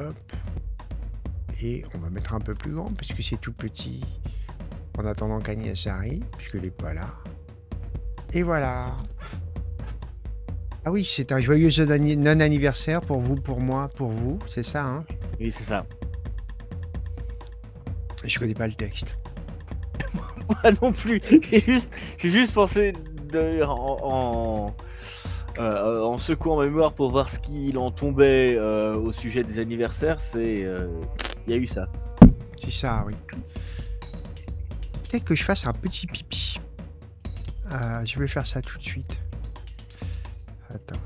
Hop. Et on va mettre un peu plus grand, puisque c'est tout petit. En attendant qu'Agnès arrive, puisqu'elle n'est pas là. Et voilà. Ah oui, c'est un joyeux non-anniversaire pour vous, pour moi, pour vous. C'est ça, hein Oui, c'est ça. Je connais pas le texte. moi non plus. J'ai juste, pensé de, en euh, en secouant ma mémoire pour voir ce qu'il en tombait euh, au sujet des anniversaires, c'est. Euh, il y a eu ça. C'est ça, oui. Peut-être que je fasse un petit pipi. je vais faire ça tout de suite. Attends.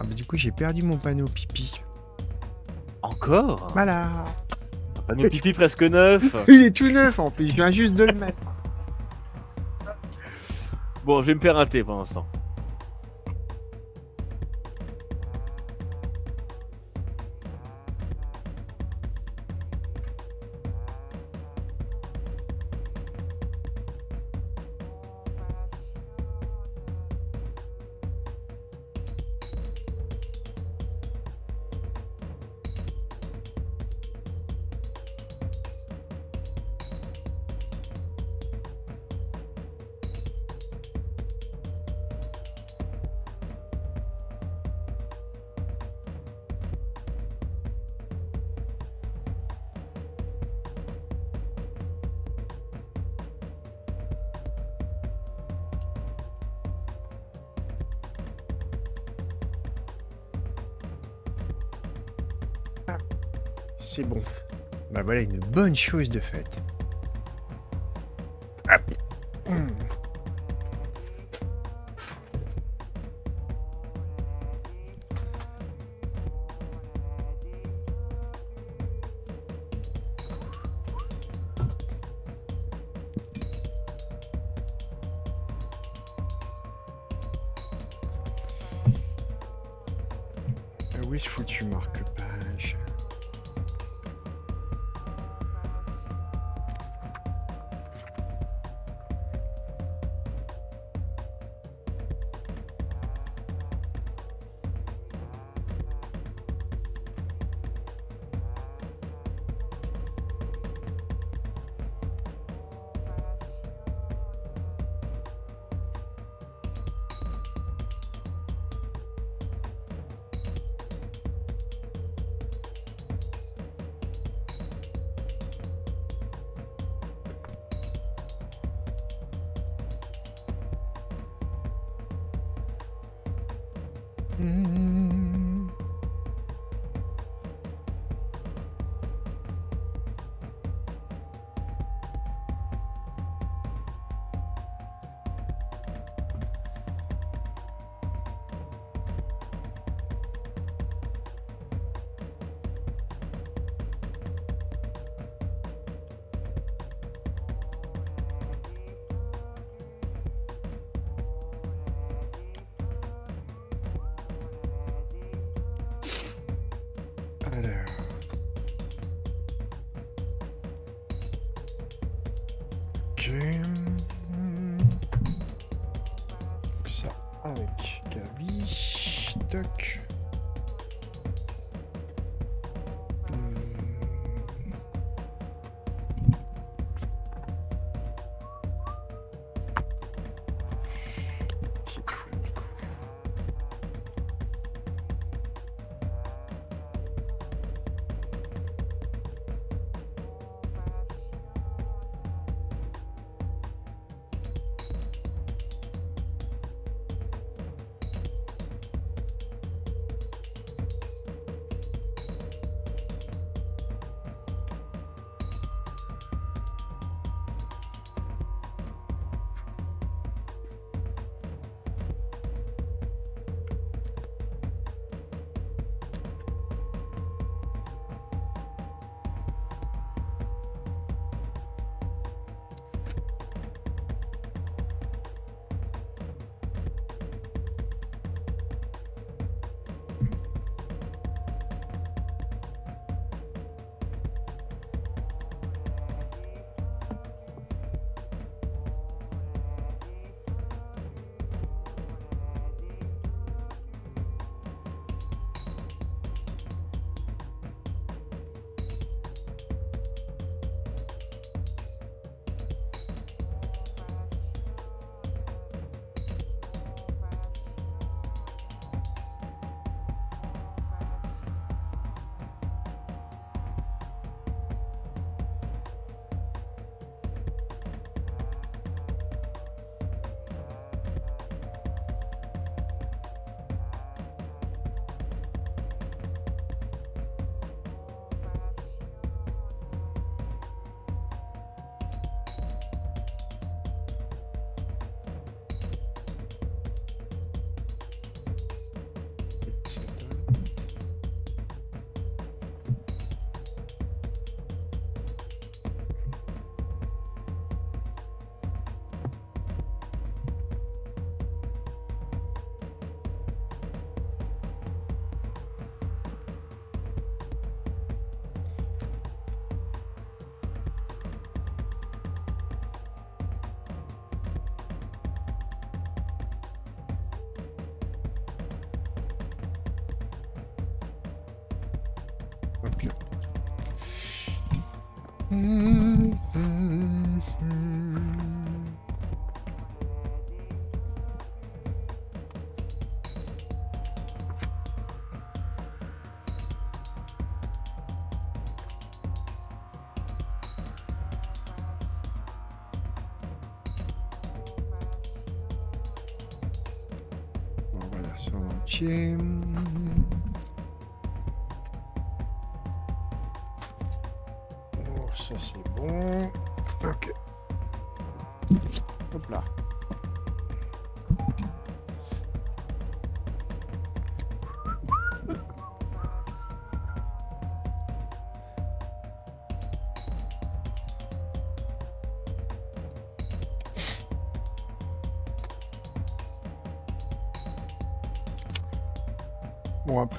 Ah, bah, du coup, j'ai perdu mon panneau pipi. Encore Voilà Un panneau pipi presque neuf Il est tout neuf en plus, je viens juste de le mettre. bon, je vais me faire un thé pendant ce temps. voilà une bonne chose de fait.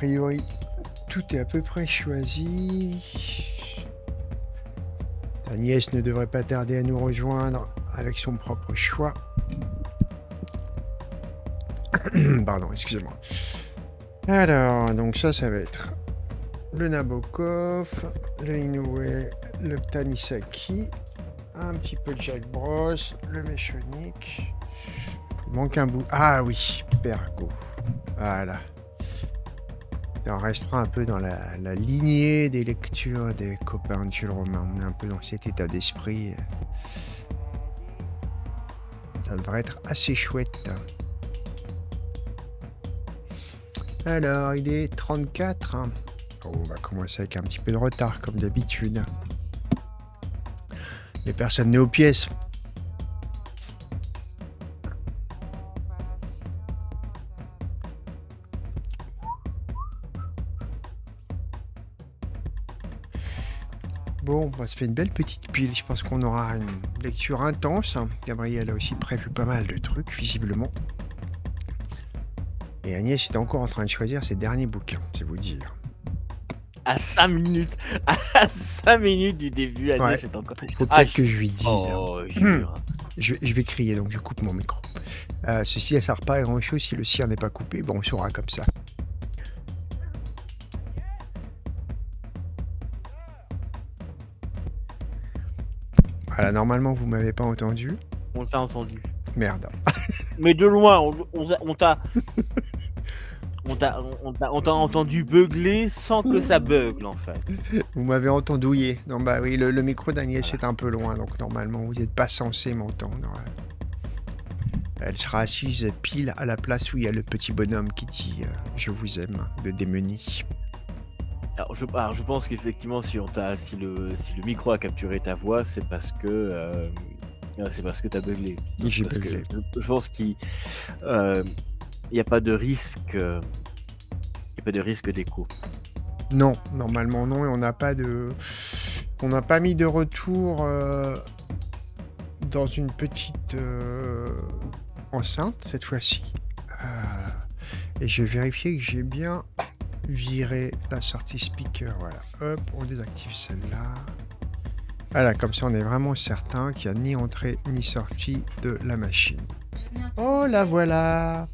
priori, tout est à peu près choisi. Ta nièce ne devrait pas tarder à nous rejoindre avec son propre choix. Pardon, excusez-moi. Alors, donc ça, ça va être le Nabokov, le Inoue, le Tanisaki, un petit peu de Jack Bros, le Méchonique. Il manque un bout. Ah oui, Pergo. Voilà on restera un peu dans la, lignée des lectures des copains de Jules Romain. On est un peu dans cet état d'esprit. Ça devrait être assez chouette. Alors, il est 34. on va commencer avec un petit peu de retard, comme d'habitude. Les personnes n'est aux pièces on se fait une belle petite pile. Je pense qu'on aura une lecture intense. Gabriel a aussi prévu pas mal de trucs, visiblement. Et Agnès est encore en train de choisir ses derniers bouquins, c'est vous dire. À 5 minutes, à 5 minutes du début, Agnès est encore. Faut peut-être ah, que je lui dise. Oh, je, vais crier, donc je coupe mon micro. Euh, ceci, ça ne sert pas à grand chose si le cire n'est pas coupé. Bon, on saura comme ça. Voilà, normalement, vous m'avez pas entendu. On t'a entendu. Merde. Mais de loin, on t'a. On t'a entendu beugler sans que ça beugle en fait. Vous m'avez entendouillé. Non bah oui, le, micro d'Agnès est un peu loin, donc normalement vous n'êtes pas censé m'entendre. Elle sera assise pile à la place où il y a le petit bonhomme qui dit euh, Je vous aime de démonie. Alors je, pense qu'effectivement, si, si, le, le micro a capturé ta voix, c'est parce que. Euh, c'est parce que t'as buglé. je pense qu'il n'y euh, a pas de risque. Euh, a pas de risque d'écho. Non, normalement non, et on n'a pas de. On n'a pas mis de retour dans une petite enceinte cette fois-ci. et je vais vérifier que j'ai bien virer la sortie speaker. Voilà, hop, on désactive celle-là. Voilà, comme ça on est vraiment certain qu'il n'y a ni entrée ni sortie de la machine. Oh la voilà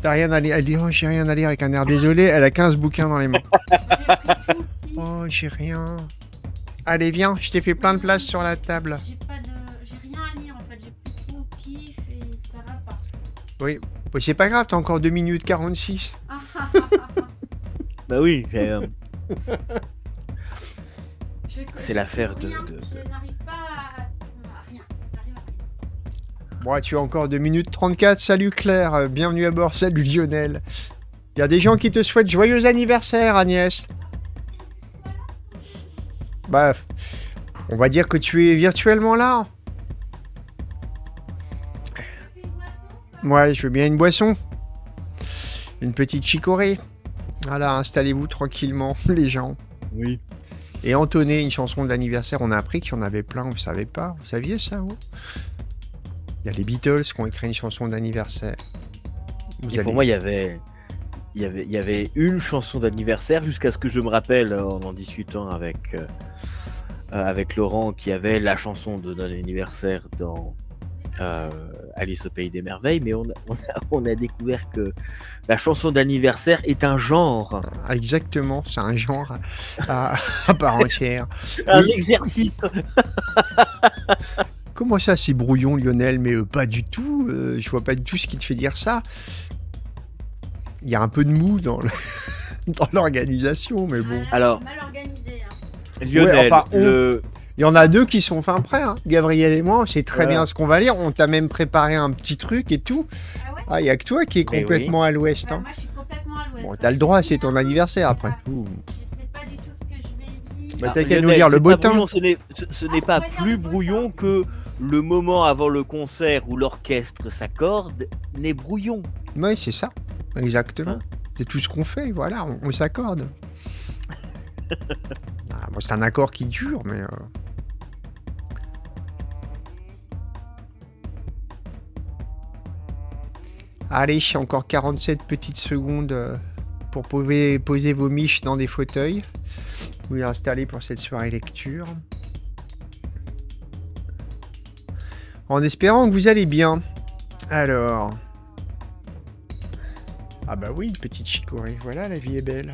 T'as rien à lire Elle dit Oh, j'ai rien à lire avec un air désolé. Elle a 15 bouquins dans les mains. oh, j'ai rien. Allez, viens, je t'ai fait plein de place sur la table. J'ai de... rien à lire en fait, j'ai plus tout pif et ça va pas. Oui, c'est pas grave, t'as encore 2 minutes 46. bah oui, c'est. Euh, c'est l'affaire de. de, Bon, tu as encore 2 minutes 34. Salut Claire, euh, bienvenue à bord. Salut Lionel. Il y a des gens qui te souhaitent joyeux anniversaire, Agnès. Bah, on va dire que tu es virtuellement là. ouais, je veux bien une boisson. Une petite chicorée. Voilà, installez-vous tranquillement, les gens. Oui. Et entonnez une chanson d'anniversaire. On a appris qu'il y en avait plein, vous savez pas. Vous saviez ça, vous Il y a les Beatles qui ont écrit une chanson d'anniversaire. Pour moi, il y avait... une chanson d'anniversaire jusqu'à ce que je me rappelle en en discutant avec, euh, euh avec Laurent qui avait la chanson de, de dans, euh, Alice au pays des merveilles, mais on a, découvert que la chanson d'anniversaire est un genre. Exactement, c'est un genre à, part entière. un exercice. Comment ça, c'est brouillon, Lionel Mais euh, pas du tout. Euh, je vois pas du tout ce qui te fait dire ça. Il y a un peu de mou dans l'organisation, mais bon. Ah, Alors. Hein. Lionel, il y en a deux qui sont fin prêts, hein. Gabriel et moi, on sait très bien ce qu'on va lire. On t'a même préparé un petit truc et tout. Ah ah, il a que toi qui est eh complètement à l'ouest. Hein. Moi, je suis complètement à l'ouest. Bon, t'as le droit, c'est ton anniversaire après tout. Bah, t'as qu'à nous lire le beau temps. ce n'est pas plus brouillon que le moment avant le concert où l'orchestre s'accorde n'est brouillon. Oui, c'est ça, exactement. Hein c'est tout ce qu'on fait, voilà, on s'accorde. Ah, c'est un accord qui dure, mais. Euh. Allez, Allez, encore 47 petites secondes euh, pour poser, vos miches dans des fauteuils. Vous les installez pour cette soirée lecture. En espérant que vous allez bien. Alors. Ah bah oui, petite chicorée, voilà, la vie est belle.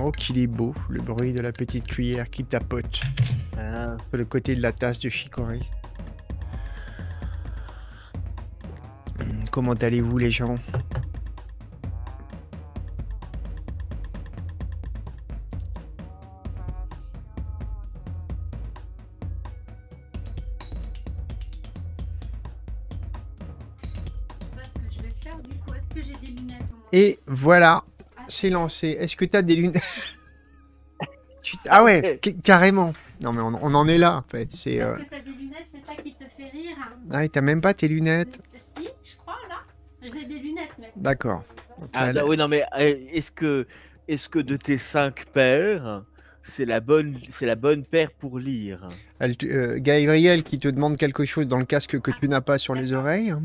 Oh, qu'il est beau, le bruit de la petite cuillère qui tapote ah. le côté de la tasse de chicorée. Hmm, comment allez-vous les gens Et voilà, c'est lancé. Est-ce que tu as des lunettes Ah ouais, carrément. Non, mais on, en est là, en fait. C'est, Est-ce euh, que t'as des lunettes C'est ça qui te fait rire hein. Ah, tu t'as même pas tes lunettes euh, Si, je crois, là. J'ai des lunettes, mais... D'accord. ah, bah oui, non, mais euh, est-ce que, est que de tes cinq paires, c'est la bonne, c'est la bonne paire pour lire Elle, Gabriel qui te demande quelque chose dans le casque que tu ah. n'as pas sur les oreilles. Hein.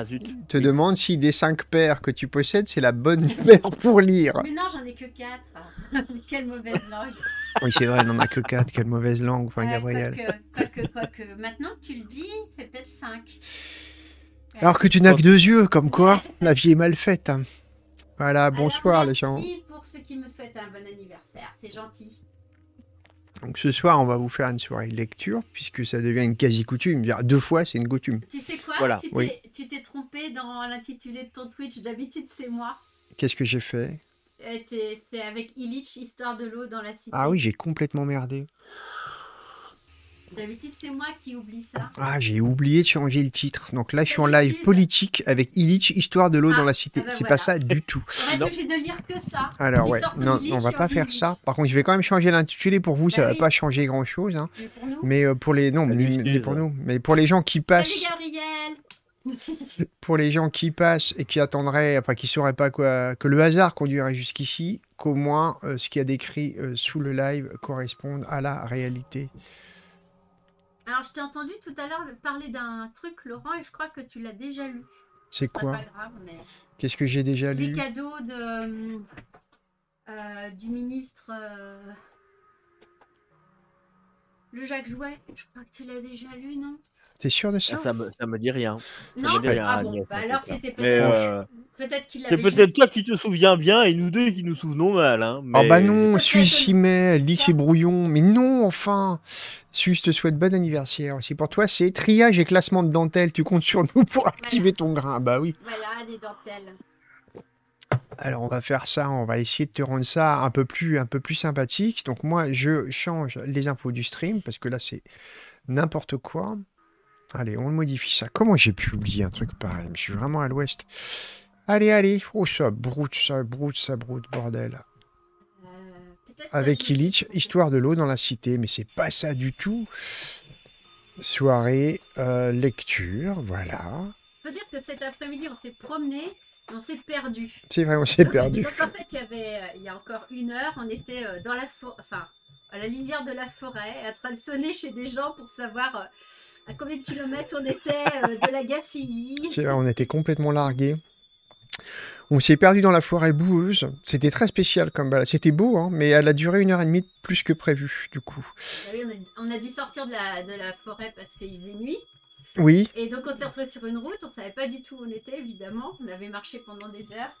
Ah, Je Te demande si des 5 paires que tu possèdes, c'est la bonne paire pour lire. Mais non, j'en ai que 4. Quelle mauvaise langue. Oui, c'est vrai, on n'en a que 4. Quelle mauvaise langue, enfin, Gabriel. Quoique, maintenant que tu le dis, c'est peut-être 5. Alors que tu n'as que deux yeux, comme quoi, la vie est mal faite. Voilà, bonsoir les gens. Merci pour ceux qui me souhaitent un bon anniversaire, c'est gentil. Donc ce soir, on va vous faire une soirée lecture, puisque ça devient une quasi-coutume. Deux fois, c'est une coutume. Tu sais quoi Tu t'es trompé dans l'intitulé de ton Twitch. D'habitude, c'est moi. Qu'est-ce que j'ai fait euh, C'est avec Illich, Histoire de l'eau dans la cité. Ah oui, j'ai complètement merdé. D'habitude, c'est moi qui oublie ça. Ah, j'ai oublié de changer le titre. Donc là, je suis en live politique avec Illich, Histoire de l'eau dans la ah, cité. Bah c'est pas ça du tout. On de lire que ça. Alors, ouais, non, on va pas faire ça. Par contre, je vais quand même changer l'intitulé. Pour vous, bah ça va pas changer grand chose. Hein. Mais euh, pour les. Non, mais, pour nous. Mais pour les gens qui passent. Salut Gabriel pour les gens qui passent et qui attendraient, enfin qui sauraient pas quoi, que le hasard conduirait jusqu'ici, qu'au moins ce euh, ce qui a décrit euh, sous le live corresponde à la réalité. Alors, je t'ai entendu tout à l'heure parler d'un truc, Laurent, et je crois que tu l'as déjà lu. C'est quoi mais... Qu'est-ce que j'ai déjà lu Les cadeaux de, euh, du ministre. Euh, le Jacques Jouet, je crois que tu l'as déjà lu, non T'es sûr de ça ça me, me dit rien. me ah bah alors c'était peut-être euh, C'est peut-être toi qui te souviens bien et nous deux qui nous souvenons mal. Hein, ah bah non, dit que et Brouillon, mais non, enfin Suisse te souhaite bon anniversaire aussi pour toi. C'est triage et classement de dentelles. Tu comptes sur nous pour activer ton grain. Ah bah oui. Voilà, des dentelles. Alors on va faire ça, on va essayer de te rendre ça un peu plus, un peu plus sympathique. Donc moi je change les infos du stream parce que là c'est n'importe quoi. Allez, on modifie ça. Comment j'ai pu oublier un truc pareil Je suis vraiment à l'ouest. Allez, allez. Oh ça broute, ça broute, ça broute, bordel. Avec Illich, histoire de l'eau dans la cité, mais c'est pas ça du tout. Soirée, euh, lecture, voilà. veux dire que cet après-midi on s'est promené on s'est perdu. C'est vrai, on s'est perdu. Donc en fait, il y avait, euh, il y a encore une heure, on était euh, dans la enfin, à la lisière de la forêt, à train de sonner chez des gens pour savoir euh, à combien de kilomètres on était de la Gacilly. C'est vrai, on était complètement largués. On s'est perdu dans la forêt boueuse. C'était très spécial comme balade. C'était beau, hein, mais elle a duré une heure et demie plus que prévu, du coup. Ah on, a, dû sortir de la, de la forêt parce qu'il faisait nuit. Oui. Et donc on s'est retrouvés sur une route, on savait pas du tout où on était évidemment, on avait marché pendant des heures.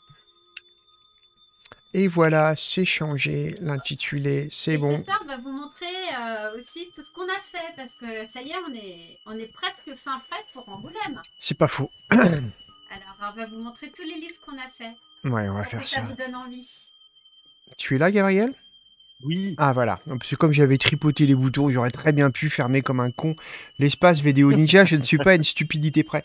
Et voilà, c'est changé, l'intitulé, c'est bon. Cette va vous montrer euh, aussi tout ce qu'on a fait, parce que ça y est, on est, on est presque fin prêt pour Angoulême. C'est pas faux. Alors, on va vous montrer tous les livres qu'on a fait. Ouais, on va faire ça. Ça vous donne envie. Tu es là, Gabriel oui. Ah voilà, parce que comme j'avais tripoté les boutons, j'aurais très bien pu fermer comme un con l'espace vidéo ninja, je ne suis pas une stupidité près.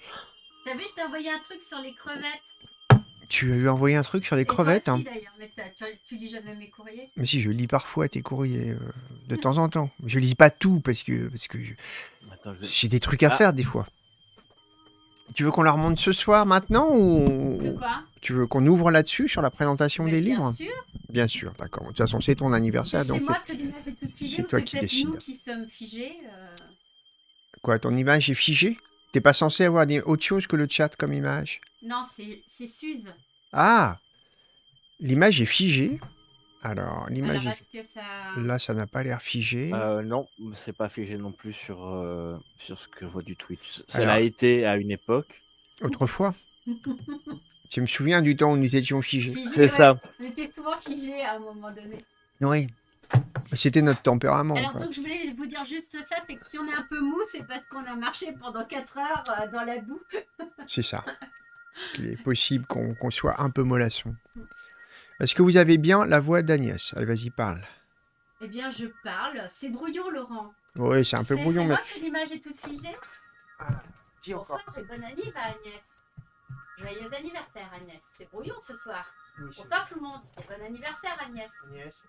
T'as vu, je t'ai envoyé un truc sur les crevettes. Tu as eu envoyé un truc sur les crevettes hein. mais tu, tu, lis jamais mes courriers Mais si, je lis parfois tes courriers, euh, de temps en temps. Je lis pas tout parce que, parce que j'ai des trucs à ah. faire des fois. Tu veux qu'on la remonte ce soir maintenant ou... quoi tu veux qu'on ouvre là-dessus sur la présentation des bien livres sûr. Bien sûr, d'accord. De toute façon, c'est ton anniversaire, donc c'est toi qui décides. Nous qui sommes figés. Euh. Quoi, ton image est figée T'es pas censé avoir autre chose que le chat comme image Non, c'est Suze. Ah L'image est figée. Alors, l'image. Est... Là, ça n'a pas l'air figé. Euh, non, c'est pas figé non plus sur, euh, sur ce que je vois du Twitch. Ça l'a été à une époque. Autrefois Je me souviens du temps où nous étions figés. C'est ça. On était souvent figés à un moment donné. Oui. C'était notre tempérament. Alors, donc, je voulais vous dire juste ça c'est que si on est un peu mou, c'est parce qu'on a marché pendant 4 heures euh, dans la boue. c'est ça. Il est possible qu'on soit un peu mollasson. Est-ce que vous avez bien la voix d'Agnès Allez, vas-y, parle. Eh bien, je parle. C'est brouillon, Laurent. Oui, c'est un peu brouillon, mais. C'est l'image est toute figée. Ah, encore. bonne année, Agnès. Joyeux anniversaire Agnès. C'est brouillon ce soir. Bonsoir tout le monde. bon anniversaire Agnès. Agnès,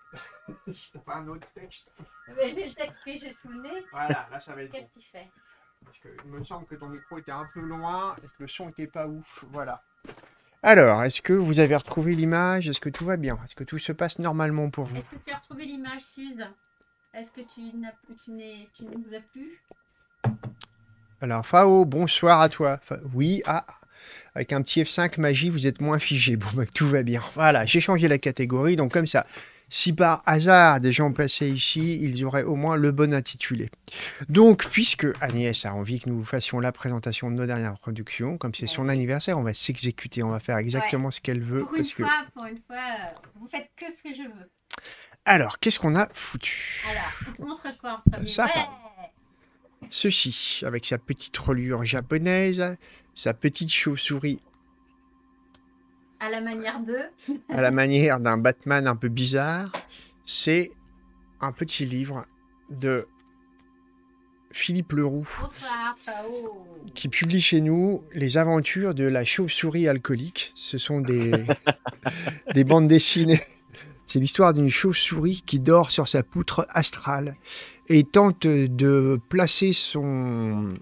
je t'ai pas un autre texte. j'ai le texte que j'ai sous Voilà, là ça va être Qu'est-ce qu'il fait Parce que, Il me semble que ton micro était un peu loin et que le son était pas ouf. Voilà. Alors, est-ce que vous avez retrouvé l'image Est-ce que tout va bien Est-ce que tout se passe normalement pour vous Est-ce que tu as retrouvé l'image, Suze Est-ce que tu, n'as, tu, n'es, tu ne nous as plus Alors, Fao, bonsoir à toi. Oui, à... Ah, avec un petit F5 magie, vous êtes moins figé. Bon, bah, tout va bien. Voilà, j'ai changé la catégorie. Donc, comme ça, si par hasard des gens passaient ici, ils auraient au moins le bon intitulé. Donc, puisque Agnès a envie que nous fassions la présentation de nos dernières productions, comme c'est son anniversaire, on va s'exécuter, on va faire exactement ce qu'elle veut. Pour une fois, pour une fois, euh, vous faites que ce que je veux. Alors, qu'est-ce qu'on a foutu Alors, on montre quoi en premier Ceci, avec sa petite reliure japonaise, sa petite chauve-souris. À la manière à la manière d'un Batman un peu bizarre, c'est un petit livre de Philippe Leroux, qui publie chez nous Les aventures de la chauve-souris alcoolique. Ce sont des bandes dessinées. C'est l'histoire d'une chauve-souris qui dort sur sa poutre astrale et tente de placer son,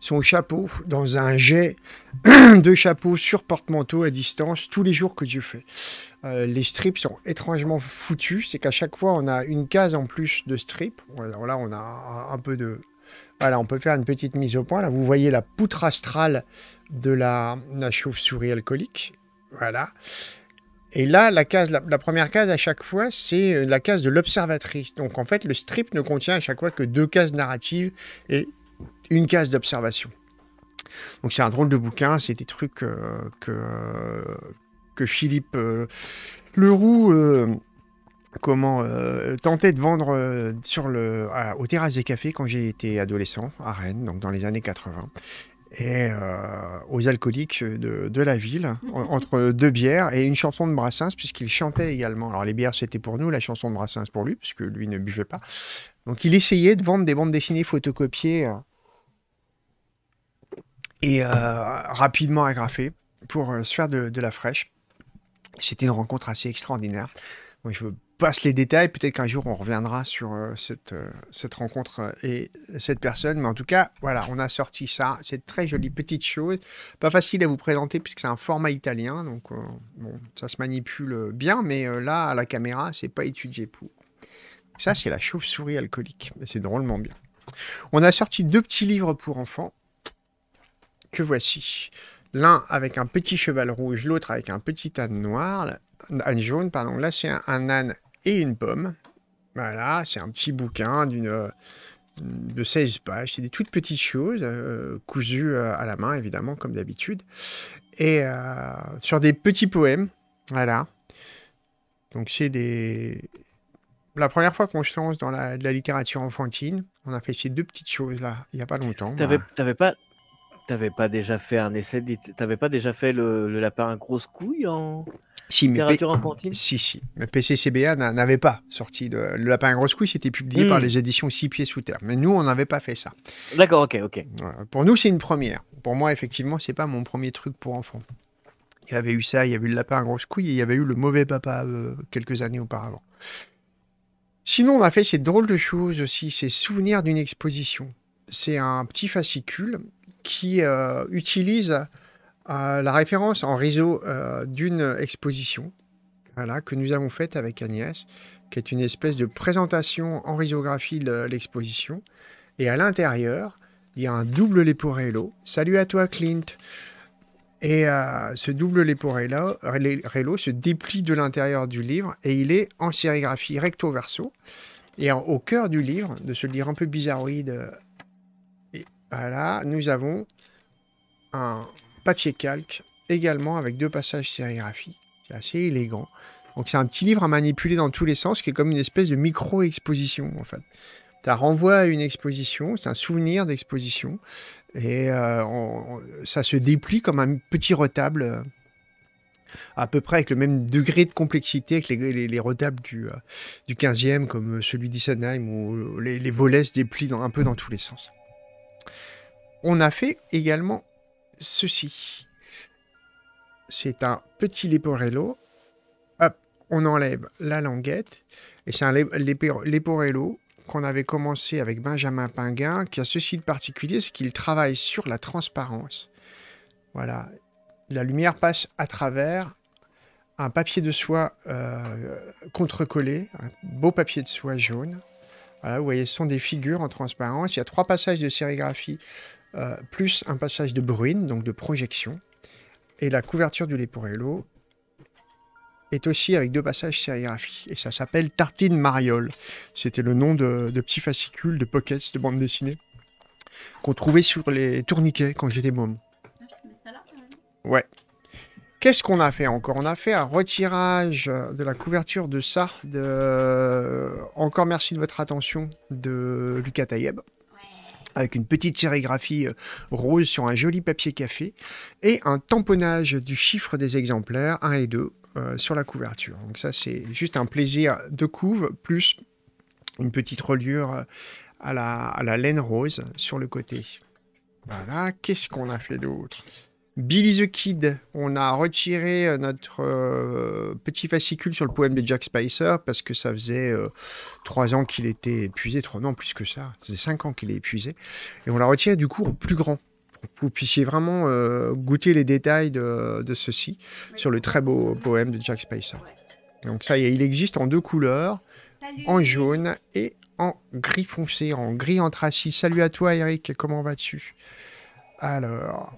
son chapeau dans un jet de chapeau sur porte-manteau à distance tous les jours que je fais. Euh, les strips sont étrangement foutus, c'est qu'à chaque fois on a une case en plus de strips. Alors là on a un peu de... Voilà, on peut faire une petite mise au point. Là vous voyez la poutre astrale de la, la chauve-souris alcoolique. Voilà. Et là, la, case, la, première case à chaque fois, c'est euh, la case de l'observatrice. Donc en fait, le strip ne contient à chaque fois que deux cases narratives et une case d'observation. Donc c'est un drôle de bouquin, c'est des trucs euh, que, euh, que Philippe Leroux comment, tentait de vendre sur le, aux terrasses des cafés quand j'ai été adolescent à Rennes, donc dans les années 80 et euh, aux alcooliques de, la ville, entre deux bières et une chanson de Brassens, puisqu'il chantait également. Alors les bières, c'était pour nous, la chanson de Brassens pour lui, puisque lui ne buvait pas. Donc il essayait de vendre des bandes dessinées photocopiées euh, et euh, rapidement agrafées pour se faire de, la fraîche. C'était une rencontre assez extraordinaire. je veux passe les détails. Peut-être qu'un jour, on reviendra sur euh, cette, euh, cette rencontre euh, et cette personne. Mais en tout cas, voilà, on a sorti ça. Cette très jolie petite chose. Pas facile à vous présenter puisque c'est un format italien. Donc, ça se manipule bien. Mais là, à la caméra, c'est pas étudié pour. Ça, c'est la chauve-souris alcoolique. C'est drôlement bien. On a sorti deux petits livres pour enfants. Que voici. L'un avec un petit cheval rouge, l'autre avec un petit âne noir, âne jaune, pardon. Là, c'est un, âne et une pomme. Voilà, c'est un petit bouquin d'une euh, de 16 pages. C'est des toutes petites choses, euh, cousues euh, à la main, évidemment, comme d'habitude. Et sur des petits poèmes, voilà. Donc c'est des... La première fois qu'on se lance dans la, de la littérature enfantine, on a fait ces deux petites choses-là, il n'y a pas longtemps. T'avais pas... pas déjà fait un essai, t'avais pas déjà fait le, le lapin à grosse couille en, si, Si, si. Mais PCCBA n'avait pas sorti de... Le Lapin à grosse couille, c'était publié hmm. par les éditions Six Pieds Sous Terre. Mais nous, on n'avait pas fait ça. D'accord, ok, ok. Pour nous, c'est une première. Pour moi, effectivement, c'est pas mon premier truc pour enfants. Il y avait eu ça, il y avait eu le lapin à grosse couille et il y avait eu le mauvais papa euh, quelques années auparavant. Sinon, on a fait ces drôles de choses aussi, ces souvenirs d'une exposition. C'est un petit fascicule qui euh, utilise la référence en réseau euh, d'une exposition voilà, que nous avons faite avec Agnès, qui est une espèce de présentation en risographie de l'exposition. Et à l'intérieur, il y a un double Leporello. Salut à toi, Clint. Et euh, ce double Leporello se déplie de l'intérieur du livre et il est en sérigraphie recto verso. Et au cœur du livre, de ce livre un peu bizarroïde, et voilà, nous avons un, papier calque, également avec deux passages sérigraphiques. C'est assez élégant. Donc c'est un petit livre à manipuler dans tous les sens, qui est comme une espèce de micro-exposition en fait. Ça renvoie à une exposition, c'est un souvenir d'exposition, et euh, ça se déplie comme un petit retable, euh, à peu près avec le même degré de complexité que les, retables du, euh, du 15e, comme celui d'Issenheim, où les, les volets se déplient un peu dans tous les sens. On a fait également ceci. C'est un petit Leporello. Hop, on enlève la languette. Et c'est un Leporello qu'on avait commencé avec Benjamin Pinguin, qui a ceci de particulier, c'est qu'il travaille sur la transparence. Voilà. La lumière passe à travers un papier de soie euh, contrecollé, un beau papier de soie jaune. Voilà, vous voyez, ce sont des figures en transparence. Il y a trois passages de sérigraphie euh, plus un passage de bruine, donc de projection. Et la couverture du Leporello est aussi avec deux passages sérigraphiques. Et ça s'appelle Tartine Mariol. C'était le nom de, petits fascicules, de pockets, de bandes dessinées qu'on trouvait sur les tourniquets quand j'étais môme. Ouais. Qu'est-ce qu'on a fait encore On a fait un retirage de la couverture de ça. De... Euh, encore merci de votre attention de Lucas Taïeb avec une petite sérigraphie euh, rose sur un joli papier café et un tamponnage du chiffre des exemplaires 1 et 2 euh, sur la couverture. Donc ça c'est juste un plaisir de couve plus une petite reliure euh, à la, à la laine rose sur le côté. Voilà, qu'est-ce qu'on a fait d'autre Billy the Kid, on a retiré euh, notre euh, petit fascicule sur le poème de Jack Spicer parce que ça faisait euh, trois ans qu'il était épuisé, trois ans plus que ça, ça faisait cinq ans qu'il est épuisé, et on l'a retiré du coup au plus grand pour que vous puissiez vraiment goûter les détails de, ceci sur le très beau poème de Jack Spicer. Donc ça, il existe en deux couleurs, en jaune et en gris foncé, en gris anthracite. Salut à toi Eric, comment vas-tu Alors...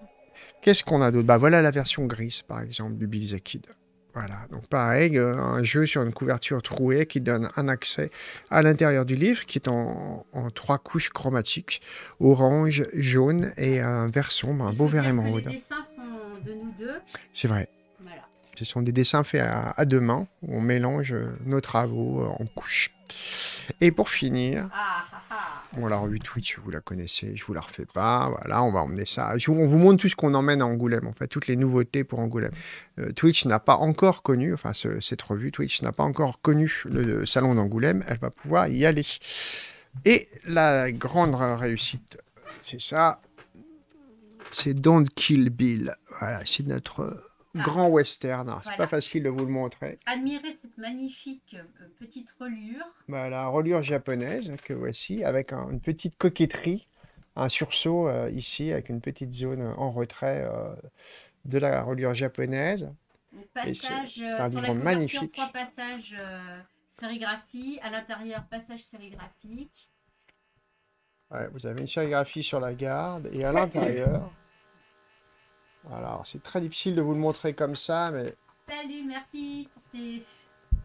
Qu'est-ce qu'on a d'autre Bah voilà la version grise, par exemple, du Billy the Voilà, donc pareil, euh, un jeu sur une couverture trouée qui donne un accès à l'intérieur du livre qui est en, trois couches chromatiques, orange, jaune et un bah, vert sombre, un beau vert émeraude. Les dessins sont de nous deux. C'est vrai. Voilà. Ce sont des dessins faits à, à, deux mains où on mélange nos travaux en couches. Et pour finir... Ah Bon, ah. la revue Twitch, vous la connaissez, je vous la refais pas. Voilà, on va emmener ça. on vous montre tout ce qu'on emmène à Angoulême, en fait, toutes les nouveautés pour Angoulême. Euh, Twitch n'a pas encore connu, enfin, cette revue Twitch n'a pas encore connu le, le salon d'Angoulême. Elle va pouvoir y aller. Et la grande réussite, c'est ça. C'est Don't Kill Bill. Voilà, c'est notre ah. grand western. Hein. C'est pas facile de vous le montrer. Admirez cette magnifique euh, petite reliure. Bah, la reliure japonaise que voici, avec une petite coquetterie, un sursaut euh, ici, avec une petite zone en retrait euh, de la reliure japonaise. C'est un livre magnifique. Trois passages sérigraphie, à l'intérieur passage sérigraphique. vous avez une sérigraphie sur la garde et à l'intérieur. Alors, c'est très difficile de vous le montrer comme ça, mais... Salut, merci pour, tes...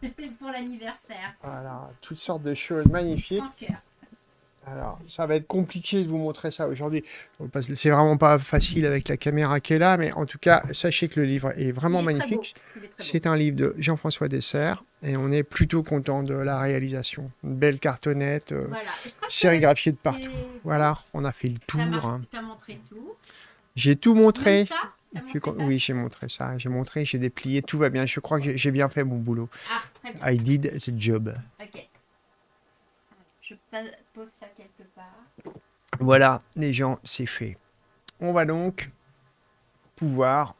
pour l'anniversaire. Voilà, toutes sortes de choses magnifiques. Alors, ça va être compliqué de vous montrer ça aujourd'hui. C'est vraiment pas facile avec la caméra qui est là, mais en tout cas, sachez que le livre est vraiment magnifique. C'est un livre de Jean-François Dessert et on est plutôt content de la réalisation. Une belle cartonnette, euh, voilà. sérigraphiée de partout. Voilà, on a fait le tour. Hein. montré tout. J'ai tout montré. oui, j'ai montré ça. J'ai montré, j'ai déplié, tout va bien. Je crois que j'ai bien fait mon boulot. Ah, I did the job. Ok. Je pose ça quelque part. Voilà, les gens, c'est fait. On va donc pouvoir.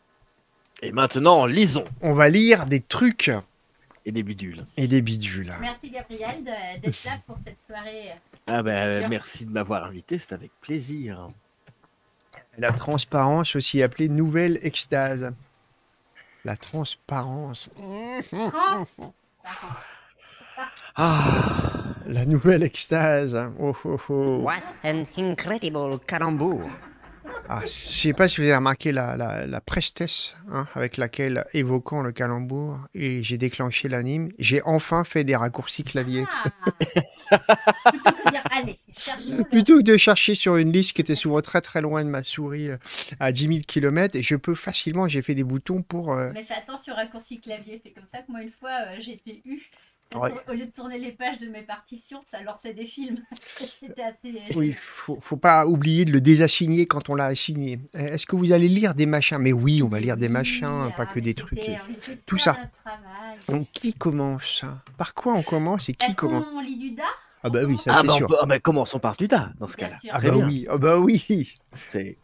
Et maintenant, lisons. On va lire des trucs. Et des bidules. Et des bidules. Merci Gabriel d'être là pour cette soirée. Euh, ah ben, merci de m'avoir invité, c'est avec plaisir. La transparence, aussi appelée nouvelle extase. La transparence. Ah, la nouvelle extase. Oh, oh, oh. What an incredible calembour. Ah, je sais pas si vous avez remarqué la, prestesse hein, avec laquelle, évoquant le calembour, et j'ai déclenché l'anime. J'ai enfin fait des raccourcis clavier. Ah. Plutôt que de chercher sur une liste qui était souvent très très loin de ma souris euh, à 10 000 km, je peux facilement, j'ai fait des boutons pour... Euh, Mais fais attention, raccourcis clavier, c'est comme ça que moi, une fois, euh, j'étais eu au lieu de tourner les pages de mes partitions, ça c'est des films. C'était assez. Euh, oui, faut, faut pas oublier de le désassigner quand on l'a assigné. Euh, est-ce que vous allez lire des machins Mais oui, on va lire des machins, pas que des trucs. Tout ça. Donc qui commence Par quoi on commence et qui commence On lit du da Ah bah oui, ça ah c'est bah, sûr. Ah bah commençons par du da dans ce cas-là. Ah bah oui, ah bah oui. C'est.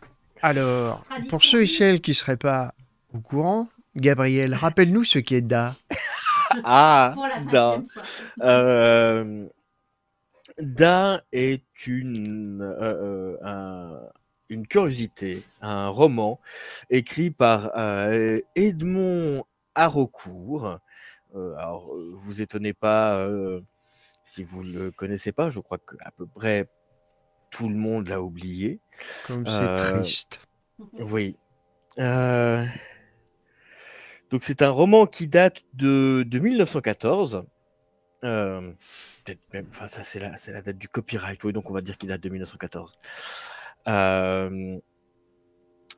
Alors, pour ceux et celles qui seraient pas au courant, Gabriel, rappelle-nous ce qu'est da ah, Dain euh, da est une, euh, euh, une curiosité, un roman écrit par Edmond Haraucourt. alors, vous étonnez pas si vous le connaissez pas. Je crois que à peu près tout le monde l'a oublié. Comme c'est triste. Oui. Euh, donc c'est un roman qui date de, de 1914. Euh, enfin, ça c'est la, date du copyright, oui, donc on va dire qu'il date de 1914. Euh,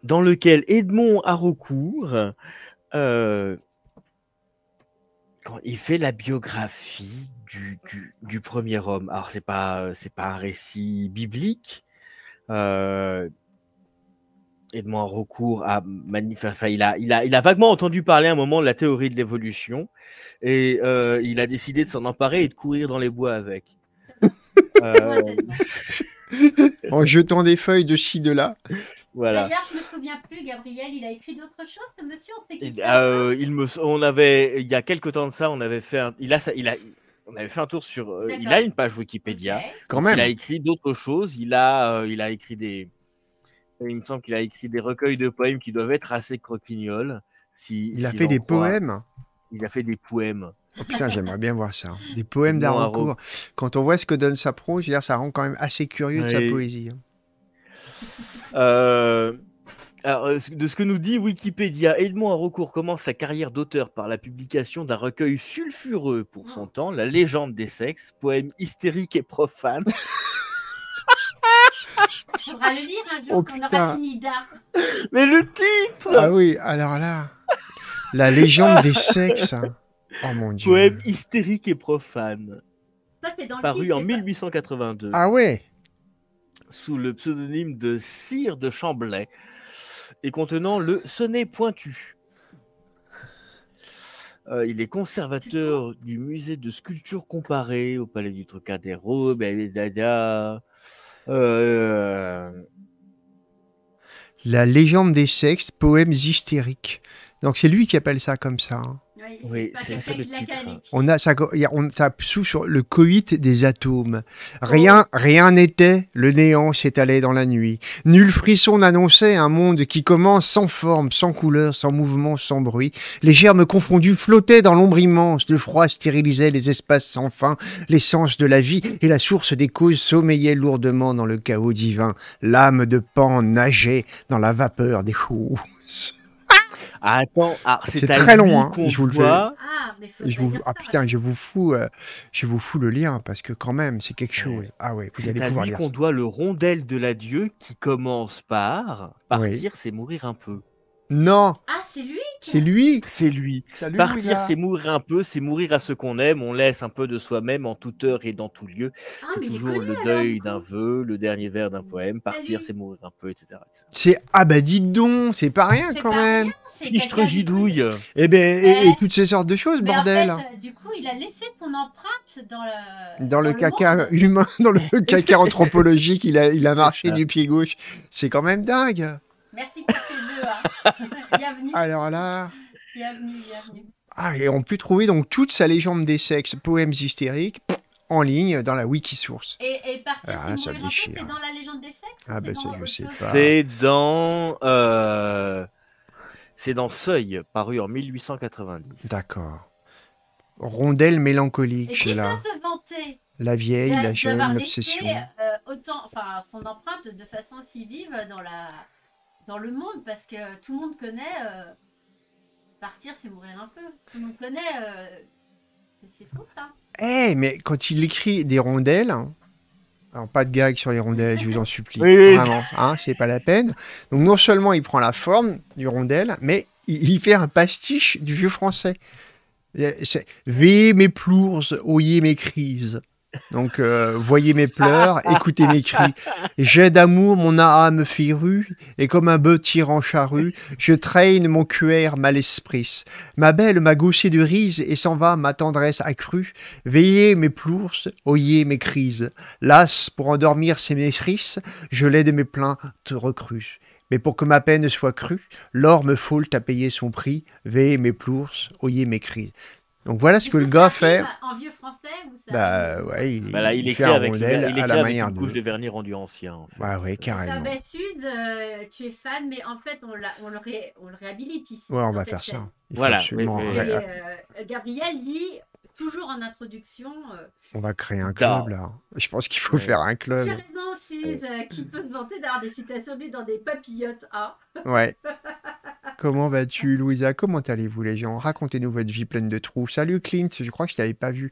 dans lequel Edmond Haraucourt quand euh, il fait la biographie du, premier homme. Alors c'est pas c'est pas un récit biblique. Edmond recours à il, a, il, a, il a vaguement entendu parler à un moment de la théorie de l'évolution et euh, il a décidé de s'en emparer et de courir dans les bois avec. Euh, en jetant des feuilles de ci, de là. Voilà. D'ailleurs, je me souviens plus, Gabriel, il a écrit d'autres choses, ce monsieur on, euh, il me... on avait, il y a quelques temps de ça, on avait fait un... il a, il a, on avait fait un tour sur. il a une page Wikipédia. Quand même. Il a écrit d'autres choses. Il a, il a écrit des, il me semble qu'il a écrit des recueils de poèmes qui doivent être assez croquignoles. il a fait des poèmes Il a fait des poèmes. Oh putain, j'aimerais bien voir ça. Des poèmes d'Arancourt. Quand on voit ce que donne sa prose dire, ça rend quand même assez curieux de sa poésie. Hein. Euh, alors, euh, de ce que nous dit Wikipédia, Edmond Haraucourt commence sa carrière d'auteur par la publication d'un recueil sulfureux pour son ah. temps, La légende des sexes, poème hystérique et profane. Faudra le lire un jour oh, quand on aura fini d'art. Mais le titre Ah oui, alors là, la légende des sexes. Oh mon dieu. Poème hystérique et profane. Ça, c'est dans paru titre, en 1882. Ah ouais Sous le pseudonyme de Sire de Chamblay et contenant le sonnet pointu. Euh, il est conservateur du musée de sculpture comparée au palais du Trocadéro, dada. Euh, euh, La légende des sexes, poèmes hystériques. Donc c'est lui qui appelle ça comme ça. Hein oui, c'est le titre. On a, ça, on, sur le coït des atomes. Oh. Rien, rien n'était, le néant s'étalait dans la nuit. Nul frisson n'annonçait un monde qui commence sans forme, sans couleur, sans mouvement, sans bruit. Les germes confondus flottaient dans l'ombre immense. Le froid stérilisait les espaces sans fin, l'essence de la vie et la source des causes sommeillaient lourdement dans le chaos divin. L'âme de Pan nageait dans la vapeur des choses. Ah, attends, ah, c'est très long, je vous le Ah, ah putain, je vous fous, euh, je vous fous le lien parce que quand même, c'est quelque chose. Ah ouais, vous allez à lui qu'on doit le rondel de l'adieu qui commence par partir, c'est mourir un peu. Non. Ah, c'est lui C'est lui C'est lui. Partir, c'est mourir un peu, c'est mourir à ce qu'on aime. On laisse un peu de soi-même en toute heure et dans tout lieu. Ah, c'est toujours le deuil d'un vœu, le dernier vers d'un bah poème. Partir, c'est mourir un peu, etc. C'est ah bah dis donc, c'est pas rien quand même. Fichtre gidouille. Et eh ben et, eh. toutes ces sortes de choses, bordel. Euh, du coup, il a laissé son empreinte dans le dans, caca humain, dans le caca anthropologique. Il a il a marché du pied gauche. C'est quand même dingue. Merci pour ces deux. Hein. bienvenue. Alors là. Bienvenue, bienvenue. Ah, et on peut trouver donc toute sa légende des sexes, poèmes hystériques, en ligne dans la Wikisource. Et, et c'est ah, dans la légende des sexes Ah, ben, je sais pas. C'est dans. Euh, c'est dans Seuil, paru en 1890. D'accord. Rondelle mélancolique. Et qui peut se vanter La vieille, la jeune, l'obsession. Euh, autant, enfin, son empreinte de façon si vive dans la dans le monde parce que tout le monde connaît euh, partir, c'est mourir un peu. Tout le monde connaît. Euh, c'est fou ça. Eh, mais quand il écrit des rondelles, hein, alors pas de gag sur les rondelles, je vous en supplie, vraiment, hein, c'est pas la peine. Donc non seulement il prend la forme du rondelle, mais il, fait un pastiche du vieux français. veillez mes plours, oyez mes crises. Donc, euh, voyez mes pleurs, écoutez mes cris. J'ai d'amour mon âme rue, et comme un bœuf tirant charrue, je traîne mon cuir mal esprit. Ma belle m'a goussé de rise, et s'en va ma tendresse accrue. Veillez mes plours, oyez mes crises. Las, pour endormir ses maîtrises, je l'ai de mes plaintes recrues. Mais pour que ma peine soit crue, l'or me faut à payer son prix. Veillez mes plours, oyez mes crises. Donc voilà ce que le gars fait. En vieux français ou savez. Bah ouais, il, bah là, il, il écrit avec, à la manière une couche de vernis rendu ancien. En fait. ouais, euh, carrément. Ça, Sud, euh, tu es fan, mais en fait, on, le, réhabilite ici. Ouais, on va faire ça. voilà. Euh, Gabriel dit toujours en introduction. Euh. On va créer un club là. Je pense qu'il faut faire un club. Ferdinand Suze, euh, qui peut se vanter d'avoir des citations de dans des papillotes Hein ouais. Comment vas-tu, Louisa Comment allez-vous, les gens Racontez-nous votre vie pleine de trous. Salut, Clint. Je crois que je t'avais pas vu.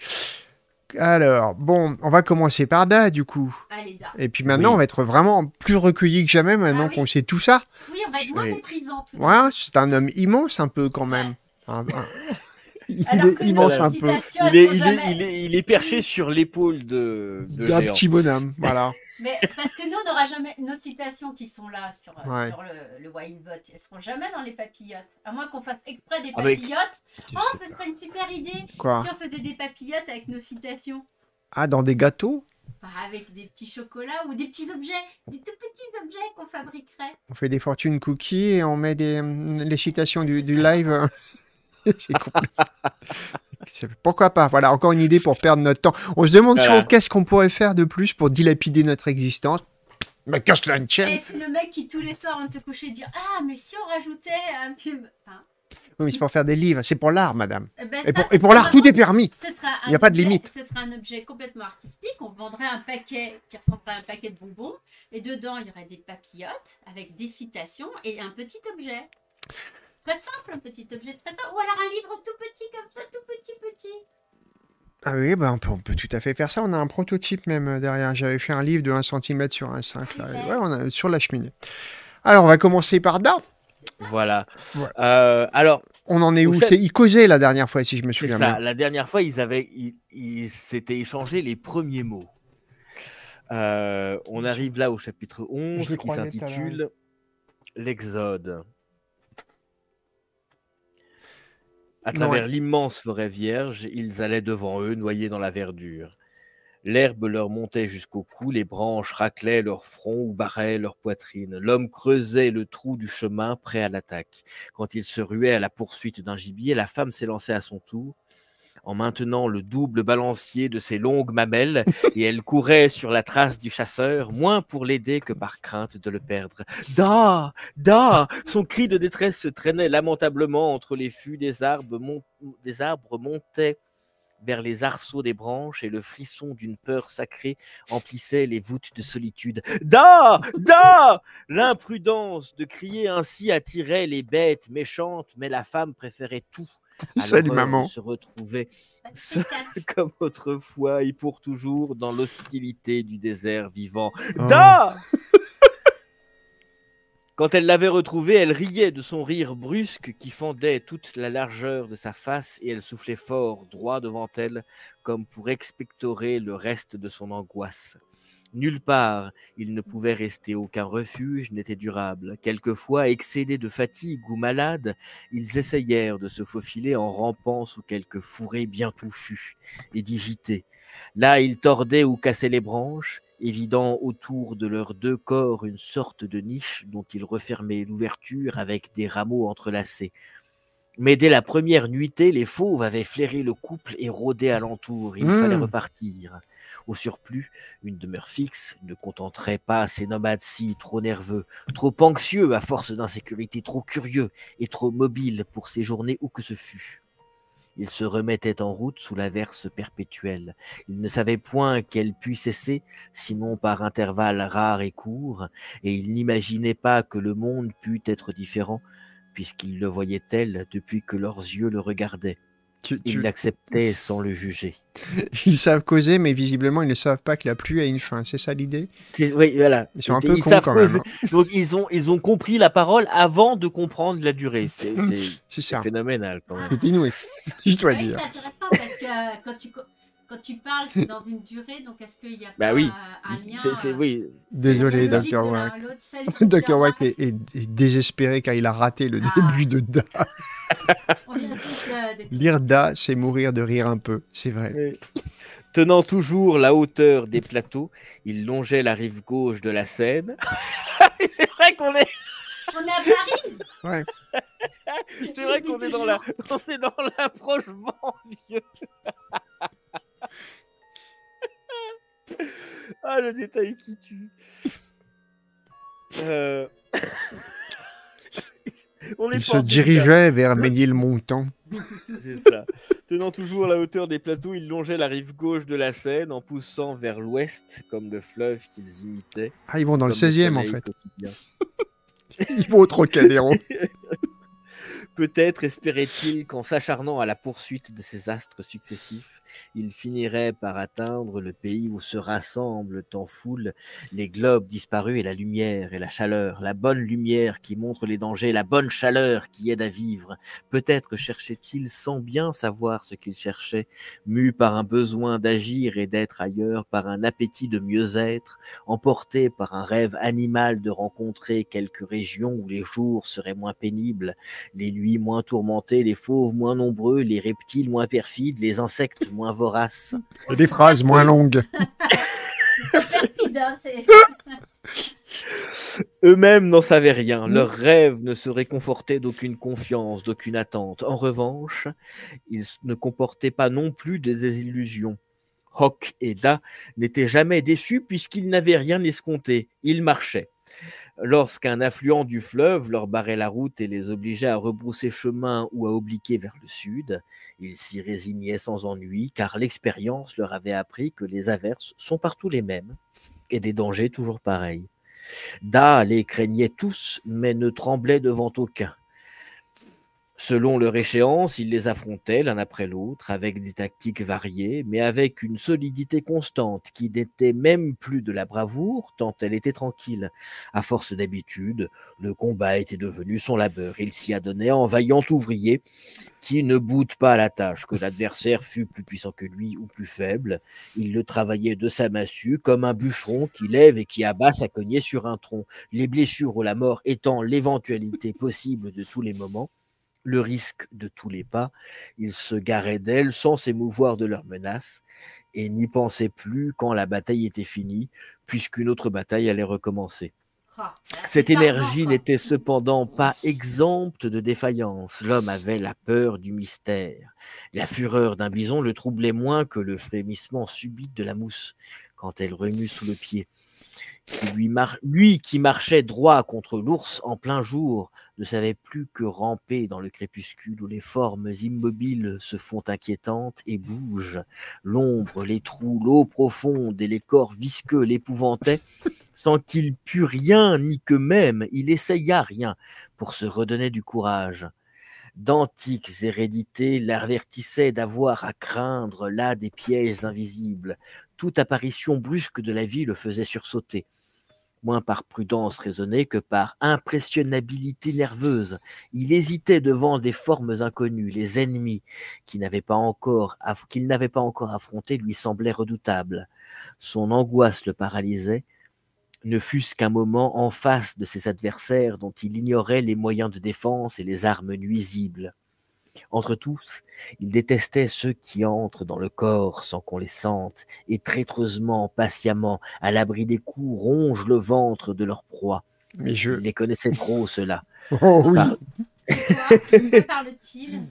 Alors, bon, on va commencer par Da, du coup. Allez, da. Et puis maintenant, on va être vraiment plus recueilli que jamais, maintenant ah qu'on sait tout ça. Oui, on va être moins méprisant. Ouais, c'est un homme immense, un peu, quand même. Ouais il, est, un peu. Il perché sur l'épaule d'un petit bonhomme, voilà. Mais parce que nous, on n'aura jamais nos citations qui sont là sur, euh, sur le, le Wildbot, elles seront jamais dans les papillotes. À moins qu'on fasse exprès des ah, papillotes. Oh, ce serait une super idée si on faisait des papillotes avec nos citations. Ah, dans des gâteaux bah, avec des petits chocolats ou des petits objets, des tout petits objets qu'on fabriquerait. On fait des fortunes cookies et on met hum, les citations du, du live. Pourquoi pas Voilà, encore une idée pour perdre notre temps. On se demande qu'est-ce qu'on pourrait faire de plus pour dilapider notre existence. Mais quest la chaîne eh, C'est le mec qui, tous les soirs, on se coucher, dit Ah, mais si on rajoutait un petit. Non hein? oui, mais c'est pour faire des livres, c'est pour l'art, madame. Eh ben, et pour, l'art, tout est permis. Il n'y a pas de limite. Ce sera un objet complètement artistique. On vendrait un paquet qui ressemblerait à un paquet de bonbons. Et dedans, il y aurait des papillotes avec des citations et un petit objet. Très simple, un petit objet très simple. Ou alors un livre tout petit, comme ça, tout petit, petit. Ah oui, bah, on, peut, tout à fait faire ça. On a un prototype même euh, derrière. J'avais fait un livre de 1 cm sur 1,5 là, ah, ouais. on a, sur la cheminée. Alors, on va commencer par là. Voilà. Euh, alors, on en est où C'est Ils la dernière fois, si je me souviens ça. bien. La dernière fois, ils avaient, s'étaient échangés les premiers mots. Euh, on arrive là au chapitre 11 qui s'intitule l'Exode. À travers l'immense forêt vierge, ils allaient devant eux, noyés dans la verdure. L'herbe leur montait jusqu'au cou, les branches raclaient leur front ou barraient leur poitrine. L'homme creusait le trou du chemin, prêt à l'attaque. Quand il se ruait à la poursuite d'un gibier, la femme s'élançait à son tour, en maintenant le double balancier de ses longues mamelles, et elle courait sur la trace du chasseur, moins pour l'aider que par crainte de le perdre. Da Da Son cri de détresse se traînait lamentablement entre les fûts des arbres, des arbres vers les arceaux des branches et le frisson d'une peur sacrée emplissait les voûtes de solitude. Da Da L'imprudence de crier ainsi attirait les bêtes méchantes, mais la femme préférait tout Salut euh, Se retrouvait comme autrefois et pour toujours dans l'hostilité du désert vivant. Oh. Da Quand elle l'avait retrouvé, elle riait de son rire brusque qui fendait toute la largeur de sa face et elle soufflait fort, droit devant elle, comme pour expectorer le reste de son angoisse. Nulle part ils ne pouvaient rester, aucun refuge n'était durable. Quelquefois, excédés de fatigue ou malades, ils essayèrent de se faufiler en rampant sous quelques fourrés bien touffu et digités. Là, ils tordaient ou cassaient les branches, évidant autour de leurs deux corps une sorte de niche dont ils refermaient l'ouverture avec des rameaux entrelacés. Mais dès la première nuitée, les fauves avaient flairé le couple et rôdé alentour. Il fallait hmm. repartir. Au surplus, une demeure fixe ne contenterait pas ces nomades si trop nerveux, trop anxieux à force d'insécurité, trop curieux et trop mobiles pour séjourner où que ce fût. Ils se remettaient en route sous l'averse perpétuelle. Ils ne savaient point qu'elle pût cesser, sinon par intervalles rares et courts, et ils n'imaginaient pas que le monde pût être différent puisqu'ils le voyaient tel depuis que leurs yeux le regardaient. Tu, Ils l'acceptaient sans le juger. Ils savent causer, mais visiblement, ils ne savent pas que la pluie a une fin. C'est ça l'idée Oui, voilà. Ils sont un peu ils cons quand même. Hein. Donc, ils ont, ils ont compris la parole avant de comprendre la durée. C'est phénoménal quand même. C'est inouï, je dois dire. Pas parce que quand tu quand tu parles, c'est dans une durée, donc est-ce qu'il y a bah pas un lien oui. Désolé, Dr. Wack. Dr. Wack est, désespéré car il a raté le ah. début de Da. Euh, Lire Da, c'est mourir de rire un peu, c'est vrai. Tenant toujours la hauteur des plateaux, il longeait la rive gauche de la Seine. c'est vrai qu'on est... On est à Paris ouais. C'est vrai qu'on est, dans la... On est dans l'approche Ah, le détail qui tue. Euh. Il se dirigeait vers Ménilmontant. C'est ça. Tenant toujours la hauteur des plateaux, ils longeaient la rive gauche de la Seine en poussant vers l'ouest comme de fleuve qu'ils imitaient. Ah, ils vont dans le 16e en fait. ils vont au Trocadéro. Peut-être espérait-il qu'en s'acharnant à la poursuite de ces astres successifs, il finirait par atteindre le pays où se rassemblent en foule les globes disparus et la lumière et la chaleur, la bonne lumière qui montre les dangers, la bonne chaleur qui aide à vivre. Peut-être cherchait-il sans bien savoir ce qu'il cherchait, mu par un besoin d'agir et d'être ailleurs, par un appétit de mieux-être, emporté par un rêve animal de rencontrer Quelques régions où les jours seraient moins pénibles, les nuits moins tourmentées, les fauves moins nombreux, les reptiles moins perfides, les insectes moins moins vorace. Et des phrases moins longues. Eux-mêmes n'en savaient rien. Leurs rêves ne se réconfortaient d'aucune confiance, d'aucune attente. En revanche, ils ne comportaient pas non plus des désillusions. Hawk et Da n'étaient jamais déçus puisqu'ils n'avaient rien escompté. Ils marchaient lorsqu'un affluent du fleuve leur barrait la route et les obligeait à rebrousser chemin ou à obliquer vers le sud, ils s'y résignaient sans ennui, car l'expérience leur avait appris que les averses sont partout les mêmes et des dangers toujours pareils. Da les craignait tous, mais ne tremblait devant aucun. Selon leur échéance, ils les affrontaient l'un après l'autre avec des tactiques variées, mais avec une solidité constante qui n'était même plus de la bravoure tant elle était tranquille. À force d'habitude, le combat était devenu son labeur. Il s'y adonnait en vaillant ouvrier qui ne boutte pas à la tâche, que l'adversaire fût plus puissant que lui ou plus faible. Il le travaillait de sa massue comme un bûcheron qui lève et qui abat sa cognée sur un tronc, les blessures ou la mort étant l'éventualité possible de tous les moments le risque de tous les pas. Ils se garaient d'elle sans s'émouvoir de leurs menaces et n'y pensaient plus quand la bataille était finie, puisqu'une autre bataille allait recommencer. Ah, bah, Cette énergie n'était cependant pas exempte de défaillance. L'homme avait la peur du mystère. La fureur d'un bison le troublait moins que le frémissement subit de la mousse quand elle remue sous le pied. lui qui marchait droit contre l'ours en plein jour, ne savait plus que ramper dans le crépuscule où les formes immobiles se font inquiétantes et bougent. L'ombre, les trous, l'eau profonde et les corps visqueux l'épouvantaient, sans qu'il pût rien ni que même il essaya rien pour se redonner du courage. D'antiques hérédités l'avertissaient d'avoir à craindre là des pièges invisibles. Toute apparition brusque de la vie le faisait sursauter moins par prudence raisonnée que par impressionnabilité nerveuse. Il hésitait devant des formes inconnues, les ennemis qu'il n'avait pas encore, pas encore affrontés lui semblaient redoutables. Son angoisse le paralysait, ne fût-ce qu'un moment en face de ses adversaires dont il ignorait les moyens de défense et les armes nuisibles. Entre tous, ils détestaient ceux qui entrent dans le corps sans qu'on les sente, et traîtreusement, patiemment, à l'abri des coups, rongent le ventre de leur proie. Mais je... les connaissais trop, ceux-là. Oh oui. De parle-t-il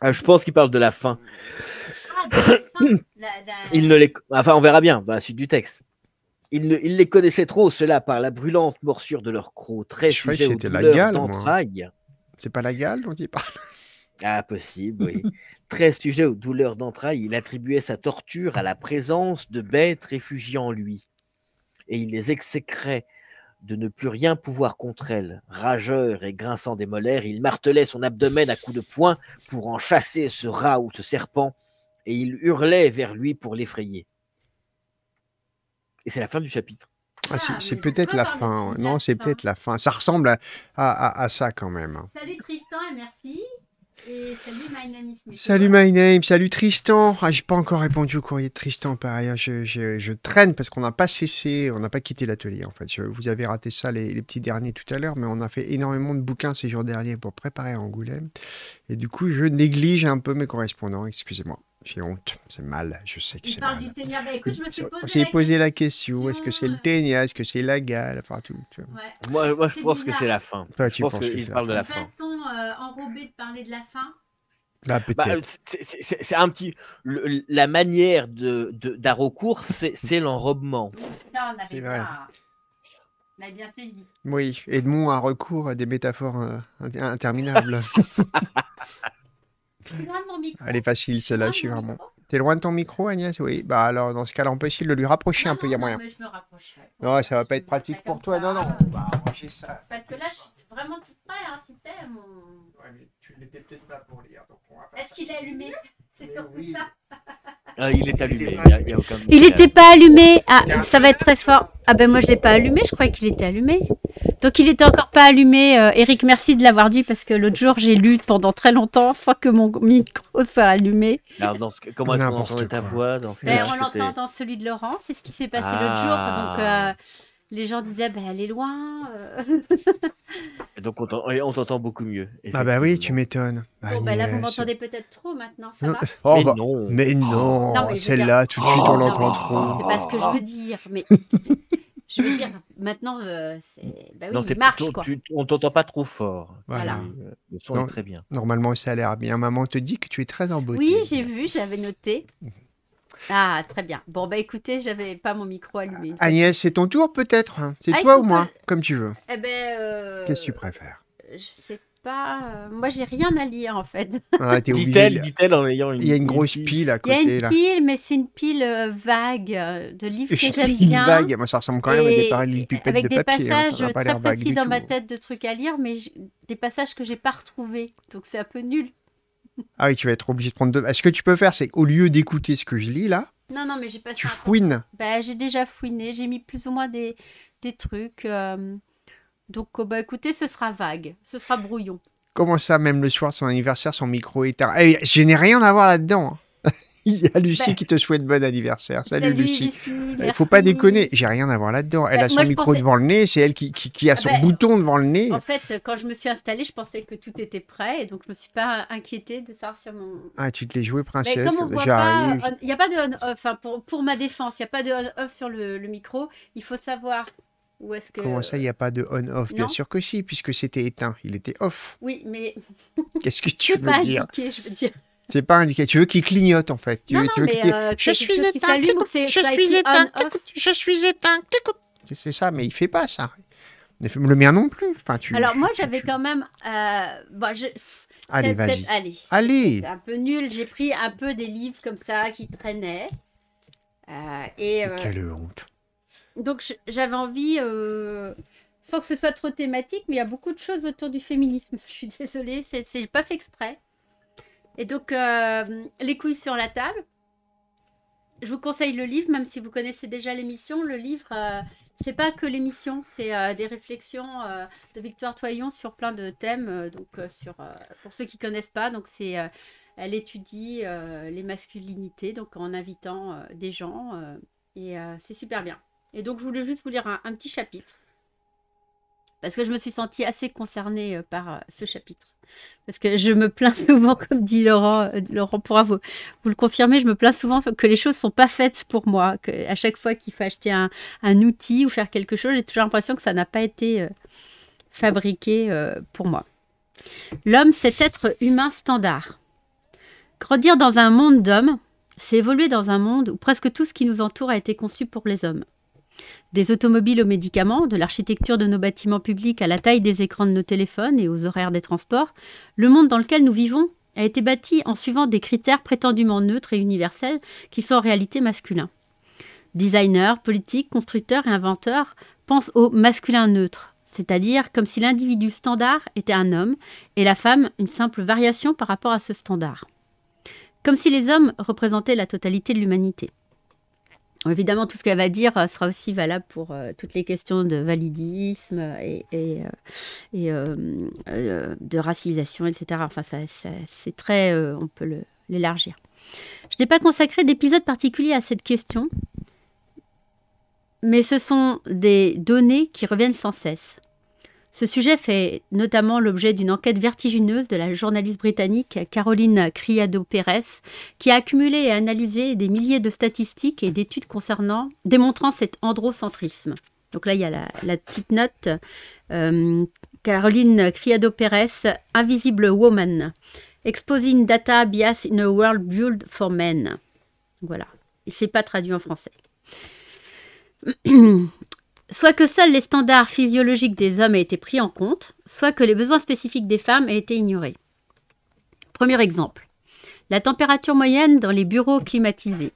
ah, Je pense qu'il parle de la faim. Ah, il ne les... Enfin, on verra bien dans la suite du texte. Il, les connaissait trop, cela par la brûlante morsure de leur crocs, très sujets aux douleurs d'entrailles. C'est pas la gale dont il parle ah, possible, oui. Très sujet aux douleurs d'entrailles, il attribuait sa torture à la présence de bêtes réfugiées en lui. Et il les exécrait de ne plus rien pouvoir contre elles. Rageur et grinçant des molaires, il martelait son abdomen à coups de poing pour en chasser ce rat ou ce serpent, et il hurlait vers lui pour l'effrayer. Et c'est la fin du chapitre. Ah, c'est ah, peut-être la fin. Non, c'est peut-être la fin. Ça ressemble à ça quand même. Hein. Salut Tristan et merci salut, my name Salut, my name. Salut, Tristan. Ah, j'ai pas encore répondu au courrier de Tristan, pareil. Je, je, traîne parce qu'on n'a pas cessé, on n'a pas quitté l'atelier, en fait. vous avez raté ça, les, les petits derniers tout à l'heure, mais on a fait énormément de bouquins ces jours derniers pour préparer Angoulême. Et du coup, je néglige un peu mes correspondants, excusez-moi. J'ai honte, c'est mal, je sais que c'est mal. du ténia. Bah, écoute, je me suis posé, On la... posé la question, est-ce que c'est le ténia, est-ce que c'est la gale, enfin tout. Moi, je pense que c'est la fin. je tu pense qu'il parle de la fin. la façon, euh, enrobée de parler de la fin. Bah, bah c'est un petit. la manière de, d'un recours, c'est l'enrobement. Ça, on avait On a bien saisi. Oui, Edmond a recours à des métaphores euh, interminables. loin de Elle est facile, celle-là, je suis vraiment. T'es loin de ton micro, Agnès Oui. Bah alors, dans ce cas-là, on peut essayer de lui rapprocher un peu, il y a moyen. Non, mais je me rapprocherai. Non, ça va pas être pratique pour toi. Non, non. Bah, arranger ça. Parce que là, je suis vraiment toute près, hein, tu sais. Mon... Ouais, mais tu l'étais peut-être pas pour lire, donc on va pas. Est-ce qu'il est allumé C'est surtout ça. Ah, il est allumé, il n'était pas... était pas allumé. Ah, ça va être très fort. Ah ben moi je l'ai pas allumé, je croyais qu'il était allumé. Donc il n'était encore pas allumé. Euh, Eric, merci de l'avoir dit parce que l'autre jour, j'ai lu pendant très longtemps sans que mon micro soit allumé. Alors, dans comment est-ce qu'on entendait ta voix dans ce ben, On l'entend dans celui de Laurent. C'est ce qui s'est passé l'autre jour. Ah. Donc, euh, les gens disaient, bah, elle est loin. Euh. donc, on t'entend beaucoup mieux. Ah bah oui, tu m'étonnes. bon, bah, bah, là, vous m'entendez peut-être trop maintenant, ça oh, mais, bah, non. mais non Celle-là, tout de suite, on oh, l'entend trop. C'est pas ce que je veux dire, mais... je veux dire, maintenant, euh, c'est... bah oui, il marche. quoi. on t'entend pas trop fort. Voilà. Euh, le son est très bien. Normalement, ça a l'air bien. Maman te dit que tu es très en beauté. Oui, j'ai vu, j'avais noté. Ah, très bien. Bon, bah écoutez, j'avais pas mon micro allumé. Ah, Agnès, c'est ton tour peut-être hein. C'est ah, toi ou moi euh, Comme tu veux. Eh ben, Qu'est-ce que tu préfères Je sais pas. Euh, moi, j'ai rien à lire en fait. Ah, dit-elle, dit en ayant une. Il y a une grosse pile, à côté. Il y a une pile, mais c'est une pile euh, vague euh, de livres que j'aime bien. vague, moi ça ressemble quand même à des parallèles pipettes Avec de des papier, hein, passages hein, pas très précis dans ma tête de trucs à lire, mais des passages que j'ai pas retrouvés, donc c'est un peu nul. ah oui, tu vas être obligé de prendre deux. Ce que tu peux faire, c'est au lieu d'écouter ce que je lis là. Non, non, mais j'ai pas. Tu fouines. Bah, j'ai déjà fouiné. J'ai mis plus ou moins des, des trucs. Donc, euh, bah, écoutez, ce sera vague, ce sera brouillon. Comment ça, même le soir son anniversaire, son micro est éteint eh, Je n'ai rien à voir là-dedans. Hein. Il y a Lucie ben, qui te souhaite bon anniversaire. Salut, Lucie. Il ne euh, faut pas déconner, j'ai rien à voir là-dedans. Elle ben, a son micro devant le nez, c'est elle qui, a ah son ben, bouton devant le nez. En fait, quand je me suis installée, je pensais que tout était prêt, et donc je ne me suis pas inquiétée de ça sur mon. Ah, tu te les joué, princesse. il n'y a pas de on-off. pour, ma défense, il n'y a pas de on-off sur le micro. Il faut savoir Comment ça, il n'y a pas de on-off Bien sûr que si, puisque c'était éteint, il était off. Oui, mais... Qu'est-ce que tu veux pas dire je veux dire. C'est pas indiqué. Tu veux qu'il clignote en fait. Tu non, veux, non, je, suis éteint, je suis éteint. Je suis éteint. C'est ça, mais il fait pas ça. Le mien non plus. Enfin, tu, Alors moi, j'avais quand même. Euh, allez, vas-y. Allez. Un peu nul. J'ai pris un peu des livres comme ça qui traînaient. Euh, et, euh, Quelle honte. Donc j'avais envie, euh, sans que ce soit trop thématique, mais il y a beaucoup de choses autour du féminisme. Je suis désolée, c'est pas fait exprès. Et donc, euh, les couilles sur la table. Je vous conseille le livre, même si vous connaissez déjà l'émission. Le livre, euh, c'est pas que l'émission, c'est des réflexions de Victoire Toyon sur plein de thèmes. donc, sur, pour ceux qui connaissent pas, donc c'est, elle étudie les masculinités, donc en invitant des gens, et c'est super bien. Et donc, je voulais juste vous lire un, petit chapitre. Parce que je me suis sentie assez concernée euh, par euh, ce chapitre. Parce que je me plains souvent, comme dit Laurent, euh, Laurent pourra vous, le confirmer, je me plains souvent que les choses ne sont pas faites pour moi. Que à chaque fois qu'il faut acheter un, un, outil ou faire quelque chose, j'ai toujours l'impression que ça n'a pas été fabriqué pour moi. L'homme, c'est être humain standard. Grandir dans un monde d'hommes, c'est évoluer dans un monde où presque tout ce qui nous entoure a été conçu pour les hommes. Des automobiles aux médicaments, de l'architecture de nos bâtiments publics à la taille des écrans de nos téléphones et aux horaires des transports, le monde dans lequel nous vivons a été bâti en suivant des critères prétendument neutres et universels qui sont en réalité masculins. Designers, politiques, constructeurs et inventeurs pensent au masculin neutre, c'est-à-dire comme si l'individu standard était un homme et la femme une simple variation par rapport à ce standard. Comme si les hommes représentaient la totalité de l'humanité. Évidemment, tout ce qu'elle va dire euh, sera aussi valable pour euh, toutes les questions de validisme et, euh, de racisation, etc. Enfin, ça, c'est très, on peut l'élargir. Je n'ai pas consacré d'épisode particulier à cette question, mais ce sont des données qui reviennent sans cesse. Ce sujet fait notamment l'objet d'une enquête vertigineuse de la journaliste britannique Caroline Criado-Pérez, qui a accumulé et analysé des milliers de statistiques et d'études concernant, démontrant cet androcentrisme. Donc là, il y a la, petite note. Euh, Caroline Criado-Pérez, Invisible Woman, Exposing Data Bias in a World Built for Men. Voilà. Il s'est pas traduit en français. soit que seuls les standards physiologiques des hommes aient été pris en compte, soit que les besoins spécifiques des femmes aient été ignorés. Premier exemple. La température moyenne dans les bureaux climatisés.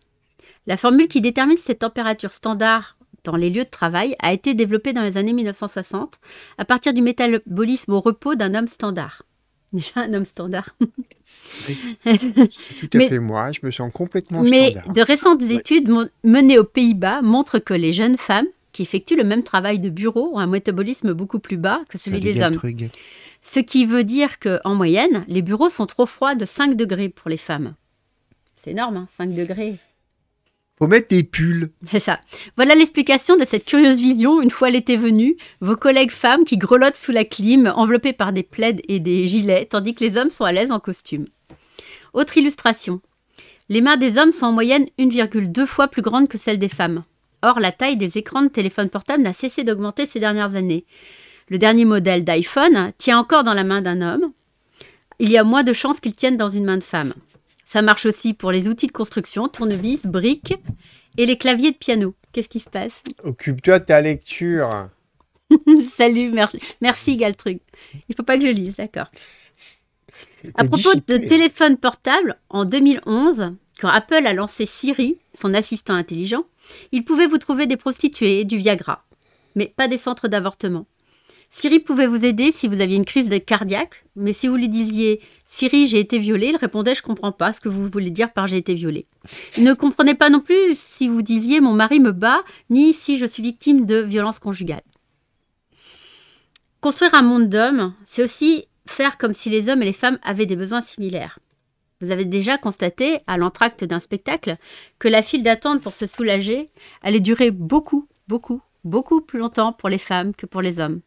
La formule qui détermine cette température standard dans les lieux de travail a été développée dans les années 1960 à partir du métabolisme au repos d'un homme standard. Déjà un homme standard. tout à fait moi, je me sens complètement standard. Mais de récentes études menées aux Pays-Bas montrent que les jeunes femmes qui effectuent le même travail de bureau ont un métabolisme beaucoup plus bas que celui des hommes. Ce qui veut dire que en moyenne, les bureaux sont trop froids de 5 degrés pour les femmes. C'est énorme, 5 hein, degrés. Faut mettre des pulls. C'est ça. Voilà l'explication de cette curieuse vision une fois l'été venu. Vos collègues femmes qui grelottent sous la clim, enveloppées par des plaids et des gilets, tandis que les hommes sont à l'aise en costume. Autre illustration. Les mains des hommes sont en moyenne 1,2 fois plus grandes que celles des femmes. Or, la taille des écrans de téléphone portable n'a cessé d'augmenter ces dernières années. Le dernier modèle d'iPhone tient encore dans la main d'un homme. Il y a moins de chances qu'il tienne dans une main de femme. Ça marche aussi pour les outils de construction, tournevis, briques et les claviers de piano. Qu'est-ce qui se passe Occupe-toi de ta lecture. Salut, merci. Merci, Galtruc. Il faut pas que je lise, d'accord. À propos de téléphone portable, en 2011, quand Apple a lancé Siri, son assistant intelligent, il pouvait vous trouver des prostituées et du Viagra, mais pas des centres d'avortement. Siri pouvait vous aider si vous aviez une crise cardiaque, mais si vous lui disiez Siri, j'ai été violée, il répondait Je comprends pas ce que vous voulez dire par j'ai été violée. Il ne comprenait pas non plus si vous disiez Mon mari me bat, ni si je suis victime de violences conjugales. Construire un monde d'hommes, c'est aussi faire comme si les hommes et les femmes avaient des besoins similaires. Vous avez déjà constaté, à l'entracte d'un spectacle, que la file d'attente pour se soulager allait durer beaucoup, beaucoup, beaucoup plus longtemps pour les femmes que pour les hommes.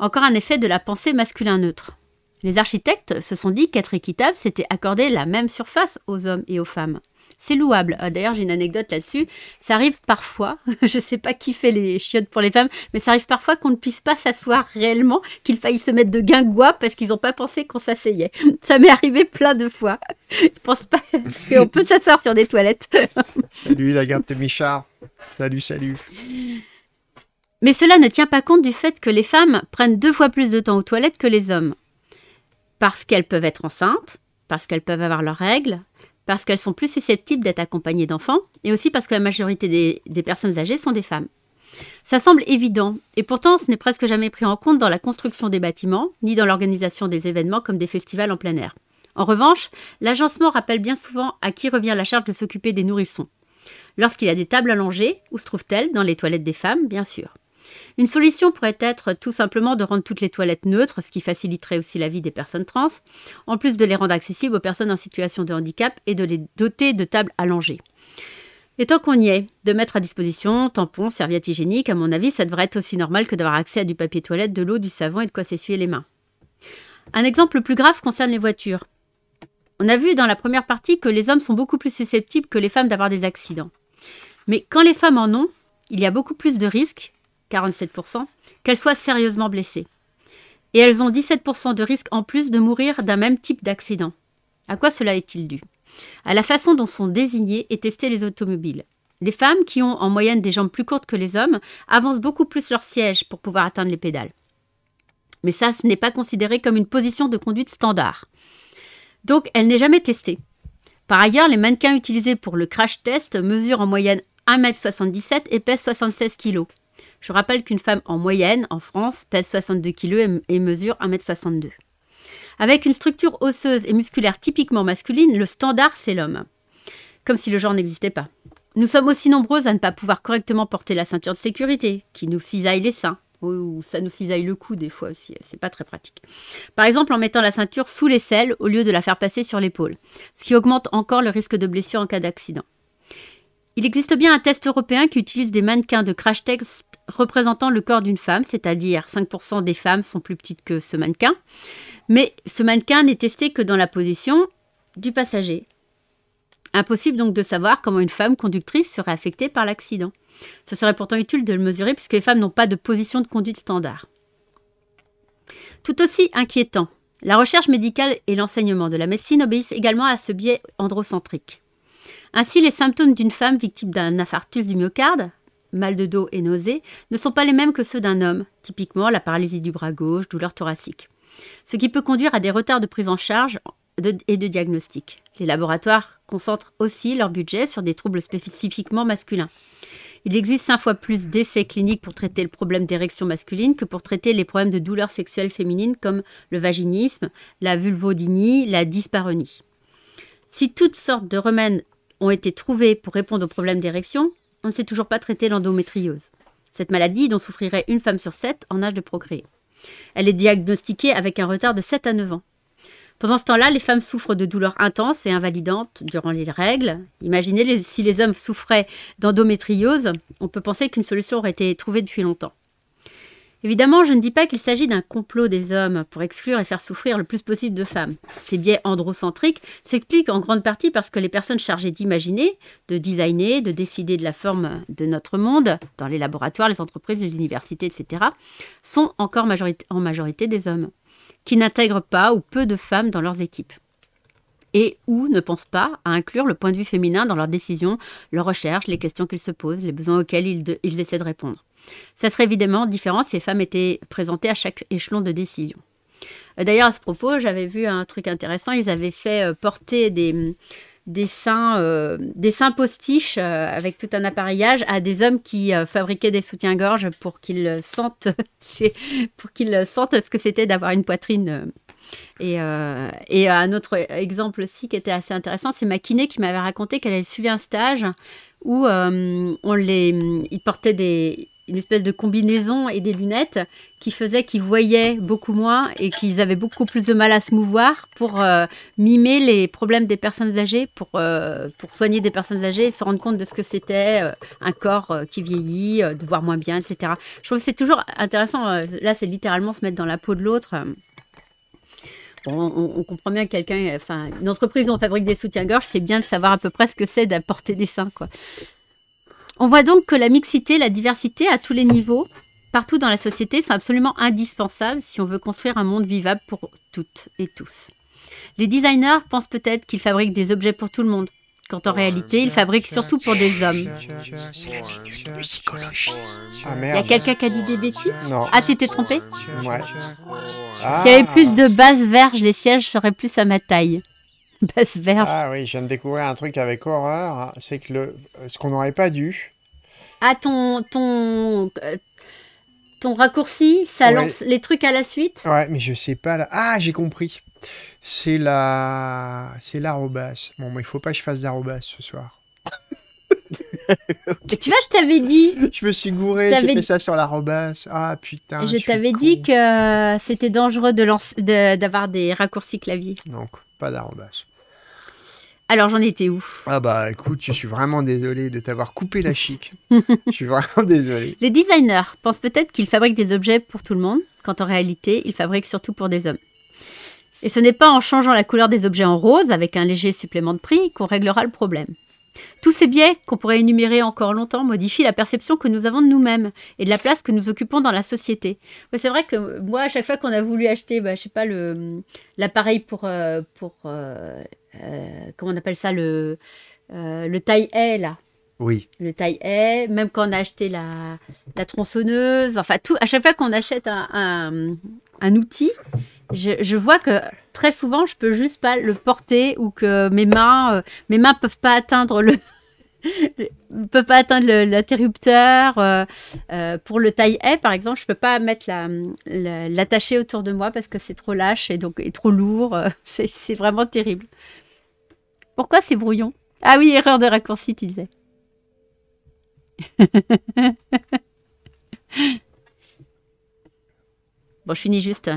Encore un effet de la pensée masculin neutre. Les architectes se sont dit qu'être équitable, c'était accorder la même surface aux hommes et aux femmes. C'est louable. Euh, d'ailleurs, j'ai une anecdote là-dessus. Ça arrive parfois, je ne sais pas qui fait les chiottes pour les femmes, mais ça arrive parfois qu'on ne puisse pas s'asseoir réellement, qu'il faille se mettre de guingois parce qu'ils n'ont pas pensé qu'on s'asseyait. Ça m'est arrivé plein de fois. Je pense pas qu'on peut s'asseoir sur des toilettes. salut la garde de Michard. Salut, salut. Mais cela ne tient pas compte du fait que les femmes prennent deux fois plus de temps aux toilettes que les hommes. Parce qu'elles peuvent être enceintes, parce qu'elles peuvent avoir leurs règles, parce qu'elles sont plus susceptibles d'être accompagnées d'enfants, et aussi parce que la majorité des, personnes âgées sont des femmes. Ça semble évident, et pourtant ce n'est presque jamais pris en compte dans la construction des bâtiments, ni dans l'organisation des événements comme des festivals en plein air. En revanche, l'agencement rappelle bien souvent à qui revient la charge de s'occuper des nourrissons. Lorsqu'il y a des tables allongées, où se trouvent-elles Dans les toilettes des femmes, bien sûr. Une solution pourrait être tout simplement de rendre toutes les toilettes neutres, ce qui faciliterait aussi la vie des personnes trans, en plus de les rendre accessibles aux personnes en situation de handicap et de les doter de tables allongées. Et tant qu'on y est, de mettre à disposition tampons, serviettes hygiéniques, à mon avis, ça devrait être aussi normal que d'avoir accès à du papier toilette, de l'eau, du savon et de quoi s'essuyer les mains. Un exemple plus grave concerne les voitures. On a vu dans la première partie que les hommes sont beaucoup plus susceptibles que les femmes d'avoir des accidents. Mais quand les femmes en ont, il y a beaucoup plus de risques 47%, qu'elles soient sérieusement blessées. Et elles ont 17% de risque en plus de mourir d'un même type d'accident. À quoi cela est-il dû À la façon dont sont désignées et testées les automobiles. Les femmes, qui ont en moyenne des jambes plus courtes que les hommes, avancent beaucoup plus leur siège pour pouvoir atteindre les pédales. Mais ça, ce n'est pas considéré comme une position de conduite standard. Donc, elle n'est jamais testée. Par ailleurs, les mannequins utilisés pour le crash test mesurent en moyenne 1m77 et pèsent 76 kg. Je rappelle qu'une femme en moyenne, en France, pèse 62 kg et mesure 1m62. Avec une structure osseuse et musculaire typiquement masculine, le standard, c'est l'homme. Comme si le genre n'existait pas. Nous sommes aussi nombreuses à ne pas pouvoir correctement porter la ceinture de sécurité, qui nous cisaille les seins, ou ça nous cisaille le cou des fois aussi, euh, c'est pas très pratique. Par exemple en mettant la ceinture sous les l'aisselle au lieu de la faire passer sur l'épaule, ce qui augmente encore le risque de blessure en cas d'accident. Il existe bien un test européen qui utilise des mannequins de crash test représentant le corps d'une femme, c'est-à-dire 5% des femmes sont plus petites que ce mannequin. Mais ce mannequin n'est testé que dans la position du passager. Impossible donc de savoir comment une femme conductrice serait affectée par l'accident. Ce serait pourtant utile de le mesurer puisque les femmes n'ont pas de position de conduite standard. Tout aussi inquiétant, la recherche médicale et l'enseignement de la médecine obéissent également à ce biais androcentrique. Ainsi, les symptômes d'une femme victime d'un infarctus du myocarde, mal de dos et nausées, ne sont pas les mêmes que ceux d'un homme, typiquement la paralysie du bras gauche, douleur thoracique. Ce qui peut conduire à des retards de prise en charge et de diagnostic. Les laboratoires concentrent aussi leur budget sur des troubles spécifiquement masculins. Il existe cinq fois plus d'essais cliniques pour traiter le problème d'érection masculine que pour traiter les problèmes de douleurs sexuelles féminines comme le vaginisme, la vulvodynie, la dyspareunie. Si toutes sortes de remèdes ont été trouvés pour répondre aux problèmes d'érection, on ne sait toujours pas traiter l'endométriose. Cette maladie dont souffrirait une femme sur sept en âge de procréer. Elle est diagnostiquée avec un retard de 7 à 9 ans. Pendant ce temps-là, les femmes souffrent de douleurs intenses et invalidantes durant les règles. Imaginez si les hommes souffraient d'endométriose, on peut penser qu'une solution aurait été trouvée depuis longtemps. Évidemment, je ne dis pas qu'il s'agit d'un complot des hommes pour exclure et faire souffrir le plus possible de femmes. Ces biais androcentriques s'expliquent en grande partie parce que les personnes chargées d'imaginer, de designer, de décider de la forme de notre monde, dans les laboratoires, les entreprises, les universités, etc., sont encore en majorité des hommes, qui n'intègrent pas ou peu de femmes dans leurs équipes et ou ne pensent pas à inclure le point de vue féminin dans leurs décisions, leurs recherches, les questions qu'ils se posent, les besoins auxquels ils essaient de répondre. Ça serait évidemment différent si les femmes étaient présentées à chaque échelon de décision. Euh, d'ailleurs, à ce propos, j'avais vu un truc intéressant. Ils avaient fait euh, porter mm, euh, des, seins, postiches avec tout un appareillage à des hommes qui fabriquaient des soutiens-gorge pour qu'ils sentent, pour qu'ils sentent ce que c'était d'avoir une poitrine. Et, un autre exemple aussi qui était assez intéressant, c'est ma qui m'avait raconté qu'elle avait suivi un stage où on les, mm, ils portaient des, une espèce de combinaison et des lunettes qui faisait qu'ils voyaient beaucoup moins et qu'ils avaient beaucoup plus de mal à se mouvoir pour euh, mimer les problèmes des personnes âgées, pour, euh, pour soigner des personnes âgées se rendre compte de ce que c'était euh, un corps qui vieillit, de voir moins bien, etc. Je trouve que c'est toujours intéressant. là, c'est littéralement se mettre dans la peau de l'autre. Bon, on, comprend bien que quelqu'un, enfin, une entreprise où on fabrique des soutiens-gorge, c'est bien de savoir à peu près ce que c'est d'apporter des seins, quoi. On voit donc que la mixité, la diversité à tous les niveaux, partout dans la société, sont absolument indispensables si on veut construire un monde vivable pour toutes et tous. Les designers pensent peut-être qu'ils fabriquent des objets pour tout le monde, quand en oh, réalité, ils fabriquent surtout pour des hommes. Ah, Il y a quelqu'un qui a dit des bêtises Ah, tu t'es trompé Ouais. Ah. S'il y avait plus de basses verges, les sièges seraient plus à ma taille. Basse verge. Ah oui, je viens de découvrir un truc avec horreur, c'est que le, ce qu'on n'aurait pas dû, ah, ton, ton, euh, ton raccourci, ça lance les trucs à la suite Ouais, mais je sais pas. Là. Ah, j'ai compris. C'est la... C'est l'arrobas. Bon, mais il faut pas que je fasse d'arrobas ce soir. Tu vois, je t'avais dit. Je me suis gouré, j'ai fait ça sur l'arrobas. Ah putain. Je, t'avais dit que c'était dangereux de d'avoir des raccourcis clavier. Donc, pas d'arrobas. Alors j'en étais ouf. Ah bah écoute, je suis vraiment désolé de t'avoir coupé la chic. je suis vraiment désolé. Les designers pensent peut-être qu'ils fabriquent des objets pour tout le monde, quand en réalité, ils fabriquent surtout pour des hommes. Et ce n'est pas en changeant la couleur des objets en rose avec un léger supplément de prix qu'on réglera le problème. Tous ces biais qu'on pourrait énumérer encore longtemps modifient la perception que nous avons de nous-mêmes et de la place que nous occupons dans la société. C'est vrai que moi, à chaque fois qu'on a voulu acheter, bah, je sais pas, l'appareil pour, euh, pour euh, euh, comment on appelle ça, le, euh, le taille-haie, là. Oui. Le taille-haie, même quand on a acheté la, la tronçonneuse, enfin, tout, à chaque fois qu'on achète un, un, outil, je, je, vois que très souvent, je peux juste pas le porter ou que mes mains, euh, mes mains peuvent pas atteindre le, peut pas atteindre l'interrupteur. pour le taille haie, par exemple, je peux pas mettre l'attacher la, autour de moi parce que c'est trop lâche et donc et trop lourd. c'est vraiment terrible. Pourquoi c'est brouillon Ah oui, erreur de raccourci, tu disais. bon, je finis juste.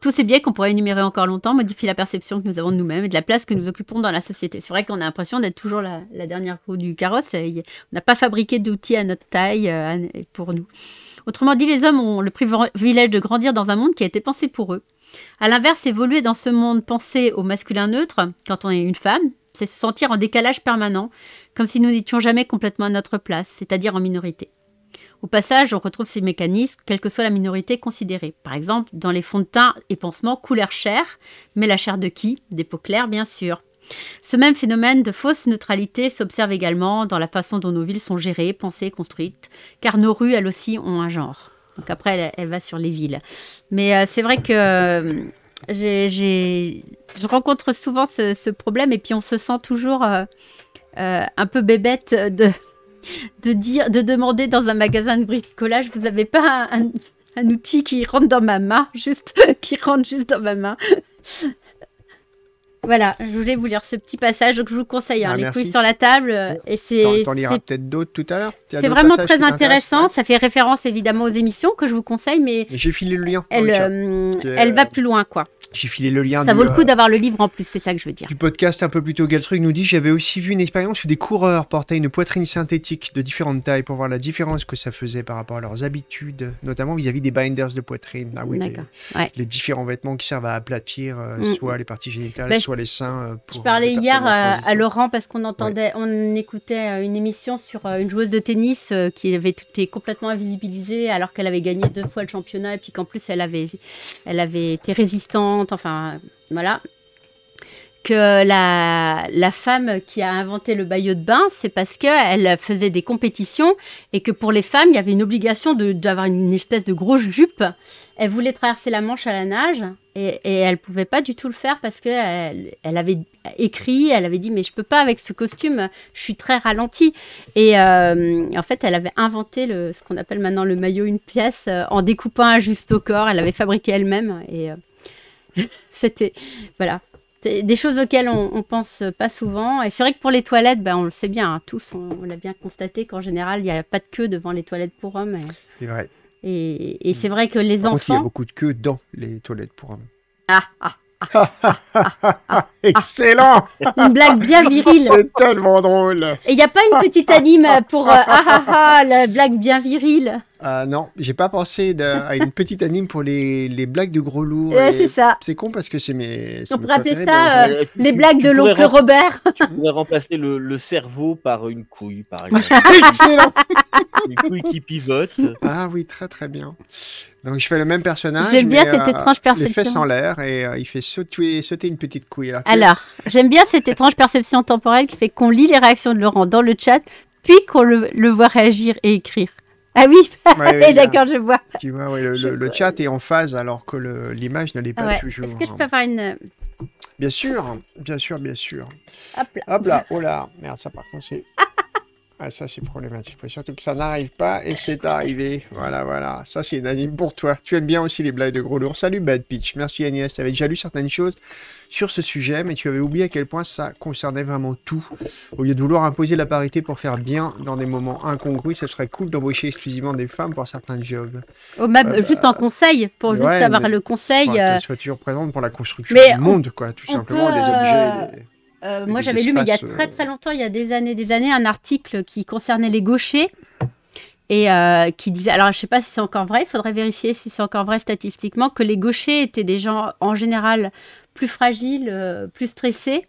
Tous ces biais qu'on pourrait énumérer encore longtemps modifient la perception que nous avons de nous-mêmes et de la place que nous occupons dans la société. C'est vrai qu'on a l'impression d'être toujours la, dernière roue du carrosse. On n'a pas fabriqué d'outils à notre taille euh, pour nous. Autrement dit, les hommes ont le privilège de grandir dans un monde qui a été pensé pour eux. A l'inverse, évoluer dans ce monde pensé au masculin neutre, quand on est une femme, c'est se sentir en décalage permanent, comme si nous n'étions jamais complètement à notre place, c'est-à-dire en minorité. Au passage, on retrouve ces mécanismes, quelle que soit la minorité considérée. Par exemple, dans les fonds de teint et pansements couleur chair, mais la chair de qui Des peaux claires, bien sûr. Ce même phénomène de fausse neutralité s'observe également dans la façon dont nos villes sont gérées, pensées, construites, car nos rues, elles aussi, ont un genre. Donc après, elle, va sur les villes. Mais euh, c'est vrai que euh, je rencontre souvent ce, problème et puis on se sent toujours euh, un peu bébête de, dire, de demander dans un magasin de bricolage, vous n'avez pas un, outil qui rentre dans ma main, juste, qui rentre juste dans ma main. Voilà, je voulais vous lire ce petit passage, que je vous conseille hein, bah, les couilles sur la table. Euh, et c'est, t'en, peut-être d'autres tout à l'heure. C'est vraiment très intéressant. Ça fait référence évidemment aux émissions que je vous conseille, mais j'ai filé le lien. Elle, euh, elle va plus loin, quoi. J'ai filé le lien. Ça vaut le euh, coup d'avoir le livre en plus, c'est ça que je veux dire. Du podcast un peu plus tôt, Galtruc nous dit j'avais aussi vu une expérience où des coureurs portaient une poitrine synthétique de différentes tailles pour voir la différence que ça faisait par rapport à leurs habitudes, notamment vis-à-vis des binders de poitrine. Ah oui, les, différents vêtements qui servent à aplatir mm. soit les parties génitales, bah, soit euh, je euh, parlais hier euh, à, Laurent parce qu'on entendait, on écoutait une émission sur une joueuse de tennis qui avait été complètement invisibilisée alors qu'elle avait gagné deux fois le championnat et puis qu'en plus elle avait, elle avait été résistante. Enfin, voilà la, femme qui a inventé le maillot de bain, c'est parce qu'elle faisait des compétitions et que pour les femmes, il y avait une obligation d'avoir une espèce de grosse jupe. Elle voulait traverser la Manche à la nage et, elle elle pouvait pas du tout le faire parce que elle, avait écrit, elle avait dit mais je peux pas avec ce costume, je suis très ralentie. Et euh, en fait, elle avait inventé ce qu'on appelle maintenant le maillot une pièce euh, en découpant un juste au corps. Elle l'avait fabriqué elle-même et euh, c'était voilà des choses auxquelles on, on, pense pas souvent. Et c'est vrai que pour les toilettes, ben, on le sait bien, hein, tous, on, l'a bien constaté qu'en général, il n'y a pas de queue devant les toilettes pour hommes. C'est vrai. Et, c'est vrai que les Par enfants. il y a beaucoup de queue dans les toilettes pour hommes. Ah, ah. Ah, ah, ah, ah Excellent Une blague bien virile. C'est tellement drôle. Et il n'y a pas une petite anime pour euh, ah ah, la blague bien virile. Euh, non, j'ai pas pensé à une petite anime pour les, blagues de gros loup Ouais, c'est ça. C'est con parce que c'est mes. On pourrait appeler ça euh, les blagues de l'oncle Robert. Tu pourrais remplacer le, cerveau par une couille, par exemple. Excellent Une couille qui pivote. Ah oui, très très bien. Donc je fais le même personnage. J'aime bien cette euh, étrange perception. Il fait sans l'air et il fait sauter, sauter, une petite couille. Alors, j'aime bien cette étrange perception temporelle qui fait qu'on lit les réactions de Laurent dans le chat, puis qu'on le voit réagir et écrire. Ah oui, d'accord, je vois. Tu vois, le, chat est en phase alors que l'image ne l'est pas toujours. Est-ce que je hein. peux faire une... Bien sûr, bien sûr, bien sûr. Hop là. Hop là, oh là. Merde, ça par contre c'est... ah ça c'est problématique, surtout que ça n'arrive pas et c'est arrivé. Voilà, voilà, ça c'est une anime pour toi. Tu aimes bien aussi les blagues de gros lourds. Salut Bad Pitch, merci Agnès, t'avais déjà lu certaines choses sur ce sujet, mais tu avais oublié à quel point ça concernait vraiment tout. Au lieu de vouloir imposer la parité pour faire bien dans des moments incongrus, ce serait cool d'embaucher exclusivement des femmes pour certains jobs. Oh, même euh, juste en bah, conseil, pour juste avoir le conseil. Pour euh, soit toujours présente pour la construction du monde, quoi, tout simplement, euh, moi, j'avais lu, mais il y a très très longtemps, il y a des années, des années, un article qui concernait les gauchers et qui disait, alors je ne sais pas si c'est encore vrai, il faudrait vérifier si c'est encore vrai statistiquement, que les gauchers étaient des gens en général plus fragiles, euh, plus stressé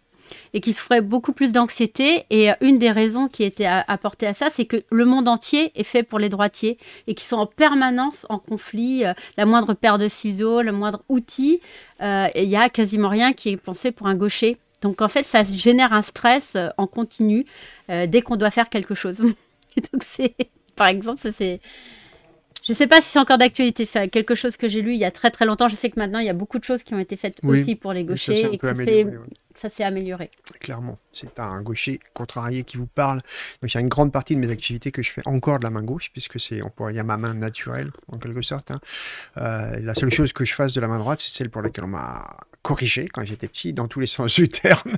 et qui souffraient beaucoup plus d'anxiété. Et euh, une des raisons qui était apportée à ça, c'est que le monde entier est fait pour les droitiers et qui sont en permanence en conflit. Euh, la moindre paire de ciseaux, le moindre outil, il n'y a quasiment rien qui est pensé pour un gaucher. Donc en fait, ça génère un stress en continu dès qu'on doit faire quelque chose. donc c'est, par exemple, ça c'est je ne sais pas si c'est encore d'actualité. C'est quelque chose que j'ai lu il y a très très longtemps. Je sais que maintenant, il y a beaucoup de choses qui ont été faites aussi pour les gauchers et, que ça s'est amélioré. Clairement, c'est un gaucher contrarié qui vous parle. Donc, il y a une grande partie de mes activités que je fais encore de la main gauche, puisque c'est, on pourrait dire, ma main naturelle, en quelque sorte. Hein. Euh, la seule chose que je fasse de la main droite, c'est celle pour laquelle on m'a corrigé quand j'étais petit, dans tous les sens du terme.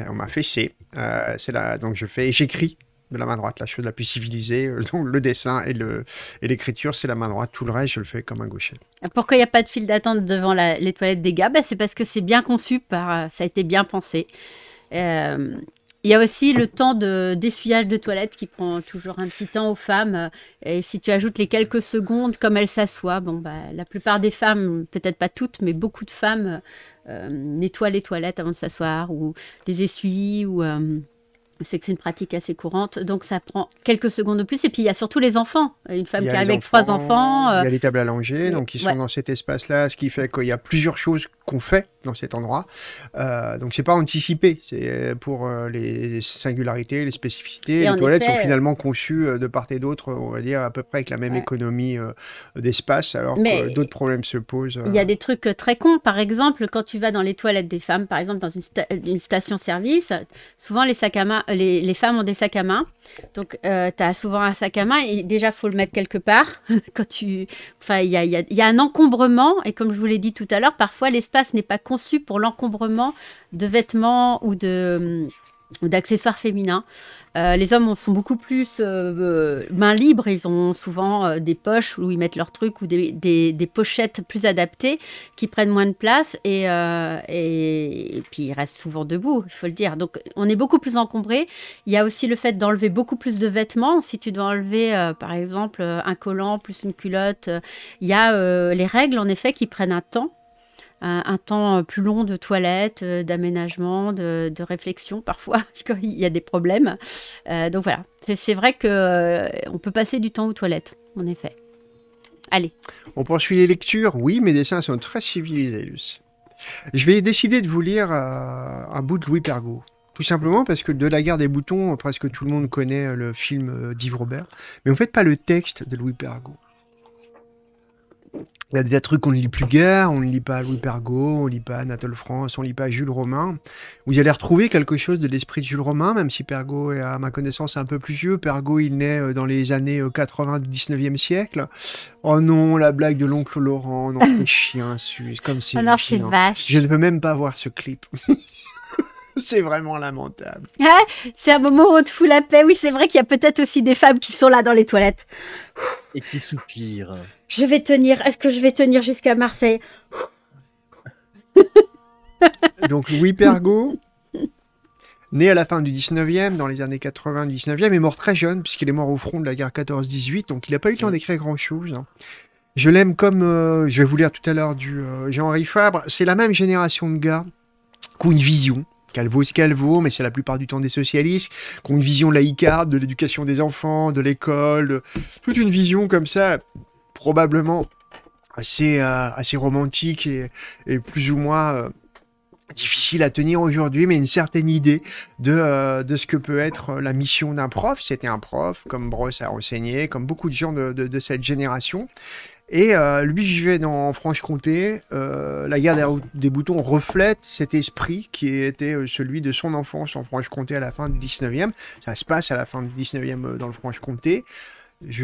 on m'a fessé. Euh, c'est là, donc je fais, j'écris de la main droite, la chose la plus civilisée. Euh, donc le dessin et, le, l'écriture, c'est la main droite. Tout le reste, je le fais comme un gaucher. Pourquoi il n'y a pas de file d'attente devant les toilettes des gars bah, C'est parce que c'est bien conçu, par, euh, ça a été bien pensé. Euh, il y a aussi le temps de, d'essuyage de toilettes qui prend toujours un petit temps aux femmes. Et si tu ajoutes les quelques secondes, comme elles s'assoient, bon, bah, la plupart des femmes, peut-être pas toutes, mais beaucoup de femmes nettoient les toilettes avant de s'asseoir ou les essuient ou c'est que c'est une pratique assez courante, donc ça prend quelques secondes de plus. Et puis il y a surtout les enfants. Une femme qui avec trois enfants. Euh, il y a les tables allongées, donc ils sont dans cet espace-là, ce qui fait qu'il y a plusieurs choses qu'on fait dans cet endroit. Euh, donc c'est pas anticipé, c'est euh, pour euh, les singularités, les spécificités. les toilettes sont finalement conçues de part et d'autre, on va dire à peu près avec la même économie d'espace, alors que d'autres problèmes se posent. Il y a des trucs très cons, par exemple quand tu vas dans les toilettes des femmes, par exemple dans une, station-service, souvent les sacs à main, les, femmes ont des sacs à main, donc tu as souvent un sac à main et déjà faut le mettre quelque part quand tu, enfin il y a, y a un encombrement et comme je vous l'ai dit tout à l'heure, parfois les n'est pas conçu pour l'encombrement de vêtements ou de euh, d'accessoires féminins. Euh, les hommes sont beaucoup plus euh, mains libres, ils ont souvent des poches où ils mettent leurs trucs ou des, pochettes plus adaptées qui prennent moins de place et, et, et, puis ils restent souvent debout, il faut le dire. Donc on est beaucoup plus encombré. Il y a aussi le fait d'enlever beaucoup plus de vêtements. Si tu dois enlever par exemple un collant plus une culotte, il y a les règles en effet qui prennent un temps un, temps euh, plus long de toilette, euh, d'aménagement, de, réflexion parfois, parce qu'il y a des problèmes. Euh, donc voilà, c'est vrai qu'on on peut passer du temps aux toilettes, en effet. Allez. On poursuit les lectures. Oui, mes dessins sont très civilisés, Luce. Je vais décider de vous lire un bout de Louis Pergaud. Tout simplement parce que de la guerre des boutons, presque tout le monde connaît le film d'Yves Robert. Mais en fait, pas le texte de Louis Pergaud. Il y a des trucs qu'on ne lit plus guère, on ne lit pas Louis Pergaud, on ne lit pas Anatole France, on ne lit pas Jules Romain. Vous allez retrouver quelque chose de l'esprit de Jules Romain, même si Pergaud est à ma connaissance un peu plus vieux. Pergaud, il naît euh, dans les années 90 du 19e siècle. Oh non, la blague de l'oncle Laurent, non, chien suisse, comme si... non, c'est vache. Je ne peux même pas voir ce clip. c'est vraiment lamentable. Ah, c'est un moment où on te fout la paix. Oui, c'est vrai qu'il y a peut-être aussi des femmes qui sont là dans les toilettes. Et qui soupirent je vais tenir, est-ce que je vais tenir jusqu'à Marseille Donc Louis Pergaud, né à la fin du 19e, dans les années 80 du 19e, est mort très jeune, puisqu'il est mort au front de la guerre 14-18, donc il n'a pas eu le temps mm. d'écrire grand-chose. Hein. Je l'aime comme, euh, je vais vous lire tout à l'heure du euh, Jean-Henri Fabre, c'est la même génération de gars qui ont une vision, vaut ce vaut, mais c'est la plupart du temps des socialistes, qui ont une vision laïcarde de l'éducation des enfants, de l'école, toute une vision comme ça, probablement assez, euh, assez romantique et, plus ou moins euh, difficile à tenir aujourd'hui, mais une certaine idée euh, de, ce que peut être la mission d'un prof. C'était un prof, comme Bross a renseigné, comme beaucoup de gens de, cette génération. Et lui vivait dans Franche-Comté. la guerre des boutons reflète cet esprit qui était celui de son enfance en Franche-Comté à la fin du 19e. Ça se passe à la fin du 19e dans le Franche-Comté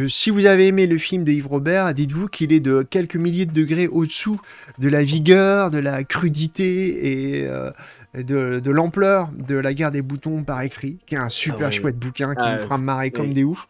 si vous avez aimé le film de Yves Robert, dites-vous qu'il est de quelques milliers de degrés au-dessous de la vigueur, de la crudité et euh, de, l'ampleur de La guerre des boutons par écrit, qui est un super ah chouette bouquin qui me ah, fera marrer comme des oufs.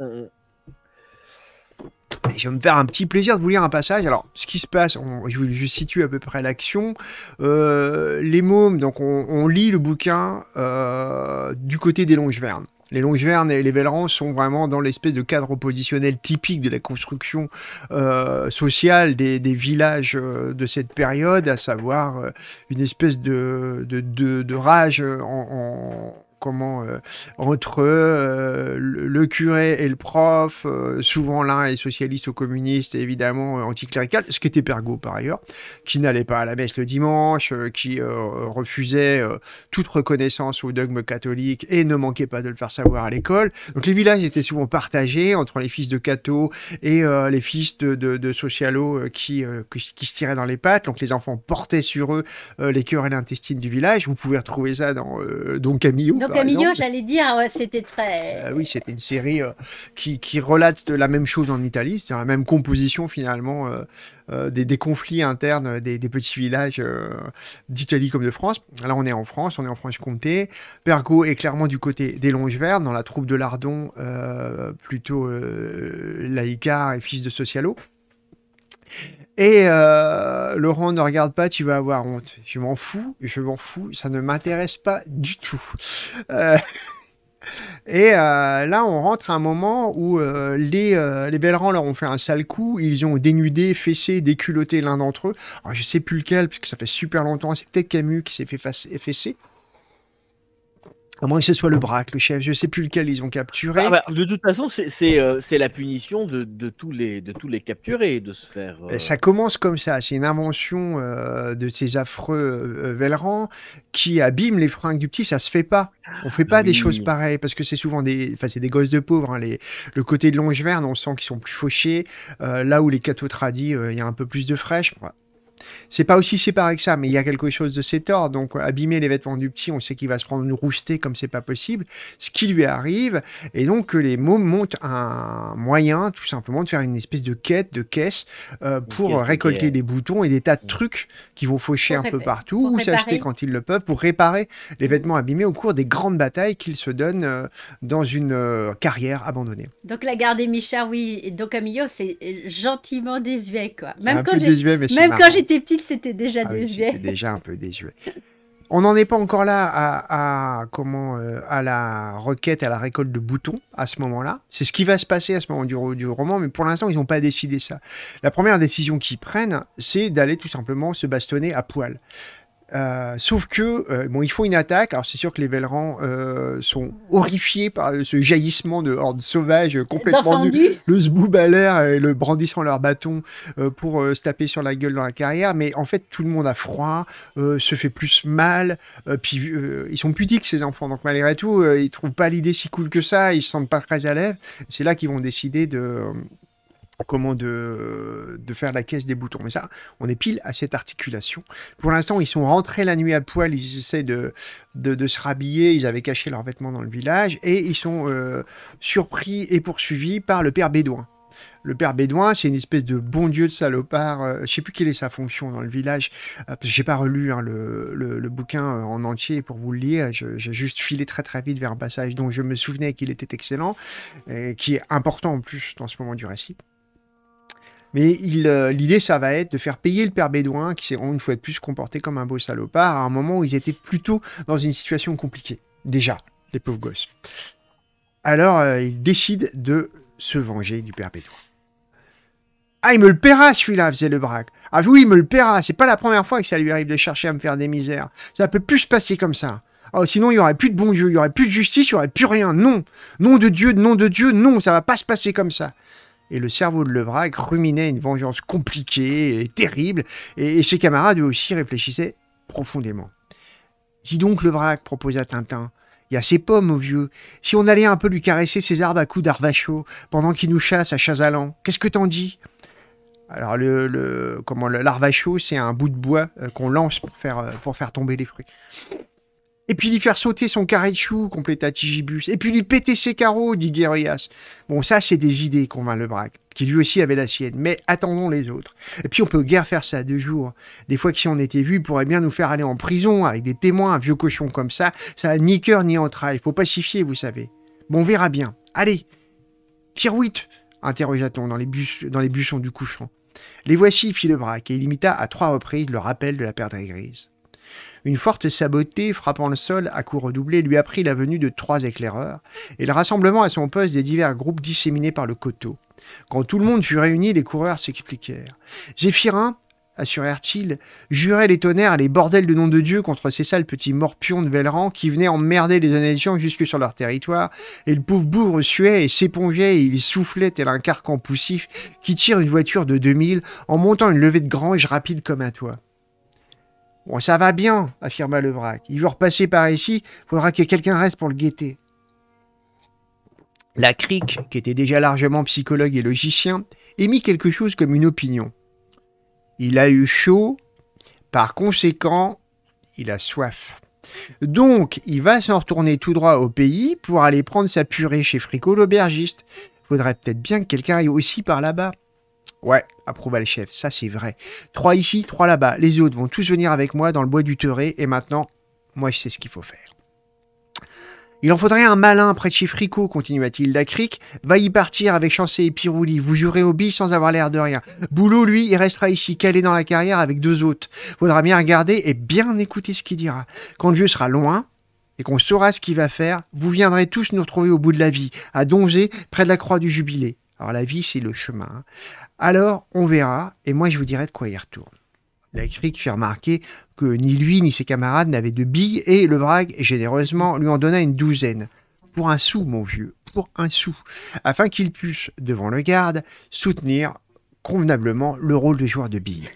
je vais me faire un petit plaisir de vous lire un passage. Alors, ce qui se passe, je, vous situe à peu près l'action. Euh, les mômes, donc on, lit le bouquin euh, du côté des Longes-Vernes. Les Longevernes et les Vélerans sont vraiment dans l'espèce de cadre oppositionnel typique de la construction euh, sociale des, villages euh, de cette période, à savoir euh, une espèce de, de, rage en, en comment euh, entre euh, le curé et le prof, euh, souvent l'un est socialiste ou communiste et évidemment anticlérical, ce qui était Pergo par ailleurs, qui n'allait pas à la messe le dimanche, qui refusait toute reconnaissance au dogme catholique et ne manquait pas de le faire savoir à l'école. Donc les villages étaient souvent partagés entre les fils de Cato et les fils de, de, de socialos qui, qui, se tiraient dans les pattes. Donc les enfants portaient sur eux les cœurs et l'intestine du village. Vous pouvez retrouver ça dans Don Camillo j'allais dire, c'était très. Ah oui, c'était une série euh, qui, relate la même chose en Italie, c'est-à-dire la même composition finalement euh, euh, des, conflits internes des, petits villages d'Italie comme de France. Là, on est en France, on est en france comté Bergo est clairement du côté des longes Longes-Verts, dans la troupe de Lardon, plutôt Laïcar et fils de Socialo. Et euh, Laurent, ne regarde pas, tu vas avoir honte. Je m'en fous, je m'en fous, ça ne m'intéresse pas du tout. Euh, et euh, là, on rentre à un moment où les, Bellerands leur ont fait un sale coup. Ils ont dénudé, fessé, déculotté l'un d'entre eux. Alors, je sais plus lequel, parce ça fait super longtemps. C'est peut-être Camus qui s'est fait fesser. À moins que ce soit le braque, le chef, je sais plus lequel ils ont capturé. Ah bah, de toute façon, c'est euh, la punition de, tous les, de tous les capturés, de se faire. Ben, euh, ça commence comme ça. C'est une invention euh, de ces affreux Vélerans qui abîment les fringues du petit. Ça se fait pas. On fait ah, pas des choses pareilles parce que c'est souvent des, enfin c'est des gosses de pauvres. Hein, les, le côté de Longeverne, on sent qu'ils sont plus fauchés. là où les cathos tradis, il y a un peu plus de fraîche c'est pas aussi séparé que ça, mais il y a quelque chose de ses ordre. Donc, abîmer les vêtements du petit, on sait qu'il va se prendre une roustée comme c'est pas possible, ce qui lui arrive. Et donc, les mômes montent un moyen, tout simplement, de faire une espèce de quête, de caisse, euh, pour récolter des, boutons et des tas de mm. trucs qui vont faucher un peu partout, ou s'acheter quand ils le peuvent, pour réparer les vêtements abîmés au cours des grandes batailles qu'ils se donnent euh, dans une euh, carrière abandonnée. Donc, la garde des Michards oui, et donc Camillo, c'est gentiment désuet, quoi. Même quand, quand j'étais petit c'était déjà ah désuet. déjà un peu désuet. On n'en est pas encore là à, comment, euh, à la requête, à la récolte de boutons à ce moment-là. C'est ce qui va se passer à ce moment du, du roman, mais pour l'instant, ils n'ont pas décidé ça. La première décision qu'ils prennent, c'est d'aller tout simplement se bastonner à poil. Euh, sauf que euh, bon, ils font une attaque. Alors c'est sûr que les Velrans euh, sont horrifiés par ce jaillissement de hordes sauvages complètement nues, le zboub à l'air et le brandissant leur bâton pour se taper sur la gueule dans la carrière. Mais en fait, tout le monde a froid, se fait plus mal. puis ils sont pudiques ces enfants, donc malgré tout, ils trouvent pas l'idée si cool que ça. Ils se sentent pas très à l'aise. C'est là qu'ils vont décider de comment de, faire la caisse des boutons. Mais ça, on est pile à cette articulation. Pour l'instant, ils sont rentrés la nuit à poil, ils essaient de, de, se rhabiller, ils avaient caché leurs vêtements dans le village, et ils sont euh, surpris et poursuivis par le père Bédouin. Le père Bédouin, c'est une espèce de bon dieu de salopard. Je euh, je sais plus quelle est sa fonction dans le village. n'ai euh, j'ai pas relu hein, le, le, bouquin en entier pour vous le lire. J'ai juste filé très très vite vers un passage dont je me souvenais qu'il était excellent, et qui est important en plus dans ce moment du récit. Mais euh, l'idée, ça va être de faire payer le père Bédouin, qui s'est une fois de plus comporté comme un beau salopard, à un moment où ils étaient plutôt dans une situation compliquée. Déjà, les pauvres gosses. Alors, euh, il décide de se venger du père Bédouin. Ah, il me le paiera celui-là, faisait le braque. Ah oui, il me le paiera. C'est pas la première fois que ça lui arrive de chercher à me faire des misères. Ça peut plus se passer comme ça. Oh, sinon, il n'y aurait plus de bon Dieu, il n'y aurait plus de justice, il n'y aurait plus rien. Non. Nom de Dieu, nom de Dieu, non, ça va pas se passer comme ça et le cerveau de Levrac ruminait une vengeance compliquée et terrible, et, ses camarades eux aussi réfléchissaient profondément. Dis donc, Levrac, proposa Tintin, il y a ses pommes au vieux. Si on allait un peu lui caresser ses arbres à coups d'arvacho pendant qu'il nous chasse à Chazalan, qu'est-ce que t'en dis alors le, le comment c'est un bout de bois euh, qu'on lance pour faire, euh, pour faire tomber les fruits. Et puis lui faire sauter son carré de chou, compléta Tigibus. Et puis lui péter ses carreaux, dit Guerrias. Bon, ça, c'est des idées, convainc Lebrac, qui lui aussi avait la sienne. Mais attendons les autres. Et puis on peut guère faire ça deux jours. Des fois que si on était vu, il pourrait bien nous faire aller en prison avec des témoins, un vieux cochon comme ça. Ça n'a ni cœur ni entrailles. Faut pacifier, vous savez. Bon, on verra bien. Allez, huit interrogea-t-on dans, les bus, dans les buissons du couchant. Les voici, fit le braque, et il imita à trois reprises le rappel de la perdrix grise. Une forte sabotée frappant le sol à coups redoublés lui apprit la venue de trois éclaireurs et le rassemblement à son poste des divers groupes disséminés par le coteau. Quand tout le monde fut réuni, les coureurs s'expliquèrent. Zéphirin, assurèrent-ils, jurait les tonnerres les bordels de nom de Dieu contre ces sales petits morpions de Velleran qui venaient emmerder les honnêtes jusque sur leur territoire, et le pauvre bouvre suait et s'épongeait et il soufflait tel un carcan poussif qui tire une voiture de 2000 en montant une levée de grange rapide comme un toit. Bon, ça va bien, affirma Lebrac. Il veut repasser par ici, faudra que quelqu'un reste pour le guetter. La crique, qui était déjà largement psychologue et logicien, émit quelque chose comme une opinion. Il a eu chaud, par conséquent, il a soif. Donc, il va s'en retourner tout droit au pays pour aller prendre sa purée chez Fricot l'aubergiste. Faudrait peut-être bien que quelqu'un aille aussi par là-bas. Ouais, approuva le chef, ça c'est vrai. Trois ici, trois là-bas. Les autres vont tous venir avec moi dans le bois du Teuré, et maintenant, moi je sais ce qu'il faut faire. Il en faudrait un malin près de chez continua-t-il. La crique va y partir avec Chancé et Pirouli. Vous jurez au billes sans avoir l'air de rien. Boulot, lui, il restera ici, calé dans la carrière avec deux autres. Faudra bien regarder et bien écouter ce qu'il dira. Quand le vieux sera loin et qu'on saura ce qu'il va faire, vous viendrez tous nous retrouver au bout de la vie, à Donzé, près de la croix du Jubilé. Alors la vie, c'est le chemin. Hein. Alors, on verra, et moi je vous dirai de quoi il retourne. La crique fit remarquer que ni lui ni ses camarades n'avaient de billes, et le Brague, généreusement, lui en donna une douzaine. Pour un sou, mon vieux, pour un sou, afin qu'il puisse, devant le garde, soutenir convenablement le rôle de joueur de billes.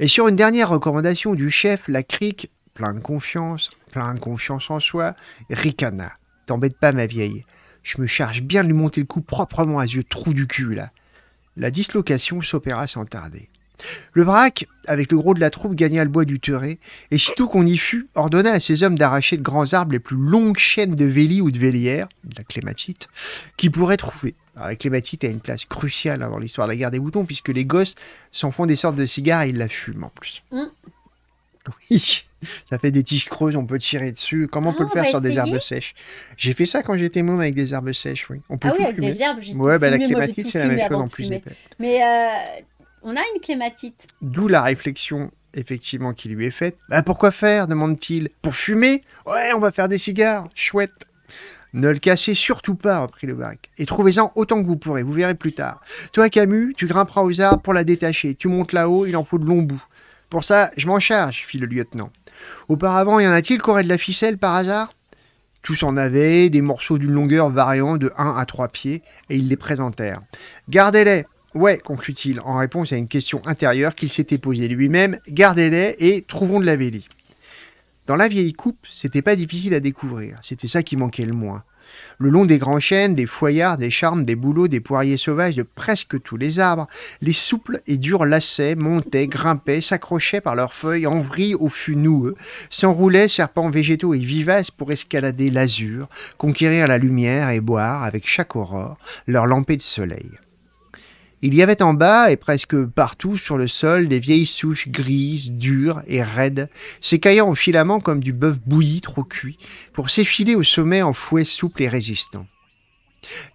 Et sur une dernière recommandation du chef, la crique, plein de confiance, plein de confiance en soi, ricana. T'embête pas, ma vieille. Je me charge bien de lui monter le coup proprement à yeux trou du cul, là. La dislocation s'opéra sans tarder. Le braque, avec le gros de la troupe, gagna le bois du Turé, et sitôt qu'on y fut, ordonna à ses hommes d'arracher de grands arbres les plus longues chaînes de vélis ou de vélières, de la clématite, qu'ils pourraient trouver. la clématite a une place cruciale dans l'histoire de la guerre des boutons, puisque les gosses s'en font des sortes de cigares et ils la fument en plus. Mmh. Oui ça fait des tiges creuses, on peut tirer dessus. Comment on peut le ah, faire bah, sur des herbes sèches J'ai fait ça quand j'étais môme avec des herbes sèches, oui. On peut ah oui, avec des herbes, j'ai Ouais, bah, la clématite, c'est la même chose plus épais. Mais euh, on a une clématite. D'où la réflexion effectivement qui lui est faite. Bah, pourquoi faire demande-t-il. Pour fumer Ouais, on va faire des cigares. Chouette. Ne le cassez surtout pas, reprit le barque. Et trouvez-en autant que vous pourrez, vous verrez plus tard. Toi, Camus, tu grimperas aux arbres pour la détacher. Tu montes là-haut, il en faut de longs bouts. Pour ça, je m'en charge, fit le lieutenant. Auparavant, y en a-t-il qui de la ficelle par hasard tous en avaient, des morceaux d'une longueur variant de 1 à 3 pieds, et ils les présentèrent. Gardez-les Ouais, conclut-il, en réponse à une question intérieure qu'il s'était posée lui-même, gardez-les et trouvons de la vélie. Dans la vieille coupe, c'était pas difficile à découvrir, c'était ça qui manquait le moins. Le long des grands chênes, des foyards, des charmes, des bouleaux, des poiriers sauvages, de presque tous les arbres, les souples et durs lacets montaient, grimpaient, s'accrochaient par leurs feuilles en vrille au fût noueux, s'enroulaient, serpents végétaux et vivaces, pour escalader l'azur, conquérir la lumière et boire, avec chaque aurore, leur lampée de soleil. Il y avait en bas et presque partout sur le sol des vieilles souches grises, dures et raides, s'écaillant en filament comme du bœuf bouilli trop cuit, pour s'effiler au sommet en fouet souple et résistant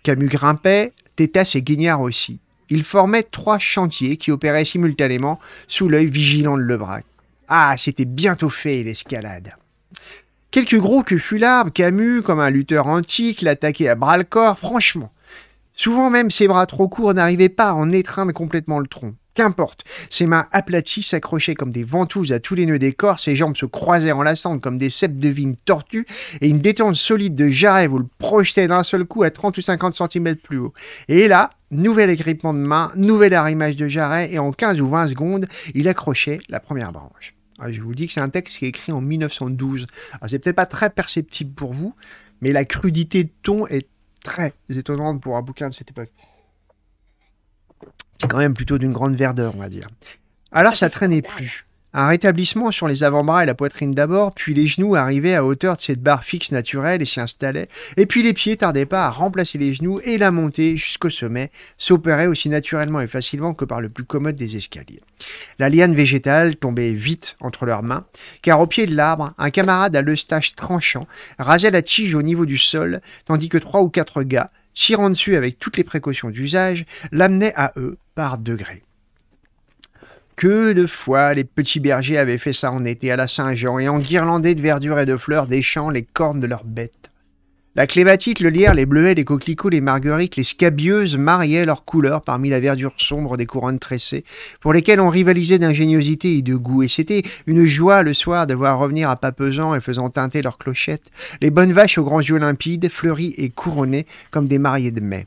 Camus grimpait, Tétas et Guignard aussi. Ils formaient trois chantiers qui opéraient simultanément sous l'œil vigilant de Lebrac. Ah, c'était bientôt fait l'escalade. Quelque gros que fût l'arbre, Camus, comme un lutteur antique, l'attaquait à bras-le-corps, franchement. Souvent même, ses bras trop courts n'arrivaient pas à en étreindre complètement le tronc. Qu'importe, ses mains aplaties s'accrochaient comme des ventouses à tous les nœuds des corps, ses jambes se croisaient en enlaçantes comme des ceps de vigne tortues, et une détente solide de jarret vous le projetait d'un seul coup à 30 ou 50 cm plus haut. Et là, nouvel équipement de main, nouvel arrimage de jarret, et en 15 ou 20 secondes, il accrochait la première branche. Ah, je vous dis que c'est un texte qui est écrit en 1912. Ah, c'est peut-être pas très perceptible pour vous, mais la crudité de ton est très étonnante pour un bouquin de cette époque. C'est quand même plutôt d'une grande verdeur, on va dire. Alors ça, ça traînait plus. Un rétablissement sur les avant-bras et la poitrine d'abord, puis les genoux arrivaient à hauteur de cette barre fixe naturelle et s'y installaient, et puis les pieds tardaient pas à remplacer les genoux et la montée jusqu'au sommet s'opérait aussi naturellement et facilement que par le plus commode des escaliers. La liane végétale tombait vite entre leurs mains, car au pied de l'arbre, un camarade à l'eustache tranchant rasait la tige au niveau du sol, tandis que trois ou quatre gars, tirant dessus avec toutes les précautions d'usage, l'amenaient à eux par degrés. Que de fois les petits bergers avaient fait ça en été à la Saint-Jean et en guirlandais de verdure et de fleurs des champs les cornes de leurs bêtes. La clématite, le lierre, les bleuets, les coquelicots, les marguerites, les scabieuses mariaient leurs couleurs parmi la verdure sombre des couronnes tressées, pour lesquelles on rivalisait d'ingéniosité et de goût. Et c'était une joie le soir de voir revenir à pas pesant et faisant teinter leurs clochettes les bonnes vaches aux grands yeux limpides, fleuries et couronnées comme des mariées de mai.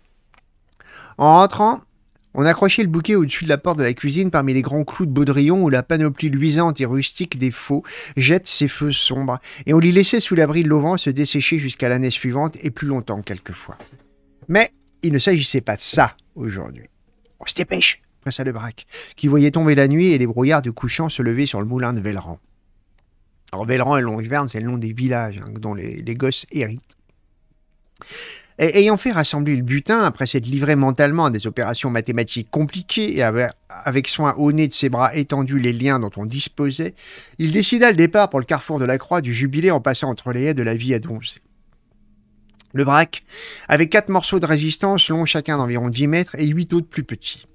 En rentrant, on accrochait le bouquet au-dessus de la porte de la cuisine parmi les grands clous de baudrillon où la panoplie luisante et rustique des faux jette ses feux sombres, et on l'y laissait sous l'abri de l'auvent se dessécher jusqu'à l'année suivante et plus longtemps quelquefois. Mais il ne s'agissait pas de ça aujourd'hui. On se dépêche, pressa le braque, qui voyait tomber la nuit et les brouillards du couchant se lever sur le moulin de Velleran. Alors Velleran et Longeverne, c'est le nom des villages hein, dont les, les gosses héritent ayant fait rassembler le butin après s'être livré mentalement à des opérations mathématiques compliquées et avec, soin au nez de ses bras étendus les liens dont on disposait, il décida le départ pour le carrefour de la croix du jubilé en passant entre les haies de la vie à Donze. Le braque avait quatre morceaux de résistance longs chacun d'environ 10 mètres et huit autres plus petits.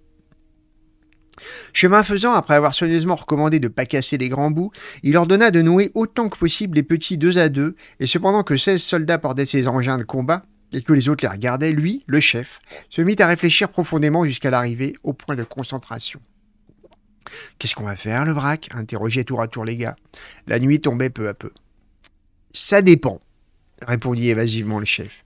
Chemin faisant, après avoir soigneusement recommandé de ne pas casser les grands bouts, il ordonna de nouer autant que possible les petits deux à deux, et cependant que seize soldats portaient ses engins de combat, et que les autres les regardaient, lui, le chef, se mit à réfléchir profondément jusqu'à l'arrivée au point de concentration. Qu'est-ce qu'on va faire, le vrac interrogeaient tour à tour les gars. La nuit tombait peu à peu. Ça dépend, répondit évasivement le chef.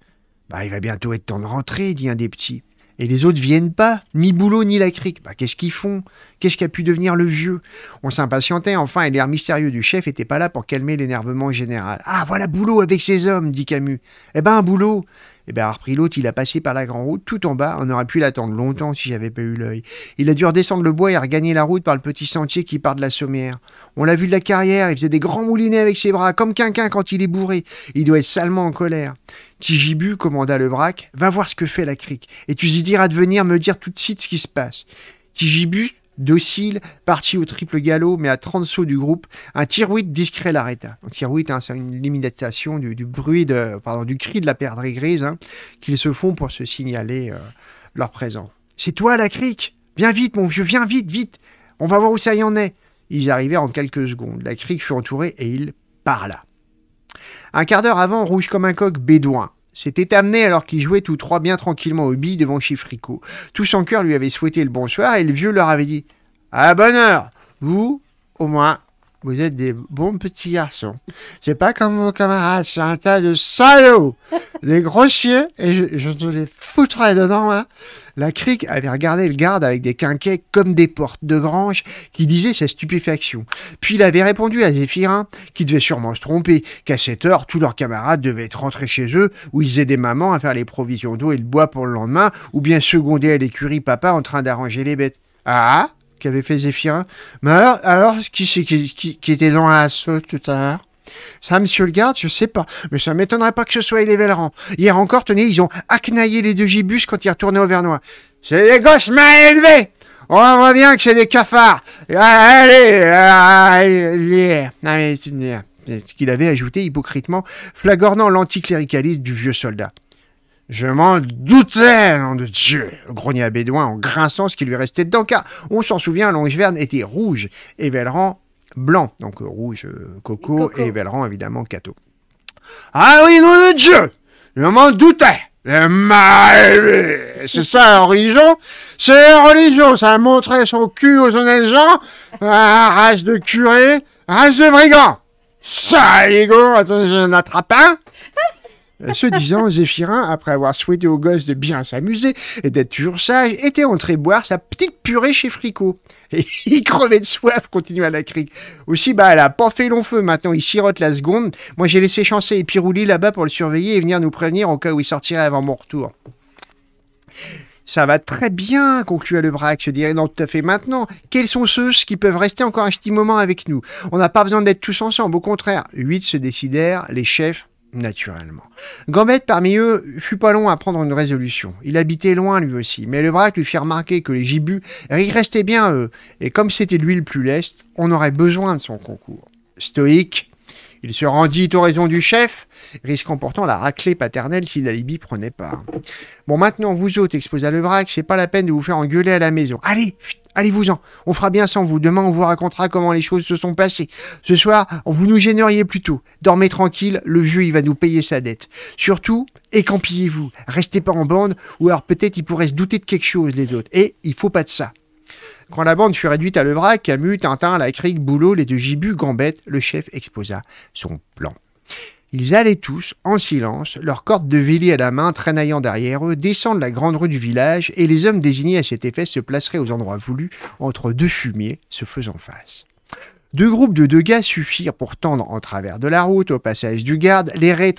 Bah, il va bientôt être temps de rentrer, dit un des petits. Et les autres viennent pas, ni boulot ni la crique. Bah, qu'est-ce qu'ils font Qu'est-ce qu'a pu devenir le vieux On s'impatientait enfin et l'air mystérieux du chef n'était pas là pour calmer l'énervement général. Ah, voilà boulot avec ses hommes, dit Camus. Eh ben, boulot et eh bien, a repris l'autre, il a passé par la grande route, tout en bas. On aurait pu l'attendre longtemps si j'avais pas eu l'œil. Il a dû redescendre le bois et regagner la route par le petit sentier qui part de la sommière. On l'a vu de la carrière, il faisait des grands moulinets avec ses bras, comme quinquin quand il est bourré. Il doit être salement en colère. Tijibu, commanda le braque Va voir ce que fait la crique, et tu y diras de venir me dire tout de suite ce qui se passe. Tigibu docile, parti au triple galop, mais à 30 sauts du groupe, un tirouit discret l'arrêta. Un tirouit, hein, c'est une limitation du, bruit, de, pardon, du cri de la perdrix grise hein, qu'ils se font pour se signaler euh, leur présence. C'est toi la crique Viens vite, mon vieux, viens vite, vite On va voir où ça y en est Ils arrivèrent en quelques secondes. La crique fut entourée et il parla. Un quart d'heure avant, rouge comme un coq bédouin, s'était amené alors qu'ils jouaient tous trois bien tranquillement au billes devant Chiffricot. Tout son cœur lui avait souhaité le bonsoir et le vieux leur avait dit À la bonne heure Vous, au moins, vous êtes des bons petits garçons. C'est pas comme vos camarades, c'est un tas de salauds, les chiens, et je, te les foutrais dedans. Hein. La crique avait regardé le garde avec des quinquets comme des portes de grange qui disaient sa stupéfaction. Puis il avait répondu à Zéphirin, qui devait sûrement se tromper, qu'à cette heure, tous leurs camarades devaient être rentrés chez eux, où ils aidaient maman à faire les provisions d'eau et de bois pour le lendemain, ou bien seconder à l'écurie papa en train d'arranger les bêtes. Ah, ah qui avait fait Zéphirin. Mais alors, alors qui, qui, qui, qui était dans la tout à l'heure ça, monsieur le garde, je sais pas, mais ça m'étonnerait pas que ce soit le rang. Hier encore, tenez, ils ont acnaillé les deux gibus quand ils retournaient au Vernois. C'est des gosses mal élevés on voit bien que c'est des cafards. Allez, allez, allez. Ce qu'il avait ajouté hypocritement, flagornant l'anticléricalisme du vieux soldat. Je m'en doutais, nom de Dieu grogna Bédouin en grinçant ce qui lui restait dedans, car on s'en souvient, Longeverne était rouge et blanc. Donc euh, rouge, euh, coco, et Velran, évidemment, cateau. Ah oui, nom de Dieu Je m'en doutais c'est ça religion C'est religion, ça montrait son cul aux honnêtes gens, ah, race de curé, race de brigand !»« Ça, les attendez, j'en attrape un euh, ce disant, Zéphirin, après avoir souhaité au gosse de bien s'amuser et d'être toujours sage, était entré boire sa petite purée chez Fricot. Et il crevait de soif, continua la crique. Aussi, bah, elle a pas fait long feu maintenant, il sirote la seconde. Moi, j'ai laissé chancer et Pirouli là-bas pour le surveiller et venir nous prévenir en cas où il sortirait avant mon retour. Ça va très bien, conclua le braque, dirais, Non, tout à fait maintenant. Quels sont ceux qui peuvent rester encore un petit moment avec nous On n'a pas besoin d'être tous ensemble, au contraire. Huit se décidèrent, les chefs naturellement. Gambette, parmi eux, fut pas long à prendre une résolution. Il habitait loin, lui aussi, mais le lui fit remarquer que les gibus y restaient bien, eux, et comme c'était le plus leste, on aurait besoin de son concours. Stoïque, il se rendit aux raisons du chef, risquant pourtant la raclée paternelle si la prenait part. Bon, maintenant, vous autres, exposa le vrac, c'est pas la peine de vous faire engueuler à la maison. Allez, Allez-vous-en. On fera bien sans vous. Demain, on vous racontera comment les choses se sont passées. Ce soir, vous nous gêneriez plutôt. Dormez tranquille. Le vieux, il va nous payer sa dette. Surtout, écampillez-vous. Restez pas en bande. Ou alors peut-être, il pourrait se douter de quelque chose, les autres. Et il faut pas de ça. Quand la bande fut réduite à le Camus, Tintin, Lacrique, Boulot, les deux gibus, Gambette, le chef exposa son plan. Ils allaient tous, en silence, leurs cordes de vélier à la main traînaillant derrière eux, descendre la grande rue du village, et les hommes désignés à cet effet se placeraient aux endroits voulus, entre deux fumiers, se faisant face. Deux groupes de deux gars suffirent pour tendre en travers de la route, au passage du garde, les raies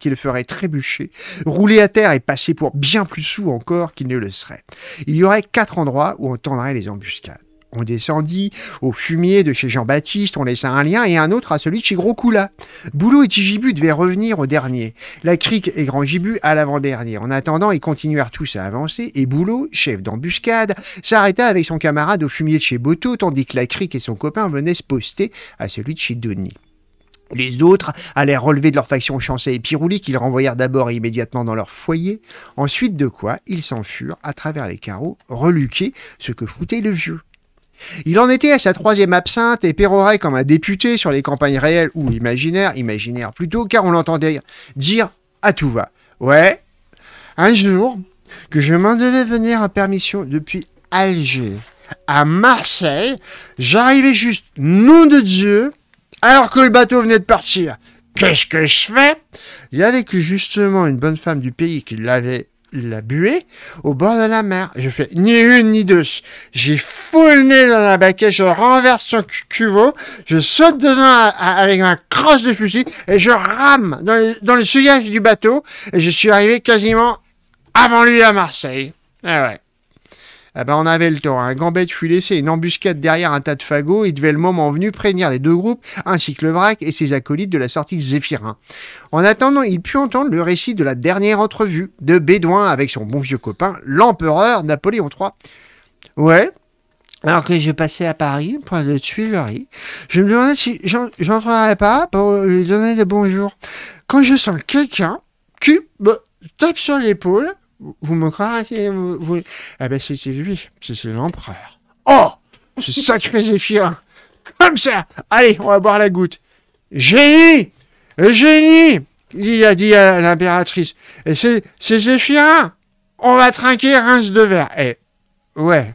qui le feraient trébucher, rouler à terre et passer pour bien plus sous encore qu'il ne le serait. Il y aurait quatre endroits où on tendrait les embuscades. On descendit au fumier de chez Jean-Baptiste, on laissa un lien et un autre à celui de chez Gros Coula. Boulot et Tigibu devaient revenir au dernier. La Crique et Grand Gibu à l'avant-dernier. En attendant, ils continuèrent tous à avancer et Boulot, chef d'embuscade, s'arrêta avec son camarade au fumier de chez Boto, tandis que la Crique et son copain venaient se poster à celui de chez Denis. Les autres allèrent relever de leur faction Chancet et Pirouli qu'ils renvoyèrent d'abord immédiatement dans leur foyer, ensuite de quoi ils s'enfuirent à travers les carreaux, reluqués, ce que foutait le vieux. Il en était à sa troisième absinthe et pérorait comme un député sur les campagnes réelles ou imaginaires, imaginaires plutôt, car on l'entendait dire à tout va. Ouais, un jour que je m'en devais venir à permission depuis Alger à Marseille, j'arrivais juste, nom de Dieu, alors que le bateau venait de partir. Qu'est-ce que je fais Il y avait que justement une bonne femme du pays qui l'avait la buée au bord de la mer. Je fais ni une ni deux. J'ai foulé le nez dans la baquette, je renverse son cuveau, je saute dedans avec un crosse de fusil et je rame dans, le sillage du bateau et je suis arrivé quasiment avant lui à Marseille. Ah ouais. Eh ben, on avait le temps. Un hein. gambet fut laissé, une embuscade derrière un tas de fagots. Il devait le moment venu prévenir les deux groupes, ainsi que le vrac et ses acolytes de la sortie Zéphirin. En attendant, il put entendre le récit de la dernière entrevue de Bédouin avec son bon vieux copain, l'empereur Napoléon III. Ouais, alors que je passais à Paris pour de Tuileries, je me demandais si j'entrerais pas pour lui donner des bonjour. Quand je sens quelqu'un qui me tape sur l'épaule vous me croyez vous, vous... Eh ben, c'est lui, c'est l'empereur. Oh c'est sacré Zéphirin Comme ça Allez, on va boire la goutte. Génie Génie Il a dit à l'impératrice. Et c'est Zéphirin On va trinquer rince de verre. Eh, ouais.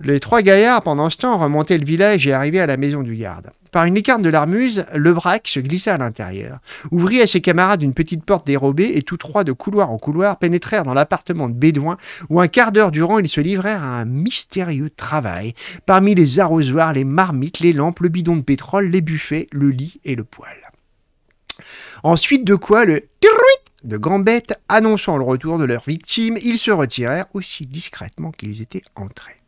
Les trois gaillards, pendant ce temps, remontaient le village et arrivaient à la maison du garde. Par une lucarne de l'armuse, vrac se glissa à l'intérieur, ouvrit à ses camarades une petite porte dérobée et tous trois de couloir en couloir pénétrèrent dans l'appartement de Bédouin où un quart d'heure durant ils se livrèrent à un mystérieux travail parmi les arrosoirs, les marmites, les lampes, le bidon de pétrole, les buffets, le lit et le poêle. Ensuite de quoi le de Gambette annonçant le retour de leur victime, ils se retirèrent aussi discrètement qu'ils étaient entrés.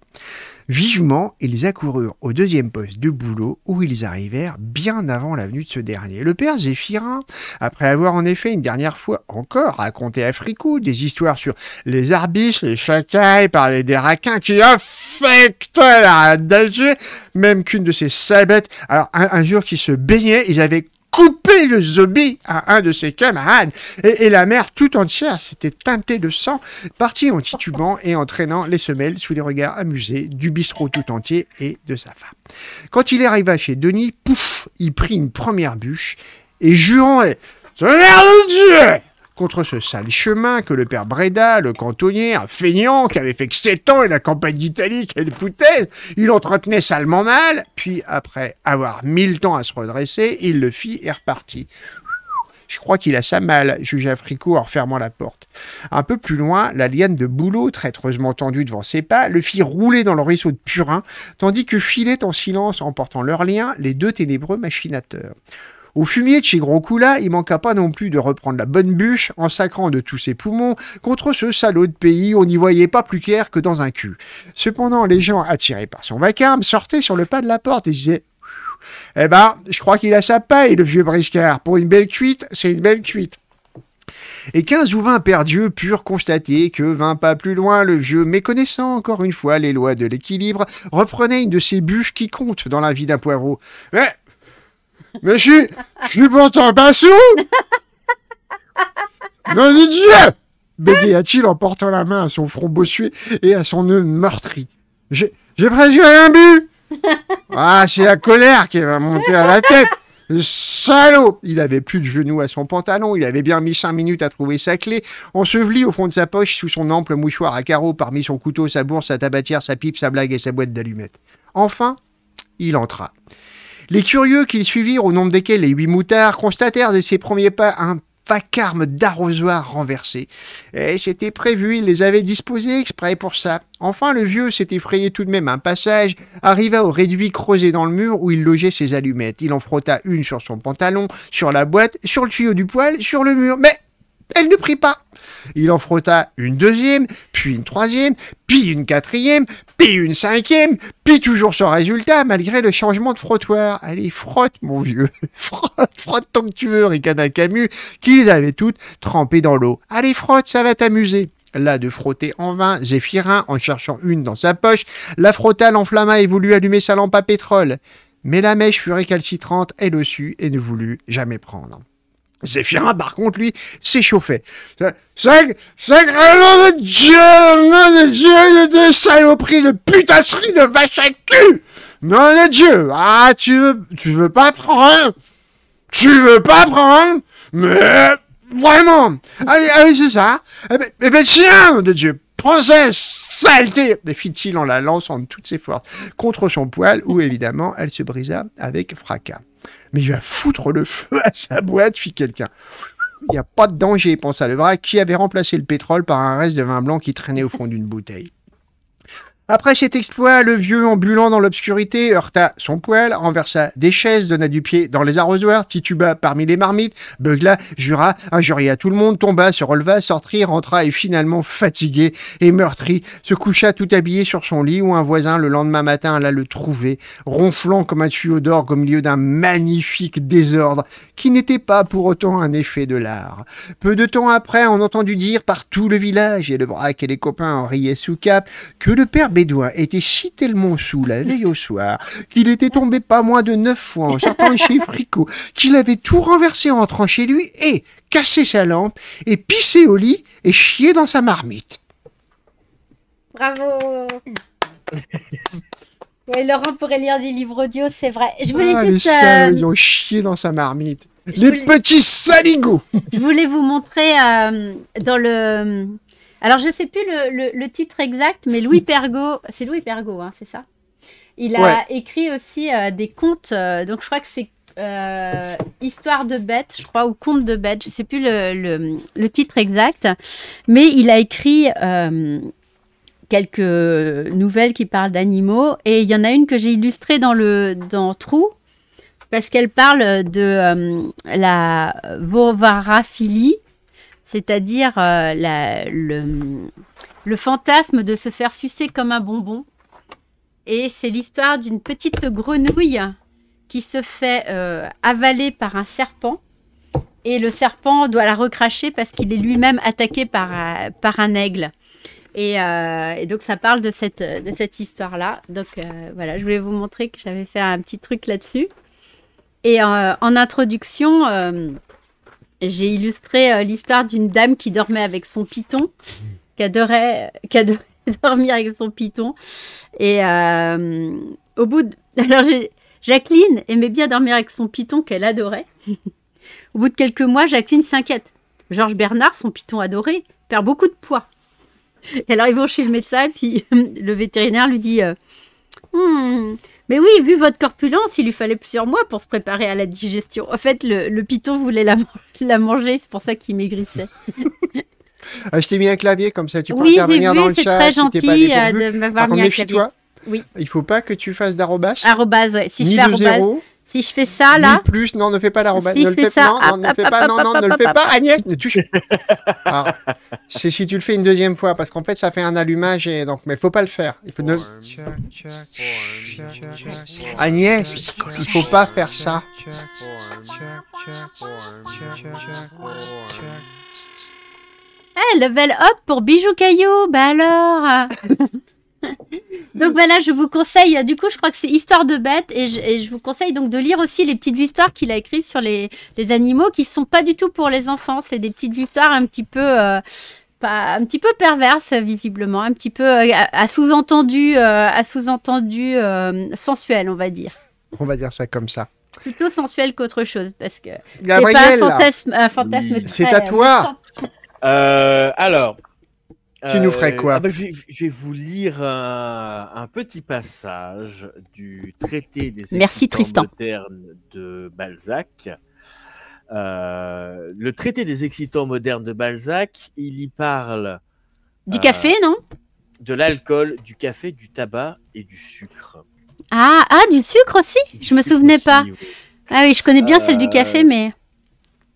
Vivement, ils accoururent au deuxième poste de boulot où ils arrivèrent bien avant l'avenue de ce dernier. Le père Zéphirin, après avoir en effet une dernière fois encore raconté à Fricou des histoires sur les arbiches, les chacals, parler des raquins qui affectent la d'Alger, même qu'une de ces sabettes, alors un, un jour qui se baignait, ils avaient Couper le zombie à un de ses camarades, et, la mère tout entière s'était teintée de sang, partie en titubant et entraînant les semelles sous les regards amusés du bistrot tout entier et de sa femme. Quand il arriva chez Denis, pouf, il prit une première bûche et jurant « C'est de Dieu !» contre ce sale chemin que le père Breda, le cantonnier, un feignant qui avait fait que 7 ans et la campagne d'Italie qu'elle foutait, il entretenait salement mal, puis après avoir mille temps à se redresser, il le fit et repartit. Je crois qu'il a sa mal, jugea Fricot en refermant la porte. Un peu plus loin, la liane de Boulot, traîtreusement tendue devant ses pas, le fit rouler dans le ruisseau de Purin, tandis que filaient en silence, en portant leurs liens, les deux ténébreux machinateurs. Au fumier de coula, il manqua pas non plus de reprendre la bonne bûche en sacrant de tous ses poumons contre ce salaud de pays, on n'y voyait pas plus clair que dans un cul. Cependant, les gens attirés par son vacarme sortaient sur le pas de la porte et disaient eh ben, je crois qu'il a sa paille, le vieux briscard. Pour une belle cuite, c'est une belle cuite. Et quinze ou 20 perdus purent constater que, vingt pas plus loin, le vieux, méconnaissant encore une fois les lois de l'équilibre, reprenait une de ces bûches qui comptent dans la vie d'un poireau. Mais je suis, je suis pas ton pinceau Non, Dieu bégaya-t-il en portant la main à son front bossué et à son nœud meurtri. J'ai presque rien bu Ah, c'est la colère qui va monter à la tête le salaud Il avait plus de genoux à son pantalon, il avait bien mis cinq minutes à trouver sa clé, enseveli au fond de sa poche sous son ample mouchoir à carreaux parmi son couteau, sa bourse, sa tabatière, sa pipe, sa blague et sa boîte d'allumettes. Enfin, il entra. Les curieux qui le suivirent, au nombre desquels les huit moutards, constatèrent dès ses premiers pas un vacarme d'arrosoir renversé. Et eh, c'était prévu, il les avait disposés exprès pour ça. Enfin, le vieux s'était effrayé tout de même un passage, arriva au réduit creusé dans le mur où il logeait ses allumettes. Il en frotta une sur son pantalon, sur la boîte, sur le tuyau du poêle, sur le mur. Mais elle ne prit pas. Il en frotta une deuxième, puis une troisième, puis une quatrième, puis une cinquième, puis toujours sans résultat malgré le changement de frottoir. Allez, frotte mon vieux, frotte, frotte tant que tu veux, ricana Camus, qu'ils avaient toutes trempées dans l'eau. Allez, frotte, ça va t'amuser. Là, de frotter en vain, Zéphirin, en cherchant une dans sa poche, la frotta, l'enflamma et voulut allumer sa lampe à pétrole. Mais la mèche fut récalcitrante, elle sut et ne voulut jamais prendre. Zéphirin, par contre, lui, s'échauffait. « C'est Sacré nom de Dieu, nom de Dieu, de saloperie, de putasserie, de vache à cul Non, de Dieu Ah, tu veux, tu veux pas prendre Tu veux pas prendre Mais, vraiment Ah oui, ah c'est ça Eh ben, eh ben tiens, de Dieu Princesse! saleté défit-il en la lançant de toutes ses forces contre son poil, où évidemment elle se brisa avec fracas mais je va foutre le feu à sa boîte, fit quelqu'un. Il n'y a pas de danger, pensa le vrai, qui avait remplacé le pétrole par un reste de vin blanc qui traînait au fond d'une bouteille. Après cet exploit, le vieux ambulant dans l'obscurité heurta son poêle, renversa des chaises, donna du pied dans les arrosoirs, tituba parmi les marmites, beugla, jura, injuria tout le monde, tomba, se releva, sortit, rentra et finalement, fatigué et meurtri, se coucha tout habillé sur son lit où un voisin le lendemain matin alla le trouver, ronflant comme un tuyau d'orgue au milieu d'un magnifique désordre qui n'était pas pour autant un effet de l'art. Peu de temps après, on entendit dire par tout le village, et le braque et les copains en riaient sous cap, que le père bédouin était si tellement sous la veille au soir qu'il était tombé pas moins de neuf fois en sortant chez Fricot, qu'il avait tout renversé en rentrant chez lui et cassé sa lampe et pissé au lit et chié dans sa marmite. Bravo Laurent pourrait lire des livres audio, c'est vrai. Je voulais ah, les euh, ils ont chié dans sa marmite. les petits saligots Je voulais vous montrer euh, dans le alors, je ne sais plus le, titre exact, mais Louis Pergaud, c'est Louis Pergaud, hein, c'est ça Il a écrit aussi euh, des contes, euh, donc je crois que c'est euh, Histoire de bête, je crois, ou Contes de bête, je ne sais plus le, titre exact, mais il a écrit quelques nouvelles qui parlent d'animaux, et il y en a une que j'ai illustrée dans, le, dans Trou, parce qu'elle parle de la bovaraphilie c'est-à-dire euh, le, fantasme de se faire sucer comme un bonbon. Et c'est l'histoire d'une petite grenouille qui se fait euh, avaler par un serpent. Et le serpent doit la recracher parce qu'il est lui-même attaqué par, euh, par un aigle. Et, donc ça parle de cette, de cette histoire-là. Donc voilà, je voulais vous montrer que j'avais fait un petit truc là-dessus. Et en introduction, j'ai illustré euh, l'histoire d'une dame qui dormait avec son python, qui adorait, euh, dormir avec son piton. Et euh, au bout Jacqueline aimait bien dormir avec son python qu'elle adorait. au bout de quelques mois, Jacqueline s'inquiète. Georges Bernard, son python adoré, perd beaucoup de poids. Et alors ils vont chez le médecin, et puis le vétérinaire lui dit hmm, mais oui, vu votre corpulence, il lui fallait plusieurs mois pour se préparer à la digestion. En fait, le, piton voulait la, la manger, c'est pour ça qu'il maigrissait. ah, je t'ai mis un clavier comme ça, tu peux intervenir dans le chat. Oui, c'est très gentil euh, de m'avoir mis un clavier. Oui. Il faut pas que tu fasses d'arrobas. Arrobas, Si je fais si je fais ça là. plus, non, ne fais pas la Si ne, fais, ça, non, non, ne pas, non, non, ne le fais pas, Agnès, ne touche. c'est si tu le fais une deuxième fois, parce qu'en fait, ça fait un allumage et donc, mais faut pas le faire. Il faut ne... Agnès, il faut pas faire ça. Eh, level up pour bijoux caillou, bah alors donc voilà, je vous conseille, du coup, je crois que c'est Histoire de bête. et je, vous conseille donc de lire aussi les petites histoires qu'il a écrites sur les, les animaux qui ne sont pas du tout pour les enfants. C'est des petites histoires un petit peu. Euh, pas, un petit peu perverses, visiblement, un petit peu euh, à sous-entendu, à sous-entendu euh, sensuel, on va dire. On va dire ça comme ça plutôt sensuel qu'autre chose parce que c'est pas un fantasme, fantasme C'est à toi. alors, qui nous ferait euh, quoi ah bah, je, vais vous lire un, petit passage du traité des excitants modernes de Balzac. Euh, le traité des excitants modernes de Balzac, il y parle. Du café, euh, non De l'alcool, du café, du tabac et du sucre. Ah, ah du sucre aussi Je me souvenais pas. Ah oui, je connais bien celle du café, mais.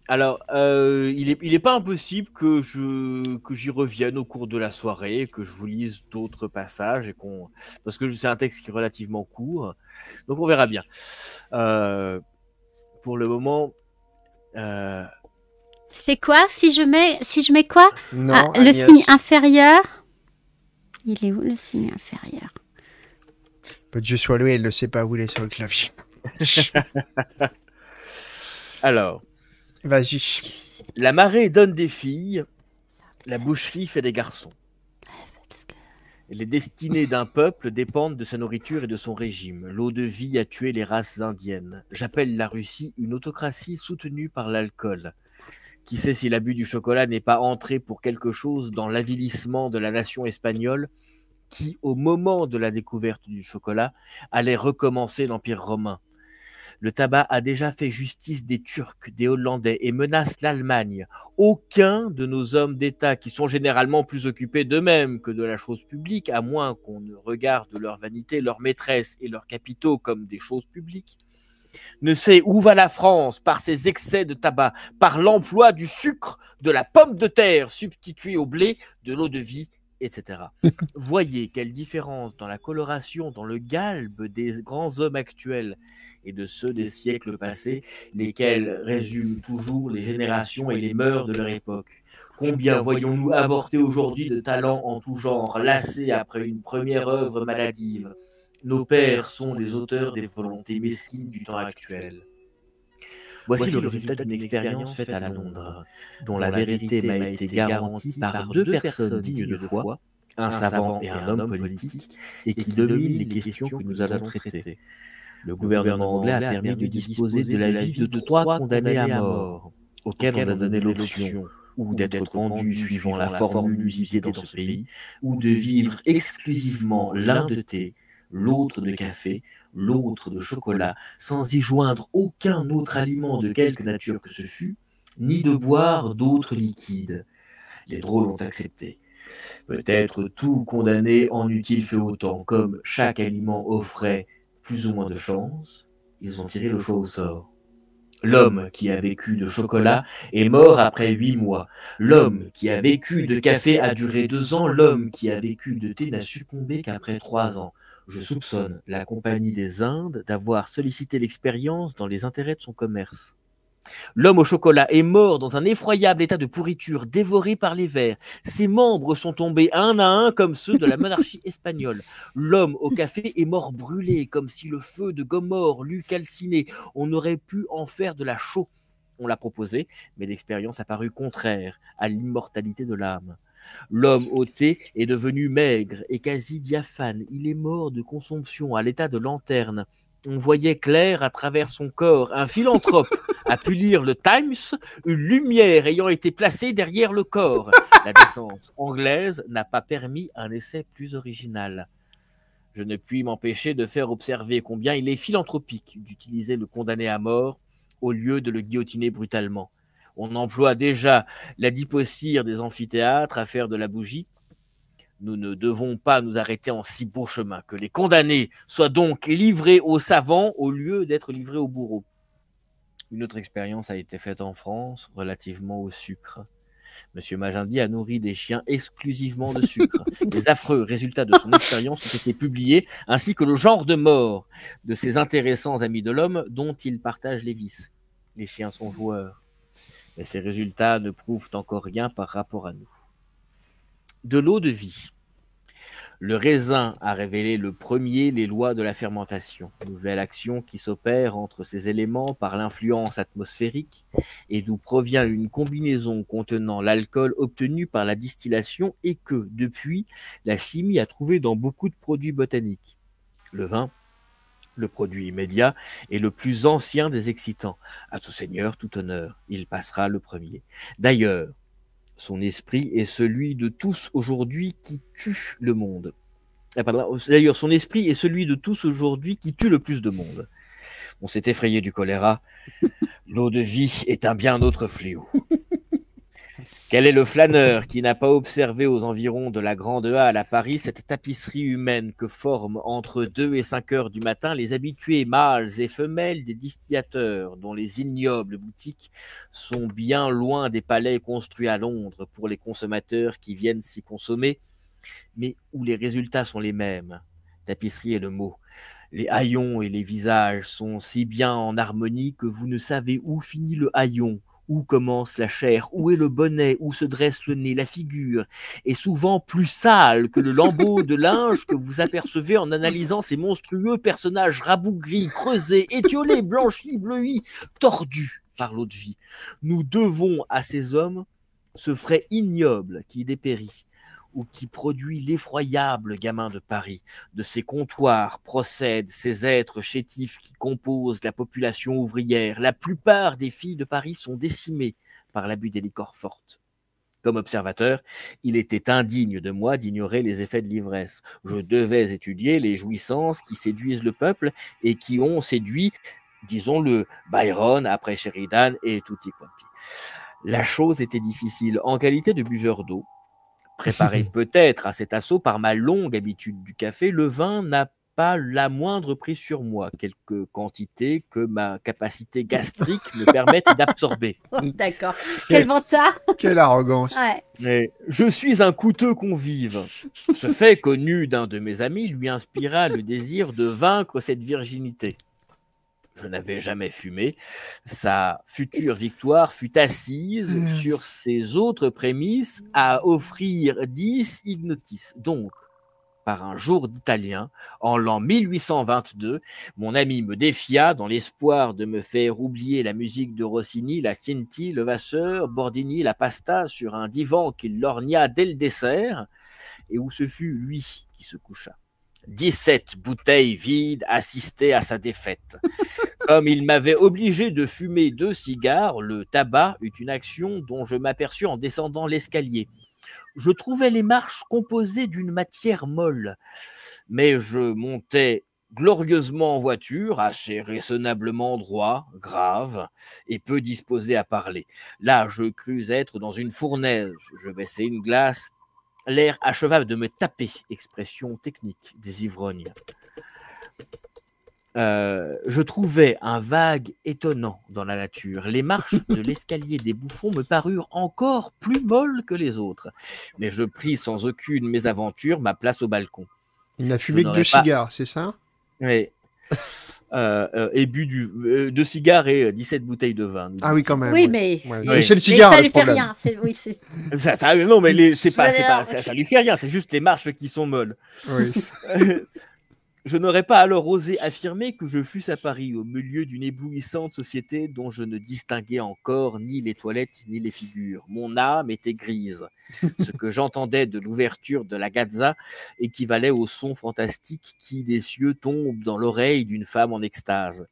Alors, euh, il n'est il est pas impossible que je que j'y revienne au cours de la soirée, que je vous lise d'autres passages et qu'on parce que c'est un texte qui est relativement court, donc on verra bien. Euh, pour le moment. Euh, c'est quoi si je mets si je mets quoi ah, Le signe inférieur. Il est où le signe inférieur Que Dieu soit loué, elle ne sait pas où il est sur le clavier. Alors vas La marée donne des filles, la boucherie fait des garçons. Les destinées d'un peuple dépendent de sa nourriture et de son régime. L'eau de vie a tué les races indiennes. J'appelle la Russie une autocratie soutenue par l'alcool. Qui sait si l'abus du chocolat n'est pas entré pour quelque chose dans l'avilissement de la nation espagnole qui, au moment de la découverte du chocolat, allait recommencer l'Empire romain. Le tabac a déjà fait justice des Turcs, des Hollandais et menace l'Allemagne. Aucun de nos hommes d'État, qui sont généralement plus occupés d'eux-mêmes que de la chose publique, à moins qu'on ne regarde leur vanité, leur maîtresse et leurs capitaux comme des choses publiques, ne sait où va la France par ses excès de tabac, par l'emploi du sucre, de la pomme de terre substituée au blé, de l'eau de vie, etc. Voyez quelle différence dans la coloration, dans le galbe des grands hommes actuels et de ceux des siècles passés, lesquels résument toujours les générations et les mœurs de leur époque. Combien voyons-nous avorter aujourd'hui de talents en tout genre, lassés après une première œuvre maladive Nos pères sont les auteurs des volontés mesquines du temps actuel. Voici le résultat d'une expérience faite à Londres, dont la vérité m'a été garantie par deux personnes dignes de foi, un savant et un homme politique, et qui dominent les questions que nous allons traiter. Le gouvernement anglais a permis de disposer de la vie de trois condamnés à mort, auxquels on a donné l'option ou d'être rendu suivant la formule usitée dans ce pays, ou de vivre exclusivement l'un de thé, l'autre de café, l'autre de chocolat, sans y joindre aucun autre aliment de quelque nature que ce fût, ni de boire d'autres liquides. Les drôles ont accepté. Peut-être tout condamné en eût-il fait autant, comme chaque aliment offrait plus ou moins de chance, ils ont tiré le choix au sort. L'homme qui a vécu de chocolat est mort après huit mois. L'homme qui a vécu de café a duré deux ans. L'homme qui a vécu de thé n'a succombé qu'après trois ans. Je soupçonne la Compagnie des Indes d'avoir sollicité l'expérience dans les intérêts de son commerce. L'homme au chocolat est mort dans un effroyable état de pourriture, dévoré par les vers. Ses membres sont tombés un à un comme ceux de la monarchie espagnole. L'homme au café est mort brûlé, comme si le feu de Gomorre l'eût calciné. On aurait pu en faire de la chaux. On l'a proposé, mais l'expérience a paru contraire à l'immortalité de l'âme. L'homme au thé est devenu maigre et quasi diaphane. Il est mort de consomption à l'état de lanterne on voyait clair à travers son corps. Un philanthrope a pu lire le Times, une lumière ayant été placée derrière le corps. La naissance anglaise n'a pas permis un essai plus original. Je ne puis m'empêcher de faire observer combien il est philanthropique d'utiliser le condamné à mort au lieu de le guillotiner brutalement. On emploie déjà la dipostire des amphithéâtres à faire de la bougie, nous ne devons pas nous arrêter en si beau chemin, que les condamnés soient donc livrés aux savants au lieu d'être livrés aux bourreaux. Une autre expérience a été faite en France relativement au sucre. Monsieur Magendie a nourri des chiens exclusivement de sucre. Les affreux résultats de son expérience ont été publiés, ainsi que le genre de mort de ses intéressants amis de l'homme dont il partage les vices. Les chiens sont joueurs. Mais ces résultats ne prouvent encore rien par rapport à nous de l'eau de vie. Le raisin a révélé le premier les lois de la fermentation, nouvelle action qui s'opère entre ces éléments par l'influence atmosphérique et d'où provient une combinaison contenant l'alcool obtenu par la distillation et que, depuis, la chimie a trouvé dans beaucoup de produits botaniques. Le vin, le produit immédiat, est le plus ancien des excitants. À tout seigneur, tout honneur, il passera le premier. D'ailleurs, son esprit est celui de tous aujourd'hui qui tue le monde. Ah, d'ailleurs, son esprit est celui de tous aujourd'hui qui tue le plus de monde. On s'est effrayé du choléra. L'eau de vie est un bien autre fléau. Quel est le flâneur qui n'a pas observé aux environs de la Grande Halle à Paris cette tapisserie humaine que forment entre 2 et 5 heures du matin les habitués mâles et femelles des distillateurs dont les ignobles boutiques sont bien loin des palais construits à Londres pour les consommateurs qui viennent s'y consommer, mais où les résultats sont les mêmes Tapisserie est le mot. Les haillons et les visages sont si bien en harmonie que vous ne savez où finit le haillon où commence la chair Où est le bonnet Où se dresse le nez La figure est souvent plus sale que le lambeau de linge que vous apercevez en analysant ces monstrueux personnages rabougris, creusés, étiolés, blanchis, bleuis, tordus par l'eau de vie. Nous devons à ces hommes ce frais ignoble qui dépérit, ou qui produit l'effroyable gamin de Paris. De ses comptoirs procèdent ces êtres chétifs qui composent la population ouvrière. La plupart des filles de Paris sont décimées par l'abus des liqueurs fortes. Comme observateur, il était indigne de moi d'ignorer les effets de l'ivresse. Je devais étudier les jouissances qui séduisent le peuple et qui ont séduit, disons-le, Byron après Sheridan et Tutti Quanti. La chose était difficile. En qualité de buveur d'eau, Préparé peut-être à cet assaut par ma longue habitude du café, le vin n'a pas la moindre prise sur moi, quelque quantité que ma capacité gastrique me permette d'absorber. Oh, d'accord. Quel vantard Quelle arrogance Mais Je suis un coûteux convive. Ce fait connu d'un de mes amis lui inspira le désir de vaincre cette virginité je n'avais jamais fumé, sa future victoire fut assise hmm. sur ses autres prémices à offrir 10 ignotis. Donc, par un jour d'italien, en l'an 1822, mon ami me défia dans l'espoir de me faire oublier la musique de Rossini, la le Vasseur, Bordini, la pasta sur un divan qu'il lorgna dès le dessert, et où ce fut lui qui se coucha. Dix-sept bouteilles vides assistaient à sa défaite. Comme il m'avait obligé de fumer deux cigares, le tabac eut une action dont je m'aperçus en descendant l'escalier. Je trouvais les marches composées d'une matière molle, mais je montais glorieusement en voiture, assez raisonnablement droit, grave et peu disposé à parler. Là, je crus être dans une fournaise. Je baissai une glace. L'air acheva de me taper, expression technique des ivrognes. Euh, je trouvais un vague étonnant dans la nature. Les marches de l'escalier des bouffons me parurent encore plus molles que les autres. Mais je pris sans aucune mésaventure ma place au balcon. Il n'a fumé que deux cigares, c'est ça Oui. Euh, euh, et bu du, cigares et 17 bouteilles de vin. Ah oui, quand même. Oui, mais, mais c'est ça lui fait rien. non, mais c'est pas, lui fait rien. C'est juste les marches qui sont molles. Oui. Je n'aurais pas alors osé affirmer que je fusse à Paris, au milieu d'une éblouissante société dont je ne distinguais encore ni les toilettes ni les figures. Mon âme était grise. Ce que j'entendais de l'ouverture de la Gazza équivalait au son fantastique qui des cieux tombe dans l'oreille d'une femme en extase.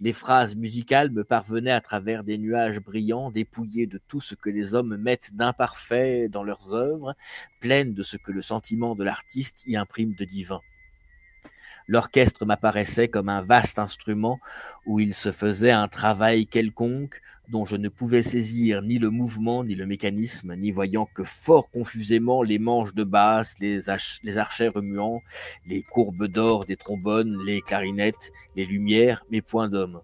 Les phrases musicales me parvenaient à travers des nuages brillants, dépouillés de tout ce que les hommes mettent d'imparfait dans leurs œuvres, pleines de ce que le sentiment de l'artiste y imprime de divin. L'orchestre m'apparaissait comme un vaste instrument où il se faisait un travail quelconque dont je ne pouvais saisir ni le mouvement ni le mécanisme, ni voyant que fort confusément les manches de basse, les, les archets remuants, les courbes d'or des trombones, les clarinettes, les lumières, mais point d'homme.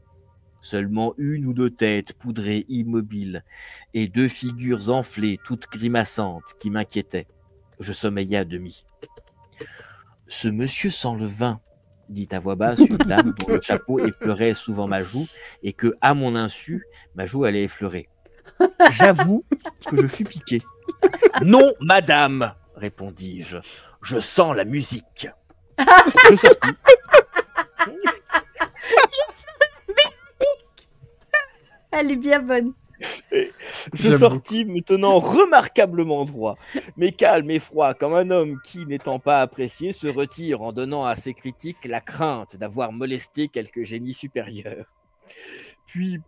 Seulement une ou deux têtes poudrées immobiles et deux figures enflées toutes grimaçantes qui m'inquiétaient. Je sommeillais à demi. Ce monsieur sans le vin dit à voix basse une dame dont le chapeau effleurait souvent ma joue et que, à mon insu, ma joue allait effleurer. J'avoue que je fus piqué. Non, madame, répondis-je, je sens la musique. Je musique. Elle est bien bonne. Je sortis me tenant remarquablement droit, mais calme et froid, comme un homme qui, n'étant pas apprécié, se retire en donnant à ses critiques la crainte d'avoir molesté quelque génie supérieur. Puis,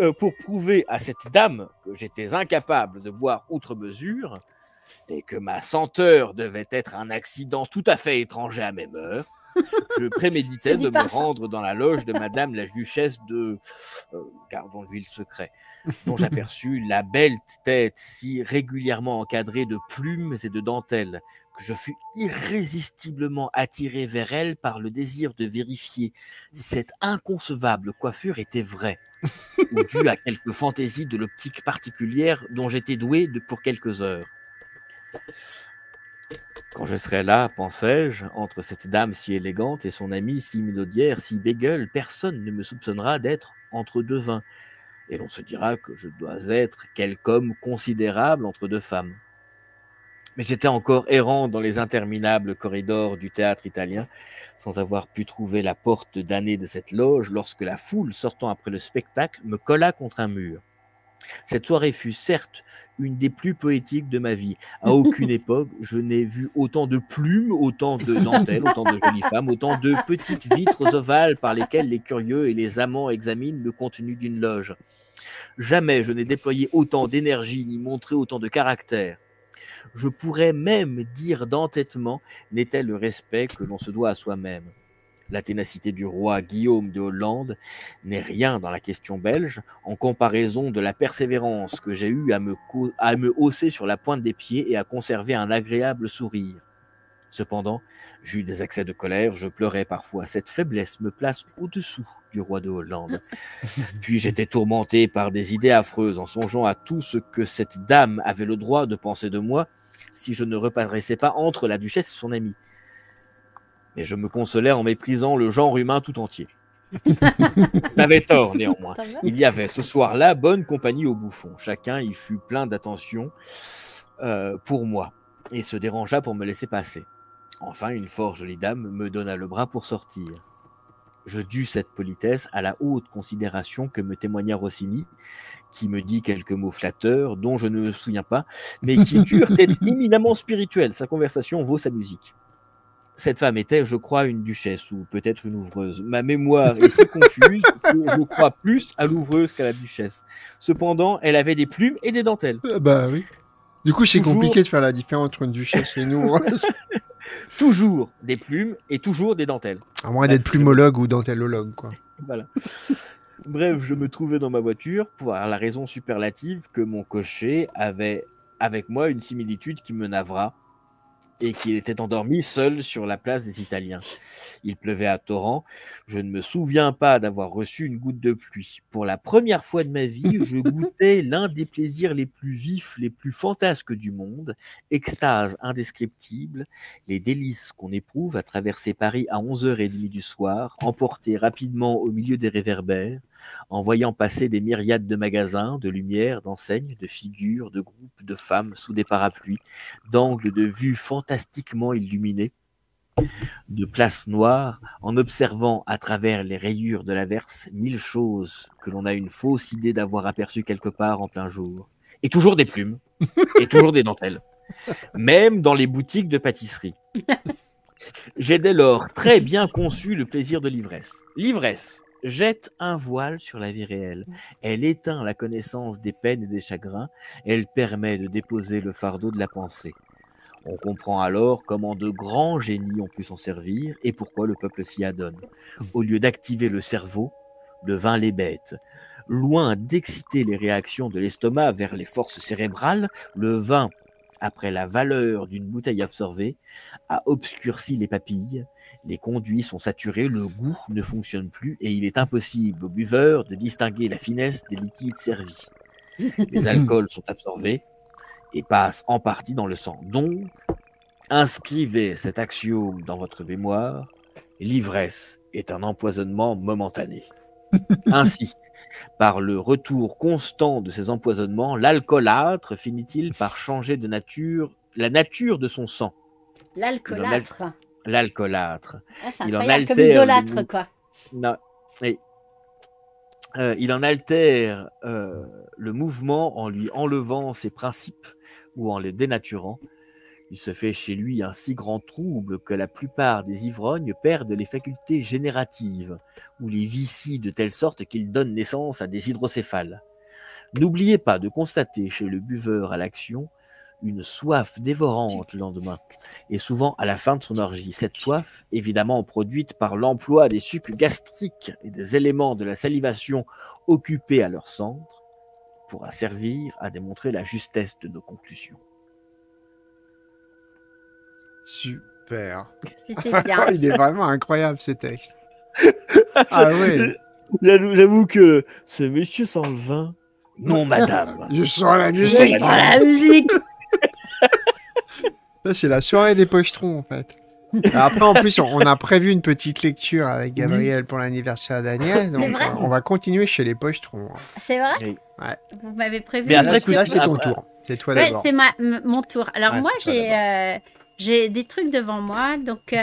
euh, pour prouver à cette dame que j'étais incapable de boire outre mesure et que ma senteur devait être un accident tout à fait étranger à mes mœurs, Je préméditais de me rendre dans la loge de Madame la Duchesse de, euh, gardons-lui le secret, dont j'aperçus la belle tête si régulièrement encadrée de plumes et de dentelles que je fus irrésistiblement attiré vers elle par le désir de vérifier si cette inconcevable coiffure était vraie, ou due à quelque fantaisie de l'optique particulière dont j'étais doué de pour quelques heures. Quand je serai là, pensais-je, entre cette dame si élégante et son amie si minaudière, si bégueule, personne ne me soupçonnera d'être entre deux vins, et l'on se dira que je dois être quelque homme considérable entre deux femmes. Mais j'étais encore errant dans les interminables corridors du théâtre italien, sans avoir pu trouver la porte damnée de cette loge, lorsque la foule, sortant après le spectacle, me colla contre un mur. Cette soirée fut certes une des plus poétiques de ma vie. À aucune époque, je n'ai vu autant de plumes, autant de dentelles, autant de jolies femmes, autant de petites vitres ovales par lesquelles les curieux et les amants examinent le contenu d'une loge. Jamais je n'ai déployé autant d'énergie ni montré autant de caractère. Je pourrais même dire d'entêtement n'était le respect que l'on se doit à soi-même. La ténacité du roi Guillaume de Hollande n'est rien dans la question belge en comparaison de la persévérance que j'ai eue à me, hausser sur la pointe des pieds et à conserver un agréable sourire. Cependant, j'eus des accès de colère, je pleurais parfois. Cette faiblesse me place au-dessous du roi de Hollande. Puis j'étais tourmenté par des idées affreuses en songeant à tout ce que cette dame avait le droit de penser de moi si je ne reparaissais pas entre la duchesse et son amie mais je me consolais en méprisant le genre humain tout entier. J'avais tort néanmoins. Il y avait ce soir-là bonne compagnie au bouffon. Chacun y fut plein d'attention euh, pour moi et se dérangea pour me laisser passer. Enfin, une fort jolie dame me donna le bras pour sortir. Je dus cette politesse à la haute considération que me témoigna Rossini, qui me dit quelques mots flatteurs dont je ne me souviens pas, mais qui durent être éminemment spirituels. Sa conversation vaut sa musique cette femme était, je crois, une duchesse ou peut-être une ouvreuse. Ma mémoire est si confuse que je crois plus à l'ouvreuse qu'à la duchesse. Cependant, elle avait des plumes et des dentelles. Ah bah oui. Du coup, c'est compliqué de faire la différence entre une duchesse et une ouvreuse. Hein. toujours des plumes et toujours des dentelles. À moins d'être plumologue ou dentellologue, quoi. Bref, je me trouvais dans ma voiture pour la raison superlative que mon cocher avait avec moi une similitude qui me navra et qu'il était endormi seul sur la place des Italiens. Il pleuvait à torrent. Je ne me souviens pas d'avoir reçu une goutte de pluie. Pour la première fois de ma vie, je goûtais l'un des plaisirs les plus vifs, les plus fantasques du monde, extase indescriptible, les délices qu'on éprouve à traverser Paris à 11h30 du soir, emporté rapidement au milieu des réverbères, en voyant passer des myriades de magasins, de lumières, d'enseignes, de figures, de groupes de femmes sous des parapluies, d'angles de vue fantastiquement illuminés, de places noires, en observant à travers les rayures de l'averse mille choses que l'on a une fausse idée d'avoir aperçues quelque part en plein jour. Et toujours des plumes, et toujours des dentelles, même dans les boutiques de pâtisserie. J'ai dès lors très bien conçu le plaisir de l'ivresse. L'ivresse, jette un voile sur la vie réelle. Mmh. Elle éteint la connaissance des peines et des chagrins, elle permet de déposer le fardeau de la pensée. On comprend alors comment de grands génies ont pu s'en servir et pourquoi le peuple s'y adonne. Mmh. Au lieu d'activer le cerveau, le vin les bêtes. Loin d'exciter les réactions de l'estomac vers les forces cérébrales, le vin, après la valeur d'une bouteille absorbée, a obscurci les papilles, les conduits sont saturés, le goût ne fonctionne plus et il est impossible au buveur de distinguer la finesse des liquides servis. Les alcools sont absorbés et passent en partie dans le sang. Donc, inscrivez cet axiome dans votre mémoire, l'ivresse est un empoisonnement momentané. Ainsi, par le retour constant de ces empoisonnements, l'alcoolâtre finit-il par changer de nature la nature de son sang. L'alcoolâtre l'alcoolâtre. Ah, euh, il en altère quoi. il en altère le mouvement en lui enlevant ses principes ou en les dénaturant. Il se fait chez lui un si grand trouble que la plupart des ivrognes perdent les facultés génératives ou les vicie de telle sorte qu'ils donnent naissance à des hydrocéphales. N'oubliez pas de constater chez le buveur à l'action une soif dévorante le lendemain, et souvent à la fin de son orgie. Cette soif, évidemment produite par l'emploi des sucs gastriques et des éléments de la salivation occupés à leur centre, pourra servir à démontrer la justesse de nos conclusions. Super. Il est vraiment incroyable ces texte. ah oui. J'avoue que ce monsieur sans le vin. Non, madame. Je sens la Je sens la musique c'est la soirée des pochetrons, en fait. Après, en plus, on a prévu une petite lecture avec Gabriel pour l'anniversaire d'Agnès. Donc, on va continuer chez les pochetrons. Hein. C'est vrai Vous m'avez prévu. là, c'est ton tour. C'est toi d'abord. C'est mon tour. Alors, moi, euh, j'ai, des trucs devant moi. Donc, euh,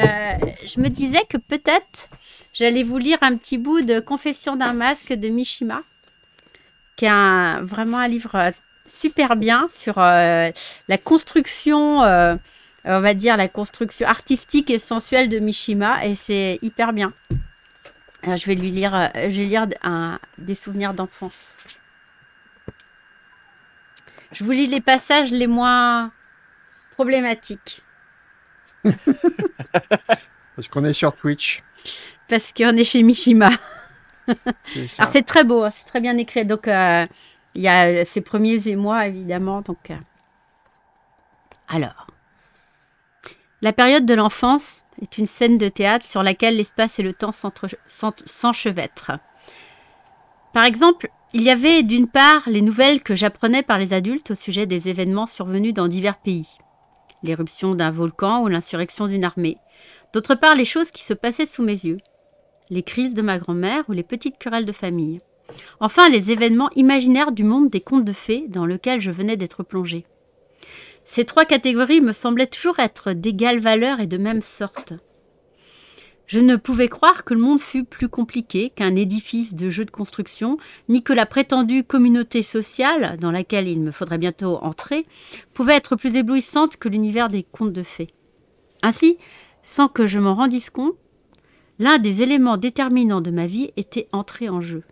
je me disais que peut-être j'allais vous lire un petit bout de Confession d'un masque de Mishima, qui est vraiment un livre super bien sur euh, la construction, euh, on va dire la construction artistique et sensuelle de Mishima, et c'est hyper bien. je vais lui lire, euh, je lire des souvenirs d'enfance. Je vous lis les passages les moins problématiques. Parce qu'on est sur Twitch. Parce qu'on est chez Mishima. Alors c'est très beau, hein, c'est très bien écrit. Donc il y a euh, ses premiers émois, évidemment. Donc, euh. alors, la période de l'enfance est une scène de théâtre sur laquelle l'espace et le temps s'enchevêtrent. Par exemple, il y avait d'une part les nouvelles que j'apprenais par les adultes au sujet des événements survenus dans divers pays, l'éruption d'un volcan ou l'insurrection d'une armée, d'autre part les choses qui se passaient sous mes yeux, les crises de ma grand-mère ou les petites querelles de famille. Enfin, les événements imaginaires du monde des contes de fées dans lequel je venais d'être plongé. Ces trois catégories me semblaient toujours être d'égale valeur et de même sorte. Je ne pouvais croire que le monde fût plus compliqué qu'un édifice de jeu de construction, ni que la prétendue communauté sociale, dans laquelle il me faudrait bientôt entrer, pouvait être plus éblouissante que l'univers des contes de fées. Ainsi, sans que je m'en rendisse compte, l'un des éléments déterminants de ma vie était entré en jeu.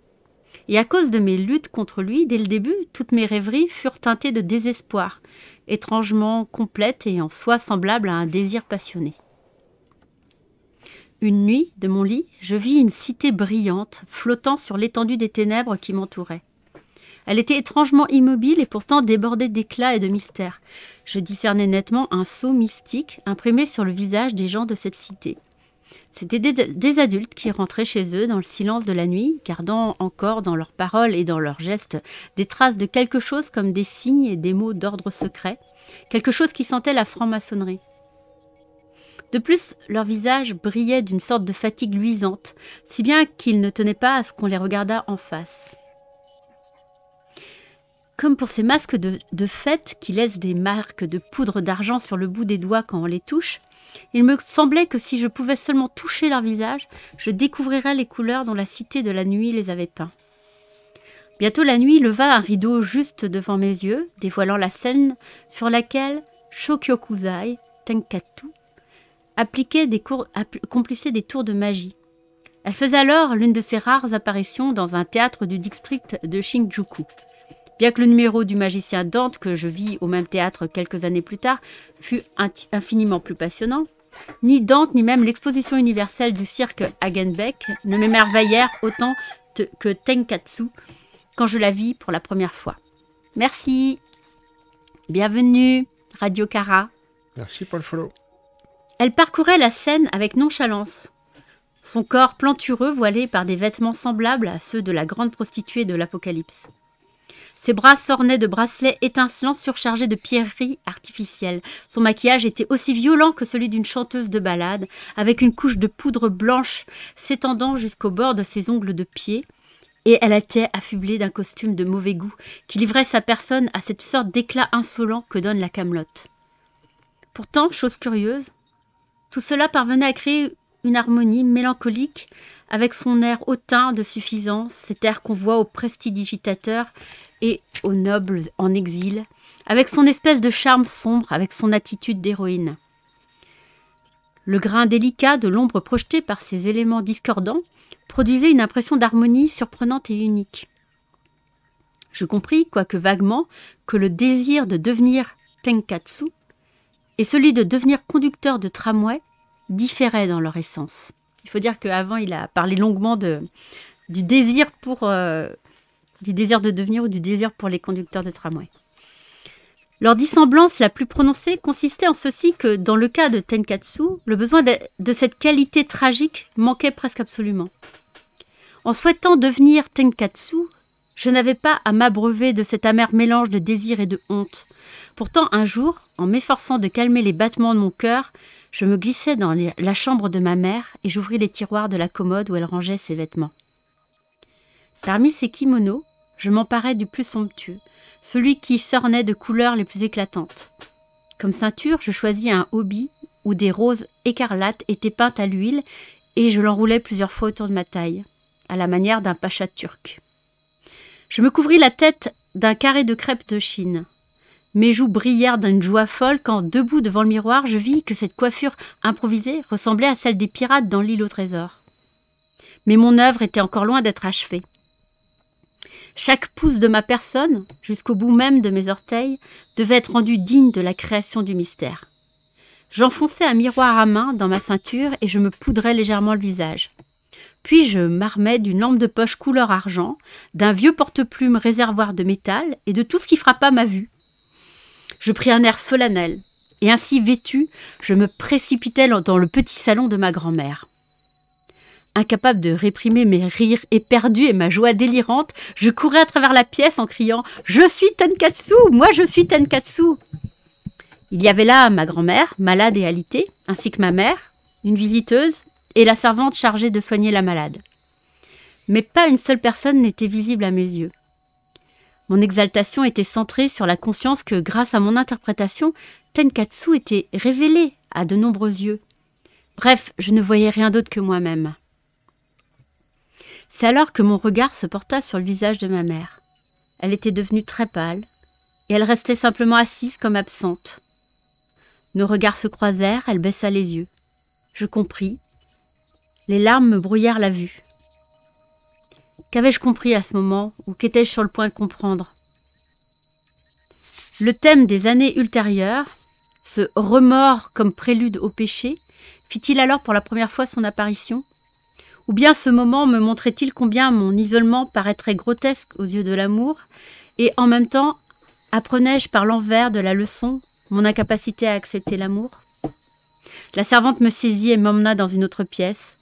Et à cause de mes luttes contre lui, dès le début, toutes mes rêveries furent teintées de désespoir, étrangement complète et en soi semblable à un désir passionné. Une nuit, de mon lit, je vis une cité brillante, flottant sur l'étendue des ténèbres qui m'entouraient. Elle était étrangement immobile et pourtant débordée d'éclats et de mystères. Je discernais nettement un sceau mystique imprimé sur le visage des gens de cette cité. C'était des, adultes qui rentraient chez eux dans le silence de la nuit, gardant encore dans leurs paroles et dans leurs gestes des traces de quelque chose comme des signes et des mots d'ordre secret, quelque chose qui sentait la franc-maçonnerie. De plus, leurs visages brillaient d'une sorte de fatigue luisante, si bien qu'ils ne tenaient pas à ce qu'on les regardât en face comme pour ces masques de, fête qui laissent des marques de poudre d'argent sur le bout des doigts quand on les touche, il me semblait que si je pouvais seulement toucher leur visage, je découvrirais les couleurs dont la cité de la nuit les avait peints. Bientôt la nuit leva un rideau juste devant mes yeux, dévoilant la scène sur laquelle Shokyokuzai Tenkatu, appliquait des accomplissait des tours de magie. Elle faisait alors l'une de ses rares apparitions dans un théâtre du district de Shinjuku bien que le numéro du magicien Dante, que je vis au même théâtre quelques années plus tard, fut infiniment plus passionnant, ni Dante, ni même l'exposition universelle du cirque Hagenbeck ne m'émerveillèrent autant que Tenkatsu quand je la vis pour la première fois. Merci. Bienvenue, Radio Cara. Merci pour le follow. Elle parcourait la scène avec nonchalance. Son corps plantureux voilé par des vêtements semblables à ceux de la grande prostituée de l'Apocalypse. Ses bras s'ornaient de bracelets étincelants surchargés de pierreries artificielles. Son maquillage était aussi violent que celui d'une chanteuse de ballade, avec une couche de poudre blanche s'étendant jusqu'au bord de ses ongles de pied. Et elle était affublée d'un costume de mauvais goût qui livrait sa personne à cette sorte d'éclat insolent que donne la camelote. Pourtant, chose curieuse, tout cela parvenait à créer une harmonie mélancolique avec son air hautain de suffisance, cet air qu'on voit aux prestidigitateur et aux nobles en exil, avec son espèce de charme sombre, avec son attitude d'héroïne. Le grain délicat de l'ombre projetée par ces éléments discordants produisait une impression d'harmonie surprenante et unique. Je compris, quoique vaguement, que le désir de devenir tenkatsu et celui de devenir conducteur de tramway différaient dans leur essence. Il faut dire qu'avant, il a parlé longuement de, du désir pour euh, du désir de devenir ou du désir pour les conducteurs de tramway. Leur dissemblance la plus prononcée consistait en ceci que, dans le cas de Tenkatsu, le besoin de, cette qualité tragique manquait presque absolument. En souhaitant devenir Tenkatsu, je n'avais pas à m'abreuver de cet amer mélange de désir et de honte. Pourtant, un jour, en m'efforçant de calmer les battements de mon cœur, je me glissais dans la chambre de ma mère et j'ouvris les tiroirs de la commode où elle rangeait ses vêtements. Parmi ces kimonos, je m'emparais du plus somptueux, celui qui s'ornait de couleurs les plus éclatantes. Comme ceinture, je choisis un hobby où des roses écarlates étaient peintes à l'huile et je l'enroulais plusieurs fois autour de ma taille, à la manière d'un pacha turc. Je me couvris la tête d'un carré de crêpe de Chine. Mes joues brillèrent d'une joie folle quand, debout devant le miroir, je vis que cette coiffure improvisée ressemblait à celle des pirates dans l'île au trésor. Mais mon œuvre était encore loin d'être achevée. Chaque pouce de ma personne, jusqu'au bout même de mes orteils, devait être rendu digne de la création du mystère. J'enfonçais un miroir à main dans ma ceinture et je me poudrais légèrement le visage. Puis je m'armais d'une lampe de poche couleur argent, d'un vieux porte-plume réservoir de métal et de tout ce qui frappa ma vue. Je pris un air solennel, et ainsi vêtu, je me précipitais dans le petit salon de ma grand-mère. Incapable de réprimer mes rires éperdus et ma joie délirante, je courais à travers la pièce en criant ⁇ Je suis Tenkatsu Moi je suis Tenkatsu !⁇ Il y avait là ma grand-mère, malade et alitée, ainsi que ma mère, une visiteuse, et la servante chargée de soigner la malade. Mais pas une seule personne n'était visible à mes yeux. Mon exaltation était centrée sur la conscience que, grâce à mon interprétation, Tenkatsu était révélé à de nombreux yeux. Bref, je ne voyais rien d'autre que moi-même. C'est alors que mon regard se porta sur le visage de ma mère. Elle était devenue très pâle, et elle restait simplement assise comme absente. Nos regards se croisèrent, elle baissa les yeux. Je compris. Les larmes me brouillèrent la vue. Qu'avais-je compris à ce moment, ou qu'étais-je sur le point de comprendre Le thème des années ultérieures, ce remords comme prélude au péché, fit-il alors pour la première fois son apparition ou bien ce moment me montrait-il combien mon isolement paraîtrait grotesque aux yeux de l'amour Et en même temps, apprenais-je par l'envers de la leçon mon incapacité à accepter l'amour La servante me saisit et m'emmena dans une autre pièce.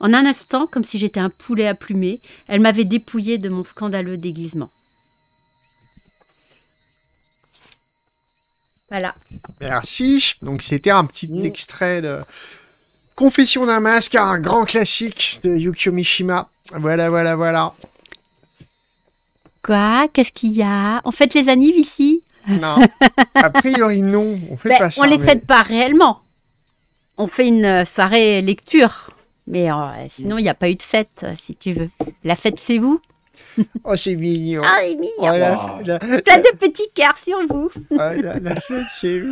En un instant, comme si j'étais un poulet à plumer, elle m'avait dépouillé de mon scandaleux déguisement. Voilà. Merci. Donc c'était un petit extrait de, Confession d'un masque, un grand classique de Yukio Mishima. Voilà, voilà, voilà. Quoi Qu'est-ce qu'il y a On fête les anives ici Non. A priori, non. On fait ben, pas On les fête pas réellement. On fait une euh, soirée lecture. Mais euh, sinon, il n'y a pas eu de fête, euh, si tu veux. La fête, c'est vous Oh, c'est mignon. Ah, c'est mignon. Oh, Plein de petits cœurs sur vous. Oh, la, la fête chez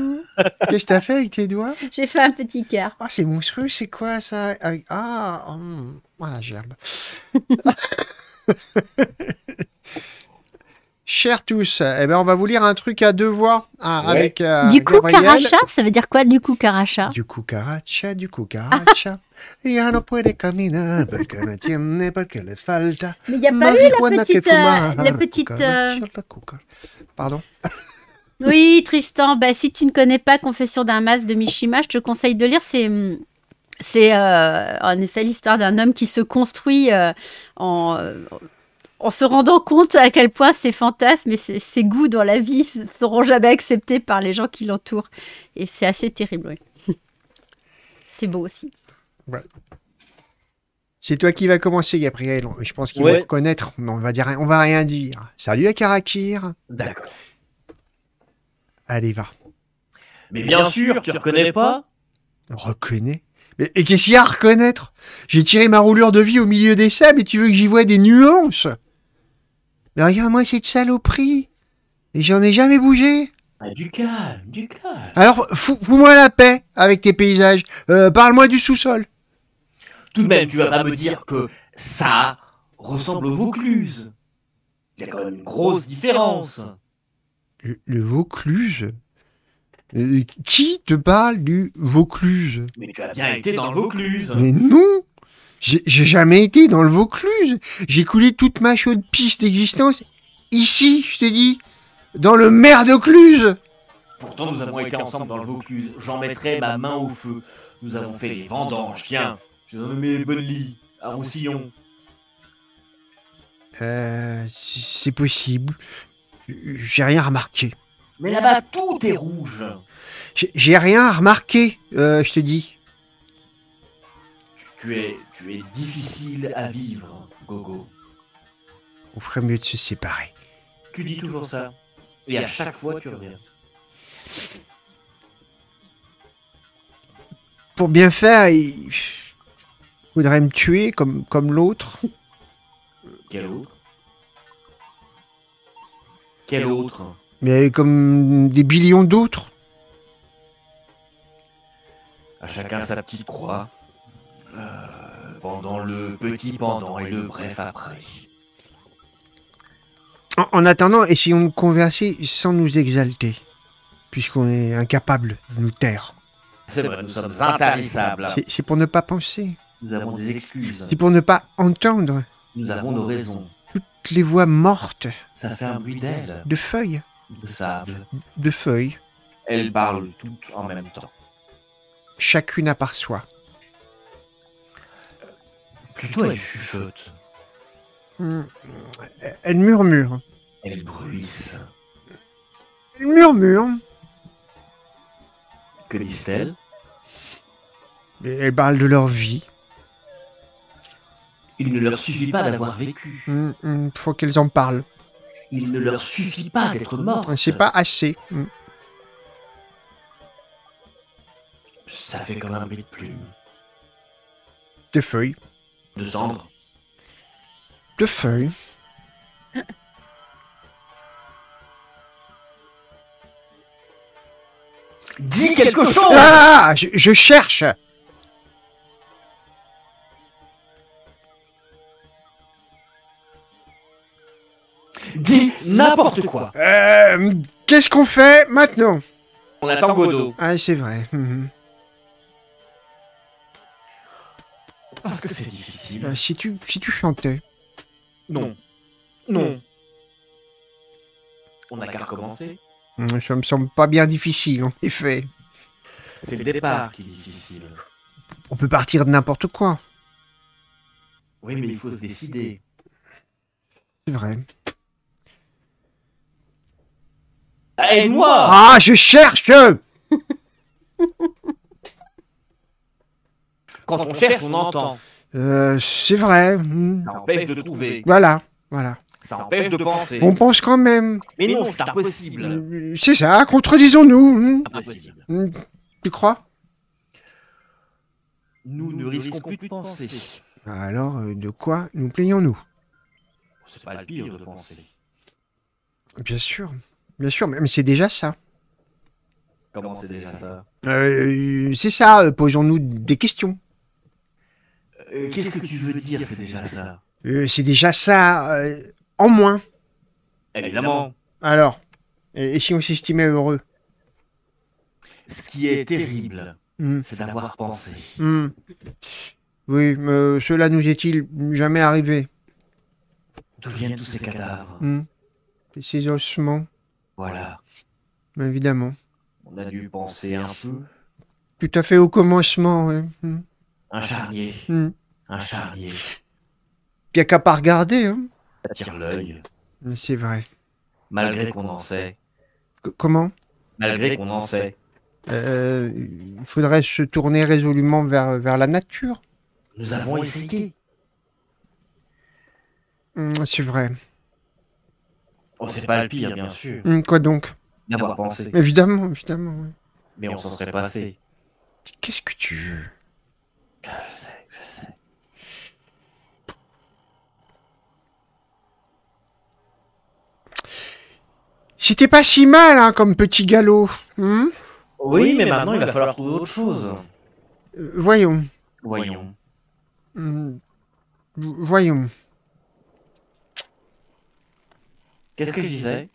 Qu'est-ce que t'as fait avec tes doigts J'ai fait un petit cœur. Oh, c'est monstrueux, c'est quoi ça Ah, ah oh, la gerbe. Cher tous, eh ben on va vous lire un truc à deux voix hein, avec euh, Du coup, Caracha, ça veut dire quoi du coup, Caracha Du coup, Caracha, du coup, Caracha. Ah. il n'y a pas eu la petite. Pardon Oui, Tristan, bah, si tu ne connais pas Confession d'un masque de Mishima, je te conseille de lire. C'est. C'est euh, en effet l'histoire d'un homme qui se construit euh, en en se rendant compte à quel point ces fantasmes et ses, goûts dans la vie seront jamais acceptés par les gens qui l'entourent. Et c'est assez terrible, oui. c'est beau aussi. C'est toi qui vas commencer, Gabriel. Je pense qu'il va reconnaître, mais on va dire, on va rien dire. Salut à Karakir. D'accord. Allez, va. Mais bien, sûr, tu reconnais pas Reconnais mais, Et qu'est-ce qu'il y a à reconnaître J'ai tiré ma roulure de vie au milieu des sables et tu veux que j'y voie des nuances regarde-moi cette saloperie. Et j'en ai jamais bougé. Ah, du calme, du calme. Alors, fous-moi la paix avec tes paysages. Euh, parle-moi du sous-sol. Tout de même, tu vas pas me dire que ça ressemble au Vaucluse. Il y a quand même une grosse différence. Le, Vaucluse euh, Qui te parle du Vaucluse Mais tu as bien été dans le Vaucluse. Mais non j'ai jamais été dans le Vaucluse. J'ai coulé toute ma chaude piste d'existence ici, je te dis, dans le maire de Pourtant, nous avons été ensemble dans le Vaucluse. J'en mettrai ma main au feu. Nous avons fait les vendanges, tiens. Je les bonnes lits à Roussillon. Euh, c'est possible. J'ai rien remarqué. Mais là-bas, tout est rouge. J'ai rien remarqué, euh, je te dis. tu es tu es difficile à vivre, Gogo. On ferait mieux de se séparer. Tu dis toujours ça. Et à chaque fois, tu reviens. Pour bien faire, il voudrait me tuer comme, comme l'autre. Quel autre Quel autre Mais comme des billions d'autres. À chacun sa petite croix. Euh, pendant le petit pendant et le bref après. En, attendant, essayons de converser sans nous exalter, puisqu'on est incapable de nous taire. C'est vrai, nous sommes intarissables. C'est pour ne pas penser. Nous avons des excuses. C'est pour ne pas entendre. Nous avons nos raisons. Toutes les voix mortes. Ça fait un bruit De feuilles. De sable. De feuilles. Elles parlent toutes en même temps. Chacune à part soi. Plutôt, elle chuchote. Hmm. Elle murmure. Elle bruisse. Elle murmure. Que disent-elles Elles parlent de leur vie. Il ne leur suffit pas d'avoir vécu. Il hmm, hmm, faut qu'elles en parlent. Il ne leur suffit pas d'être mortes. C'est pas assez. Ça fait comme un bruit de plume. Des feuilles. De cendres De feuilles Dis quelque chose Ah je, cherche Dis n'importe quoi euh, Qu'est-ce qu'on fait maintenant On attend Godot. Ah, c'est vrai. Mhm. Parce que ah, c'est difficile. si, tu, si tu chantais. Non. Non. On a qu'à recommencer. Hum, ça me semble pas bien difficile, en effet. C'est le départ qui est difficile. On peut partir de n'importe quoi. Oui, mais il faut se décider. C'est vrai. Aide-moi Ah, je cherche Quand, on, cherche, on entend. Euh, c'est vrai. Ça empêche de trouver. Voilà, voilà. Ça empêche de penser. On pense quand même. Mais non, c'est impossible. Euh, c'est ça, contredisons-nous. Impossible. Hmm. Tu crois Nous ne risquons plus de penser. Alors, euh, de quoi nous plaignons-nous C'est pas le pire de penser. Bien sûr, bien sûr, mais c'est déjà ça. Comment c'est déjà ça euh, C'est ça, posons-nous des questions. Euh, qu'est-ce que tu veux dire, euh, c'est déjà ça C'est déjà ça, en moins. Évidemment. Alors, et, si on s'estimait heureux Ce qui est terrible, hmm. c'est d'avoir pensé. Hmm. Oui, mais euh, cela nous est-il jamais arrivé D'où viennent tous ces cadavres hmm. Ces ossements. Voilà. Évidemment. On a dû penser un peu. Tout à fait au commencement, oui. Un charnier. Un charnier. Il a qu'à pas regarder. Hein. Ça tire l'œil. c'est vrai. Malgré qu'on en sait. comment Malgré qu'on en sait. Euh, il faudrait se tourner résolument vers, vers la nature. Nous avons essayé. Hum, c'est vrai. Oh, c'est pas le pire, bien sûr. Hum, quoi donc D'avoir pensé. Évidemment, évidemment. Mais on s'en serait passé. Qu'est-ce que tu veux je sais, je sais. C'était pas si mal, hein, comme petit galop. Hein oui, mais, maintenant, il va falloir trouver autre chose. Euh, voyons. Voyons. voyons. Mmh. Qu'est-ce que je disais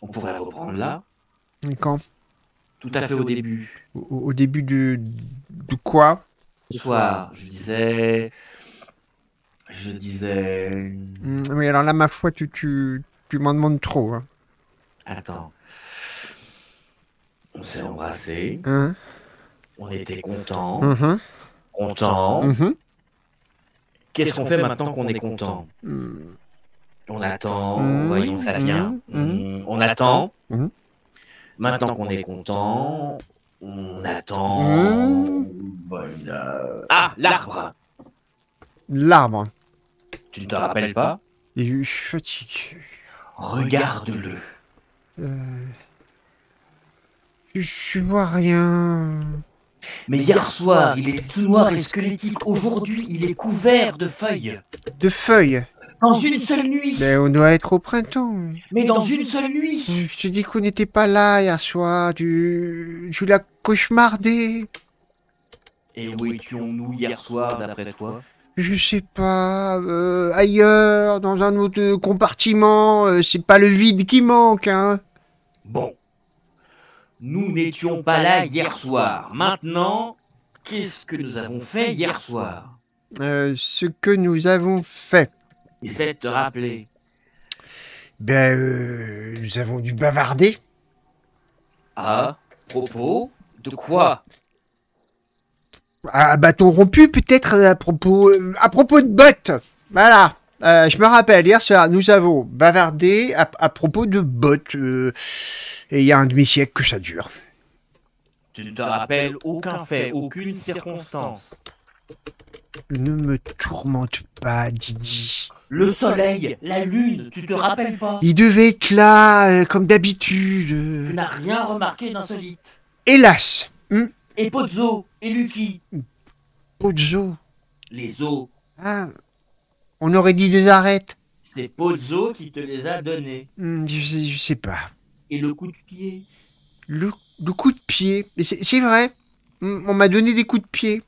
On pourrait reprendre là. quand Tout à fait au début. Au, début de, de quoi soir, Je disais. Je disais. Mais mm, oui, alors là, ma foi, tu, tu, m'en demandes trop. Hein. Attends. On s'est embrassé. Hein? on était mm-hmm. content. Mm-hmm. Contents. Qu'est-ce qu'on fait maintenant qu'on est content On attend. Voyons, ça vient. On attend. Maintenant qu'on est content, on attend. Mmh. Euh, ah, l'arbre L'arbre. Tu ne te rappelles pas Je suis fatigué. Regarde-le. Euh, je vois rien. Mais hier soir, il est tout noir et squelettique. Aujourd'hui, il est couvert de feuilles. De feuilles dans une seule nuit. Mais on doit être au printemps. Mais dans une seule nuit. Je te dis qu'on n'était pas là hier soir. Tu, tu l'as cauchemardé. Et où étions-nous hier soir, d'après toi Je sais pas. Euh, ailleurs, dans un autre compartiment. Euh, c'est pas le vide qui manque, hein. Bon. Nous n'étions pas là hier soir. Maintenant, qu'est-ce que nous avons fait hier soir euh, Ce que nous avons fait. Essaie de te rappeler. Ben, euh, nous avons dû bavarder. À propos de quoi À bâton rompu, peut-être à propos, euh, à propos de bottes. Voilà. Euh, je me rappelle, hier soir, nous avons bavardé à, à propos de bottes. et il y a un demi-siècle que ça dure. Tu ne te rappelles aucun fait, aucune circonstance. Ne me tourmente pas, Didi. Le soleil, la lune, tu te rappelles pas Il devait être là, euh, comme d'habitude. Tu n'as rien remarqué d'insolite. Hélas, hmm. Et Pozzo, et Lucky. Pozzo. Les os, Ah, on aurait dit des arêtes. c'est Pozzo qui te les a donnés. Hmm, je sais, pas. Et le coup de pied. Le, coup de pied, c'est vrai. Hmm, on m'a donné des coups de pied.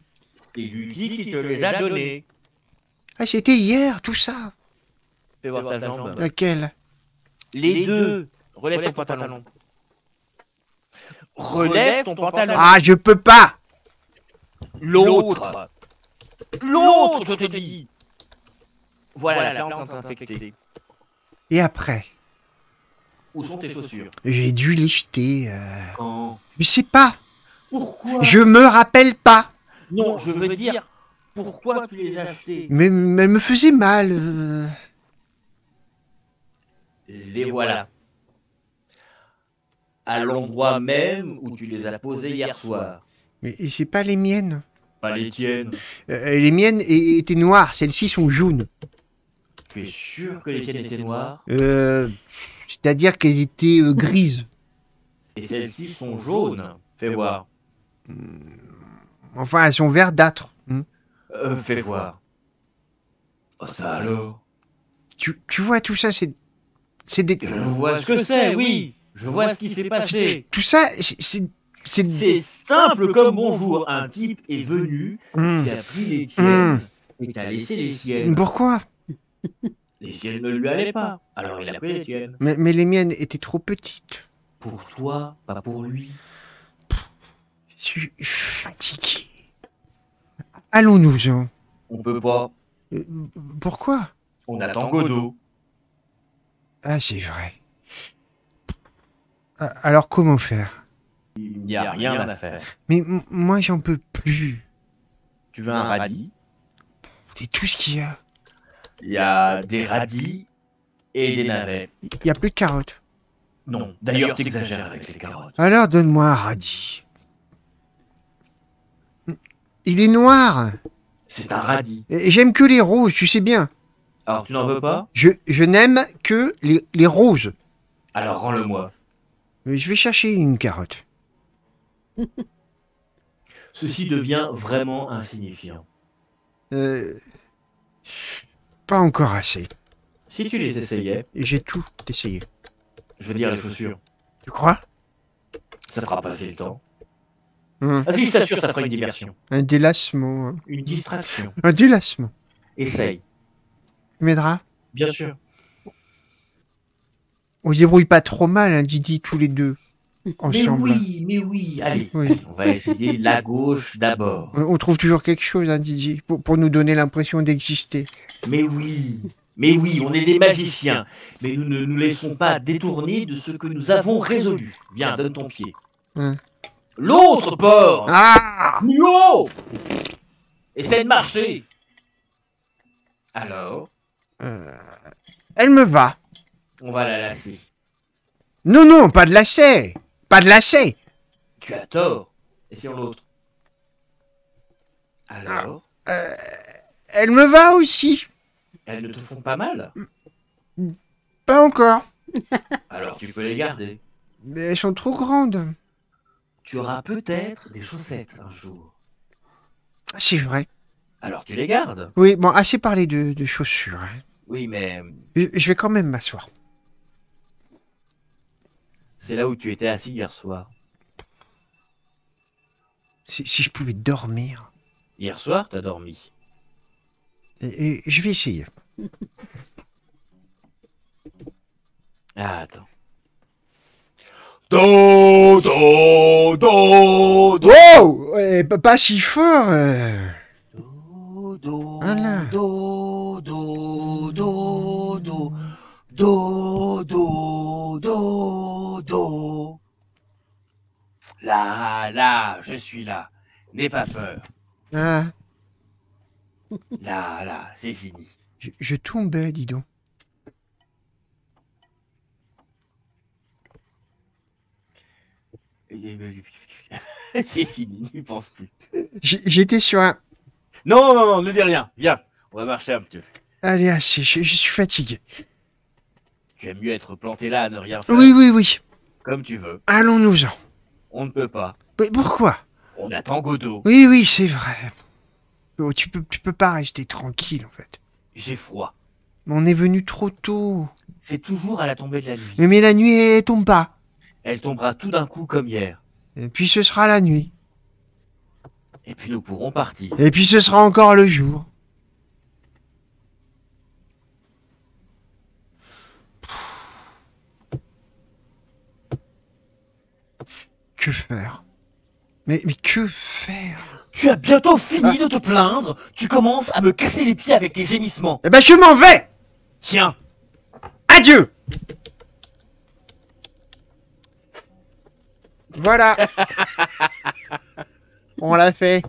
C'est lui qui te les a donnés. Ah, c'était hier, tout ça. Fais voir ta jambe. Laquelle les, deux. Relève, ton, pantalon. Relève ton pantalon. Ah, je peux pas. L'autre. L'autre, je te dis. Voilà, la plante infectée. Et après Où sont tes chaussures J'ai dû les jeter. Euh, Quand Je sais pas. Pourquoi Je me rappelle pas. Non, je veux dire, pourquoi tu les as achetés Mais, elles me faisaient mal. Euh. Les voilà. À l'endroit même où tu les as posées hier soir. Mais c'est pas les miennes. Pas les tiennes. Euh, euh, les miennes étaient noires, celles-ci sont jaunes. Tu es sûr que les tiennes étaient noires Euh, C'est-à-dire qu'elles étaient grises. Et celles-ci sont jaunes. Fais voir. Hmm. Enfin, elles sont verdâtres. Hein fais voir. Oh, ça alors tu, vois, tout ça, c'est. C'est Je vois ce que c'est, oui Je vois ce qui s'est passé Tout ça, c'est. C'est simple comme bonjour. Un type est venu, hmm. il a pris les tiennes, hmm. et t'as laissé les siennes. Pourquoi Les siennes ne lui allaient pas, alors il a pris les tiennes. Mais, mais les miennes étaient trop petites. Pour toi, pas pour lui suis fatigué. Allons-nous, Jean. On peut pas. Euh, pourquoi On attend Godot. Ah, c'est vrai. Ah, alors comment faire Il n'y a rien à faire. Mais moi, j'en peux plus. Tu veux un radis C'est tout ce qu'il y a. Il y a des radis et des navets. Il n'y a plus de carottes. Non, d'ailleurs, t'exagères avec les carottes. Alors donne-moi un radis. Il est noir. C'est un radis. J'aime que les roses, tu sais bien. Alors tu n'en veux pas Je, je n'aime que les, les roses. Alors rends-le-moi. Je vais chercher une carotte. Ceci devient vraiment insignifiant. Euh, pas encore assez. Si tu les essayais. J'ai tout essayé. Je veux dire les chaussures. Tu crois Ça fera passer le temps. Mmh. Ah, ça fera une diversion. Un délassement. Hein. Une distraction. Un délassement. Essaye. Tu m'aideras Bien sûr. On se débrouille pas trop mal, hein, Didi, tous les deux. Ensemble. Mais oui, mais oui, allez, on va essayer la gauche d'abord. On trouve toujours quelque chose, hein, pour, nous donner l'impression d'exister. Mais oui, mais oui, on est des magiciens, mais nous ne nous laissons pas détourner de ce que nous avons résolu. Viens, donne ton pied. Hein. L'autre port Ah Plus Essaye de marcher Alors euh, Elle me va. On va la lasser. Non, non, pas de lâcher Pas de lâcher Tu as tort. Et sur l'autre Alors ah, euh, Elle me va aussi. Elles ne te font pas mal Pas encore. Alors tu peux les garder. Mais elles sont trop grandes tu auras peut-être des chaussettes un jour. Ah, c'est vrai. Alors tu les gardes Oui, bon, assez parlé de, chaussures. Hein. Oui, mais Je, vais quand même m'asseoir. c'est là où tu étais assis hier soir. Si, je pouvais dormir. Hier soir, t'as dormi. Et- je vais essayer. Ah, attends. Do, do, do, do. Wow eh, Pas si fort euh. Do, do, do, do, do, do, do, do, do, do. Là, là, je suis là. N'aie pas peur. Ah. là, là, c'est fini. Je, je tombais, dis donc. C'est fini, n'y pense plus. J'étais sur un. Non, non, ne dis rien. Viens, on va marcher un peu. Allez, assez, ah, je, suis fatigué. aimes mieux être planté là à ne rien faire. Oui, oui, oui. Comme tu veux. Allons-nous-en. On ne peut pas. Mais pourquoi On attend Godot. Oui, oui, c'est vrai. Oh, tu peux, tu peux pas rester tranquille, en fait. J'ai froid. Mais on est venu trop tôt. C'est toujours à la tombée de la nuit. Mais, la nuit, tombe pas. Elle tombera tout d'un coup comme hier. Et puis ce sera la nuit. Et puis nous pourrons partir. Et puis ce sera encore le jour. Que faire mais, que faire Tu as bientôt fini de te plaindre Tu commences à me casser les pieds avec tes gémissements Eh ben je m'en vais Tiens Adieu Voilà. On l'a fait.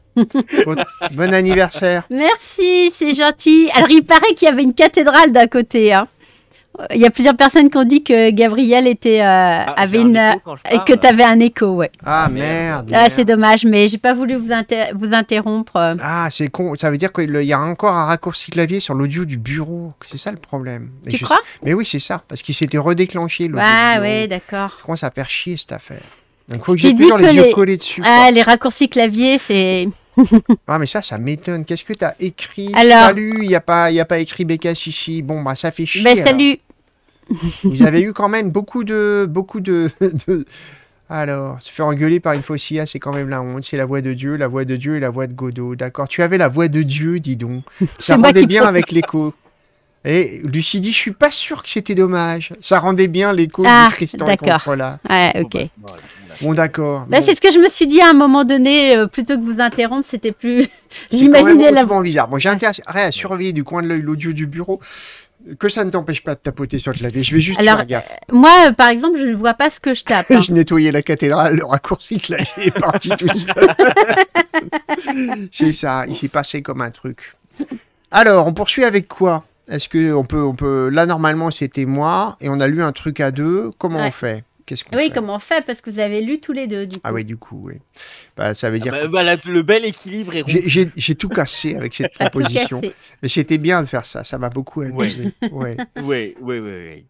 Bon anniversaire. Merci, c'est gentil. Alors, il paraît qu'il y avait une cathédrale d'un côté. Hein. Il y a plusieurs personnes qui ont dit que Gabriel euh, ah, avait une, euh, que tu avais un écho, ouais. Ah, ah merde. Ah, c'est dommage, mais j'ai pas voulu vous, vous interrompre. Ah, c'est con. Ça veut dire qu'il y a encore un raccourci clavier sur l'audio du bureau. C'est ça le problème. tu crois Mais oui, c'est ça, parce qu'il s'était redéclenché. Ah ouais, d'accord. Je ça à faire chier cette affaire. Donc j'ai toujours les yeux collés dessus. Ah, les raccourcis clavier, c'est. ah mais ça, ça m'étonne. Qu'est-ce que t'as écrit Salut, il n'y a, pas, a pas écrit Becca ici. Bon, bah ça fait chier. Mais ben, salut Vous avez eu quand même beaucoup de... Beaucoup de, Alors, se faire engueuler par une faucilla, ah, c'est quand même la honte. C'est la voix de Dieu, la voix de Dieu et la voix de Godot. D'accord, tu avais la voix de Dieu, dis donc. Ça rendait bien avec l'écho. Et eh, Lucie dit, je suis pas sûr que c'était dommage. Ça rendait bien l'écho du ah, Tristan et Ouais, ok. Bah, Bon, d'accord. Bah, c'est ce que je me suis dit à un moment donné, euh, plutôt que vous interrompre, c'était plus. J'imaginais la. bizarre. Bon, j'ai intérêt à surveiller du coin de l'œil l'audio du bureau que ça ne t'empêche pas de tapoter sur le clavier. Je vais juste Alors, faire gaffe. Euh, moi, euh, par exemple, je ne vois pas ce que je tape. Hein. je nettoyais la cathédrale, le raccourci clavier est parti tout seul. C'est ça, il s'est passé comme un truc. Alors, on poursuit avec quoi Est-ce que on peut, on peut... Là, normalement, c'était moi, et on a lu un truc à deux. Comment on fait oui, comment fait Parce que vous avez lu tous les deux, Ah oui, du coup, oui. Bah, ça veut ah dire... Bah, le bel équilibre est... J'ai tout cassé avec cette proposition. Mais c'était bien de faire ça, ça m'a beaucoup amusé. Oui, oui, oui,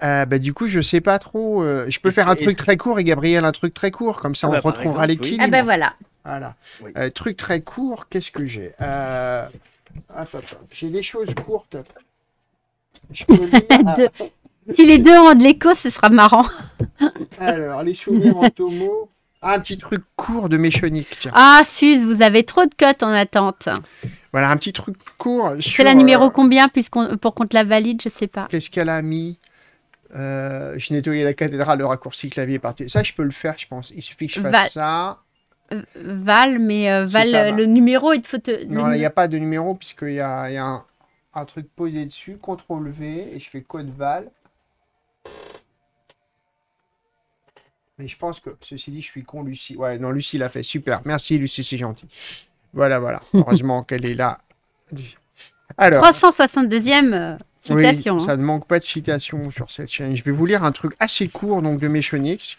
bah, du coup, je sais pas trop. Euh, je peux faire un truc très court et Gabriel un truc très court, comme ça on ah bah, retrouvera l'équilibre. Ah ben voilà. Voilà. Euh, truc très court, qu'est-ce que j'ai euh, J'ai des choses courtes. Je peux lire, si les deux rendent l'écho, ce sera marrant. Alors, les souvenirs en tomo. Ah, un petit truc court de Méchonique. Ah, Suze, vous avez trop de cotes en attente. Voilà, un petit truc court. C'est la numéro euh, combien puisqu'on, pour qu'on te la valide Je sais pas. Qu'est-ce qu'elle a mis euh, Je nettoyais la cathédrale, le raccourci clavier est parti. Ça, je peux le faire, je pense. Il suffit que je fasse ça. Val, mais euh, Val, le numéro, il faut te. Non, il n'y a pas de numéro puisqu'il y a, y a un, un, truc posé dessus. CTRL V et je fais code Val. Mais je pense que, ceci dit, je suis con, Lucie. Ouais, non, Lucie l'a fait. Super. Merci, Lucie, c'est gentil. Voilà, voilà. Heureusement qu'elle est là. Alors. 362e euh, citation. Hein. Ça ne manque pas de citation sur cette chaîne. Je vais vous lire un truc assez court donc de Méchonix.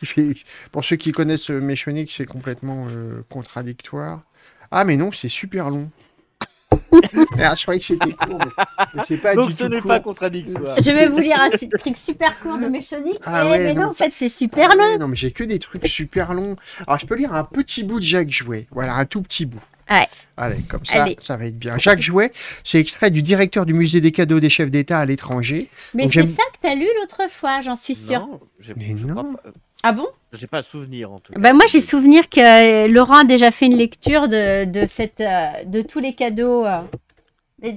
Pour ceux qui connaissent euh, Méchonix, c'est complètement euh, contradictoire. Ah, mais non, c'est super long. Ah, je croyais que j'étais court, pas. Donc, ce n'est pas contradictoire. Je vais vous lire un truc super court de Méchonique. Ah mais non, en fait, c'est super ah long. non, mais j'ai que des trucs super longs. Alors, je peux lire un petit bout de Jacques Jouet. Voilà, un tout petit bout. Allez, comme ça, ça va être bien. Jacques Jouet, c'est extrait du directeur du musée des cadeaux des chefs d'État à l'étranger. Mais c'est ça que t'as lu l'autre fois, j'en suis sûr. non. pas. Ah bon J'ai pas souvenir en tout cas. Bah, moi j'ai souvenir que euh, Laurent a déjà fait une lecture de, euh, tous les cadeaux euh,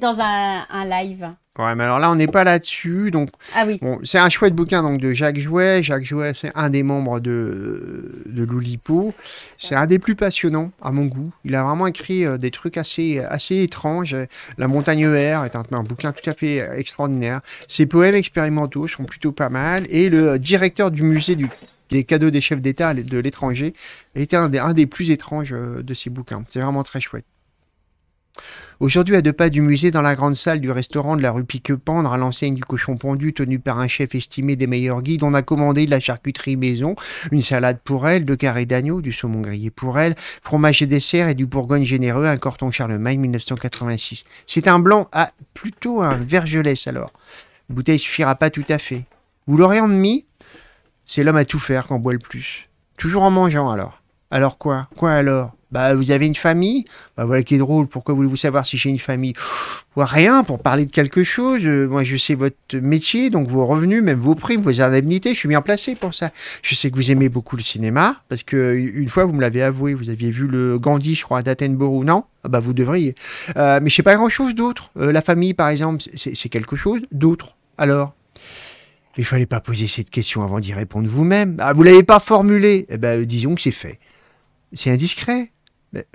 dans un, live. Ouais, mais alors là, on n'est pas là-dessus. Donc, ah oui. c'est un chouette bouquin donc de Jacques Jouet. Jacques Jouet, c'est un des membres de, de l'Oulipo. C'est un des plus passionnants à mon goût. Il a vraiment écrit des trucs assez, assez étranges. La montagne ER est un bouquin tout à fait extraordinaire. Ses poèmes expérimentaux sont plutôt pas mal. Et le directeur du musée du des cadeaux des chefs d'État de l'étranger était un des, plus étranges euh, de ces bouquins. C'est vraiment très chouette. Aujourd'hui, à deux pas du musée, dans la grande salle du restaurant de la rue Piquependre, à l'enseigne du cochon pendu, tenu par un chef estimé des meilleurs guides, on a commandé de la charcuterie maison, une salade pour elle, deux carrés d'agneau, du saumon grillé pour elle, fromage et dessert et du Bourgogne généreux, un corton Charlemagne 1986. C'est un blanc à plutôt un vergelès alors. Bouteille suffira pas tout à fait. Vous l'aurez en demi c'est l'homme à tout faire qu'on boit le plus. Toujours en mangeant alors. Alors quoi Quoi alors Bah vous avez une famille Bah voilà qui est drôle, pourquoi voulez-vous savoir si j'ai une famille Ou Rien, pour parler de quelque chose, euh, moi je sais votre métier, donc vos revenus, même vos primes, vos indemnités, je suis bien placé pour ça. Je sais que vous aimez beaucoup le cinéma, parce que une fois vous me l'avez avoué, vous aviez vu le Gandhi, je crois, d'Attenborough, non ah Bah vous devriez. Euh, mais je sais pas grand-chose d'autre. Euh, la famille par exemple, c'est quelque chose d'autre. Alors il fallait pas poser cette question avant d'y répondre vous-même. Ah, vous l'avez pas formulée Eh ben, euh, disons que c'est fait. C'est indiscret.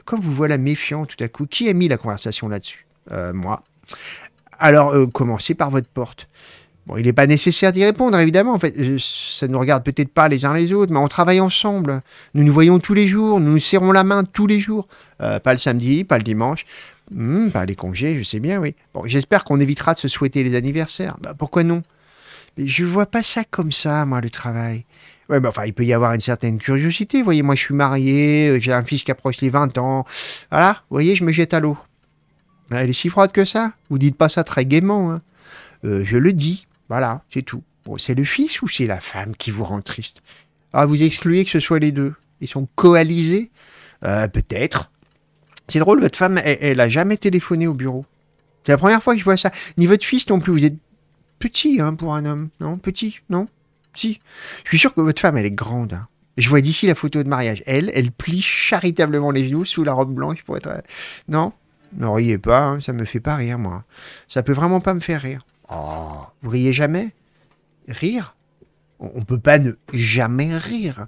Comme vous voilà méfiant tout à coup, qui a mis la conversation là-dessus euh, Moi. Alors, euh, commencez par votre porte. Bon, il n'est pas nécessaire d'y répondre, évidemment. En fait, ça ne nous regarde peut-être pas les uns les autres, mais on travaille ensemble. Nous nous voyons tous les jours, nous nous serrons la main tous les jours. pas le samedi, pas le dimanche, hmm, pas les congés, je sais bien, oui. j'espère qu'on évitera de se souhaiter les anniversaires. Bah, pourquoi non je vois pas ça comme ça, moi, le travail. Ouais, mais enfin, il peut y avoir une certaine curiosité. Vous voyez, moi, je suis marié, euh, j'ai un fils qui approche les 20 ans. Voilà, vous voyez, je me jette à l'eau. Ah, elle est si froide que ça. Vous dites pas ça très gaiement. Hein. Euh, je le dis. Voilà, c'est tout. c'est le fils ou c'est la femme qui vous rend triste Ah, vous excluez que ce soit les deux. Ils sont coalisés euh, Peut-être. C'est drôle, votre femme, elle, elle a jamais téléphoné au bureau. C'est la première fois que je vois ça. Ni votre fils non plus, vous êtes petit hein, pour un homme, non Petit, non Si. Je suis sûr que votre femme, elle est grande. Hein. Je vois d'ici la photo de mariage. Elle, elle plie charitablement les genoux sous la robe blanche pour être. Euh, non Ne riez pas, hein, ça me fait pas rire, moi. Ça peut vraiment pas me faire rire. Oh, vous riez jamais Rire On peut pas ne jamais rire.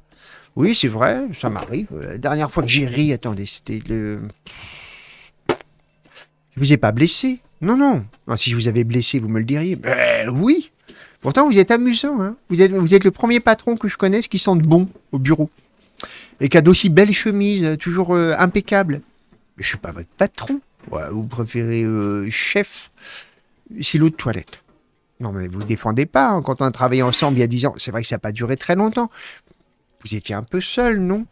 Oui, c'est vrai, ça m'arrive. Euh, la dernière fois que j'ai ri, attendez, c'était le. Je vous ai pas blessé. Non, non. Ah, si je vous avais blessé, vous me le diriez. Ben, oui. Pourtant, vous êtes amusant. Hein vous, êtes, le premier patron que je connaisse qui sente bon au bureau. Et qui a d'aussi belles chemises, euh, toujours euh, impeccables. »« Je suis pas votre patron. vous préférez euh, chef. C'est l'eau de toilette. Non, mais vous ne défendez pas. Hein. Quand on a travaillé ensemble il y a dix ans, c'est vrai que ça n'a pas duré très longtemps. Vous étiez un peu seul, non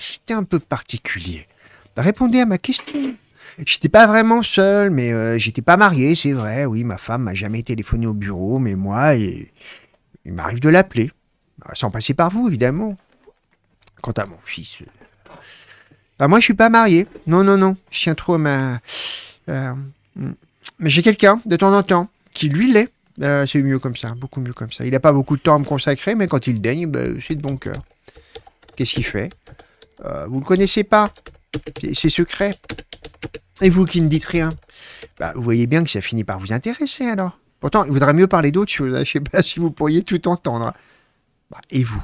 C'était un peu particulier. répondez à ma question. J'étais pas vraiment seul, mais euh, j'étais pas marié, c'est vrai. Oui, ma femme m'a jamais téléphoné au bureau, mais moi, il m'arrive de l'appeler. Bah, sans passer par vous, évidemment. Quant à mon fils. Euh, bah, moi, je suis pas marié. Non, non, non. Je tiens trop à ma. Euh, mais j'ai quelqu'un, de temps en temps, qui lui l'est. c'est mieux comme ça, beaucoup mieux comme ça. Il n'a pas beaucoup de temps à me consacrer, mais quand il daigne, bah, c'est de bon cœur. Qu'est-ce qu'il fait Vous ne le connaissez pas. C'est secret. Et vous qui ne dites rien, bah, vous voyez bien que ça finit par vous intéresser alors. Pourtant, il vaudrait mieux parler d'autres choses. Hein. Je ne sais pas si vous pourriez tout entendre. Bah, et vous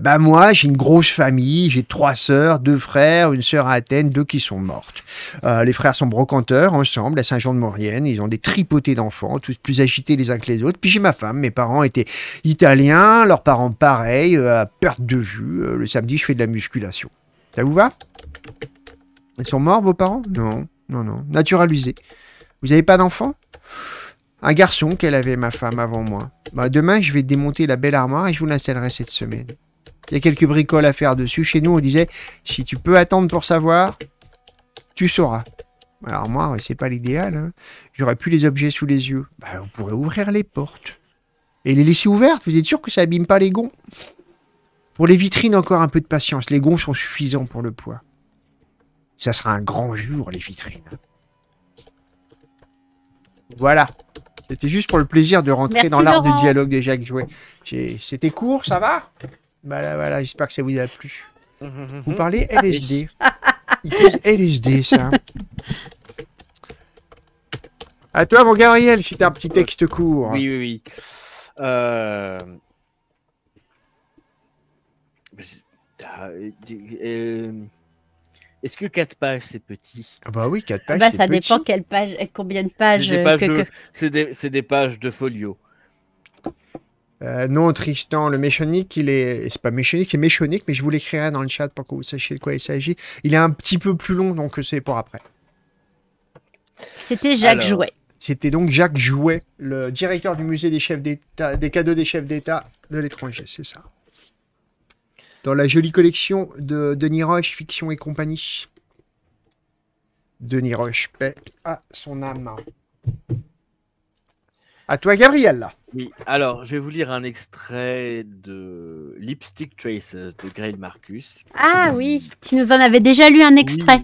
bah moi, j'ai une grosse famille, j'ai trois sœurs, deux frères, une sœur à Athènes, deux qui sont mortes. Euh, les frères sont brocanteurs ensemble à Saint-Jean-de-Maurienne, ils ont des tripotés d'enfants, tous plus agités les uns que les autres. Puis j'ai ma femme, mes parents étaient italiens, leurs parents pareils, euh, à perte de jus. Euh, le samedi, je fais de la musculation. Ça vous va ils sont morts, vos parents Non, non, non. Naturalisé. »« Vous n'avez pas d'enfant Un garçon qu'elle avait, ma femme, avant moi. Bah, demain, je vais démonter la belle armoire et je vous l'installerai cette semaine. Il y a quelques bricoles à faire dessus. Chez nous, on disait, si tu peux attendre pour savoir, tu sauras. Alors bah, moi c'est pas l'idéal. Hein. J'aurais plus les objets sous les yeux. Bah, vous pourrez ouvrir les portes. Et les laisser ouvertes, vous êtes sûr que ça abîme pas les gonds Pour les vitrines, encore un peu de patience. Les gonds sont suffisants pour le poids. Ça sera un grand jour, les vitrines. Voilà. C'était juste pour le plaisir de rentrer dans l'art du dialogue de Jacques Jouet. C'était court, ça va Voilà, bah voilà j'espère que ça vous a plu. Vous parlez LSD. Ah, Il pose LSD, ça. À toi, mon Gabriel, si t'as un petit texte court. Oui, oui, oui. Euh... Bah, ah, euh... Est-ce que 4 pages c'est petit Ah bah oui, 4 ah bah, pages. ça dépend quelle page, combien de pages. C'est euh, des, pages de, Des, pages de folio. Euh, non, Tristan, le méchonique, il est. C'est pas méchonique, c'est méchonique, mais je vous l'écrirai dans le chat pour que vous sachiez de quoi il s'agit. Il est un petit peu plus long, donc euh, c'est pour après. C'était Jacques Jouet. C'était donc Jacques Jouet, le directeur du musée des, chefs des cadeaux des chefs d'État de l'étranger, c'est ça dans la jolie collection de Denis Roche, Fiction et compagnie. Denis Roche, paix à son âme. À toi, Gabriel. Oui, alors je vais vous lire un extrait de Lipstick Traces de Grail Marcus. Ah oui, tu nous en avais déjà lu un extrait.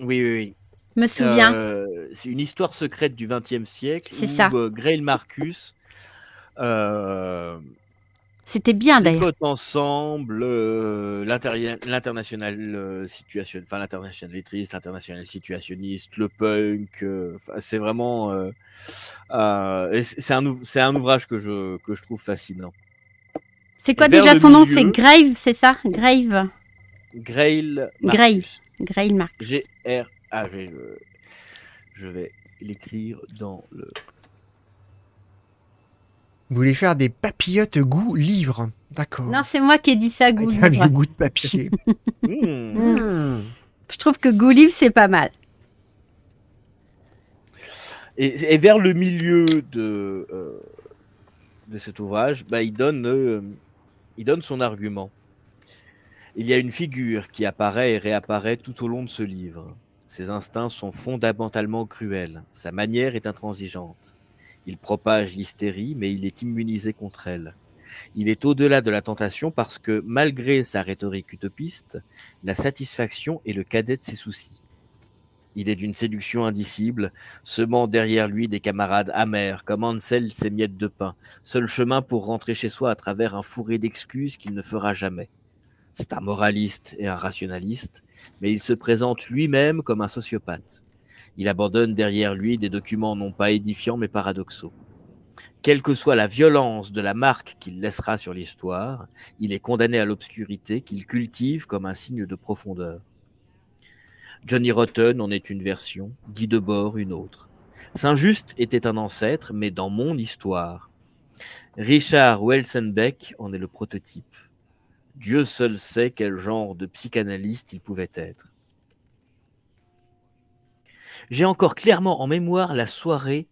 Oui, oui, oui. Me souviens. Euh, c'est une histoire secrète du XXe siècle. C'est ça. Euh, Grail Marcus euh, c'était bien d'ailleurs. ensemble euh, l'international euh, situation, enfin l'international l'international situationniste, le punk. Euh, c'est vraiment euh, c'est un c'est un ouvrage que je que je trouve fascinant. C'est quoi déjà son nom C'est Grave, c'est ça Grave. Grail. Grail. Grail Marx. G R A v Je vais l'écrire dans le vous voulez faire des papillotes goût livre. D'accord. Non, c'est moi qui ai dit ça, goût livre. Un goût de papier. Hmm. Je trouve que goût livre, c'est pas mal. Et, vers le milieu de, euh, de cet ouvrage, bah, il, donne, euh, il donne son argument. Il y a une figure qui apparaît et réapparaît tout au long de ce livre. Ses instincts sont fondamentalement cruels. Sa manière est intransigeante. Il propage l'hystérie, mais il est immunisé contre elle. Il est au-delà de la tentation parce que, malgré sa rhétorique utopiste, la satisfaction est le cadet de ses soucis. Il est d'une séduction indicible, semant derrière lui des camarades amers, comme Ansel ses miettes de pain, seul chemin pour rentrer chez soi à travers un fourré d'excuses qu'il ne fera jamais. C'est un moraliste et un rationaliste, mais il se présente lui-même comme un sociopathe. Il abandonne derrière lui des documents non pas édifiants mais paradoxaux. Quelle que soit la violence de la marque qu'il laissera sur l'histoire, il est condamné à l'obscurité qu'il cultive comme un signe de profondeur. Johnny Rotten en est une version, Guy Debord une autre. Saint-Just était un ancêtre, mais dans mon histoire. Richard Welsenbeck en est le prototype. Dieu seul sait quel genre de psychanalyste il pouvait être. J'ai encore clairement en mémoire la soirée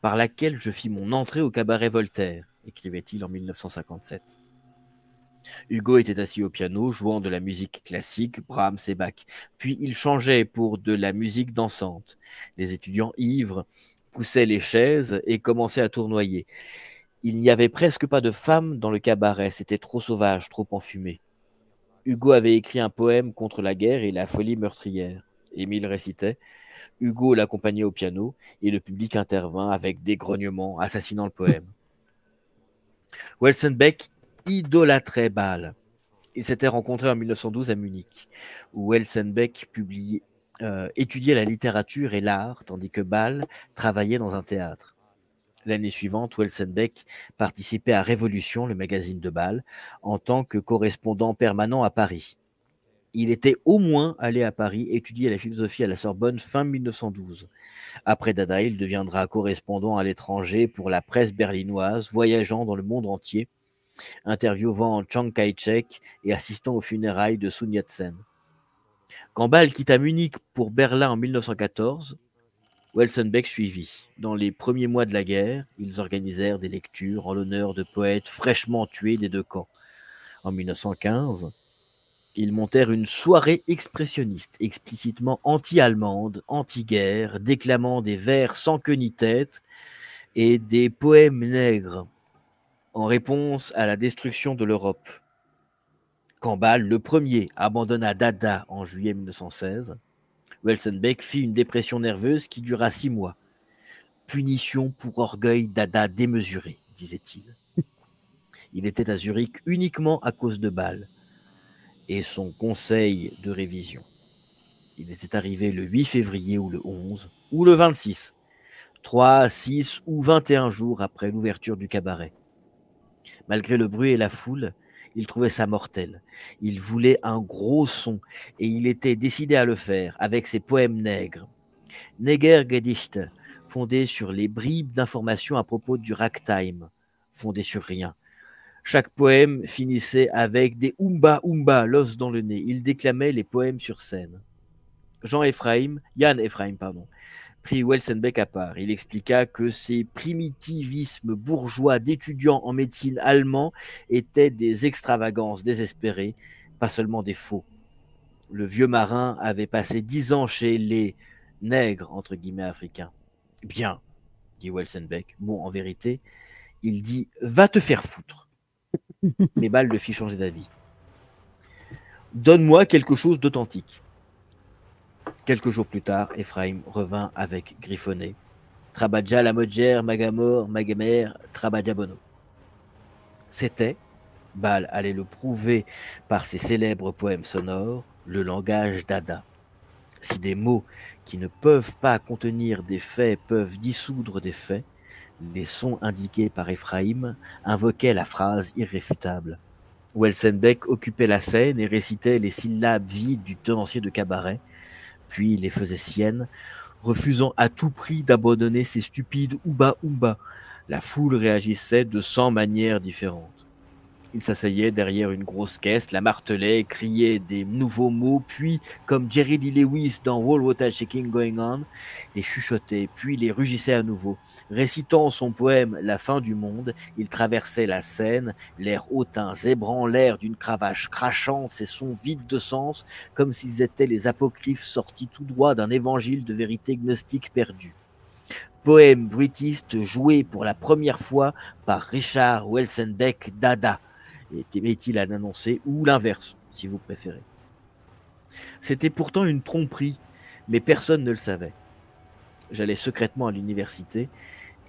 par laquelle je fis mon entrée au cabaret Voltaire, écrivait-il en 1957. Hugo était assis au piano, jouant de la musique classique, Brahms et Bach. Puis il changeait pour de la musique dansante. Les étudiants ivres poussaient les chaises et commençaient à tournoyer. Il n'y avait presque pas de femmes dans le cabaret, c'était trop sauvage, trop enfumé. Hugo avait écrit un poème contre la guerre et la folie meurtrière. Émile récitait Hugo l'accompagnait au piano et le public intervint avec des grognements, assassinant le poème. Welsenbeck idolâtrait Bâle. Ils s'étaient rencontrés en 1912 à Munich, où Welsenbeck euh, étudiait la littérature et l'art, tandis que Bâle travaillait dans un théâtre. L'année suivante, Welsenbeck participait à Révolution, le magazine de Bâle, en tant que correspondant permanent à Paris il était au moins allé à Paris étudier la philosophie à la Sorbonne fin 1912. Après Dada, il deviendra correspondant à l'étranger pour la presse berlinoise, voyageant dans le monde entier, interviewant Chiang Kai-shek et assistant aux funérailles de Sun Yat-sen. Quand quitte quitta Munich pour Berlin en 1914, Welsenbeck suivit. Dans les premiers mois de la guerre, ils organisèrent des lectures en l'honneur de poètes fraîchement tués des deux camps. En 1915, ils montèrent une soirée expressionniste, explicitement anti-allemande, anti-guerre, déclamant des vers sans queue ni tête et des poèmes nègres en réponse à la destruction de l'Europe. Cambal, le premier, abandonna Dada en juillet 1916. Welsenbeck fit une dépression nerveuse qui dura six mois. Punition pour orgueil Dada démesuré, disait-il. Il était à Zurich uniquement à cause de Bâle et son conseil de révision. Il était arrivé le 8 février ou le 11 ou le 26, 3, 6 ou 21 jours après l'ouverture du cabaret. Malgré le bruit et la foule, il trouvait ça mortel. Il voulait un gros son et il était décidé à le faire avec ses poèmes nègres. Negergedichte, fondé sur les bribes d'informations à propos du ragtime, fondé sur rien, chaque poème finissait avec des Umba Umba, l'os dans le nez. Il déclamait les poèmes sur scène. Jean Ephraim, Yann Ephraim, pardon, prit Welsenbeck à part. Il expliqua que ces primitivismes bourgeois d'étudiants en médecine allemand étaient des extravagances désespérées, pas seulement des faux. Le vieux marin avait passé dix ans chez les nègres, entre guillemets, africains. Bien, dit Welsenbeck. Bon, en vérité, il dit Va te faire foutre mais Bâle le fit changer d'avis. Donne-moi quelque chose d'authentique. Quelques jours plus tard, Ephraim revint avec Griffonnet, Trabadja la Modgère, Magamor, Magamer, Trabadja Bono. C'était, Bâle allait le prouver par ses célèbres poèmes sonores, le langage d'Ada. Si des mots qui ne peuvent pas contenir des faits peuvent dissoudre des faits, les sons indiqués par Ephraim invoquaient la phrase irréfutable. Welsenbeck occupait la scène et récitait les syllabes vides du tenancier de cabaret, puis les faisait siennes, refusant à tout prix d'abandonner ces stupides ouba ouba. La foule réagissait de cent manières différentes. Il s'asseyait derrière une grosse caisse, la martelait, criait des nouveaux mots, puis, comme Jerry Lee Lewis dans Wall Water Shaking Going On, les chuchotait, puis les rugissait à nouveau. Récitant son poème La fin du monde, il traversait la scène, l'air hautain, zébrant l'air d'une cravache crachant ses sons vides de sens, comme s'ils étaient les apocryphes sortis tout droit d'un évangile de vérité gnostique perdu. poème bruitiste joué pour la première fois par Richard Welsenbeck Dada, est-il à l'annoncer, ou l'inverse, si vous préférez. C'était pourtant une tromperie, mais personne ne le savait. J'allais secrètement à l'université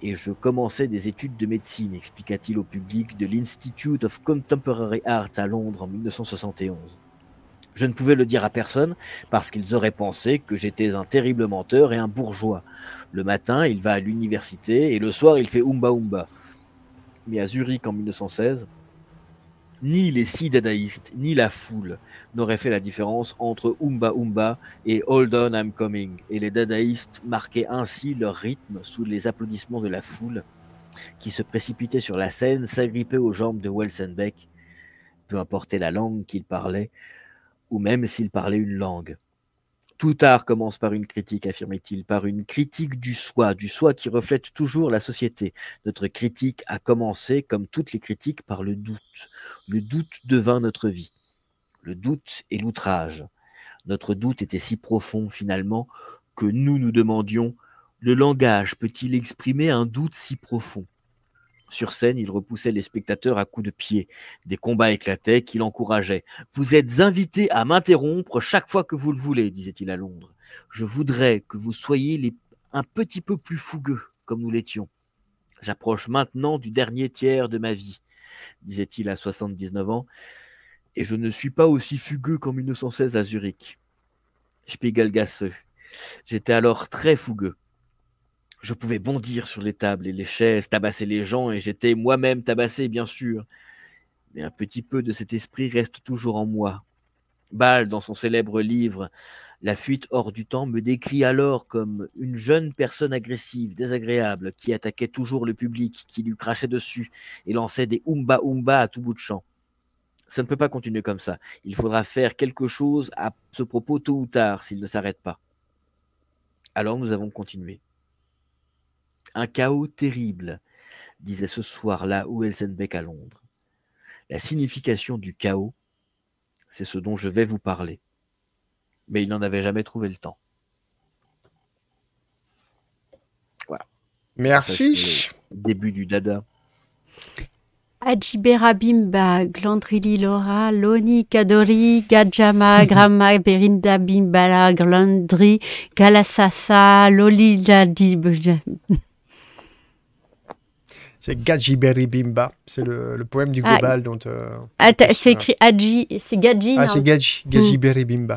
et je commençais des études de médecine, expliqua-t-il au public de l'Institute of Contemporary Arts à Londres en 1971. Je ne pouvais le dire à personne parce qu'ils auraient pensé que j'étais un terrible menteur et un bourgeois. Le matin, il va à l'université et le soir, il fait Umba Umba. Mais à Zurich en 1916, ni les six dadaïstes, ni la foule n'auraient fait la différence entre Umba Umba et Hold On I'm Coming, et les dadaïstes marquaient ainsi leur rythme sous les applaudissements de la foule qui se précipitait sur la scène, s'agrippait aux jambes de Welsenbeck, peu importe la langue qu'il parlait, ou même s'il parlait une langue. Tout art commence par une critique, affirmait-il, par une critique du soi, du soi qui reflète toujours la société. Notre critique a commencé, comme toutes les critiques, par le doute. Le doute devint notre vie. Le doute et l'outrage. Notre doute était si profond, finalement, que nous nous demandions, le langage peut-il exprimer un doute si profond sur scène, il repoussait les spectateurs à coups de pied. Des combats éclataient qui l'encourageaient. Vous êtes invité à m'interrompre chaque fois que vous le voulez, disait-il à Londres. Je voudrais que vous soyez un petit peu plus fougueux, comme nous l'étions. J'approche maintenant du dernier tiers de ma vie, disait-il à 79 ans, et je ne suis pas aussi fugueux qu'en 1916 à Zurich. Spiegelgasse. J'étais alors très fougueux je pouvais bondir sur les tables et les chaises, tabasser les gens, et j'étais moi-même tabassé, bien sûr. Mais un petit peu de cet esprit reste toujours en moi. Bâle, dans son célèbre livre La fuite hors du temps, me décrit alors comme une jeune personne agressive, désagréable, qui attaquait toujours le public, qui lui crachait dessus et lançait des umba umba à tout bout de champ. Ça ne peut pas continuer comme ça. Il faudra faire quelque chose à ce propos tôt ou tard s'il ne s'arrête pas. Alors nous avons continué. Un chaos terrible, disait ce soir-là Elsenbeck à Londres. La signification du chaos, c'est ce dont je vais vous parler. Mais il n'en avait jamais trouvé le temps. Voilà. Merci. début du dada. bimba, Glandrili lora, Loni Kadori, Gajama, Gramma Berinda Bimbala, Glandri, galasasa, Loli Ladib. C'est Bimba, C'est le, poème du ah, global. dont. Euh, ah, c'est écrit Adji. C'est gaji Ah, c'est hmm.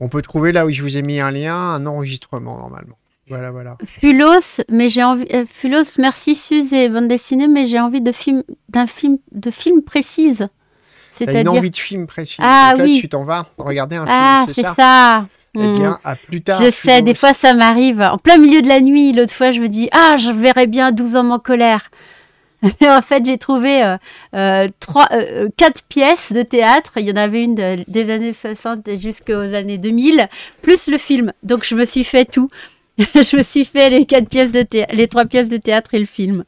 On peut trouver là où je vous ai mis un lien, un enregistrement normalement. Voilà, voilà. Fulos, mais j'ai envie. Euh, Fulos, merci Suze et bande dessinée, mais j'ai envie de film, d'un film, de film précise. cest une envie de film précise. Ah Donc là, oui. Tu t'en vas regarder un ah, film. Ah, c'est ça. Eh bien, mm. à plus tard. Je sais, des fois ça m'arrive. En plein milieu de la nuit, l'autre fois, je me dis Ah, je verrais bien 12 hommes en colère. en fait, j'ai trouvé euh, euh trois, euh, euh, quatre pièces de théâtre. Il y en avait une des années 60 jusqu'aux années 2000, plus le film. Donc, je me suis fait tout. je me suis fait les quatre pièces de les trois pièces de théâtre et le film.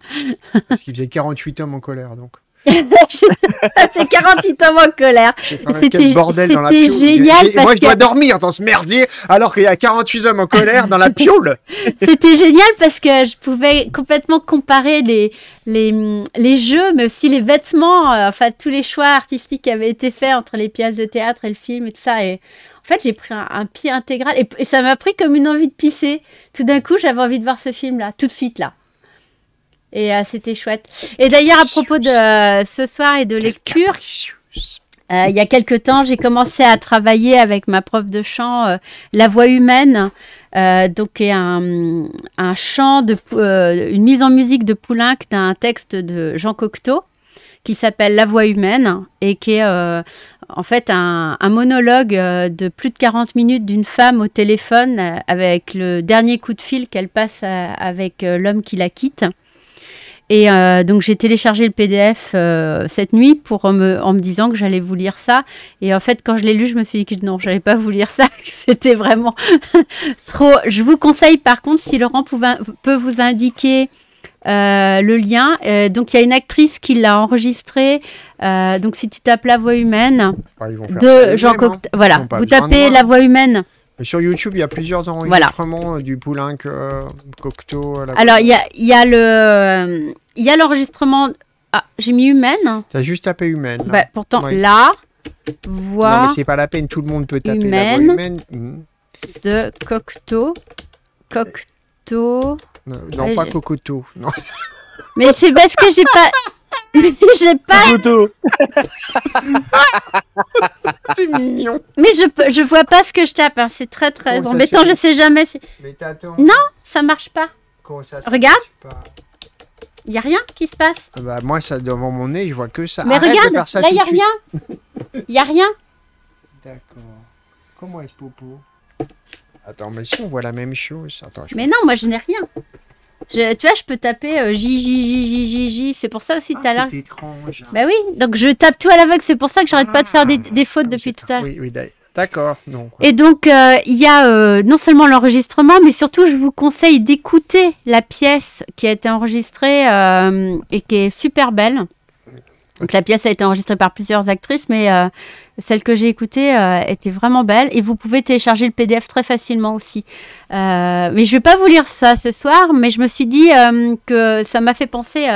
Parce qu'il faisait 48 hommes en colère, donc. J'ai 48 hommes en colère. C'était génial. parce moi, je dois dormir dans ce merdier alors qu'il y a 48 hommes en colère dans la pioule. C'était génial parce que je pouvais complètement comparer les, les, les jeux, mais aussi les vêtements, euh, enfin, tous les choix artistiques qui avaient été faits entre les pièces de théâtre et le film et tout ça. Et en fait, j'ai pris un, pied intégral et ça m'a pris comme une envie de pisser. Tout d'un coup, j'avais envie de voir ce film-là, tout de suite, là. Et euh, c'était chouette. Et d'ailleurs, à propos de euh, ce soir et de lecture, euh, il y a quelques temps, j'ai commencé à travailler avec ma prof de chant La Voix Humaine, euh, donc est un, un, chant de une mise en musique de Poulenc d'un texte de Jean Cocteau qui s'appelle La Voix Humaine et qui est en fait un, monologue de plus de 40 minutes d'une femme au téléphone avec le dernier coup de fil qu'elle passe avec l'homme qui la quitte. Et euh, donc j'ai téléchargé le PDF euh, cette nuit pour me, en me disant que j'allais vous lire ça. Et en fait, quand je l'ai lu, je me suis dit que non, j'allais pas vous lire ça. C'était vraiment trop. Je vous conseille par contre, si Laurent peut vous indiquer euh, le lien. donc il y a une actrice qui l'a enregistré. donc si tu tapes la voix humaine ah, de Jean Cocteau, voilà, vous tapez la voix humaine sur YouTube, il y a plusieurs enregistrements voilà. Euh, du boulinque euh, Cocteau. Euh, Alors, il y a, le, euh, il l'enregistrement. Ah, j'ai mis humaine. as juste tapé humaine. Bah, pourtant, là, voix. Non, mais c'est pas la peine, tout le monde peut taper humaine, voix humaine. Hmm. De Cocteau. Cocteau. Non, non pas Cocoteau. Non. Mais c'est parce que j'ai pas. Mais J'ai pas. c'est mignon. Mais je, je vois pas ce que je tape. Hein. C'est très très Mais embêtant. Je sais jamais. Si... Mais non, ça marche pas. regarde. Y'a il a rien qui se passe. Ah bah, moi, ça devant mon nez, je vois que ça. Mais regarde, là, y'a rien. Il a rien. D'accord. Comment est-ce Popo Attends, mais si on voit la même chose. mais non, moi, je n'ai rien tu vois, je peux taper euh, J, J, J, J, J, C'est pour ça aussi ah, tout à l'heure. C'est étrange. Bah oui, donc je tape tout à l'aveugle. C'est pour ça que j'arrête pas de ah. faire des, des fautes ah, depuis tout à l'heure. Oui, oui, d'accord. Et donc, euh, il y a euh, non seulement l'enregistrement, mais surtout, je vous conseille d'écouter la pièce qui a été enregistrée euh, et qui est super belle. Donc, la pièce a été enregistrée par plusieurs actrices, mais celle que j'ai écoutée euh, était vraiment belle et vous pouvez télécharger le PDF très facilement aussi. Euh, mais je vais pas vous lire ça ce soir, mais je me suis dit euh, que ça m'a fait penser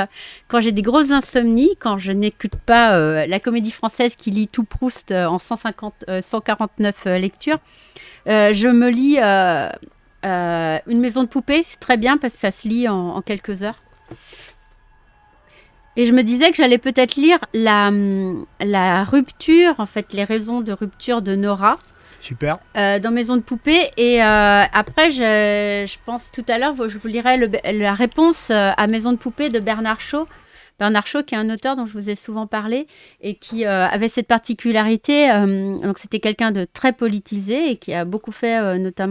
quand j'ai des grosses insomnies, quand je n'écoute pas la comédie française qui lit tout Proust en 149 lectures, je me lis une maison de poupée, c'est très bien parce que ça se lit en quelques heures. Et je me disais que j'allais peut-être lire hum, la, rupture, en fait, les raisons de rupture de Nora. Super. Euh, dans Maison de Poupée. Et euh, après, je, pense tout à l'heure, je vous lirai la réponse euh, à Maison de Poupée de Bernard Shaw Bernard Shaw, qui est un auteur dont je vous ai souvent parlé et qui euh, avait cette particularité. Euh, donc, c'était quelqu'un de très politisé et qui a beaucoup fait, euh, notamment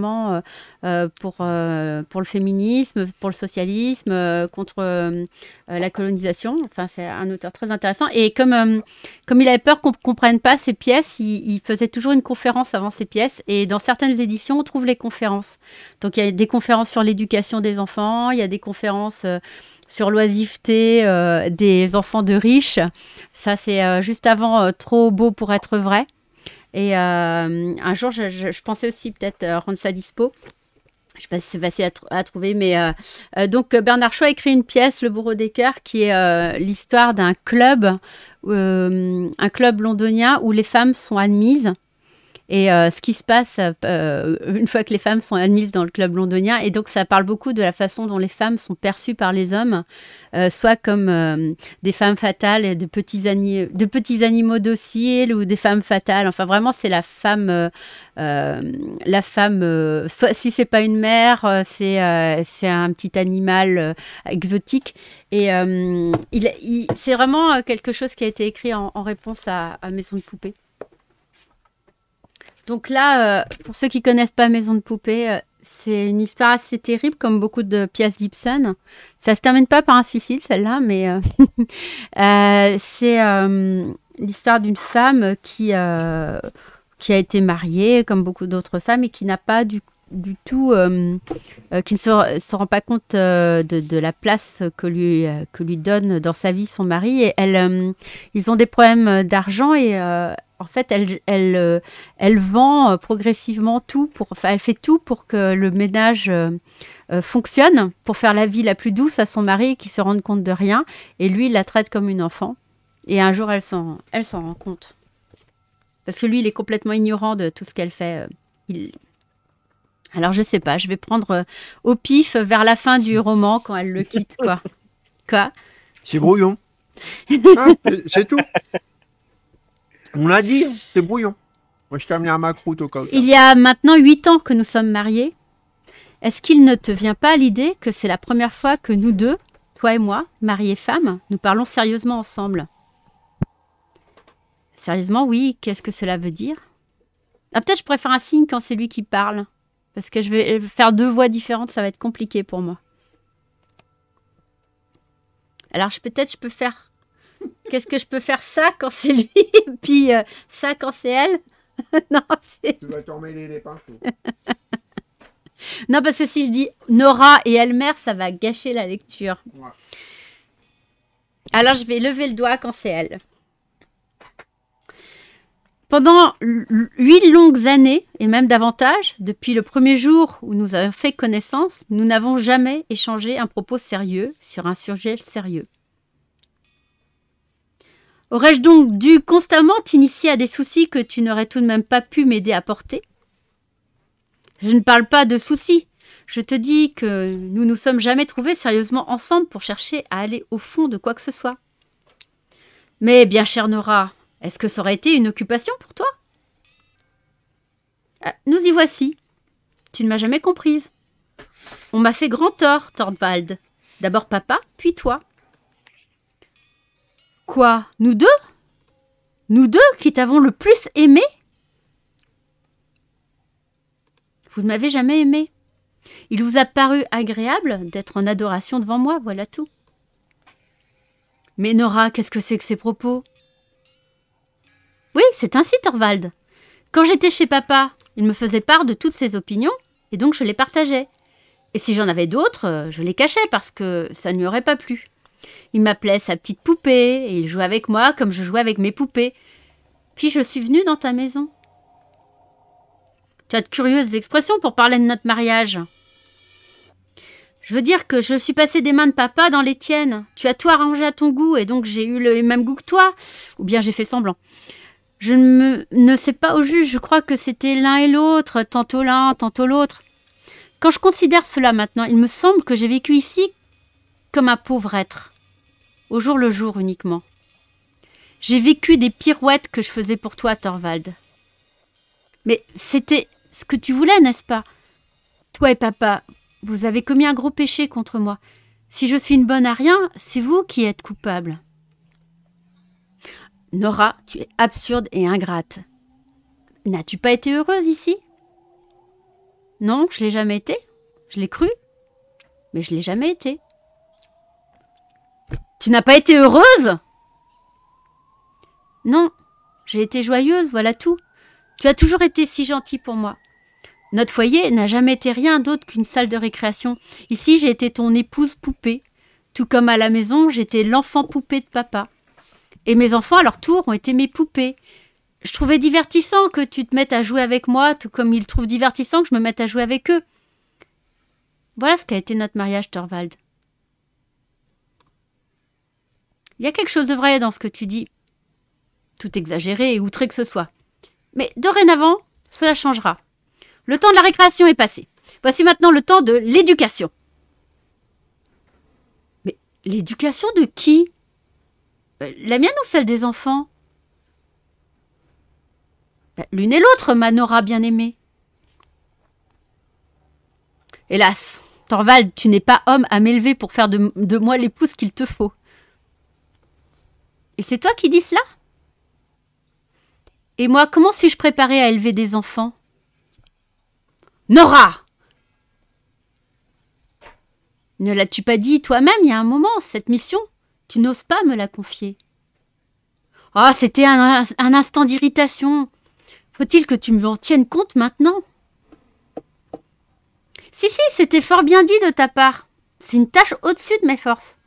pour, pour le féminisme, pour le socialisme, contre la colonisation. Enfin, c'est un auteur très intéressant. Et comme, comme il avait peur qu'on ne comprenne pas ses pièces, il, faisait toujours une conférence avant ses pièces. Et dans certaines éditions, on trouve les conférences. Donc, il y a des conférences sur l'éducation des enfants, il y a des conférences sur l'oisiveté euh, des enfants de riches. Ça, c'est euh, juste avant euh, Trop beau pour être vrai. Et un jour, je, pensais aussi peut-être rendre ça dispo. Je ne sais pas si c'est facile à, trouver, mais donc Bernard Shaw écrit une pièce, Le Bourreau des Cœurs, qui est l'histoire d'un club, un club londonien où les femmes sont admises et euh, ce qui se passe euh, euh, une fois que les femmes sont admises dans le club londonien, et donc ça parle beaucoup de la façon dont les femmes sont perçues par les hommes, soit comme des femmes fatales, de petits, de petits animaux dociles ou des femmes fatales. Enfin, vraiment, c'est la femme, la femme. soit si c'est pas une mère, c'est un petit animal exotique. Et il, c'est vraiment quelque chose qui a été écrit en, réponse à, à Maison de Poupée. Donc là, euh, pour ceux qui connaissent pas Maison de Poupée, euh, c'est une histoire assez terrible, comme beaucoup de pièces d'Ibsen. Ça se termine pas par un suicide, celle-là, mais euh, c'est l'histoire d'une femme qui, qui a été mariée, comme beaucoup d'autres femmes, et qui n'a pas du, du tout, qui ne se, rend pas compte de, la place que lui, que lui donne dans sa vie son mari. Et elle, ils ont des problèmes d'argent et en fait, elle, elle, euh, elle vend euh, progressivement tout pour, elle fait tout pour que le ménage euh, fonctionne, pour faire la vie la plus douce à son mari qui se rende compte de rien. Et lui, il la traite comme une enfant. Et un jour, elle s'en, elle s'en rend compte. Parce que lui, il est complètement ignorant de tout ce qu'elle fait. Il... Alors, je sais pas, je vais prendre au pif vers la fin du roman quand elle le quitte, quoi. quoi C'est brouillon. Ah, c'est tout. On l'a dit, hein, c'est brouillon. Moi, je termine à ma croûte Il y a maintenant huit ans que nous sommes mariés. Est-ce qu'il ne te vient pas l'idée que c'est la première fois que nous deux, toi et moi, et femme, nous parlons sérieusement ensemble Sérieusement, oui. Qu'est-ce que cela veut dire ah, peut-être je pourrais faire un signe quand c'est lui qui parle. Parce que je vais faire deux voix différentes, ça va être compliqué pour moi. Alors, peut-être je peux faire Qu'est-ce que je peux faire ça quand c'est lui puis euh, ça quand c'est elle Non, Tu vas les pinceaux. non, parce que si je dis Nora et Elmer, ça va gâcher la lecture. Alors je vais lever le doigt quand c'est elle. Pendant huit longues années, et même davantage, depuis le premier jour où nous avons fait connaissance, nous n'avons jamais échangé un propos sérieux sur un sujet sérieux. Aurais-je donc dû constamment t'initier à des soucis que tu n'aurais tout de même pas pu m'aider à porter Je ne parle pas de soucis. Je te dis que nous nous sommes jamais trouvés sérieusement ensemble pour chercher à aller au fond de quoi que ce soit. Mais bien chère Nora, est-ce que ça aurait été une occupation pour toi ah, Nous y voici. Tu ne m'as jamais comprise. On m'a fait grand tort, Torvald. D'abord papa, puis toi. Quoi Nous deux Nous deux qui t'avons le plus aimé Vous ne m'avez jamais aimé. Il vous a paru agréable d'être en adoration devant moi, voilà tout. Mais Nora, qu'est-ce que c'est que ces propos Oui, c'est ainsi, Thorvald. Quand j'étais chez papa, il me faisait part de toutes ses opinions, et donc je les partageais. Et si j'en avais d'autres, euh, je les cachais parce que ça ne lui aurait pas plu. Il m'appelait sa petite poupée, et il jouait avec moi comme je jouais avec mes poupées. Puis je suis venue dans ta maison. Tu as de curieuses expressions pour parler de notre mariage. Je veux dire que je suis passée des mains de papa dans les tiennes. Tu as tout arrangé à ton goût et donc j'ai eu le même goût que toi. Ou bien j'ai fait semblant. Je ne, sais pas au juste, je crois que c'était l'un et l'autre, tantôt l'un, tantôt l'autre. Quand je considère cela maintenant, il me semble que j'ai vécu ici comme un pauvre être au jour le jour uniquement. J'ai vécu des pirouettes que je faisais pour toi, Thorvald. Mais c'était ce que tu voulais, n'est-ce pas Toi et papa, vous avez commis un gros péché contre moi. Si je suis une bonne à rien, c'est vous qui êtes coupable. Nora, tu es absurde et ingrate. N'as-tu pas été heureuse ici Non, je l'ai jamais été. Je l'ai cru, mais je l'ai jamais été. Tu n'as pas été heureuse Non, j'ai été joyeuse, voilà tout. Tu as toujours été si gentil pour moi. Notre foyer n'a jamais été rien d'autre qu'une salle de récréation. Ici, j'ai été ton épouse poupée. Tout comme à la maison, j'étais l'enfant poupée de papa. Et mes enfants, à leur tour, ont été mes poupées. Je trouvais divertissant que tu te mettes à jouer avec moi, tout comme ils trouvent divertissant que je me mette à jouer avec eux. Voilà ce qu'a été notre mariage, Torvald. Il y a quelque chose de vrai dans ce que tu dis. Tout exagéré et outré que ce soit. Mais dorénavant, cela changera. Le temps de la récréation est passé. Voici maintenant le temps de l'éducation. Mais l'éducation de qui euh, La mienne ou celle des enfants ben, L'une et l'autre, Manora bien-aimée. Hélas, Torvald, tu n'es pas homme à m'élever pour faire de, de moi l'épouse qu'il te faut. Et c'est toi qui dis cela Et moi, comment suis-je préparée à élever des enfants Nora Ne l'as-tu pas dit toi-même il y a un moment, cette mission Tu n'oses pas me la confier. Ah, c'était un, un instant d'irritation. Faut-il que tu m'en tiennes compte maintenant Si, si, c'était fort bien dit de ta part. C'est une tâche au-dessus de mes forces.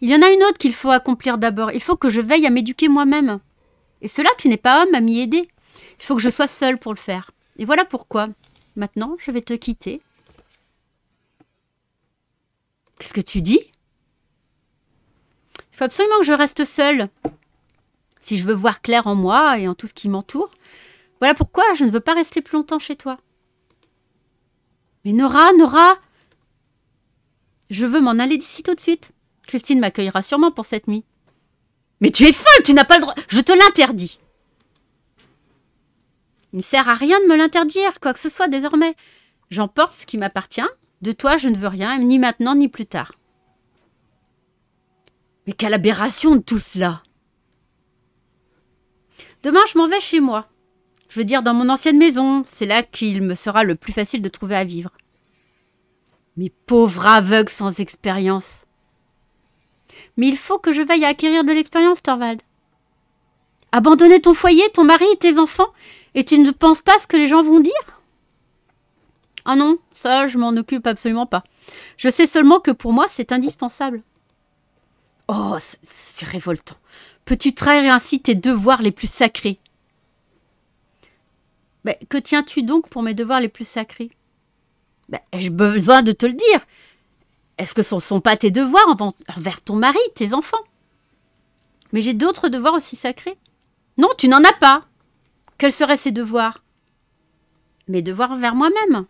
Il y en a une autre qu'il faut accomplir d'abord. Il faut que je veille à m'éduquer moi-même. Et cela, tu n'es pas homme à m'y aider. Il faut que je sois seule pour le faire. Et voilà pourquoi. Maintenant, je vais te quitter. Qu'est-ce que tu dis Il faut absolument que je reste seule. Si je veux voir clair en moi et en tout ce qui m'entoure, voilà pourquoi je ne veux pas rester plus longtemps chez toi. Mais Nora, Nora, je veux m'en aller d'ici tout de suite. Christine m'accueillera sûrement pour cette nuit. Mais tu es folle, tu n'as pas le droit. Je te l'interdis. Il ne sert à rien de me l'interdire, quoi que ce soit désormais. J'emporte ce qui m'appartient. De toi, je ne veux rien, ni maintenant, ni plus tard. Mais quelle aberration de tout cela Demain, je m'en vais chez moi. Je veux dire, dans mon ancienne maison. C'est là qu'il me sera le plus facile de trouver à vivre. Mes pauvres aveugles sans expérience mais il faut que je veille à acquérir de l'expérience, Torvald. Abandonner ton foyer, ton mari et tes enfants, et tu ne penses pas ce que les gens vont dire Ah non, ça, je m'en occupe absolument pas. Je sais seulement que pour moi, c'est indispensable. Oh, c'est révoltant. Peux-tu trahir ainsi tes devoirs les plus sacrés Mais ben, Que tiens-tu donc pour mes devoirs les plus sacrés ben, Ai-je besoin de te le dire. Est-ce que ce ne sont pas tes devoirs envers ton mari, tes enfants Mais j'ai d'autres devoirs aussi sacrés. Non, tu n'en as pas. Quels seraient ces devoirs Mes devoirs envers moi-même.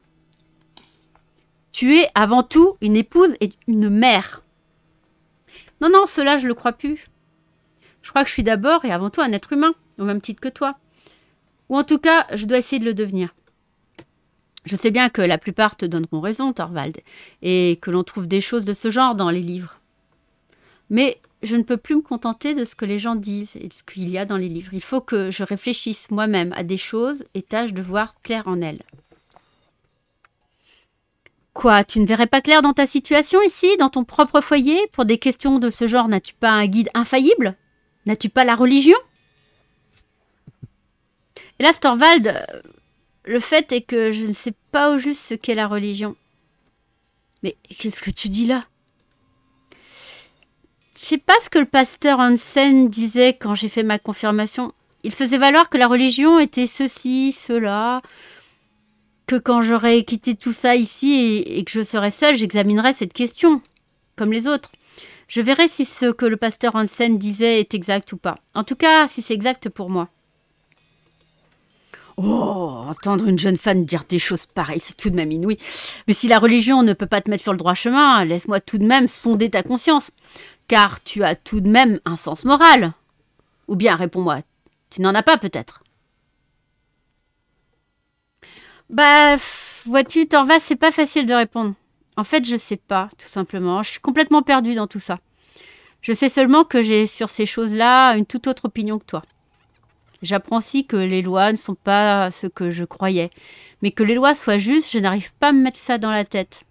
Tu es avant tout une épouse et une mère. Non, non, cela, je ne le crois plus. Je crois que je suis d'abord et avant tout un être humain, au même titre que toi. Ou en tout cas, je dois essayer de le devenir. Je sais bien que la plupart te donneront raison, Thorvald, et que l'on trouve des choses de ce genre dans les livres. Mais je ne peux plus me contenter de ce que les gens disent et de ce qu'il y a dans les livres. Il faut que je réfléchisse moi-même à des choses et tâche de voir clair en elles. Quoi, tu ne verrais pas clair dans ta situation ici, dans ton propre foyer Pour des questions de ce genre, n'as-tu pas un guide infaillible N'as-tu pas la religion Hélas, Torvald, euh, le fait est que je ne sais pas au juste ce qu'est la religion. Mais qu'est-ce que tu dis là Je sais pas ce que le pasteur Hansen disait quand j'ai fait ma confirmation. Il faisait valoir que la religion était ceci, cela, que quand j'aurais quitté tout ça ici et, et que je serai seule, j'examinerai cette question, comme les autres. Je verrai si ce que le pasteur Hansen disait est exact ou pas. En tout cas, si c'est exact pour moi. Oh, entendre une jeune femme dire des choses pareilles, c'est tout de même inouï. Mais si la religion ne peut pas te mettre sur le droit chemin, laisse-moi tout de même sonder ta conscience, car tu as tout de même un sens moral. Ou bien, réponds-moi, tu n'en as pas peut-être Bah, vois-tu, vas c'est pas facile de répondre. En fait, je sais pas, tout simplement. Je suis complètement perdue dans tout ça. Je sais seulement que j'ai sur ces choses-là une toute autre opinion que toi. J'apprends si que les lois ne sont pas ce que je croyais. Mais que les lois soient justes, je n'arrive pas à me mettre ça dans la tête.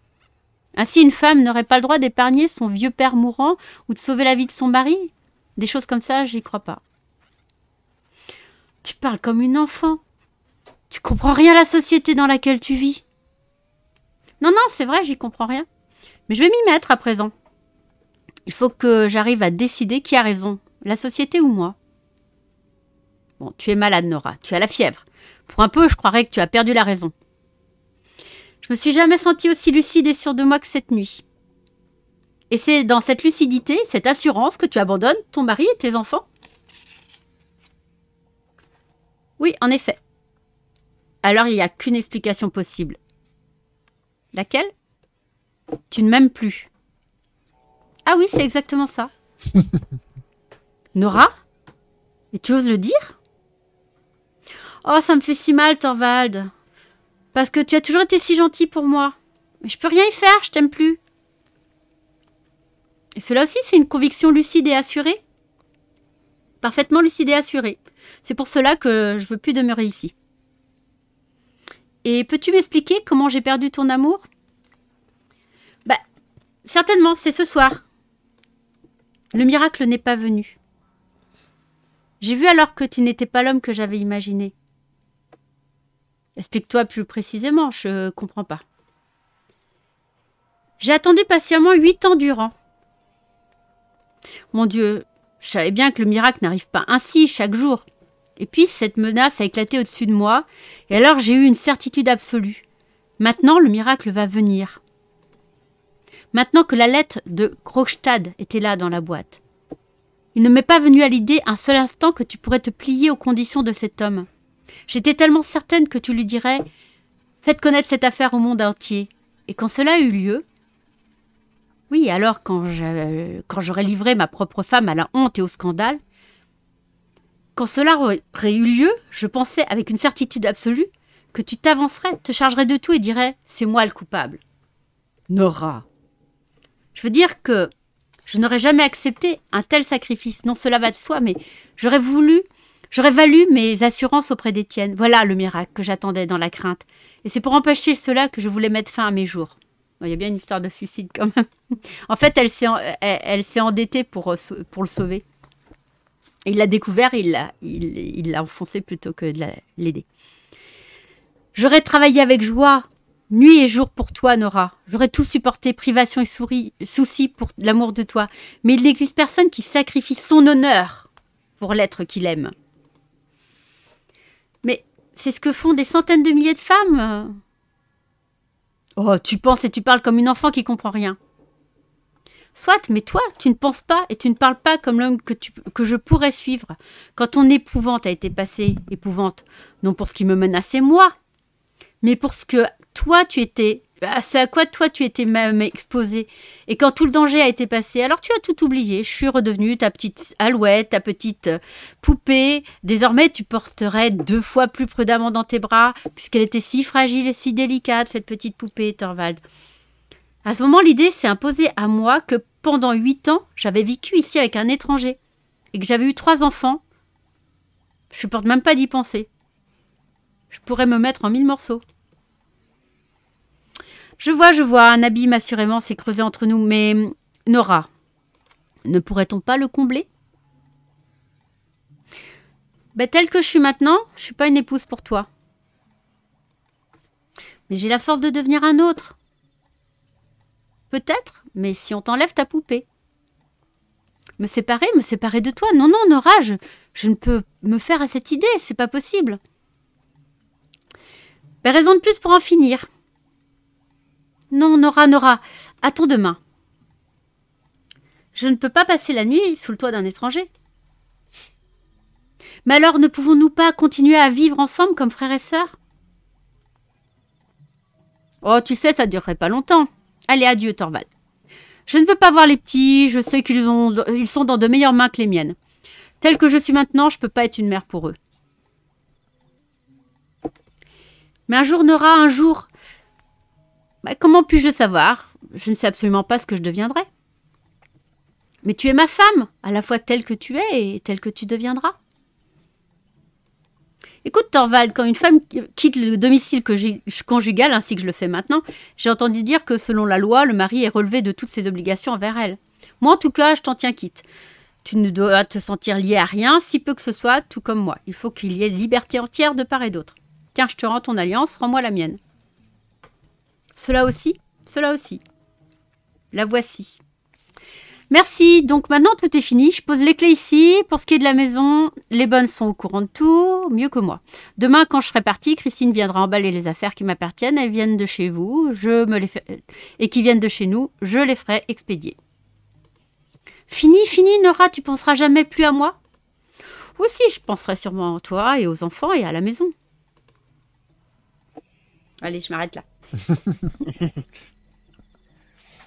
Ainsi, une femme n'aurait pas le droit d'épargner son vieux père mourant ou de sauver la vie de son mari Des choses comme ça, j'y crois pas. Tu parles comme une enfant. Tu comprends rien à la société dans laquelle tu vis. Non, non, c'est vrai, j'y comprends rien. Mais je vais m'y mettre à présent. Il faut que j'arrive à décider qui a raison, la société ou moi tu es malade, Nora, tu as la fièvre. Pour un peu, je croirais que tu as perdu la raison. Je me suis jamais sentie aussi lucide et sûre de moi que cette nuit. Et c'est dans cette lucidité, cette assurance que tu abandonnes ton mari et tes enfants Oui, en effet. Alors il n'y a qu'une explication possible. Laquelle Tu ne m'aimes plus. Ah oui, c'est exactement ça. Nora Et tu oses le dire Oh, ça me fait si mal, Torvald. Parce que tu as toujours été si gentil pour moi. Mais je peux rien y faire, je t'aime plus. Et cela aussi, c'est une conviction lucide et assurée. Parfaitement lucide et assurée. C'est pour cela que je veux plus demeurer ici. Et peux-tu m'expliquer comment j'ai perdu ton amour Bah, certainement, c'est ce soir. Le miracle n'est pas venu. J'ai vu alors que tu n'étais pas l'homme que j'avais imaginé. Explique-toi plus précisément, je comprends pas. J'ai attendu patiemment huit ans durant. Mon Dieu, je savais bien que le miracle n'arrive pas ainsi chaque jour. Et puis cette menace a éclaté au-dessus de moi, et alors j'ai eu une certitude absolue. Maintenant le miracle va venir. Maintenant que la lettre de Krogstad était là dans la boîte. Il ne m'est pas venu à l'idée un seul instant que tu pourrais te plier aux conditions de cet homme. J'étais tellement certaine que tu lui dirais Faites connaître cette affaire au monde entier. Et quand cela eut lieu, oui, alors quand j'aurais livré ma propre femme à la honte et au scandale, quand cela aurait eu lieu, je pensais avec une certitude absolue que tu t'avancerais, te chargerais de tout et dirais C'est moi le coupable. Nora Je veux dire que je n'aurais jamais accepté un tel sacrifice. Non, cela va de soi, mais j'aurais voulu J'aurais valu mes assurances auprès d'Étienne. Voilà le miracle que j'attendais dans la crainte. Et c'est pour empêcher cela que je voulais mettre fin à mes jours. Il y a bien une histoire de suicide quand même. en fait, elle s'est, endettée euh, pour, le sauver. Il l'a découvert, il l'a, il, enfoncé plutôt que de l'aider. J'aurais travaillé avec joie, nuit et jour pour toi, Nora. J'aurais tout supporté, privation et souris, soucis pour l'amour de toi. Mais il n'existe personne qui sacrifie son honneur pour l'être qu'il aime. C'est ce que font des centaines de milliers de femmes. Oh, tu penses et tu parles comme une enfant qui comprend rien. Soit, mais toi, tu ne penses pas et tu ne parles pas comme l'homme que, que je pourrais suivre quand ton épouvante a été passée, épouvante, non pour ce qui me menaçait moi, mais pour ce que toi tu étais à bah, ce à quoi toi tu étais même exposée Et quand tout le danger a été passé, alors tu as tout oublié. Je suis redevenue ta petite alouette, ta petite euh, poupée. Désormais, tu porterais deux fois plus prudemment dans tes bras, puisqu'elle était si fragile et si délicate, cette petite poupée, Torvald. À ce moment, l'idée s'est imposée à moi que pendant huit ans, j'avais vécu ici avec un étranger et que j'avais eu trois enfants. Je supporte même pas d'y penser. Je pourrais me mettre en mille morceaux. Je vois, je vois, un abîme assurément s'est creusé entre nous, mais hum, Nora, ne pourrait-on pas le combler ben, Telle que je suis maintenant, je ne suis pas une épouse pour toi. Mais j'ai la force de devenir un autre. Peut-être, mais si on t'enlève ta poupée. Me séparer, me séparer de toi. Non, non, Nora, je, ne peux me faire à cette idée, c'est pas possible. Ben, raison de plus pour en finir. Non, Nora, Nora, attends demain. Je ne peux pas passer la nuit sous le toit d'un étranger. Mais alors ne pouvons-nous pas continuer à vivre ensemble comme frères et sœurs Oh, tu sais, ça ne durerait pas longtemps. Allez, adieu, Torval. Je ne veux pas voir les petits, je sais qu'ils ils sont dans de meilleures mains que les miennes. Tel que je suis maintenant, je ne peux pas être une mère pour eux. Mais un jour, Nora, un jour, bah, comment puis-je savoir Je ne sais absolument pas ce que je deviendrai. Mais tu es ma femme, à la fois telle que tu es et telle que tu deviendras. Écoute, Torvald, quand une femme quitte le domicile conjugal, ainsi que je le fais maintenant, j'ai entendu dire que selon la loi, le mari est relevé de toutes ses obligations envers elle. Moi, en tout cas, je t'en tiens quitte. Tu ne dois te sentir lié à rien, si peu que ce soit, tout comme moi. Il faut qu'il y ait liberté entière de part et d'autre. Car je te rends ton alliance, rends-moi la mienne. Cela aussi, cela aussi. La voici. Merci, donc maintenant tout est fini. Je pose les clés ici. Pour ce qui est de la maison, les bonnes sont au courant de tout, mieux que moi. Demain, quand je serai partie, Christine viendra emballer les affaires qui m'appartiennent. Elles viennent de chez vous, je me les euh, et qui viennent de chez nous, je les ferai expédier. Fini, fini, Nora, tu penseras jamais plus à moi si, je penserai sûrement à toi et aux enfants et à la maison. Allez, je m'arrête là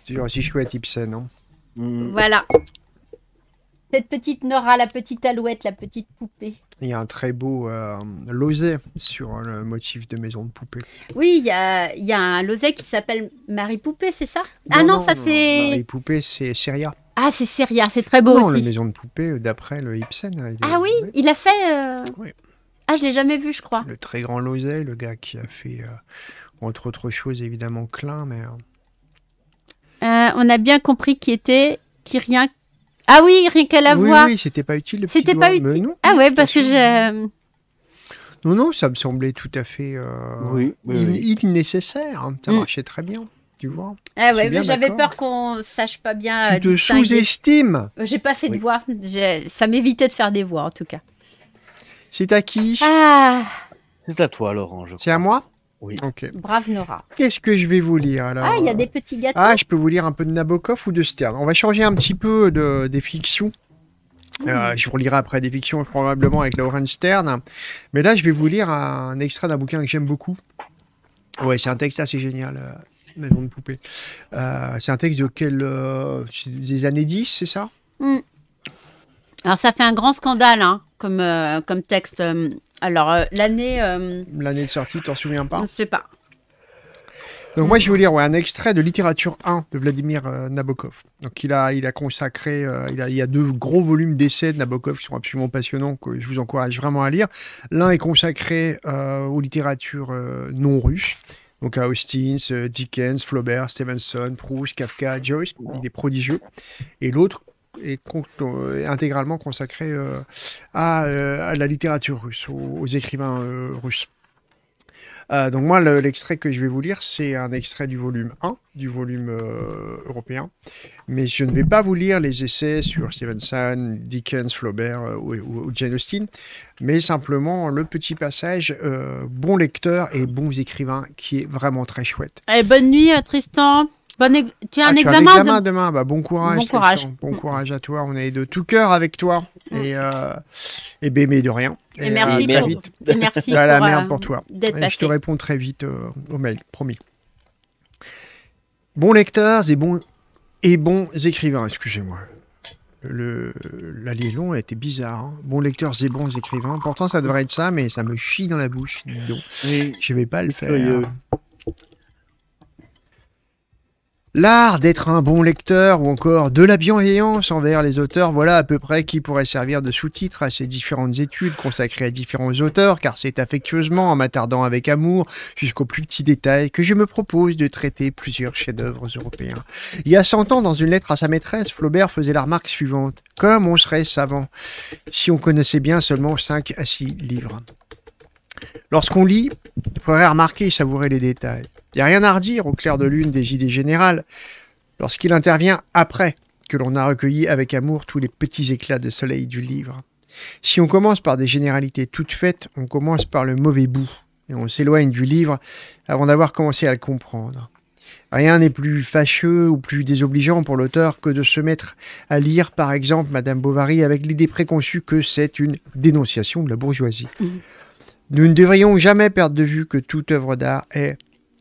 toujours aussi chouette, Ibsen, non hein. mm. Voilà. Cette petite Nora, la petite alouette, la petite poupée. Il y a un très beau euh, sur le motif de maison de poupée. Oui, il y a, un losé qui s'appelle Marie Poupée, c'est ça Ah non, ça c'est. Marie Poupée, c'est Seria Ah, c'est Seria c'est très beau. Non, aussi. la maison de poupée, euh, d'après le Ibsen. Ah oui, il a fait. Euh, ah, je l'ai jamais vu, je crois. Le très grand losé, le gars qui a fait. Euh, entre autres choses, évidemment, Klein, mais... Euh, euh, on a bien compris qui était, qui rien... Ah oui, rien qu'à la voix. Oui, c'était pas utile. C'était pas utile. Ah ouais, parce que je... Non, non, ça me semblait tout à fait euh, oui, oui, nécessaire. Hein. Ça mm. marchait très bien, tu vois. Ah ouais, mais j'avais peur qu'on sache pas bien. Euh, tu te sous-estimes. J'ai pas fait de voix. Ça m'évitait de faire des voix, en tout cas. C'est à qui ah. C'est à toi, Laurent. C'est à moi oui. Brave Nora. Qu'est-ce que je vais vous lire ah, alors Ah, il y a des petits gâteaux. Ah, je peux vous lire un peu de Nabokov ou de Stern. On va changer un petit peu de, des fictions. Euh, je vous lirai après des fictions probablement avec Laurent Stern. Mais là, je vais vous lire un extrait d'un bouquin que j'aime beaucoup. Ouais, c'est un texte assez génial. Euh, Maison de poupée. Euh, c'est un texte de quel, des années 10, c'est ça hmm. Alors ça fait un grand scandale hein, comme, comme texte alors, euh, l'année. Euh, l'année de sortie, tu t'en souviens pas je ne sais pas. Donc moi, je vais vous lire un extrait de Littérature 1 de Vladimir euh, Nabokov. Donc il a, il a consacré, il, y a deux gros volumes d'essais de Nabokov qui sont absolument passionnants, que je vous encourage vraiment à lire. L'un est consacré aux littératures non russes, donc à Austin, Dickens, Flaubert, Stevenson, Proust, Kafka, Joyce. Il est prodigieux. Et l'autre est, intégralement consacré euh, euh, à, la littérature russe, aux, écrivains euh, russes. donc moi, l'extrait que je vais vous lire, c'est un extrait du volume 1, du volume européen. Mais je ne vais pas vous lire les essais sur Stevenson, Dickens, Flaubert ou, Jane Austen, mais simplement le petit passage bon lecteur et bons écrivains qui est vraiment très chouette. et bonne nuit à Tristan tu as un, ah, examen demain. Bah, bon courage. Bon courage. à toi. On est de tout cœur avec toi. Mm. Et, euh, bébé de rien. Et, merci pour... Et merci merde euh, pour toi. je te réponds très vite euh, au mail, promis. Bon lecteurs et bons, écrivains, excusez-moi. Le, la liaison a été bizarre. Bon hein. Bons lecteurs et bons écrivains. Pourtant, ça devrait être ça, mais ça me chie dans la bouche. Je vais pas le faire l'art d'être un bon lecteur ou encore de la bienveillance envers les auteurs, voilà à peu près qui pourrait servir de sous-titre à ces différentes études consacrées à différents auteurs, car c'est affectueusement, en m'attardant avec amour jusqu'au plus petits détails, que je me propose de traiter plusieurs chefs-d'œuvre européens. Il y a 100 ans, dans une lettre à sa maîtresse, Flaubert faisait la remarque suivante Comme on serait savant si on connaissait bien seulement 5 à 6 livres. Lorsqu'on lit, il faudrait remarquer et savourer les détails. Il n'y a rien à redire au clair de lune des idées générales, lorsqu'il intervient après que l'on a recueilli avec amour tous les petits éclats de soleil du livre. Si on commence par des généralités toutes faites, on commence par le mauvais bout, et on s'éloigne du livre avant d'avoir commencé à le comprendre. Rien n'est plus fâcheux ou plus désobligeant pour l'auteur que de se mettre à lire, par exemple, Madame Bovary avec l'idée préconçue que c'est une dénonciation de la bourgeoisie. Mmh. Nous ne devrions jamais perdre de vue que toute œuvre d'art est,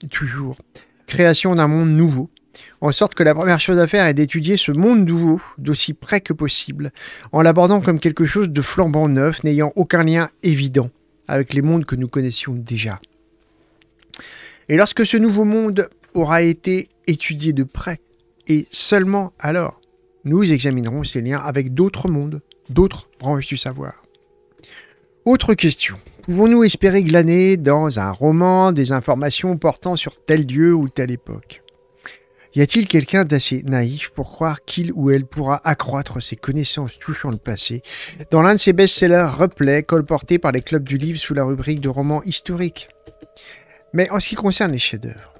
toujours création d'un monde nouveau. En sorte que la première chose à faire est d'étudier ce monde nouveau d'aussi près que possible, en l'abordant comme quelque chose de flambant neuf, n'ayant aucun lien évident avec les mondes que nous connaissions déjà. Et lorsque ce nouveau monde aura été étudié de près, et seulement alors, nous examinerons ses liens avec d'autres mondes, d'autres branches du savoir. Autre question. Pouvons-nous espérer glaner dans un roman des informations portant sur tel lieu ou telle époque Y a-t-il quelqu'un d'assez naïf pour croire qu'il ou elle pourra accroître ses connaissances touchant le passé dans l'un de ses best-sellers replays colportés par les clubs du livre sous la rubrique de romans historiques Mais en ce qui concerne les chefs-d'œuvre,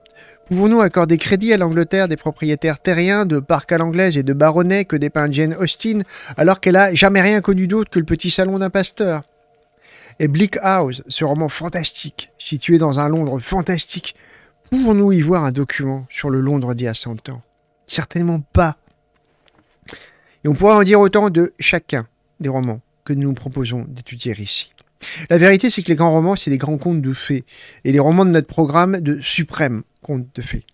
Pouvons-nous accorder crédit à l'Angleterre des propriétaires terriens, de parcs à l'anglaise et de baronnets que dépeint Jane Austen, alors qu'elle a jamais rien connu d'autre que le petit salon d'un pasteur et Bleak House, ce roman fantastique, situé dans un Londres fantastique, pouvons-nous y voir un document sur le Londres d'il y a 100 ans Certainement pas. Et on pourrait en dire autant de chacun des romans que nous nous proposons d'étudier ici. La vérité, c'est que les grands romans, c'est des grands contes de fées, et les romans de notre programme de suprêmes contes de fées.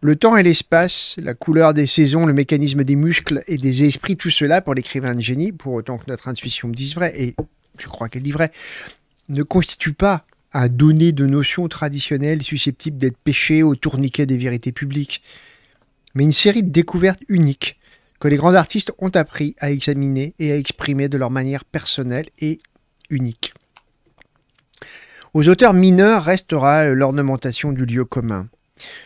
Le temps et l'espace, la couleur des saisons, le mécanisme des muscles et des esprits, tout cela pour l'écrivain de génie, pour autant que notre intuition me dise vrai, et je crois qu'elle dit vrai, ne constitue pas un donné de notions traditionnelles susceptibles d'être pêchées au tourniquet des vérités publiques, mais une série de découvertes uniques que les grands artistes ont appris à examiner et à exprimer de leur manière personnelle et unique. Aux auteurs mineurs restera l'ornementation du lieu commun.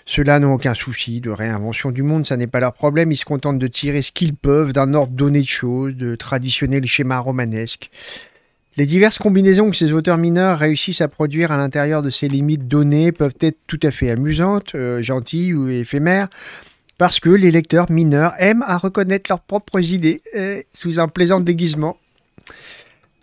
Ceux-là n'ont aucun souci de réinvention du monde, ça n'est pas leur problème, ils se contentent de tirer ce qu'ils peuvent d'un ordre donné de choses, de traditionnels schémas romanesques, les diverses combinaisons que ces auteurs mineurs réussissent à produire à l'intérieur de ces limites données peuvent être tout à fait amusantes, euh, gentilles ou éphémères, parce que les lecteurs mineurs aiment à reconnaître leurs propres idées euh, sous un plaisant déguisement.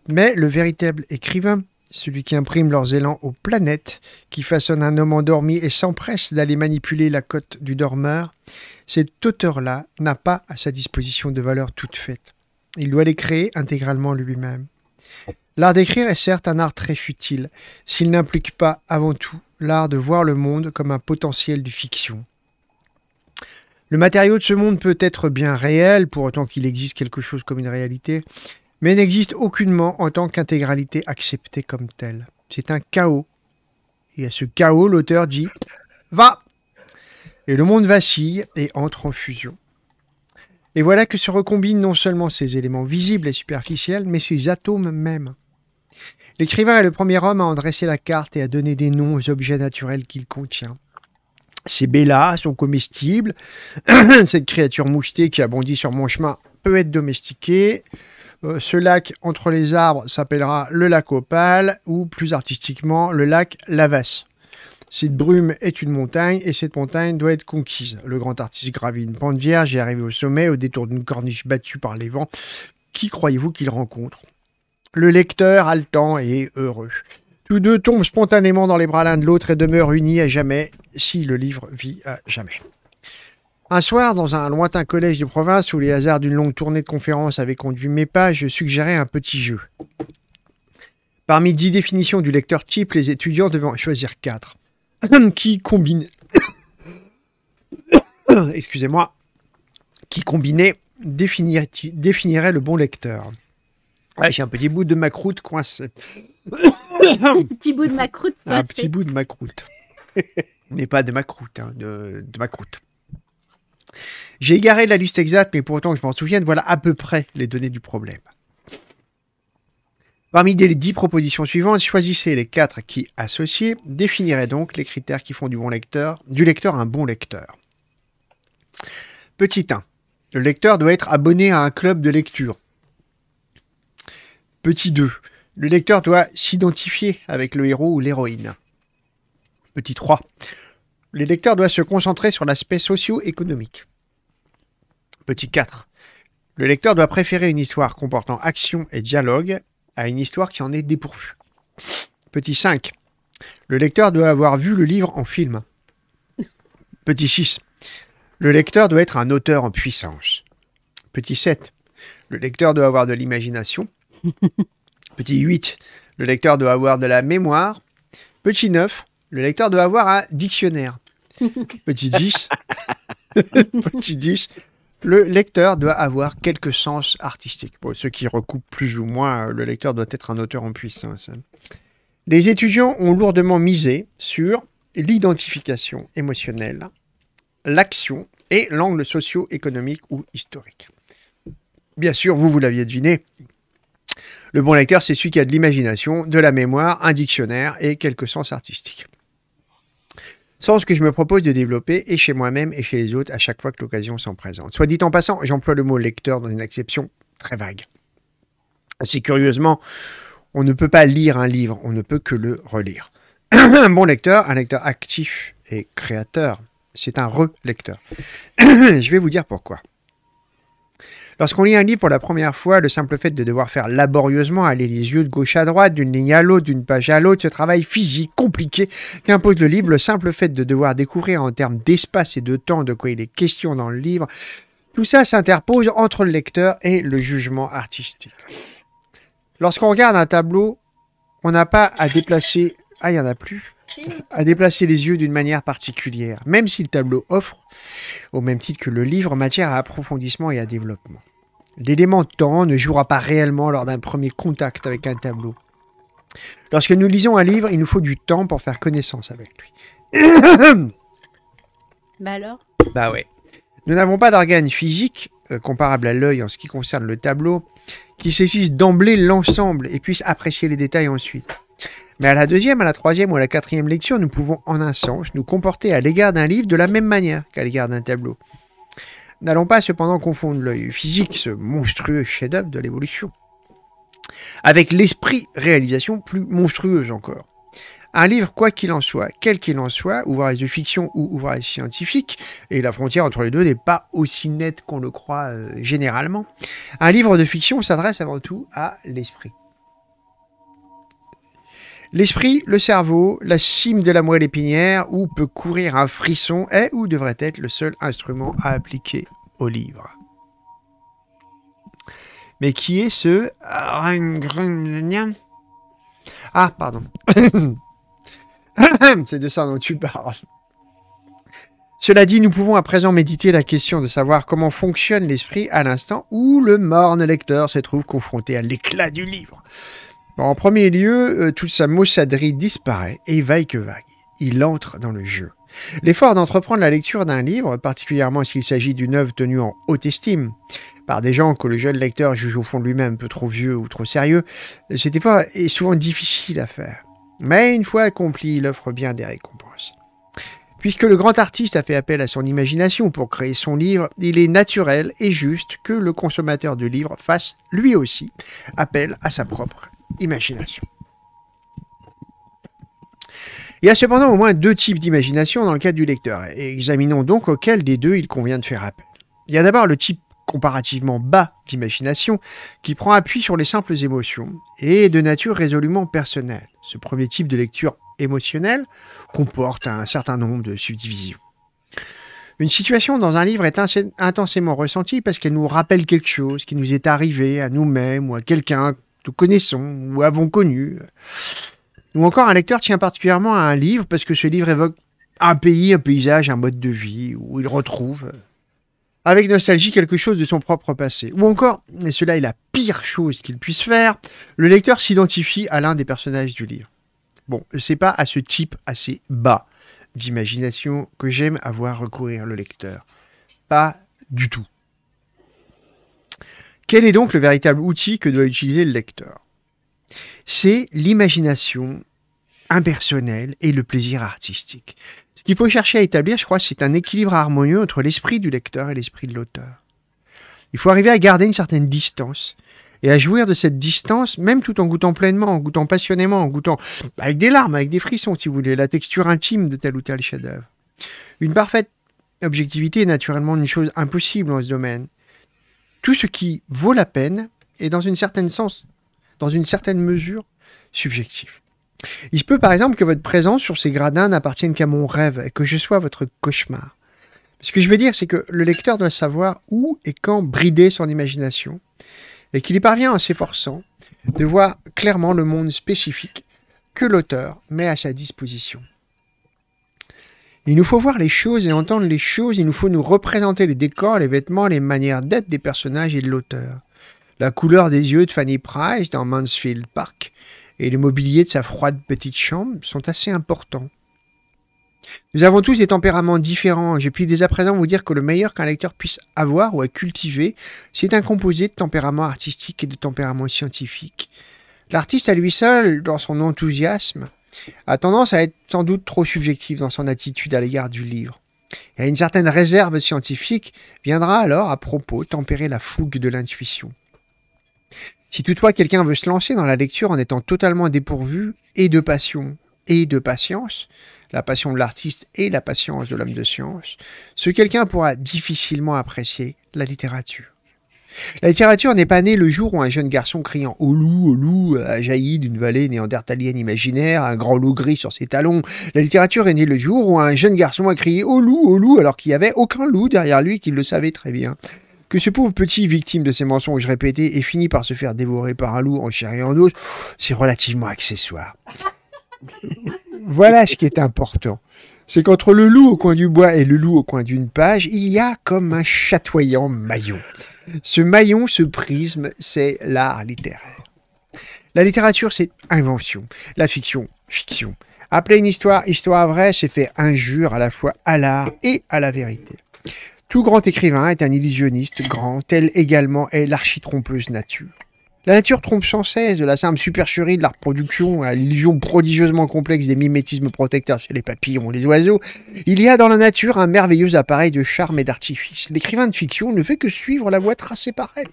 Mais le véritable écrivain, celui qui imprime leurs élans aux planètes, qui façonne un homme endormi et s'empresse d'aller manipuler la cote du dormeur, cet auteur-là n'a pas à sa disposition de valeurs toutes faites. Il doit les créer intégralement lui-même. L'art d'écrire est certes un art très futile, s'il n'implique pas avant tout l'art de voir le monde comme un potentiel de fiction. Le matériau de ce monde peut être bien réel, pour autant qu'il existe quelque chose comme une réalité, mais n'existe aucunement en tant qu'intégralité acceptée comme telle. C'est un chaos. Et à ce chaos, l'auteur dit ⁇ Va !⁇ Et le monde vacille et entre en fusion. Et voilà que se recombinent non seulement ces éléments visibles et superficiels, mais ces atomes mêmes. L'écrivain est le premier homme à en dresser la carte et à donner des noms aux objets naturels qu'il contient. Ces baies-là sont comestibles. Cette créature mouchetée qui a bondi sur mon chemin peut être domestiquée. Euh, ce lac entre les arbres s'appellera le lac Opal ou plus artistiquement le lac Lavasse. Cette brume est une montagne et cette montagne doit être conquise. Le grand artiste gravit une pente vierge et arrive au sommet au détour d'une corniche battue par les vents. Qui croyez-vous qu'il rencontre le lecteur haletant et heureux. Tous deux tombent spontanément dans les bras l'un de l'autre et demeurent unis à jamais, si le livre vit à jamais. Un soir, dans un lointain collège de province où les hasards d'une longue tournée de conférences avaient conduit mes pas, je suggérais un petit jeu. Parmi dix définitions du lecteur type, les étudiants devaient en choisir quatre, qui combine excusez-moi, qui combinaient définirait le bon lecteur j'ai un petit bout de croûte coincé. un petit bout de croûte Un petit bout de ma croûte. mais pas de ma hein, de, J'ai égaré la liste exacte, mais pourtant que je m'en souvienne, voilà à peu près les données du problème. Parmi les dix propositions suivantes, choisissez les quatre qui, associés. définiraient donc les critères qui font du bon lecteur, du lecteur un bon lecteur. Petit 1. Le lecteur doit être abonné à un club de lecture, Petit 2. Le lecteur doit s'identifier avec le héros ou l'héroïne. Petit 3. Le lecteur doit se concentrer sur l'aspect socio-économique. Petit 4. Le lecteur doit préférer une histoire comportant action et dialogue à une histoire qui en est dépourvue. Petit 5. Le lecteur doit avoir vu le livre en film. Petit 6. Le lecteur doit être un auteur en puissance. Petit 7. Le lecteur doit avoir de l'imagination Petit 8, le lecteur doit avoir de la mémoire. Petit 9, le lecteur doit avoir un dictionnaire. Petit 10, 10 le lecteur doit avoir quelques sens artistiques. Ce qui recoupe plus ou moins, euh, le lecteur doit être un auteur en puissance. Hein. Les étudiants ont lourdement misé sur l'identification émotionnelle, l'action et l'angle socio-économique ou historique. Bien sûr, vous, vous l'aviez deviné, le bon lecteur, c'est celui qui a de l'imagination, de la mémoire, un dictionnaire et quelques sens artistiques. Sens que je me propose de développer et chez moi-même et chez les autres à chaque fois que l'occasion s'en présente. Soit dit en passant, j'emploie le mot lecteur dans une acception très vague. Si curieusement, on ne peut pas lire un livre, on ne peut que le relire. un bon lecteur, un lecteur actif et créateur, c'est un relecteur. je vais vous dire pourquoi. Lorsqu'on lit un livre pour la première fois, le simple fait de devoir faire laborieusement aller les yeux de gauche à droite, d'une ligne à l'autre, d'une page à l'autre, ce travail physique compliqué qu'impose le livre, le simple fait de devoir découvrir en termes d'espace et de temps de quoi il est question dans le livre, tout ça s'interpose entre le lecteur et le jugement artistique. Lorsqu'on regarde un tableau, on n'a pas à déplacer... Ah, il n'y en a plus à déplacer les yeux d'une manière particulière, même si le tableau offre, au même titre que le livre, matière à approfondissement et à développement. L'élément temps ne jouera pas réellement lors d'un premier contact avec un tableau. Lorsque nous lisons un livre, il nous faut du temps pour faire connaissance avec lui. bah alors Bah ouais. Nous n'avons pas d'organe physique euh, comparable à l'œil en ce qui concerne le tableau qui saisisse d'emblée l'ensemble et puisse apprécier les détails ensuite. Mais à la deuxième, à la troisième ou à la quatrième lecture, nous pouvons en un sens nous comporter à l'égard d'un livre de la même manière qu'à l'égard d'un tableau. N'allons pas cependant confondre l'œil physique, ce monstrueux chef-d'œuvre de l'évolution, avec l'esprit réalisation plus monstrueuse encore. Un livre, quoi qu'il en soit, quel qu'il en soit, ouvrage de fiction ou ouvrage scientifique, et la frontière entre les deux n'est pas aussi nette qu'on le croit euh, généralement, un livre de fiction s'adresse avant tout à l'esprit. L'esprit, le cerveau, la cime de la moelle épinière où peut courir un frisson est ou devrait être le seul instrument à appliquer au livre. Mais qui est ce Ah, pardon. C'est de ça dont tu parles. Cela dit, nous pouvons à présent méditer la question de savoir comment fonctionne l'esprit à l'instant où le morne lecteur se trouve confronté à l'éclat du livre en premier lieu, euh, toute sa maussaderie disparaît et vaille que vague. Il entre dans le jeu. L'effort d'entreprendre la lecture d'un livre, particulièrement s'il s'agit d'une œuvre tenue en haute estime, par des gens que le jeune lecteur juge au fond de lui-même peu trop vieux ou trop sérieux, euh, c'était effort est souvent difficile à faire. Mais une fois accompli, il offre bien des récompenses. Puisque le grand artiste a fait appel à son imagination pour créer son livre, il est naturel et juste que le consommateur de livre fasse, lui aussi, appel à sa propre imagination. Il y a cependant au moins deux types d'imagination dans le cadre du lecteur, et examinons donc auquel des deux il convient de faire appel. Il y a d'abord le type comparativement bas d'imagination qui prend appui sur les simples émotions et est de nature résolument personnelle. Ce premier type de lecture émotionnelle comporte un certain nombre de subdivisions. Une situation dans un livre est intensément ressentie parce qu'elle nous rappelle quelque chose qui nous est arrivé à nous-mêmes ou à quelqu'un nous connaissons ou avons connu. Ou encore, un lecteur tient particulièrement à un livre parce que ce livre évoque un pays, un paysage, un mode de vie, où il retrouve avec nostalgie quelque chose de son propre passé. Ou encore, et cela est la pire chose qu'il puisse faire, le lecteur s'identifie à l'un des personnages du livre. Bon, c'est pas à ce type assez bas d'imagination que j'aime avoir recourir le lecteur. Pas du tout. Quel est donc le véritable outil que doit utiliser le lecteur C'est l'imagination impersonnelle et le plaisir artistique. Ce qu'il faut chercher à établir, je crois, c'est un équilibre harmonieux entre l'esprit du lecteur et l'esprit de l'auteur. Il faut arriver à garder une certaine distance et à jouir de cette distance, même tout en goûtant pleinement, en goûtant passionnément, en goûtant avec des larmes, avec des frissons, si vous voulez, la texture intime de tel ou tel chef-d'œuvre. Une parfaite objectivité est naturellement une chose impossible dans ce domaine tout ce qui vaut la peine est dans une certaine sens, dans une certaine mesure, subjectif. Il peut par exemple que votre présence sur ces gradins n'appartienne qu'à mon rêve et que je sois votre cauchemar. Ce que je veux dire, c'est que le lecteur doit savoir où et quand brider son imagination, et qu'il y parvient en s'efforçant de voir clairement le monde spécifique que l'auteur met à sa disposition. Il nous faut voir les choses et entendre les choses, il nous faut nous représenter les décors, les vêtements, les manières d'être des personnages et de l'auteur. La couleur des yeux de Fanny Price dans Mansfield Park et le mobilier de sa froide petite chambre sont assez importants. Nous avons tous des tempéraments différents. Je puis dès à présent vous dire que le meilleur qu'un lecteur puisse avoir ou à cultiver, c'est un composé de tempérament artistique et de tempérament scientifique. L'artiste à lui seul, dans son enthousiasme, a tendance à être sans doute trop subjective dans son attitude à l'égard du livre. Et une certaine réserve scientifique viendra alors à propos tempérer la fougue de l'intuition. Si toutefois quelqu'un veut se lancer dans la lecture en étant totalement dépourvu et de passion et de patience, la passion de l'artiste et la patience de l'homme de science, ce quelqu'un pourra difficilement apprécier la littérature. La littérature n'est pas née le jour où un jeune garçon criant au loup, au loup euh, a jailli d'une vallée néandertalienne imaginaire, un grand loup gris sur ses talons. La littérature est née le jour où un jeune garçon a crié au loup, au loup, alors qu'il n'y avait aucun loup derrière lui qu'il le savait très bien. Que ce pauvre petit, victime de ces mensonges répétés, ait fini par se faire dévorer par un loup en chair et en os, c'est relativement accessoire. voilà ce qui est important c'est qu'entre le loup au coin du bois et le loup au coin d'une page, il y a comme un chatoyant maillot. Ce maillon, ce prisme, c'est l'art littéraire. La littérature, c'est invention. La fiction, fiction. Appeler une histoire histoire vraie, c'est faire injure à la fois à l'art et à la vérité. Tout grand écrivain est un illusionniste grand, tel également est l'architrompeuse nature. La nature trompe sans cesse, de la simple supercherie de la reproduction à l'illusion prodigieusement complexe des mimétismes protecteurs chez les papillons et les oiseaux, il y a dans la nature un merveilleux appareil de charme et d'artifice. L'écrivain de fiction ne fait que suivre la voie tracée par elle.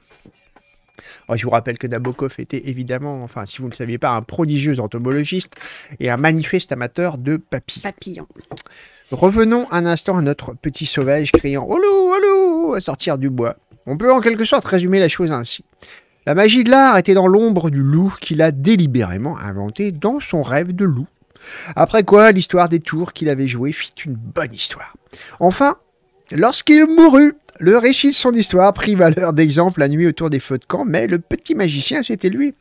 Oh, je vous rappelle que Nabokov était évidemment, enfin si vous ne le saviez pas, un prodigieux entomologiste et un manifeste amateur de papillons. Revenons un instant à notre petit sauvage criant « Olou, loup !» à sortir du bois. On peut en quelque sorte résumer la chose ainsi. La magie de l'art était dans l'ombre du loup qu'il a délibérément inventé dans son rêve de loup. Après quoi, l'histoire des tours qu'il avait jouées fit une bonne histoire. Enfin, lorsqu'il mourut, le récit de son histoire prit valeur d'exemple la nuit autour des feux de camp, mais le petit magicien, c'était lui.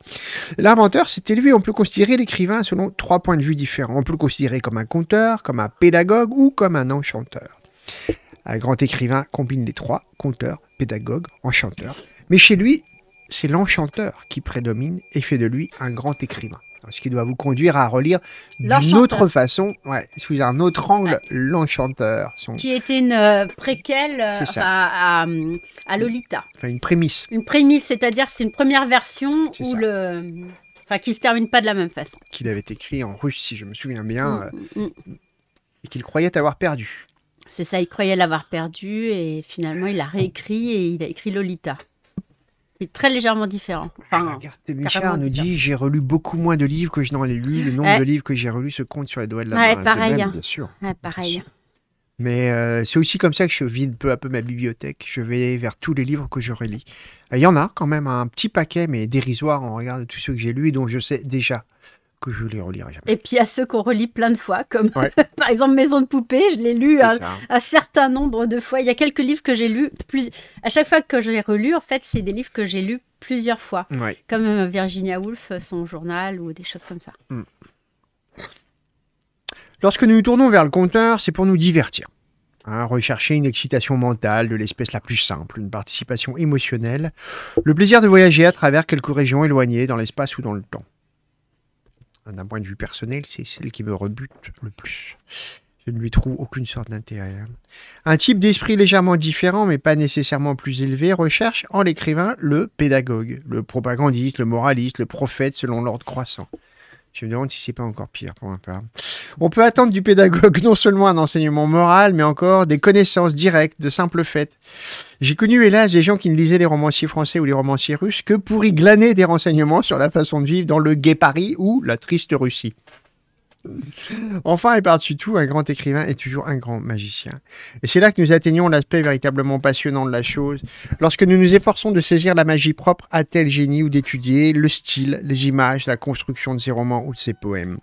L'inventeur, c'était lui. On peut considérer l'écrivain selon trois points de vue différents. On peut le considérer comme un conteur, comme un pédagogue ou comme un enchanteur. Un grand écrivain combine les trois, conteur, pédagogue, enchanteur. Mais chez lui, c'est l'enchanteur qui prédomine et fait de lui un grand écrivain. Ce qui doit vous conduire à relire d'une autre façon, sous un autre angle, l'enchanteur. Qui était une euh, préquelle euh, à, Lolita. une prémisse. Une prémisse, c'est-à-dire c'est une première version où ne le... Enfin, qui se termine pas de la même façon. Qu'il avait écrit en russe, si je me souviens bien, mm, euh, mm, mm. et qu'il croyait avoir perdu. C'est ça, il croyait l'avoir perdu, et finalement il a réécrit et il a écrit Lolita. C'est très légèrement différent. Enfin, ah, nous dit J'ai relu beaucoup moins de livres que je n'en ai lu. Le nombre de livres que j'ai relu se compte sur les doigts de la main. Hein. Pareil. bien sûr. pareil. Mais euh, c'est aussi comme ça que je vide peu à peu ma bibliothèque. Je vais vers tous les livres que je relis. Il y en a quand même un petit paquet, mais dérisoire en regard de tous ceux que j'ai lus et dont je sais déjà que je les relirai jamais. Et puis à ceux qu'on relit plein de fois, comme par exemple Maison de poupée, je l'ai lu un, certain nombre de fois. Il y a quelques livres que j'ai lus, plus... à chaque fois que je les relis, en fait, c'est des livres que j'ai lus plusieurs fois, comme euh, Virginia Woolf, euh, son journal ou des choses comme ça. Hmm. Lorsque nous nous tournons vers le compteur, c'est pour nous divertir. Hein, rechercher une excitation mentale de l'espèce la plus simple, une participation émotionnelle, le plaisir de voyager à travers quelques régions éloignées dans l'espace ou dans le temps d'un point de vue personnel, c'est celle qui me rebute le plus. Je ne lui trouve aucune sorte d'intérêt. Hein. Un type d'esprit légèrement différent, mais pas nécessairement plus élevé, recherche en l'écrivain le pédagogue, le propagandiste, le moraliste, le prophète selon l'ordre croissant. Je me demande si c'est pas encore pire pour ma part. On peut attendre du pédagogue non seulement un enseignement moral, mais encore des connaissances directes, de simples faits. J'ai connu, hélas, des gens qui ne lisaient les romanciers français ou les romanciers russes que pour y glaner des renseignements sur la façon de vivre dans le gay Paris ou la triste Russie. Enfin et par-dessus tout, un grand écrivain est toujours un grand magicien. Et c'est là que nous atteignons l'aspect véritablement passionnant de la chose, lorsque nous nous efforçons de saisir la magie propre à tel génie ou d'étudier le style, les images, la construction de ses romans ou de ses poèmes.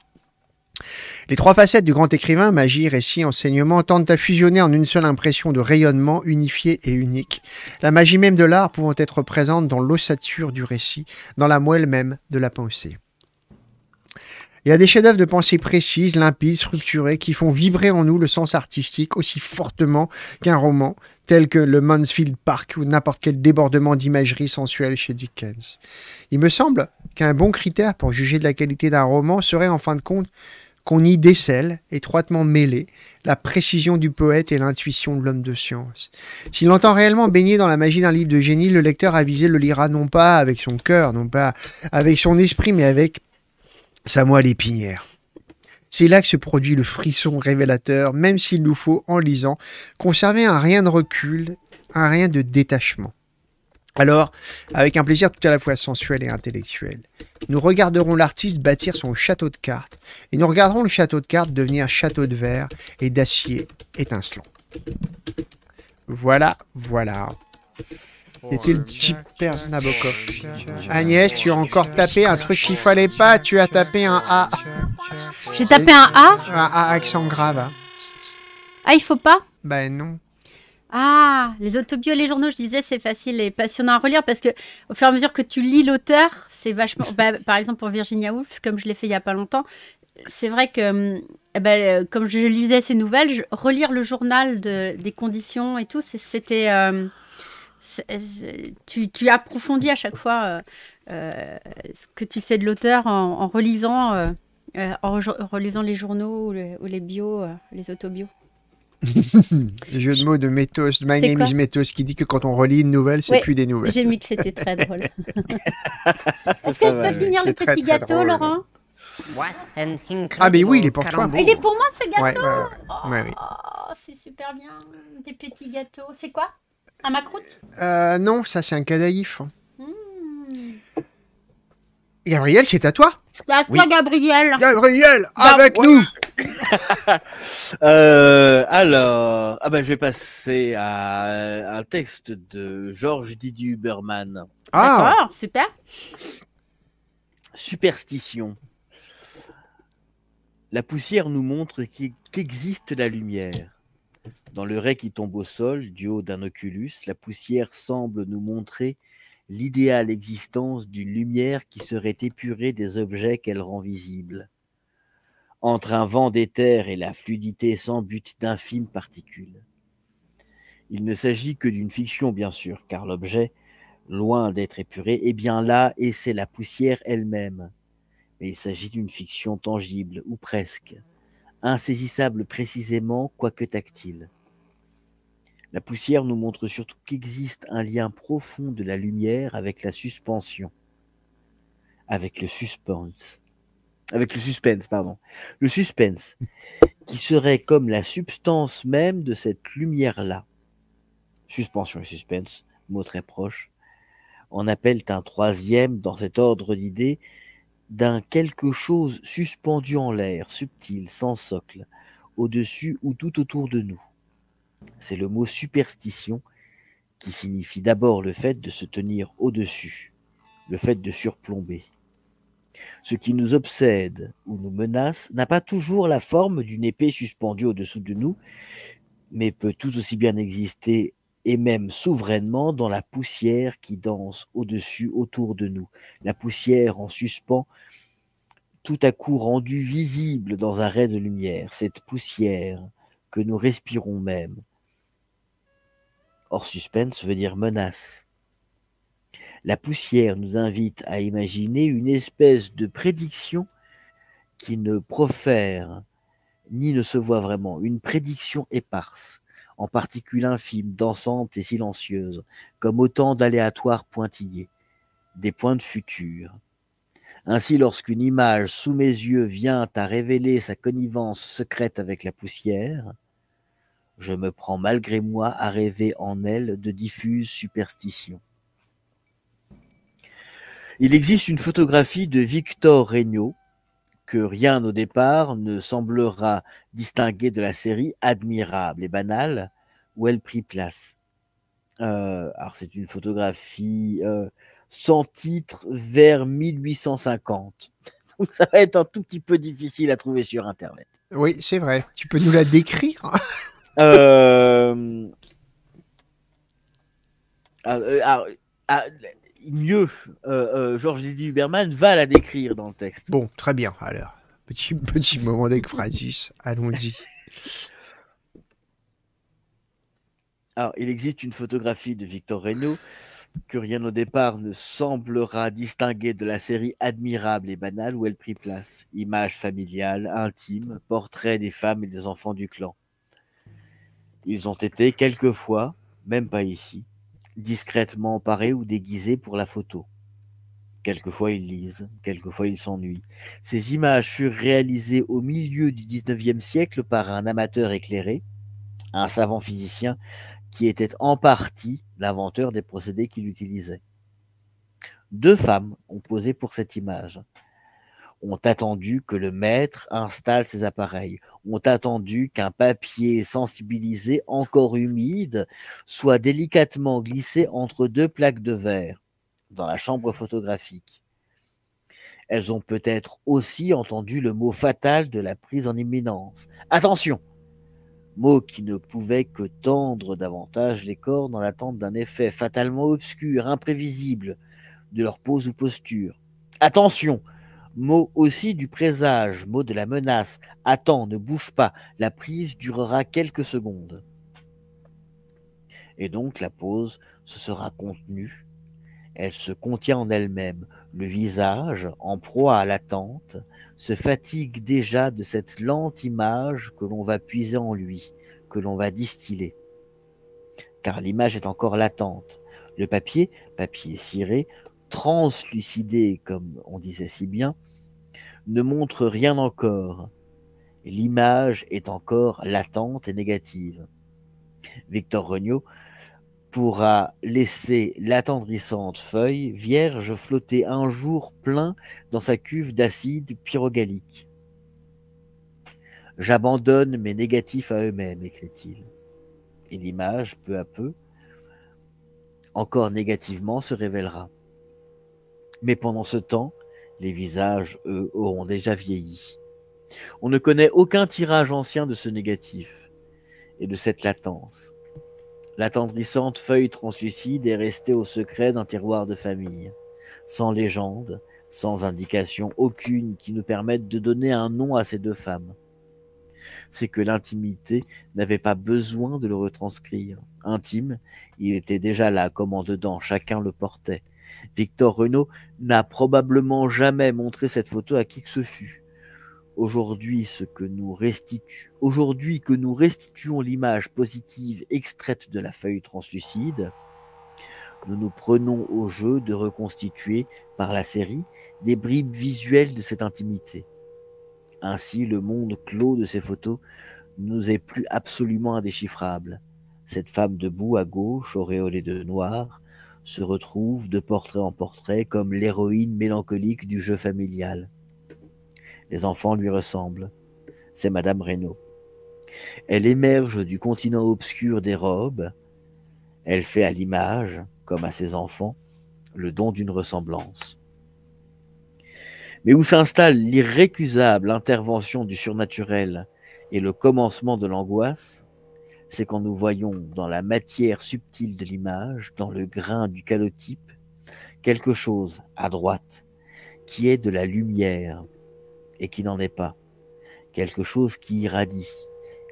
Les trois facettes du grand écrivain, magie, récit, enseignement, tendent à fusionner en une seule impression de rayonnement unifié et unique, la magie même de l'art pouvant être présente dans l'ossature du récit, dans la moelle même de la pensée. Il y a des chefs-d'œuvre de pensée précises, limpides, structurées, qui font vibrer en nous le sens artistique aussi fortement qu'un roman, tel que le Mansfield Park ou n'importe quel débordement d'imagerie sensuelle chez Dickens. Il me semble qu'un bon critère pour juger de la qualité d'un roman serait en fin de compte qu'on y décèle, étroitement mêlé, la précision du poète et l'intuition de l'homme de science. S'il entend réellement baigner dans la magie d'un livre de génie, le lecteur avisé le lira non pas avec son cœur, non pas avec son esprit, mais avec Samuel Épinière. C'est là que se produit le frisson révélateur, même s'il nous faut, en lisant, conserver un rien de recul, un rien de détachement. Alors, avec un plaisir tout à la fois sensuel et intellectuel, nous regarderons l'artiste bâtir son château de cartes, et nous regarderons le château de cartes devenir château de verre et d'acier étincelant. Voilà, voilà était le type père Nabokov. Agnès, tu as encore tapé un truc qu'il fallait pas, tu as tapé un A. J'ai tapé un A Un A accent grave. Hein. Ah, il faut pas Ben non. Ah, les autobiographies, les journaux, je disais, c'est facile et passionnant à relire parce que au fur et à mesure que tu lis l'auteur, c'est vachement. Bah, par exemple, pour Virginia Woolf, comme je l'ai fait il n'y a pas longtemps, c'est vrai que, eh ben, euh, comme je lisais ces nouvelles, je- relire le journal des conditions et tout, c'était. Euh, tu, approfondis à chaque fois euh, euh, ce que tu sais de l'auteur en, relisant, euh, en, relisant les journaux ou, les bios, les autobios. Le Jeu de mots de Métos, My Name is Métos, qui dit que quand on relit une nouvelle, c'est plus des nouvelles. J'ai mis que c'était très drôle. Est-ce que je peux finir le petit gâteau, Laurent ah mais oui, il est pour toi. Il est pour moi ce gâteau. Oh, c'est super bien. Des petits gâteaux. C'est quoi un macroute euh, Non, ça c'est un cadaïf. Hein. Hmm. Gabriel, c'est à toi. C'est à toi, Gabriel. Gabriel, avec nous. Euh, alors, ah ben, je vais passer à un texte de Georges Didier Huberman. Ah, super. Superstition. La poussière nous montre qu'existe la lumière. Dans le ray qui tombe au sol, du haut d'un oculus, la poussière semble nous montrer l'idéale existence d'une lumière qui serait épurée des objets qu'elle rend visibles. Entre un vent d'éther et la fluidité sans but d'infimes particules. Il ne s'agit que d'une fiction, bien sûr, car l'objet, loin d'être épuré, est bien là et c'est la poussière elle-même. Mais il s'agit d'une fiction tangible, ou presque, insaisissable précisément, quoique tactile. La poussière nous montre surtout qu'existe un lien profond de la lumière avec la suspension, avec le suspense, avec le suspense, pardon, le suspense, qui serait comme la substance même de cette lumière-là. Suspension et suspense, mot très proche, On appelle un troisième dans cet ordre d'idées d'un quelque chose suspendu en l'air, subtil, sans socle, au-dessus ou tout autour de nous c'est le mot superstition qui signifie d'abord le fait de se tenir au-dessus, le fait de surplomber. Ce qui nous obsède ou nous menace n'a pas toujours la forme d'une épée suspendue au-dessous de nous, mais peut tout aussi bien exister et même souverainement dans la poussière qui danse au-dessus, autour de nous, la poussière en suspens, tout à coup rendue visible dans un ray de lumière, cette poussière que nous respirons même, Hors suspense veut dire menace. La poussière nous invite à imaginer une espèce de prédiction qui ne profère ni ne se voit vraiment, une prédiction éparse, en particules infime, dansante et silencieuse, comme autant d'aléatoires pointillés, des points de futur. Ainsi, lorsqu'une image sous mes yeux vient à révéler sa connivence secrète avec la poussière, je me prends malgré moi à rêver en elle de diffuses superstitions. Il existe une photographie de Victor Regnault que rien au départ ne semblera distinguer de la série admirable et banale où elle prit place. Euh, alors c'est une photographie euh, sans titre vers 1850. Donc ça va être un tout petit peu difficile à trouver sur Internet. Oui, c'est vrai. Tu peux nous la décrire Euh, ah, euh, ah, ah, mieux, euh, Georges Didier va la décrire dans le texte. Bon, très bien, alors. Petit, petit moment d'exprasis, allons-y. Alors, il existe une photographie de Victor Reynaud que rien au départ ne semblera distinguer de la série admirable et banale où elle prit place. Images familiale intime, portrait des femmes et des enfants du clan. Ils ont été quelquefois, même pas ici, discrètement parés ou déguisés pour la photo. Quelquefois ils lisent, quelquefois ils s'ennuient. Ces images furent réalisées au milieu du XIXe siècle par un amateur éclairé, un savant physicien qui était en partie l'inventeur des procédés qu'il utilisait. Deux femmes ont posé pour cette image, ont attendu que le maître installe ses appareils, ont attendu qu'un papier sensibilisé encore humide soit délicatement glissé entre deux plaques de verre dans la chambre photographique. Elles ont peut-être aussi entendu le mot fatal de la prise en imminence. Attention Mot qui ne pouvait que tendre davantage les corps dans l'attente d'un effet fatalement obscur, imprévisible, de leur pose ou posture. Attention mot aussi du présage, mot de la menace. Attends, ne bouge pas, la prise durera quelques secondes. Et donc la pause se sera contenue, elle se contient en elle-même. Le visage, en proie à l'attente, se fatigue déjà de cette lente image que l'on va puiser en lui, que l'on va distiller. Car l'image est encore latente. Le papier, papier ciré, translucidé, comme on disait si bien, ne montre rien encore. L'image est encore latente et négative. Victor Regnault pourra laisser l'attendrissante feuille vierge flotter un jour plein dans sa cuve d'acide pyrogallique. J'abandonne mes négatifs à eux-mêmes, écrit-il. Et l'image, peu à peu, encore négativement, se révélera. Mais pendant ce temps, les visages, eux, auront déjà vieilli. On ne connaît aucun tirage ancien de ce négatif et de cette latence. L'attendrissante feuille translucide est restée au secret d'un terroir de famille, sans légende, sans indication aucune qui nous permette de donner un nom à ces deux femmes. C'est que l'intimité n'avait pas besoin de le retranscrire. Intime, il était déjà là, comme en dedans, chacun le portait, Victor Renault n'a probablement jamais montré cette photo à qui que ce fût. Aujourd'hui, ce que nous restitue, aujourd'hui que nous restituons l'image positive extraite de la feuille translucide, nous nous prenons au jeu de reconstituer par la série des bribes visuelles de cette intimité. Ainsi, le monde clos de ces photos nous est plus absolument indéchiffrable. Cette femme debout à gauche, auréolée de noir, se retrouve de portrait en portrait comme l'héroïne mélancolique du jeu familial. Les enfants lui ressemblent. C'est Madame Reynaud. Elle émerge du continent obscur des robes. Elle fait à l'image, comme à ses enfants, le don d'une ressemblance. Mais où s'installe l'irrécusable intervention du surnaturel et le commencement de l'angoisse, c'est quand nous voyons dans la matière subtile de l'image, dans le grain du calotype, quelque chose à droite qui est de la lumière et qui n'en est pas, quelque chose qui irradie,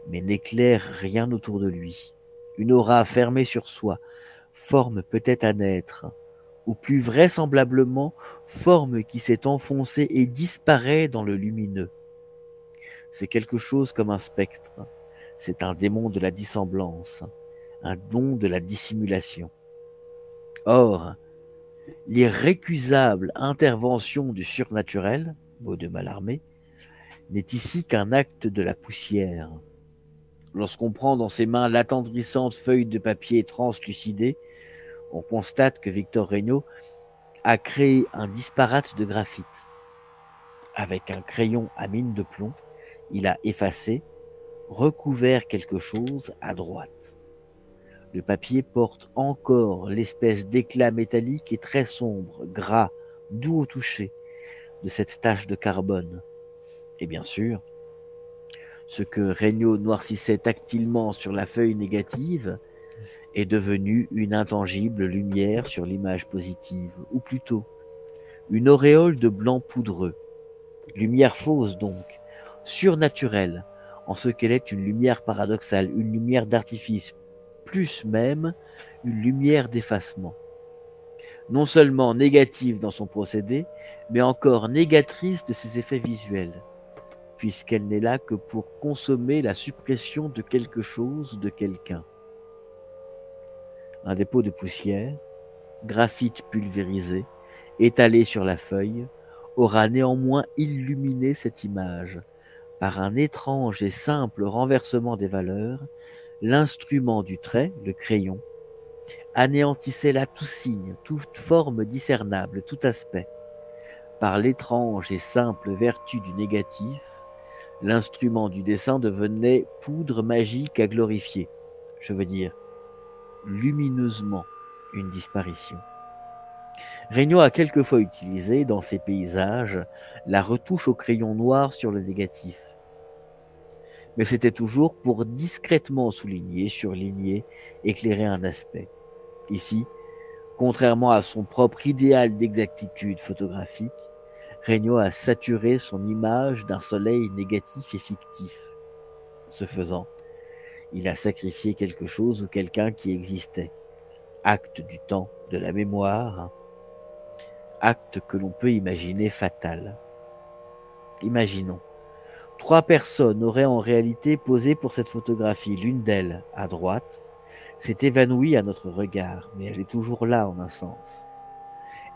mais n'éclaire rien autour de lui. Une aura fermée sur soi, forme peut-être à naître, ou plus vraisemblablement forme qui s'est enfoncée et disparaît dans le lumineux. C'est quelque chose comme un spectre c'est un démon de la dissemblance, un don de la dissimulation. Or, l'irrécusable intervention du surnaturel, mot de Malarmé, n'est ici qu'un acte de la poussière. Lorsqu'on prend dans ses mains l'attendrissante feuille de papier translucidée, on constate que Victor Reynaud a créé un disparate de graphite. Avec un crayon à mine de plomb, il a effacé, recouvert quelque chose à droite. Le papier porte encore l'espèce d'éclat métallique et très sombre, gras, doux au toucher, de cette tache de carbone. Et bien sûr, ce que Regnault noircissait tactilement sur la feuille négative est devenu une intangible lumière sur l'image positive, ou plutôt une auréole de blanc poudreux. Lumière fausse donc, surnaturelle, en ce qu'elle est une lumière paradoxale, une lumière d'artifice, plus même une lumière d'effacement. Non seulement négative dans son procédé, mais encore négatrice de ses effets visuels, puisqu'elle n'est là que pour consommer la suppression de quelque chose, de quelqu'un. Un dépôt de poussière, graphite pulvérisé, étalé sur la feuille, aura néanmoins illuminé cette image, par un étrange et simple renversement des valeurs, l'instrument du trait, le crayon, anéantissait là tout signe, toute forme discernable, tout aspect. Par l'étrange et simple vertu du négatif, l'instrument du dessin devenait poudre magique à glorifier, je veux dire, lumineusement une disparition. Regnault a quelquefois utilisé dans ses paysages la retouche au crayon noir sur le négatif mais c'était toujours pour discrètement souligner, surligner, éclairer un aspect. Ici, contrairement à son propre idéal d'exactitude photographique, Regnault a saturé son image d'un soleil négatif et fictif. Ce faisant, il a sacrifié quelque chose ou quelqu'un qui existait. Acte du temps, de la mémoire, hein. acte que l'on peut imaginer fatal. Imaginons Trois personnes auraient en réalité posé pour cette photographie. L'une d'elles, à droite, s'est évanouie à notre regard, mais elle est toujours là en un sens.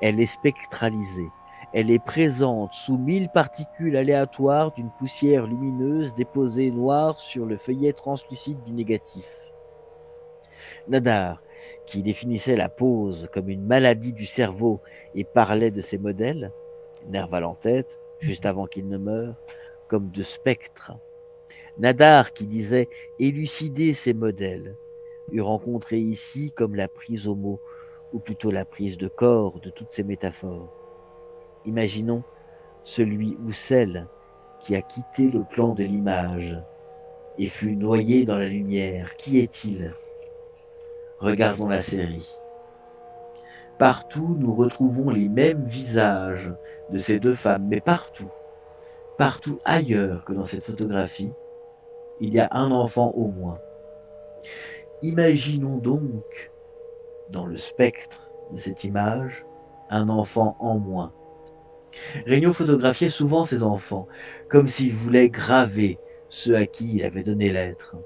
Elle est spectralisée. Elle est présente sous mille particules aléatoires d'une poussière lumineuse déposée noire sur le feuillet translucide du négatif. Nadar, qui définissait la pose comme une maladie du cerveau et parlait de ses modèles, Nerval en tête, juste avant qu'il ne meure, comme de spectre. Nadar, qui disait élucider ses modèles, eut rencontré ici comme la prise au mot, ou plutôt la prise de corps de toutes ces métaphores. Imaginons celui ou celle qui a quitté le plan de l'image et fut noyé dans la lumière. Qui est-il Regardons la série. Partout, nous retrouvons les mêmes visages de ces deux femmes, mais partout, partout ailleurs que dans cette photographie, il y a un enfant au moins. Imaginons donc, dans le spectre de cette image, un enfant en moins. Regnault photographiait souvent ses enfants, comme s'il voulait graver ceux à qui il avait donné l'être.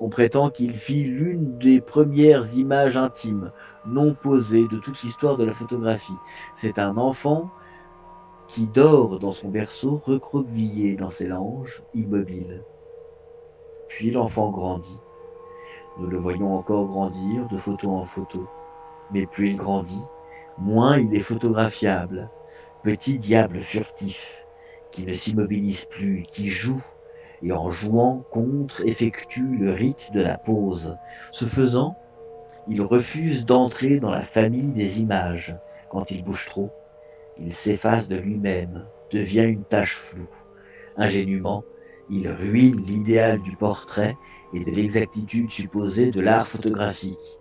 On prétend qu'il fit l'une des premières images intimes, non posées, de toute l'histoire de la photographie. C'est un enfant qui dort dans son berceau recroquevillé dans ses langes, immobile. Puis l'enfant grandit. Nous le voyons encore grandir de photo en photo. Mais plus il grandit, moins il est photographiable. Petit diable furtif, qui ne s'immobilise plus, qui joue, et en jouant contre effectue le rite de la pose. Ce faisant, il refuse d'entrer dans la famille des images quand il bouge trop. Il s'efface de lui-même, devient une tache floue. Ingénument, il ruine l'idéal du portrait et de l'exactitude supposée de l'art photographique.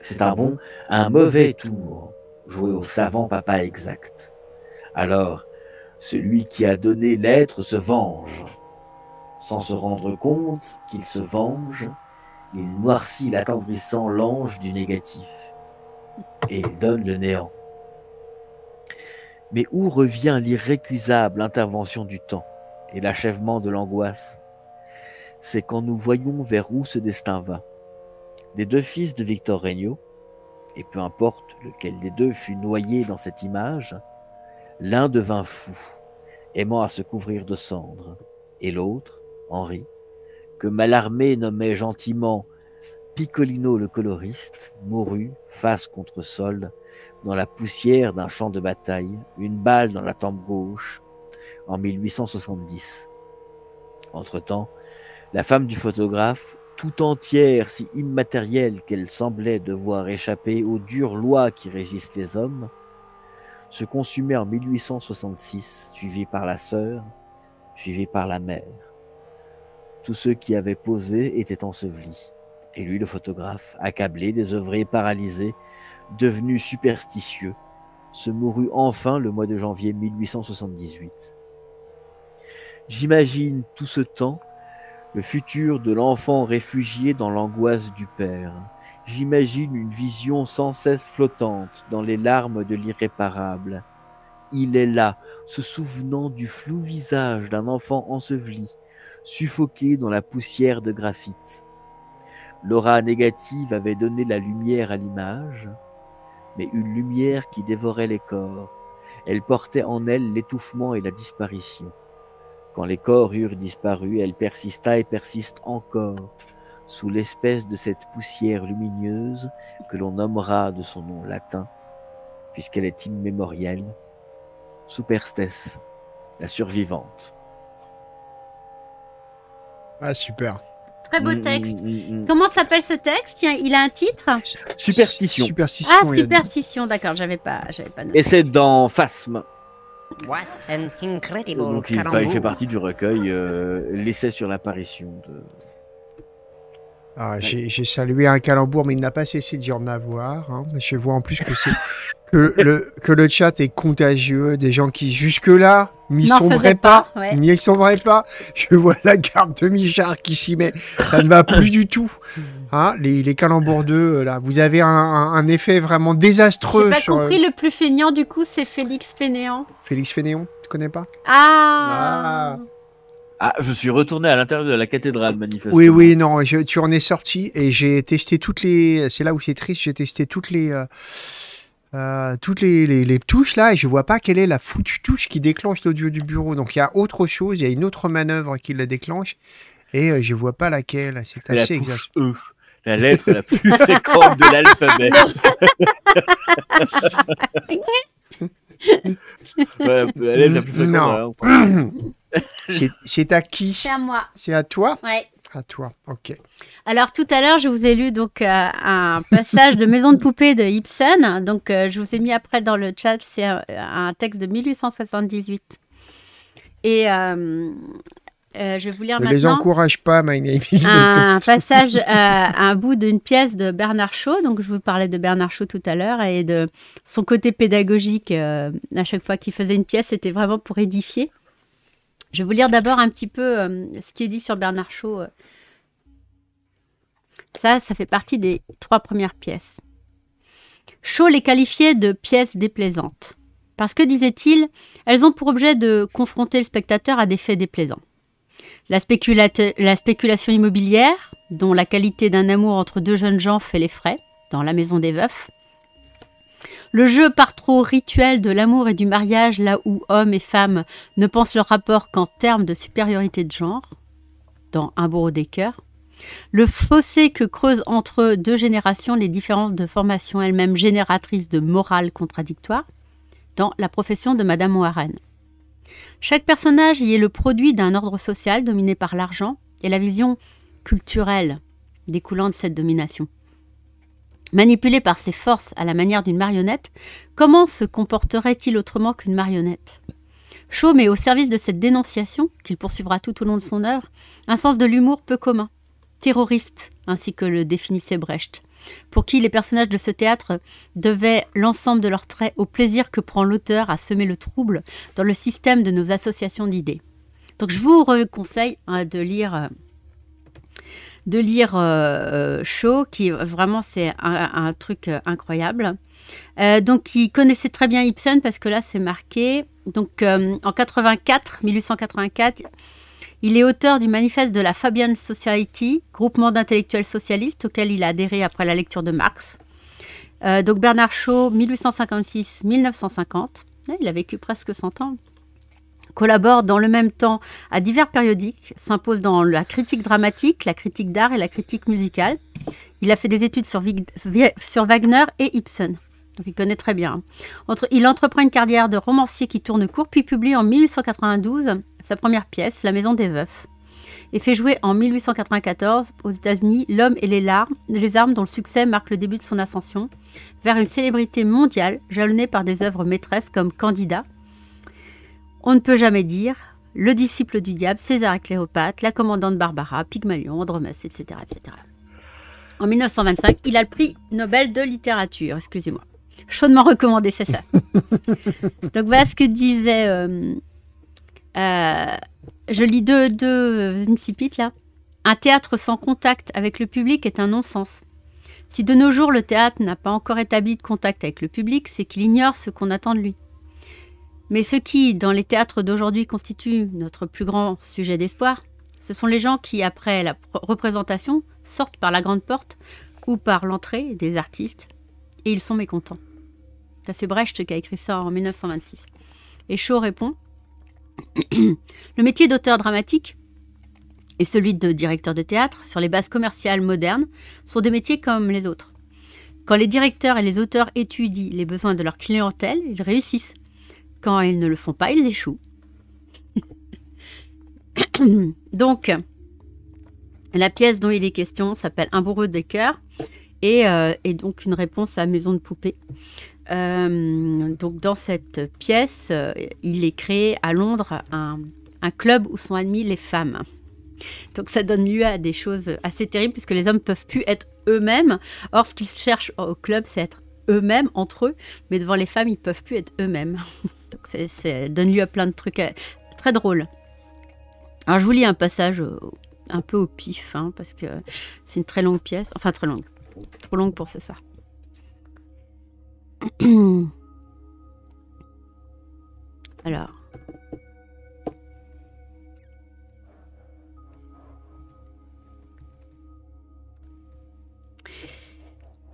C'est un bon, un mauvais tour joué au savant papa exact. Alors, celui qui a donné l'être se venge. Sans se rendre compte qu'il se venge, il noircit l'attendrissant l'ange du négatif et il donne le néant. Mais où revient l'irrécusable intervention du temps et l'achèvement de l'angoisse C'est quand nous voyons vers où ce destin va. Des deux fils de Victor Regnault, et peu importe lequel des deux fut noyé dans cette image, l'un devint fou, aimant à se couvrir de cendres, et l'autre, Henri, que Mallarmé nommait gentiment Piccolino le coloriste, mourut face contre sol dans la poussière d'un champ de bataille, une balle dans la tempe gauche, en 1870. Entre-temps, la femme du photographe, tout entière, si immatérielle qu'elle semblait devoir échapper aux dures lois qui régissent les hommes, se consumait en 1866, suivie par la sœur, suivie par la mère. Tous ceux qui avaient posé étaient ensevelis, et lui, le photographe, accablé, désœuvré, paralysé, devenu superstitieux, se mourut enfin le mois de janvier 1878. J'imagine tout ce temps le futur de l'enfant réfugié dans l'angoisse du père. J'imagine une vision sans cesse flottante dans les larmes de l'irréparable. Il est là, se souvenant du flou visage d'un enfant enseveli, suffoqué dans la poussière de graphite. L'aura négative avait donné la lumière à l'image, mais une lumière qui dévorait les corps. Elle portait en elle l'étouffement et la disparition. Quand les corps eurent disparu, elle persista et persiste encore, sous l'espèce de cette poussière lumineuse que l'on nommera de son nom latin, puisqu'elle est immémorielle, Superstes, la survivante. Ah super. Très beau mm, mm, texte. Mm, Comment s'appelle ce texte Il a un titre Superstition. Superstition. Ah, Superstition, d'accord, j'avais pas, j'avais pas noté. Et c'est dans Phasme. What an incredible Donc, il, fait partie du recueil euh, L'essai sur l'apparition de. Ah, j'ai salué un calembour, mais il n'a pas cessé d'y en avoir. Hein. Je vois en plus que, que, le, que le chat est contagieux, des gens qui jusque-là n'y sombrait pas, n'y sombrerait pas. Je vois la garde de Michard qui s'y met, ça ne va plus du tout. Hein, les, les calembordeux, euh, là, vous avez un, un, effet vraiment désastreux. J'ai pas euh, compris, le plus feignant du coup, c'est Félix Fénéon. Félix Fénéon, tu connais pas ah. ah. ah. je suis retourné à l'intérieur de la cathédrale, manifestement. Oui, oui, non, tu en es sorti et j'ai testé toutes les. C'est là où c'est triste, j'ai testé toutes les. Euh, euh, toutes les, touches là et je vois pas quelle est la foutue touche qui déclenche l'audio du bureau. Donc il y a autre chose, il y a une autre manœuvre qui la déclenche et euh, je vois pas laquelle. C'est assez la la lettre la plus fréquente de l'alphabet. la lettre la plus fréquente. C'est à qui C'est à moi. C'est à toi Ouais à toi. Ok. Alors tout à l'heure, je vous ai lu donc euh, un passage de Maison de poupée de Ibsen. Donc euh, je vous ai mis après dans le chat, c'est euh, un, texte de 1878. Et je vous lire ne les encourage pas, my name Un passage, un bout d'une pièce de Bernard Shaw. Donc je vous parlais de Bernard Shaw tout à l'heure et de son côté pédagogique. à chaque fois qu'il faisait une pièce, c'était vraiment pour édifier. Je vais vous lire d'abord un petit peu euh, ce qui est dit sur Bernard Shaw. Euh. Ça, ça fait partie des trois premières pièces. Shaw les qualifiait de pièces déplaisantes. Parce que, disait-il, elles ont pour objet de confronter le spectateur à des faits déplaisants. La, la spéculation immobilière, dont la qualité d'un amour entre deux jeunes gens fait les frais, dans la maison des veufs, le jeu par trop rituel de l'amour et du mariage, là où hommes et femmes ne pensent leur rapport qu'en termes de supériorité de genre, dans Un bourreau des cœurs. Le fossé que creusent entre deux générations les différences de formation elles-mêmes génératrices de morale contradictoire, dans La profession de Madame Warren. Chaque personnage y est le produit d'un ordre social dominé par l'argent et la vision culturelle découlant de cette domination. Manipulé par ses forces à la manière d'une marionnette, comment se comporterait-il autrement qu'une marionnette Chaume est au service de cette dénonciation, qu'il poursuivra tout au long de son œuvre, un sens de l'humour peu commun, terroriste, ainsi que le définissait Brecht, pour qui les personnages de ce théâtre devaient l'ensemble de leurs traits au plaisir que prend l'auteur à semer le trouble dans le système de nos associations d'idées. Donc je vous conseille hein, de lire euh, de lire euh, euh, Shaw, qui euh, vraiment c'est un, truc incroyable. donc, il connaissait très bien Ibsen parce que là, c'est marqué. Donc, en 84, 1884, il est auteur du manifeste de la Fabian Society, groupement d'intellectuels socialistes auquel il a adhéré après la lecture de Marx. donc, Bernard Shaw, 1856-1950. Il a vécu presque 100 ans collabore dans le même temps à divers périodiques, s'impose dans la critique dramatique, la critique d'art et la critique musicale. Il a fait des études sur, Wagner et Ibsen. Donc il connaît très bien. Hein. il entreprend une carrière de romancier qui tourne court, puis publie en 1892 sa première pièce, La Maison des Veufs, et fait jouer en 1894 aux États-Unis L'homme et les, larmes, les armes, dont le succès marque le début de son ascension vers une célébrité mondiale, jalonnée par des œuvres maîtresses comme Candida, on ne peut jamais dire le disciple du diable, César et Cléopâtre, la commandante Barbara, Pygmalion, Andromèse etc., etc. En 1925, il a le prix Nobel de littérature, excusez-moi. Chaudement recommandé, c'est ça. Donc voilà ce que disait... Euh, euh, je lis deux, deux euh, là. Un théâtre sans contact avec le public est un non-sens. Si de nos jours le théâtre n'a pas encore établi de contact avec le public, c'est qu'il ignore ce qu'on attend de lui. Mais ce qui, dans les théâtres d'aujourd'hui, constitue notre plus grand sujet d'espoir, ce sont les gens qui, après la représentation, sortent par la grande porte ou par l'entrée des artistes, et ils sont mécontents. c'est Brecht qui a écrit ça en 1926. Et Shaw répond Le métier d'auteur dramatique et celui de directeur de théâtre, sur les bases commerciales modernes, sont des métiers comme les autres. Quand les directeurs et les auteurs étudient les besoins de leur clientèle, ils réussissent quand ils ne le font pas, ils échouent. Donc, la pièce dont il est question s'appelle Un bourreau de cœur et, euh, donc une réponse à Maison de poupée. Euh, donc, dans cette pièce, euh, il est créé à Londres un, club où sont admis les femmes. Donc, ça donne lieu à des choses assez terribles puisque les hommes peuvent plus être eux-mêmes. Or, ce qu'ils cherchent au club, c'est être eux-mêmes, entre eux, mais devant les femmes, ils peuvent plus être eux-mêmes. Donc ça donne lieu à plein de trucs euh, très drôles. Alors je vous lis un passage euh, un peu au pif, hein, parce que c'est une très longue pièce, enfin très longue, trop longue pour ce soir. Alors.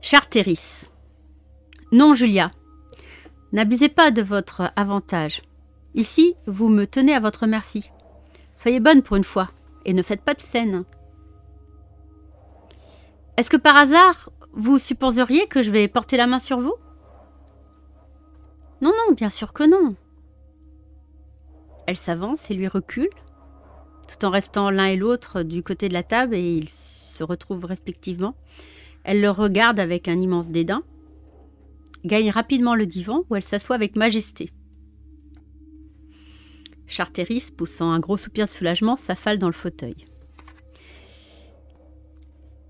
Charteris. Non, Julia. N'abusez pas de votre avantage. Ici, vous me tenez à votre merci. Soyez bonne pour une fois, et ne faites pas de scène. Est-ce que par hasard, vous supposeriez que je vais porter la main sur vous Non, non, bien sûr que non. Elle s'avance et lui recule, tout en restant l'un et l'autre du côté de la table, et ils se retrouvent respectivement. Elle le regarde avec un immense dédain gagne rapidement le divan où elle s'assoit avec majesté. Charteris, poussant un gros soupir de soulagement, s'affale dans le fauteuil.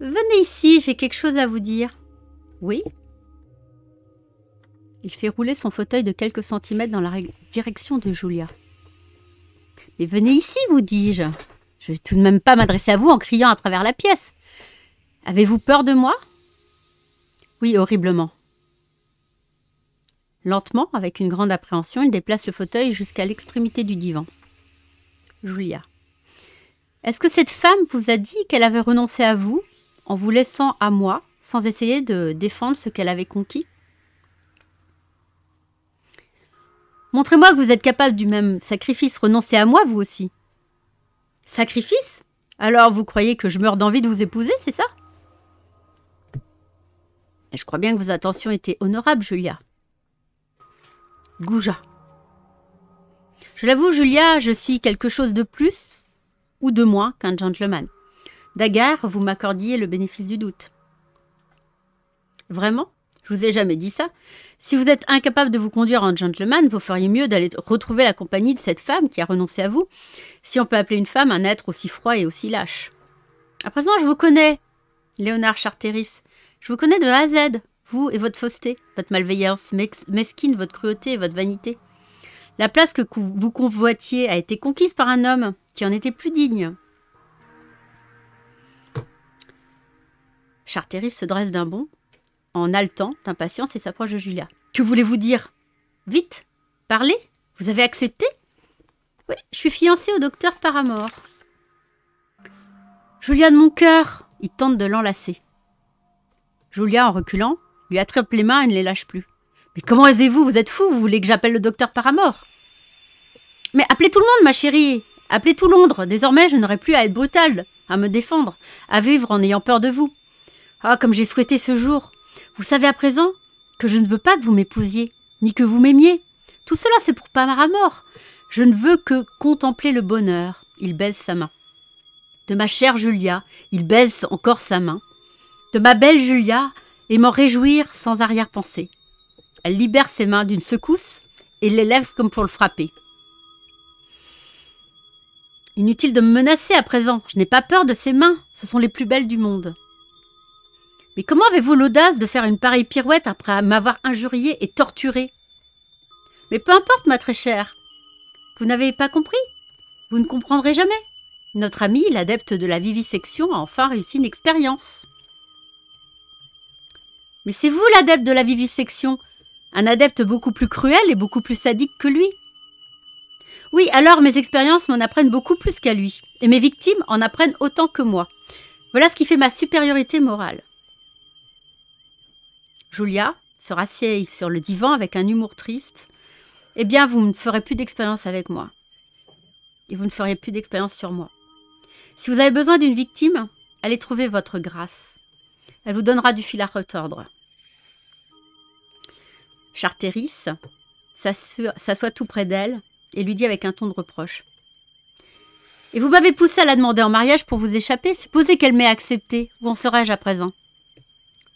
Venez ici, j'ai quelque chose à vous dire. Oui Il fait rouler son fauteuil de quelques centimètres dans la direction de Julia. Mais venez ici, vous dis-je. Je ne vais tout de même pas m'adresser à vous en criant à travers la pièce. Avez-vous peur de moi Oui, horriblement. Lentement, avec une grande appréhension, il déplace le fauteuil jusqu'à l'extrémité du divan. Julia. Est-ce que cette femme vous a dit qu'elle avait renoncé à vous en vous laissant à moi sans essayer de défendre ce qu'elle avait conquis Montrez-moi que vous êtes capable du même sacrifice, renoncer à moi vous aussi. Sacrifice Alors vous croyez que je meurs d'envie de vous épouser, c'est ça Et Je crois bien que vos intentions étaient honorables, Julia. « Gouja, Je l'avoue, Julia, je suis quelque chose de plus ou de moins qu'un gentleman. D'Agar, vous m'accordiez le bénéfice du doute. Vraiment Je vous ai jamais dit ça. Si vous êtes incapable de vous conduire en gentleman, vous feriez mieux d'aller retrouver la compagnie de cette femme qui a renoncé à vous, si on peut appeler une femme un être aussi froid et aussi lâche. À présent, je vous connais, Léonard Charteris. Je vous connais de A à Z vous et votre fausseté, votre malveillance mesquine, votre cruauté et votre vanité. La place que vous convoitiez a été conquise par un homme qui en était plus digne. Charteris se dresse d'un bond, en haletant d'impatience et s'approche de Julia. Que voulez-vous dire Vite Parlez Vous avez accepté Oui, je suis fiancée au docteur Paramore. Julia de mon cœur Il tente de l'enlacer. Julia, en reculant, lui attrape les mains et ne les lâche plus. Mais comment aisez vous Vous êtes fou, vous voulez que j'appelle le docteur Paramore Mais appelez tout le monde, ma chérie Appelez tout Londres, désormais je n'aurai plus à être brutale, à me défendre, à vivre en ayant peur de vous. Ah, comme j'ai souhaité ce jour Vous savez à présent que je ne veux pas que vous m'épousiez, ni que vous m'aimiez. Tout cela, c'est pour Paramore. Je ne veux que contempler le bonheur. Il baisse sa main. De ma chère Julia, il baisse encore sa main. De ma belle Julia, et m'en réjouir sans arrière-pensée. Elle libère ses mains d'une secousse et l'élève comme pour le frapper. Inutile de me menacer à présent, je n'ai pas peur de ses mains, ce sont les plus belles du monde. Mais comment avez-vous l'audace de faire une pareille pirouette après m'avoir injuriée et torturée Mais peu importe, ma très chère. Vous n'avez pas compris Vous ne comprendrez jamais. Notre ami, l'adepte de la vivisection, a enfin réussi une expérience. Mais c'est vous l'adepte de la vivisection, un adepte beaucoup plus cruel et beaucoup plus sadique que lui. Oui, alors mes expériences m'en apprennent beaucoup plus qu'à lui, et mes victimes en apprennent autant que moi. Voilà ce qui fait ma supériorité morale. Julia se rassied sur le divan avec un humour triste. Eh bien, vous ne ferez plus d'expérience avec moi. Et vous ne ferez plus d'expérience sur moi. Si vous avez besoin d'une victime, allez trouver votre grâce. Elle vous donnera du fil à retordre. Charteris s'assoit tout près d'elle et lui dit avec un ton de reproche. Et vous m'avez poussé à la demander en mariage pour vous échapper. Supposez qu'elle m'ait accepté. Où en serais-je à présent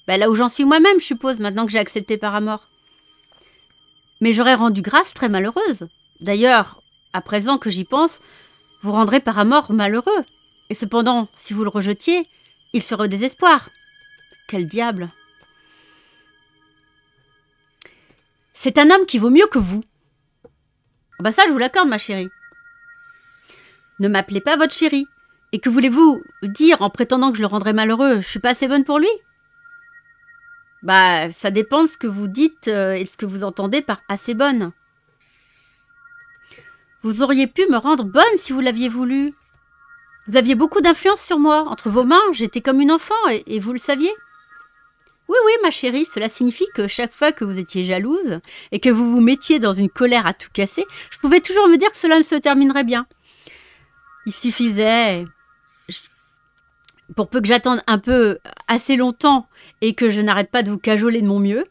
ben Là où j'en suis moi-même, je suppose, maintenant que j'ai accepté par amour. Mais j'aurais rendu grâce très malheureuse. D'ailleurs, à présent que j'y pense, vous rendrez par amour malheureux. Et cependant, si vous le rejetiez, il serait désespoir. Quel diable C'est un homme qui vaut mieux que vous. Ah bah ça, je vous l'accorde, ma chérie. Ne m'appelez pas votre chérie. Et que voulez-vous dire en prétendant que je le rendrai malheureux Je suis pas assez bonne pour lui Bah, ça dépend de ce que vous dites euh, et de ce que vous entendez par assez bonne. Vous auriez pu me rendre bonne si vous l'aviez voulu. Vous aviez beaucoup d'influence sur moi. Entre vos mains, j'étais comme une enfant et vous le saviez. Oui, oui, ma chérie, cela signifie que chaque fois que vous étiez jalouse et que vous vous mettiez dans une colère à tout casser, je pouvais toujours me dire que cela ne se terminerait bien. Il suffisait, pour peu que j'attende un peu assez longtemps et que je n'arrête pas de vous cajoler de mon mieux.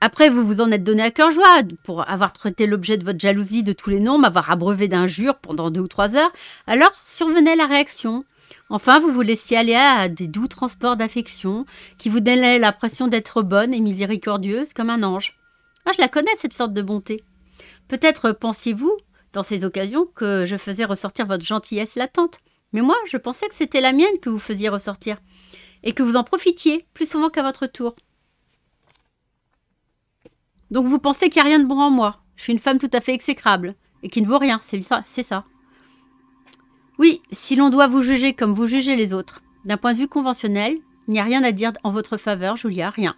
Après, vous vous en êtes donné à cœur joie pour avoir traité l'objet de votre jalousie de tous les noms, m'avoir abreuvé d'injures pendant deux ou trois heures. Alors survenait la réaction. Enfin, vous vous laissiez aller à des doux transports d'affection qui vous donnaient l'impression d'être bonne et miséricordieuse comme un ange. Ah, je la connais, cette sorte de bonté. Peut-être pensiez-vous, dans ces occasions, que je faisais ressortir votre gentillesse latente. Mais moi, je pensais que c'était la mienne que vous faisiez ressortir, et que vous en profitiez plus souvent qu'à votre tour. Donc vous pensez qu'il n'y a rien de bon en moi. Je suis une femme tout à fait exécrable, et qui ne vaut rien, c'est ça. Oui, si l'on doit vous juger comme vous jugez les autres, d'un point de vue conventionnel, il n'y a rien à dire en votre faveur, Julia, rien.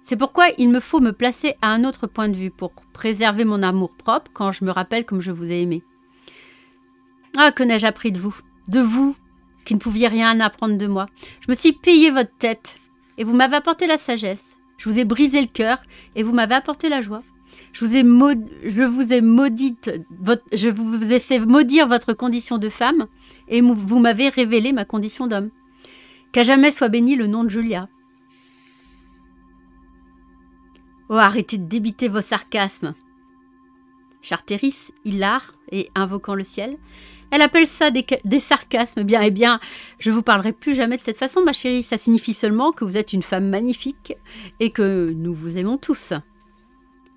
C'est pourquoi il me faut me placer à un autre point de vue pour préserver mon amour-propre quand je me rappelle comme je vous ai aimé. Ah, que n'ai-je appris de vous De vous, qui ne pouviez rien apprendre de moi. Je me suis payé votre tête, et vous m'avez apporté la sagesse. Je vous ai brisé le cœur, et vous m'avez apporté la joie. Je vous ai, maudite, je vous ai fait maudire votre condition de femme et vous m'avez révélé ma condition d'homme. Qu'à jamais soit béni le nom de Julia. Oh, arrêtez de débiter vos sarcasmes. Charteris, hilar et invoquant le ciel. Elle appelle ça des, sarcasmes. Bien, eh bien, je vous parlerai plus jamais de cette façon, ma chérie. Ça signifie seulement que vous êtes une femme magnifique et que nous vous aimons tous.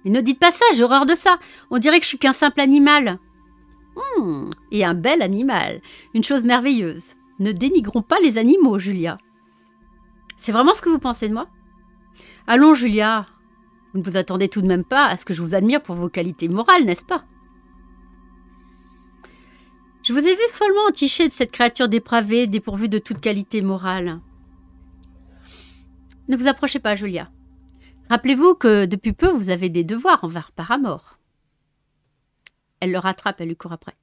Mais ne dites pas ça, j'ai horreur de ça. On dirait que je suis qu'un simple animal. Hum, et un bel animal. Une chose merveilleuse. Ne dénigrons pas les animaux, Julia. C'est vraiment ce que vous pensez de moi Allons, Julia. Vous ne vous attendez tout de même pas à ce que je vous admire pour vos qualités morales, n'est-ce pas Je vous ai vu follement entiché de cette créature dépravée, dépourvue de toute qualité morale. Ne vous approchez pas, Julia. Rappelez-vous que depuis peu, vous avez des devoirs envers Paramore. Elle le rattrape, elle lui court après.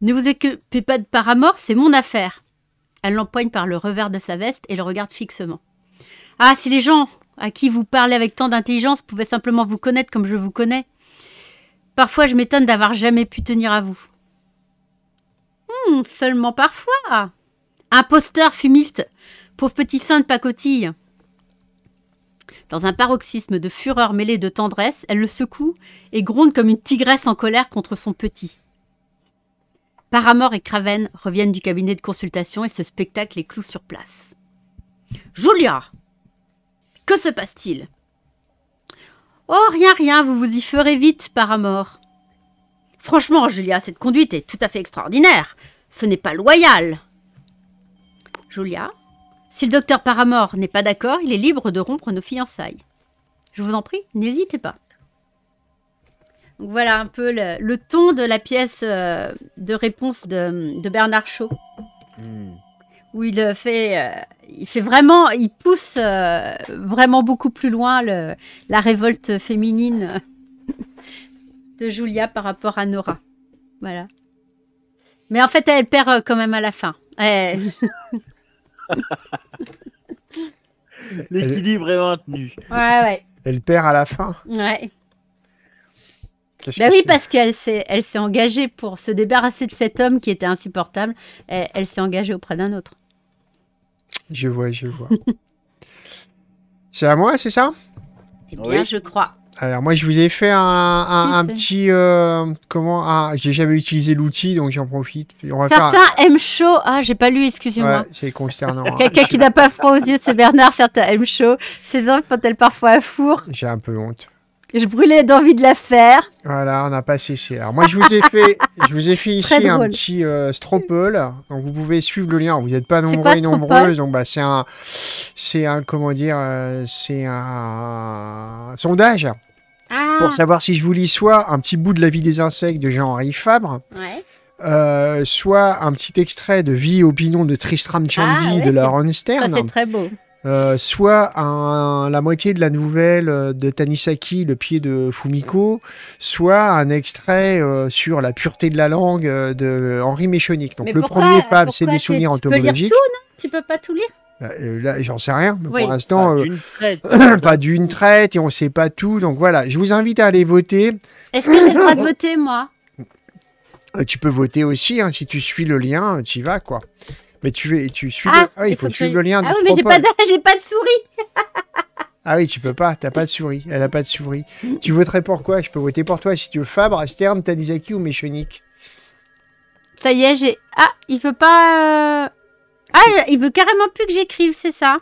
Ne vous occupez pas de Paramore, c'est mon affaire. Elle l'empoigne par le revers de sa veste et le regarde fixement. Ah, si les gens à qui vous parlez avec tant d'intelligence pouvaient simplement vous connaître comme je vous connais. Parfois, je m'étonne d'avoir jamais pu tenir à vous. Hmm, seulement parfois. Imposteur fumiste, pauvre petit saint de pacotille. Dans un paroxysme de fureur mêlée de tendresse, elle le secoue et gronde comme une tigresse en colère contre son petit. Paramore et Craven reviennent du cabinet de consultation et ce spectacle les cloue sur place. Julia Que se passe-t-il Oh, rien, rien, vous vous y ferez vite, Paramore. Franchement, Julia, cette conduite est tout à fait extraordinaire. Ce n'est pas loyal. Julia, si le docteur Paramore n'est pas d'accord, il est libre de rompre nos fiançailles. Je vous en prie, n'hésitez pas. Donc voilà un peu le, ton de la pièce euh, de réponse de, Bernard Shaw. Hmm. Où il euh, fait, euh, il fait vraiment, il pousse vraiment beaucoup plus loin la révolte féminine de Julia par rapport à Nora. Voilà. Mais en fait, elle perd quand même à la fin. L'équilibre est maintenu. Ouais, ouais. Elle perd à la fin. Ouais. Bah oui, parce qu'elle s'est, s'est engagée pour se débarrasser de cet homme qui était insupportable. Elle, elle s'est engagée auprès d'un autre. Je vois, je vois. c'est à moi, c'est ça Eh bien, je crois. Alors moi je vous ai fait un, petit euh, comment ah j'ai jamais utilisé l'outil donc j'en profite. certains aiment chaud ah j'ai pas lu excusez-moi. c'est concernant hein, Quelqu'un qui n'a pas froid aux yeux de ce Bernard certains aiment chaud ses hommes font-elles parfois à four. J'ai un peu honte. Je brûlais d'envie de la faire. Voilà, on n'a pas cessé. Alors moi, je vous ai fait, je vous ai fait ici un petit euh, Donc vous pouvez suivre le lien. Vous n'êtes pas nombreux et nombreuses. Donc bah c'est un, c'est un comment dire, euh, c'est un sondage ah. pour savoir si je vous lis soit un petit bout de la vie des insectes de Jean-Henri Fabre. Euh, soit un petit extrait de Vie et opinion de Tristram Chandy ah, de Laurent Stern. c'est très beau. Euh, soit la moitié de la nouvelle euh, de Tanisaki, Le pied de Fumiko, soit un extrait euh, sur la pureté de la langue de Henri Méchonic. Donc le premier pas c'est des souvenirs entomologiques. Tu peux pas tout lire bah, j'en sais rien, mais pour l'instant, pas d'une traite. et on ne sait pas tout. Donc voilà, je vous invite à aller voter. Est-ce que j'ai le droit de voter, moi Tu peux voter aussi, hein, si tu suis le lien, tu y vas, quoi. Mais tu, es, tu suis ah, ah il faut, que tu le lien. Ah oui, mais j'ai pas, pas de souris. Ah oui, tu peux pas, t'as pas de souris, elle a pas de souris. tu voterais pour quoi Je peux voter pour toi si tu veux Fabre, Stern, Tanizaki ou Méchonique. Ça y est, j'ai. Ah, il veut pas. Euh, ah, il veut carrément plus que j'écrive, c'est ça.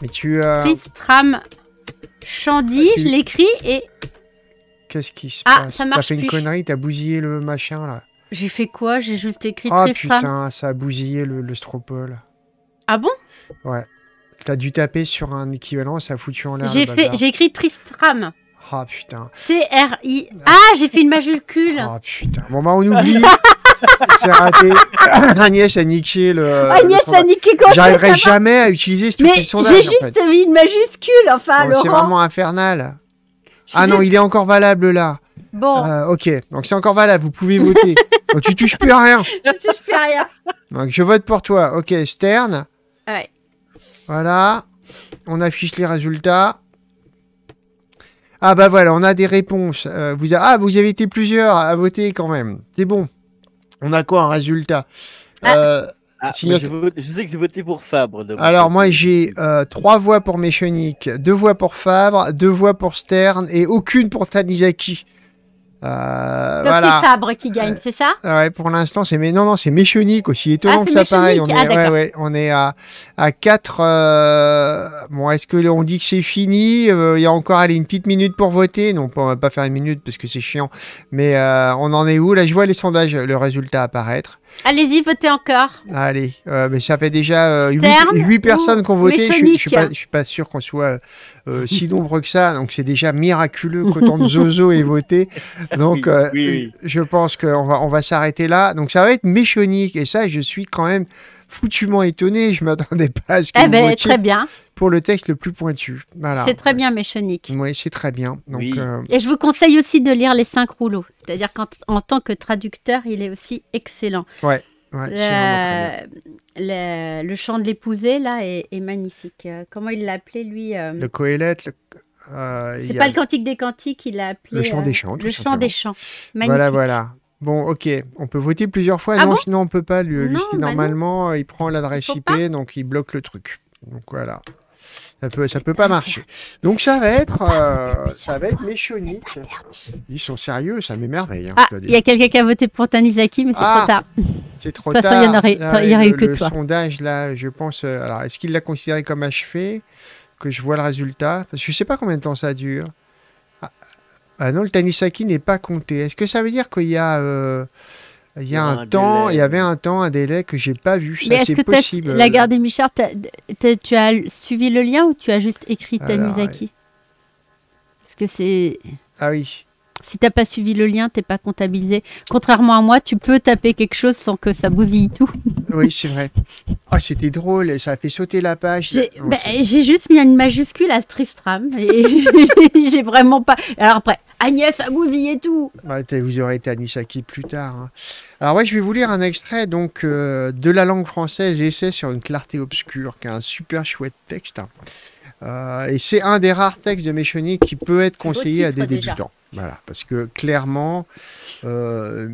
Mais tu. Euh, as... Chandy, ah, je l'écris et. Qu'est-ce qui se ah, ça marche. T'as fait une connerie, t'as bousillé le machin là. J'ai fait quoi J'ai juste écrit Ah oh, putain, ça a bousillé le, le stropole. Ah bon Ouais. T'as dû taper sur un équivalent, ça a foutu en l'air. J'ai fait, j'ai écrit Tristram. Ah oh, putain. C-R-I. Ah. ah, j'ai fait une majuscule. Ah oh, putain. Bon, bah, on oublie. C'est raté. Agnès a niqué le. Agnès a niqué quoi J'arriverai jamais à utiliser ce truc. J'ai juste en fait. mis une majuscule, enfin, bon, C'est vraiment infernal. Ah non, il est encore valable là. Bon. Euh, ok, donc c'est encore valable, vous pouvez voter. donc tu touches plus à rien. Je touche plus à rien. Donc je vote pour toi. Ok, Stern. Ouais. Voilà. On affiche les résultats. Ah bah voilà, on a des réponses. Euh, vous Ah, vous avez été plusieurs à voter quand même. C'est bon. On a quoi un résultat ah. Euh, ah, bah, je, sais que j'ai voté pour Fabre. Alors moi j'ai 3 trois voix pour méchanique deux voix pour Fabre, deux voix pour Stern et aucune pour Tanizaki. Donc C'est Fabre qui gagne, euh, c'est ça Ouais, pour l'instant, c'est mais non non, c'est Méchonique aussi ah, étonnant que ça pareil. Ah, on est, à à 4 euh, Bon, est-ce que on dit que c'est fini euh, Il y a encore allez une petite minute pour voter. Non, on va pas faire une minute parce que c'est chiant. Mais on en est où Là, je vois les sondages, le résultat apparaître. Allez-y, votez encore. Allez, euh, mais ça fait déjà euh, huit personnes qui ont voté. Je ne suis, pas, sûr qu'on soit euh, si nombreux que ça. Donc, c'est déjà miraculeux qu'autant de Zozo ait voté. Donc, je pense qu'on va, on va s'arrêter là. Donc, ça va être méchonique. Et ça, je suis quand même foutument étonné. Je ne m'attendais pas à ce que. Eh ben, très bien pour le texte le plus pointu. Voilà. C'est très bien, méchanique Oui, c'est très bien. Donc, euh, Et je vous conseille aussi de lire Les Cinq Rouleaux. C'est-à-dire qu'en tant que traducteur, il est aussi excellent. Ouais. ouais le... Euh, le... le, chant de l'épousée, là, est... magnifique. Euh, comment il l'a appelé, lui Le Coëlette, Ce n'est c'est pas le cantique des cantiques, il l'a appelé. Le chant des chants. le chant des chants. Magnifique. Voilà, voilà. Bon, ok, on peut voter plusieurs fois. Ah non, sinon on peut pas. Lui, bah normalement, il prend l'adresse IP, donc il bloque le truc. Donc voilà. Ça peut, ça peut pas marcher. Donc ça va être, euh, ça va être Ils sont sérieux, ça m'émerveille. Hein, ah, il y a quelqu'un qui a voté pour Tanizaki, mais c'est trop ah, tard. C'est trop tard. De toute façon, il n'y aurait, eu que toi. Le sondage, je pense... Euh, alors, est-ce qu'il l'a considéré comme achevé Que je vois le résultat Parce que je sais pas combien de temps ça dure. Ah, ah non, le Tanisaki n'est pas compté. Est-ce que ça veut dire qu'il y a... Euh, il y a un, temps, il y avait un temps, un délai que j'ai pas vu. Mais est-ce que possible, la gare des Michards, tu as suivi le lien ou tu as juste écrit Tanizaki Est-ce que c'est. Ah oui. Si t'as pas suivi le lien, t'es pas comptabilisé. Contrairement à moi, tu peux taper quelque chose sans que ça bousille tout. oui, c'est vrai. Oh, c'était drôle, ça a fait sauter la page. J'ai ben, juste mis une majuscule à Tristram et j'ai vraiment pas. Alors après, Agnès a bousillé tout. vous aurez été à plus tard. Hein. Alors ouais, je vais vous lire un extrait donc euh, de la langue française, essai sur une clarté obscure, qui est un super chouette texte. Hein. Euh, et c'est un des rares textes de Méchonnier qui peut être conseillé à des débutants. Voilà, parce que clairement, euh,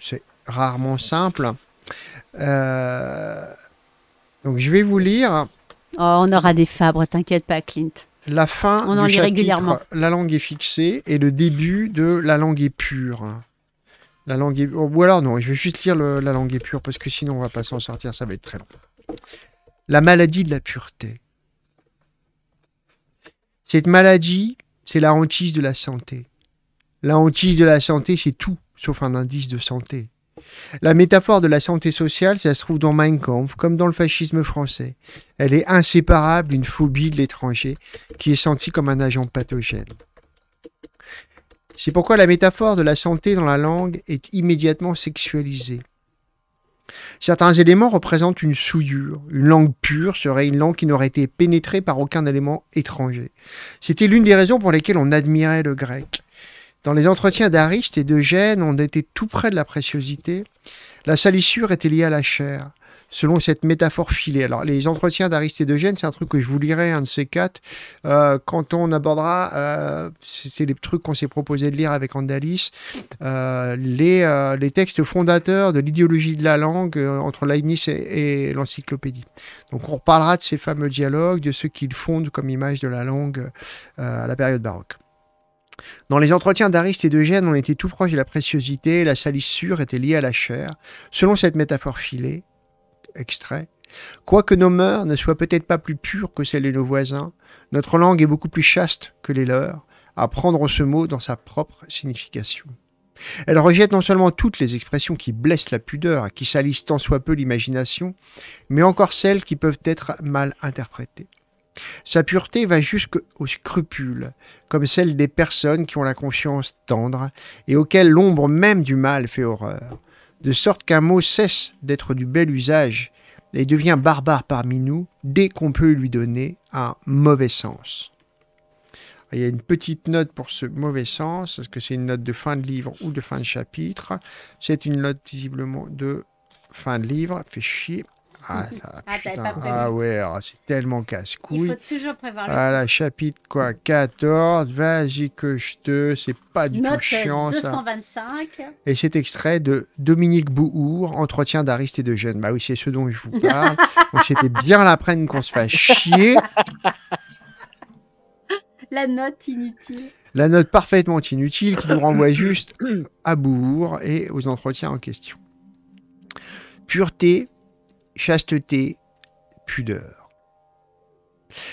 c'est rarement simple. Euh, donc je vais vous lire. Oh, on aura des fabres, t'inquiète pas, Clint. La fin on en lit régulièrement. La langue est fixée et le début de La langue est pure. La langue oh, Ou alors non, je vais juste lire La langue est pure parce que sinon on va pas s'en sortir, ça va être très long. La maladie de la pureté. Cette maladie c'est la hantise de la santé. La hantise de la santé, c'est tout, sauf un indice de santé. La métaphore de la santé sociale, ça se trouve dans Mein Kampf, comme dans le fascisme français. Elle est inséparable d'une phobie de l'étranger qui est sentie comme un agent pathogène. C'est pourquoi la métaphore de la santé dans la langue est immédiatement sexualisée. Certains éléments représentent une souillure. Une langue pure serait une langue qui n'aurait été pénétrée par aucun élément étranger. C'était l'une des raisons pour lesquelles on admirait le grec. Dans les entretiens d'Ariste et de on était tout près de la préciosité. La salissure était liée à la chair selon cette métaphore filée. Alors, les entretiens d'Aristide Eugène, c'est un truc que je vous lirai, un de ces quatre, euh, quand on abordera, euh, c'est les trucs qu'on s'est proposé de lire avec Andalis, euh, les, textes fondateurs de l'idéologie de la langue entre Leibniz et, l'encyclopédie. Donc, on reparlera de ces fameux dialogues, de ceux qu'ils fondent comme image de la langue à la période baroque. Dans les entretiens d'Ariste et d'Eugène, on était tout proche de la préciosité, la salissure était liée à la chair. Selon cette métaphore filée, extrait. Quoique nos mœurs ne soient peut-être pas plus pures que celles de nos voisins, notre langue est beaucoup plus chaste que les leurs, à prendre ce mot dans sa propre signification. Elle rejette non seulement toutes les expressions qui blessent la pudeur qui salissent tant soit peu l'imagination, mais encore celles qui peuvent être mal interprétées. Sa pureté va jusqu'aux scrupules, comme celle des personnes qui ont la conscience tendre et auxquelles l'ombre même du mal fait horreur de sorte qu'un mot cesse d'être du bel usage et devient barbare parmi nous dès qu'on peut lui donner un mauvais sens. Il y a une petite note pour ce mauvais sens, est-ce que c'est une note de fin de livre ou de fin de chapitre C'est une note visiblement de fin de livre, fait chier. Ah, ça, ah, ah, ouais, c'est tellement casse-couille. Il faut toujours prévoir le Ah, la chapitre quoi 14, vas-y que je te, c'est pas du tout chiant. 225. Et cet extrait de Dominique Bouhour, Entretien d'Ariste et de Jeune. Bah oui, c'est ce dont je vous parle. Donc c'était bien la midi qu'on se fasse chier. La note inutile. La note parfaitement inutile qui nous renvoie juste à Bouhour et aux entretiens en question. Pureté, chasteté, pudeur.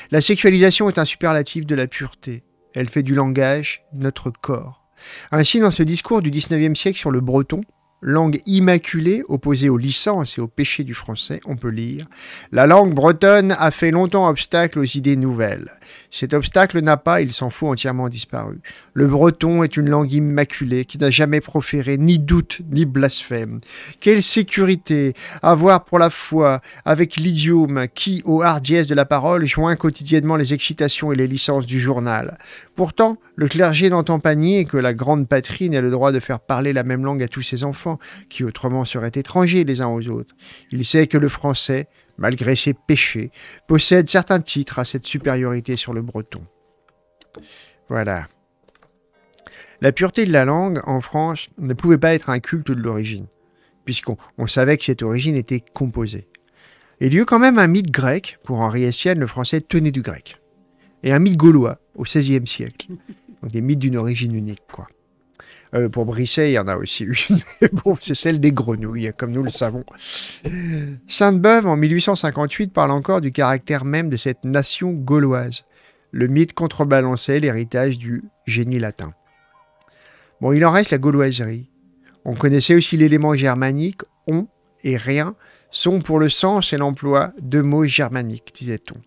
La sexualisation est un superlatif de la pureté. Elle fait du langage notre corps. Ainsi, dans ce discours du XIXe siècle sur le breton, langue immaculée opposée aux licences et aux péchés du français, on peut lire La langue bretonne a fait longtemps obstacle aux idées nouvelles. Cet obstacle n'a pas, il s'en fout, entièrement disparu. Le breton est une langue immaculée qui n'a jamais proféré ni doute ni blasphème. Quelle sécurité avoir pour la foi avec l'idiome qui, aux hardiesse de la parole, joint quotidiennement les excitations et les licences du journal. Pourtant, le clergé n'entend pas nier que la grande patrie n'ait le droit de faire parler la même langue à tous ses enfants, qui autrement seraient étrangers les uns aux autres. Il sait que le français, malgré ses péchés, possède certains titres à cette supériorité sur le breton. Voilà. La pureté de la langue, en France, ne pouvait pas être un culte de l'origine, puisqu'on savait que cette origine était composée. Il y eut quand même un mythe grec, pour Henri Estienne, le français tenait du grec, et un mythe gaulois, au XVIe siècle. Donc des mythes d'une origine unique, quoi. Euh, pour Brisset, il y en a aussi une. c'est celle des grenouilles, comme nous le savons. Sainte-Beuve, en 1858, parle encore du caractère même de cette nation gauloise. Le mythe contrebalançait l'héritage du génie latin. Bon, il en reste la gauloiserie. On connaissait aussi l'élément germanique, on et rien sont pour le sens et l'emploi de mots germaniques, disait-on.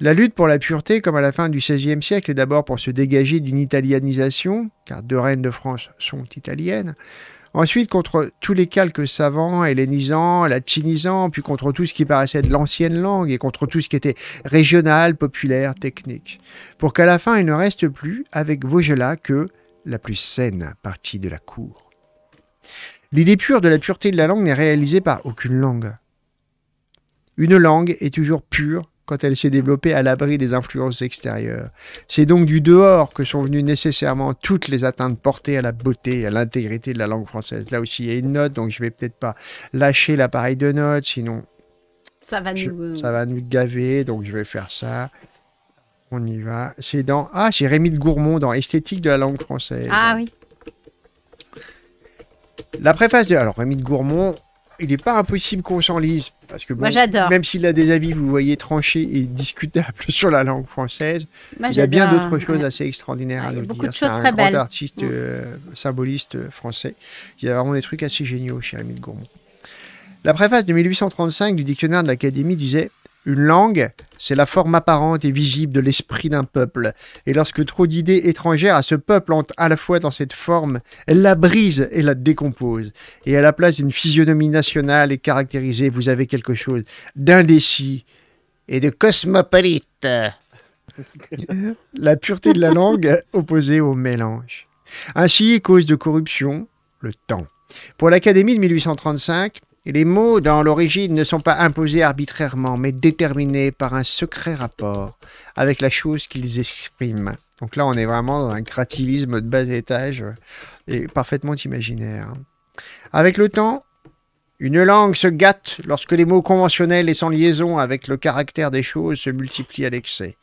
La lutte pour la pureté, comme à la fin du XVIe siècle, est d'abord pour se dégager d'une italianisation, car deux reines de France sont italiennes, ensuite contre tous les calques savants, la latinisants, puis contre tout ce qui paraissait de l'ancienne langue et contre tout ce qui était régional, populaire, technique, pour qu'à la fin il ne reste plus, avec Vaugelas, que la plus saine partie de la cour. L'idée pure de la pureté de la langue n'est réalisée par aucune langue. Une langue est toujours pure quand elle s'est développée à l'abri des influences extérieures. C'est donc du dehors que sont venues nécessairement toutes les atteintes portées à la beauté à l'intégrité de la langue française. Là aussi, il y a une note, donc je vais peut-être pas lâcher l'appareil de notes, sinon ça va, nous... Euh, ça va nous gaver, donc je vais faire ça. On y va. C'est dans... Ah, c'est Rémi de Gourmont dans Esthétique de la langue française. Ah oui. La préface de... Alors, Rémi de Gourmont, il n'est pas impossible qu'on s'en lise parce que Moi, j'adore. Même s'il a des avis, vous voyez, tranchés et discutables sur la langue française, il y a bien d'autres choses assez extraordinaires à nous C'est un grand artiste euh, symboliste français. Il y a vraiment des trucs assez géniaux chez Rémy de Gourmont. La préface de 1835 du dictionnaire de l'Académie disait une langue, c'est la forme apparente et visible de l'esprit d'un peuple. Et lorsque trop d'idées étrangères à ce peuple entrent à la fois dans cette forme, elle la brise et la décompose. Et à la place d'une physionomie nationale et caractérisée, vous avez quelque chose d'indécis et de cosmopolite. la pureté de la langue opposée au mélange. Ainsi, cause de corruption, le temps. Pour l'Académie de 1835, les mots, dans l'origine, ne sont pas imposés arbitrairement, mais déterminés par un secret rapport avec la chose qu'ils expriment. Donc là, on est vraiment dans un créativisme de bas étage et parfaitement imaginaire. Avec le temps, une langue se gâte lorsque les mots conventionnels et sans liaison avec le caractère des choses se multiplient à l'excès.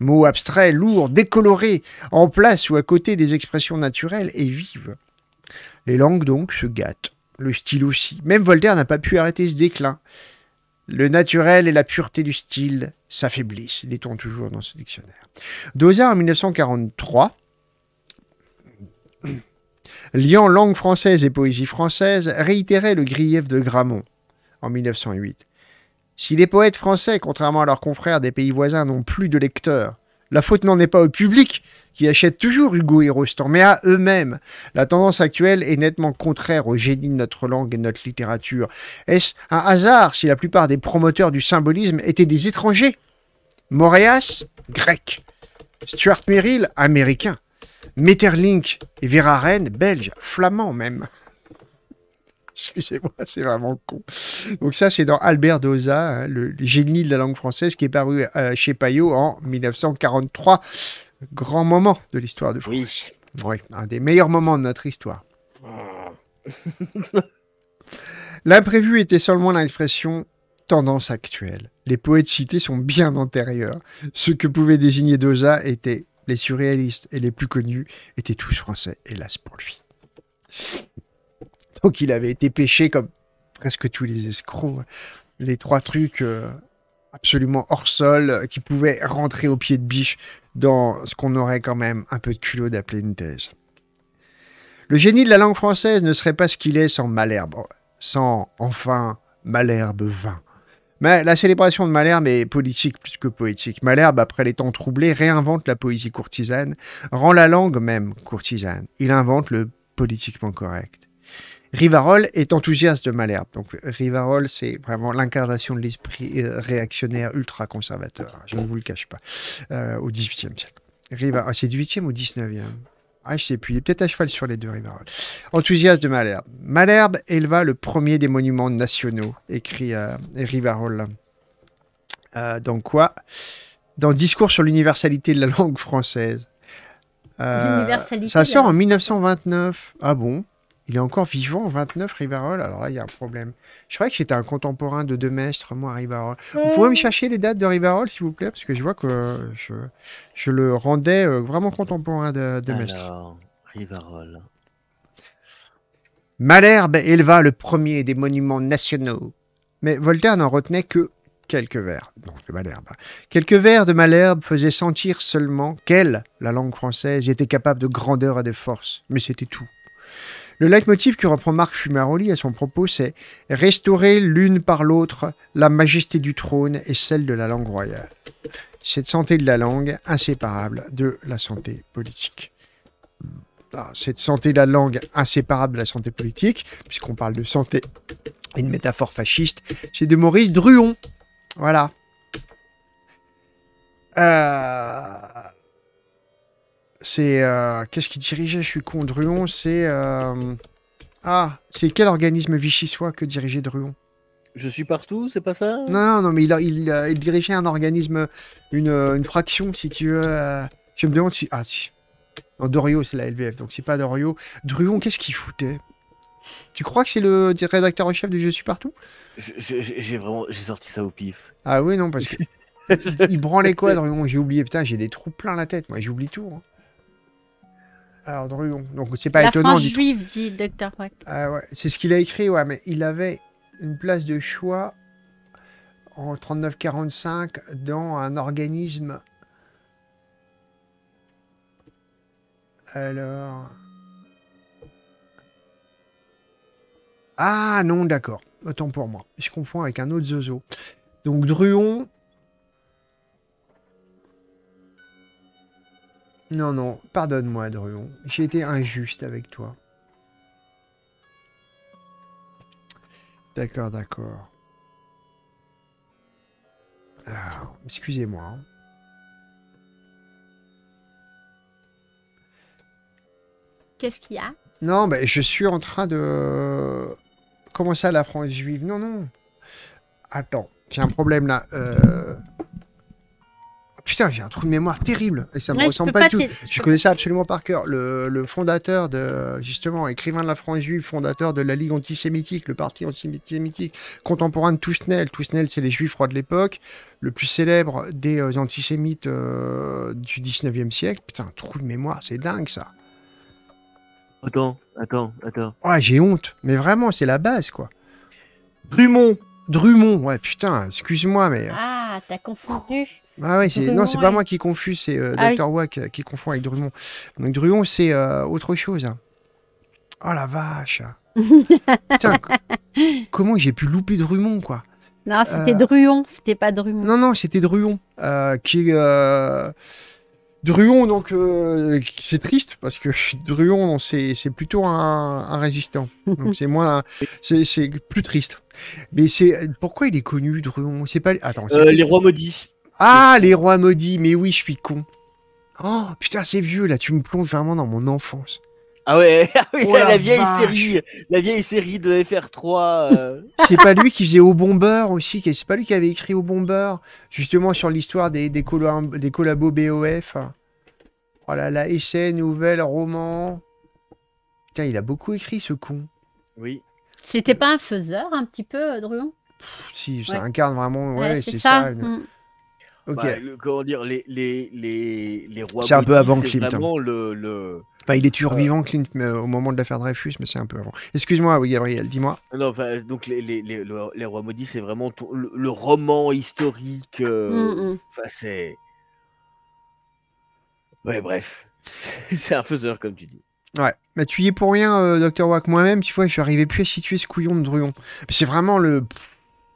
Mots abstraits, lourds, décolorés, en place ou à côté des expressions naturelles et vives. Les langues donc se gâtent le style aussi. Même Voltaire n'a pas pu arrêter ce déclin. Le naturel et la pureté du style s'affaiblissent, dit on toujours dans ce dictionnaire. Dozard, en 1943, liant langue française et poésie française, réitérait le grief de Grammont en 1908. Si les poètes français, contrairement à leurs confrères des pays voisins, n'ont plus de lecteurs, la faute n'en est pas au public qui achète toujours Hugo et Rostand, mais à eux-mêmes. La tendance actuelle est nettement contraire au génie de notre langue et de notre littérature. Est-ce un hasard si la plupart des promoteurs du symbolisme étaient des étrangers Moréas, grec. Stuart Merrill, américain. Metterlink et Rennes belge, flamand même. Excusez-moi, c'est vraiment con. Donc ça, c'est dans Albert Dosa, hein, le, génie de la langue française, qui est paru euh, chez Payot en 1943. Grand moment de l'histoire de France. Oui. un des meilleurs moments de notre histoire. Ah. L'imprévu était seulement l'expression tendance actuelle. Les poètes cités sont bien antérieurs. Ce que pouvait désigner Dosa était les surréalistes et les plus connus étaient tous français, hélas pour lui qu'il avait été pêché comme presque tous les escrocs. Les trois trucs euh, absolument hors sol euh, qui pouvaient rentrer au pied de biche dans ce qu'on aurait quand même un peu de culot d'appeler une thèse. Le génie de la langue française ne serait pas ce qu'il est sans Malherbe, sans enfin Malherbe vain. Mais la célébration de Malherbe est politique plus que poétique. Malherbe, après les temps troublés, réinvente la poésie courtisane, rend la langue même courtisane. Il invente le politiquement correct. Rivarol est enthousiaste de Malherbe. Donc Rivarol, c'est vraiment l'incarnation de l'esprit euh, réactionnaire ultra-conservateur. Je ne vous le cache pas. Euh, au XVIIIe siècle. Ah, c'est du e ou 19e ah, je sais plus, il est peut-être à cheval sur les deux, Rivarol. Enthousiaste de Malherbe. Malherbe éleva le premier des monuments nationaux, écrit euh, Rivarol. Euh, dans quoi Dans Discours sur l'universalité de la langue française. Euh, ça sort en 1929. Ah bon il est encore vivant, 29 Rivarol. Alors là, il y a un problème. Je croyais que c'était un contemporain de Demestre, moi, Rivarol. Vous pouvez me chercher les dates de Rivarol, s'il vous plaît, parce que je vois que je, le rendais euh, vraiment contemporain de Demestre. Alors, Rivarol. Malherbe éleva le premier des monuments nationaux. Mais Voltaire n'en retenait que quelques vers, donc de Malherbe. Hein. Quelques vers de Malherbe faisaient sentir seulement qu'elle, la langue française, était capable de grandeur et de force. Mais c'était tout. Le leitmotiv que reprend Marc Fumaroli à son propos, c'est Restaurer l'une par l'autre la majesté du trône et celle de la langue royale. Cette santé de la langue inséparable de la santé politique. Hmm. Ah, cette santé de la langue inséparable de la santé politique, puisqu'on parle de santé Une métaphore fasciste, c'est de Maurice Druon. Voilà. Euh... C'est. Euh, qu'est-ce qui dirigeait Je suis con. Druon, c'est. Euh, ah, c'est quel organisme vichysois que dirigeait Druon Je suis partout, c'est pas ça Non, non, mais il, euh, il, dirigeait un organisme, une, fraction, si tu veux. Je me demande si. Ah, si. Non, Dorio, c'est la LVF, donc c'est pas Dorio. Druon, qu'est-ce qu'il foutait Tu crois que c'est le rédacteur en chef de Je suis partout J'ai vraiment. J'ai sorti ça au pif. Ah oui, non, parce que. il branlait quoi, Druon J'ai oublié, putain, j'ai des trous plein la tête, moi, j'oublie tout. Hein. Alors, Druon. Donc, c'est pas la étonnant. France juive, dit Dr. Ah, ouais. C'est ce qu'il a écrit, ouais, mais il avait une place de choix en 39-45 dans un organisme. Alors. Ah non, d'accord. Autant pour moi. Je confonds avec un autre zozo. Donc Druon, Non, non, pardonne-moi, Druon. J'ai été injuste avec toi. D'accord, d'accord. Ah, excusez-moi. Hein. Qu'est-ce qu'il y a Non, mais ben, je suis en train de... Euh, Comment ça, la France juive Non, non. Attends, j'ai un problème là. Euh... Putain, j'ai un trou de mémoire terrible et ça me ressemble pas, du tout. Je connais ça absolument par cœur. Le, fondateur de, justement, écrivain de la France juive, fondateur de la Ligue antisémitique, le parti antisémitique, contemporain de Tousnel. Tousnel, c'est les juifs rois de l'époque, le plus célèbre des euh, antisémites euh, du 19e siècle. Putain, trou de mémoire, c'est dingue ça. Attends, attends, attends. Ouais, j'ai honte, mais vraiment, c'est la base quoi. Drummond. Drummond, ouais, putain, excuse-moi, mais. Euh, ah, t'as confondu. Ah non, c'est pas moi qui confus, c'est euh, ah Dr. Wack euh, qui confond avec Drummond. Donc Druon, c'est euh, autre chose. Oh la vache. comment j'ai pu louper Drummond, quoi. Non, c'était Druon, c'était pas Drummond. Non, non, c'était Druon, qui donc, c'est triste parce que Druon, c'est plutôt un, résistant. Donc, c'est moins. C'est plus triste. Mais c'est pourquoi il est connu, Druon C'est pas. Attends, les Rois Maudits. Ah, les rois maudits, mais oui, je suis con. Oh, putain, c'est vieux, là, tu me plonges vraiment dans mon enfance. Ah ouais, ah oh la, vieille série, la vieille série de FR3. Euh. c'est pas lui qui faisait Au Bomber aussi, c'est pas lui qui avait écrit Au Bomber, justement sur l'histoire des, des, des, collabos BOF. Voilà, oh la essai, nouvelle, roman. Putain, il a beaucoup écrit ce con. Oui. C'était pas un faiseur un petit peu, euh, Druon Si, ça incarne vraiment, ouais, c'est ça. Mm. Bah, comment dire, les, les, les, rois. C'est un peu avant Clint. le, Enfin, il est toujours euh. vivant, Clint, au moment de l'affaire Dreyfus, mais c'est un peu avant. Excuse-moi, oui, Gabriel, dis-moi. Ah non, enfin, donc les, les, les, rois maudits, c'est vraiment le, roman historique. Euh, enfin, c'est. Ouais, bref. c'est un faiseur, comme tu dis. Ouais, mais bah, tu y es pour rien, euh, Docteur Wack. Moi-même, tu vois, je suis arrivé plus à situer ce couillon de Druon. C'est vraiment le.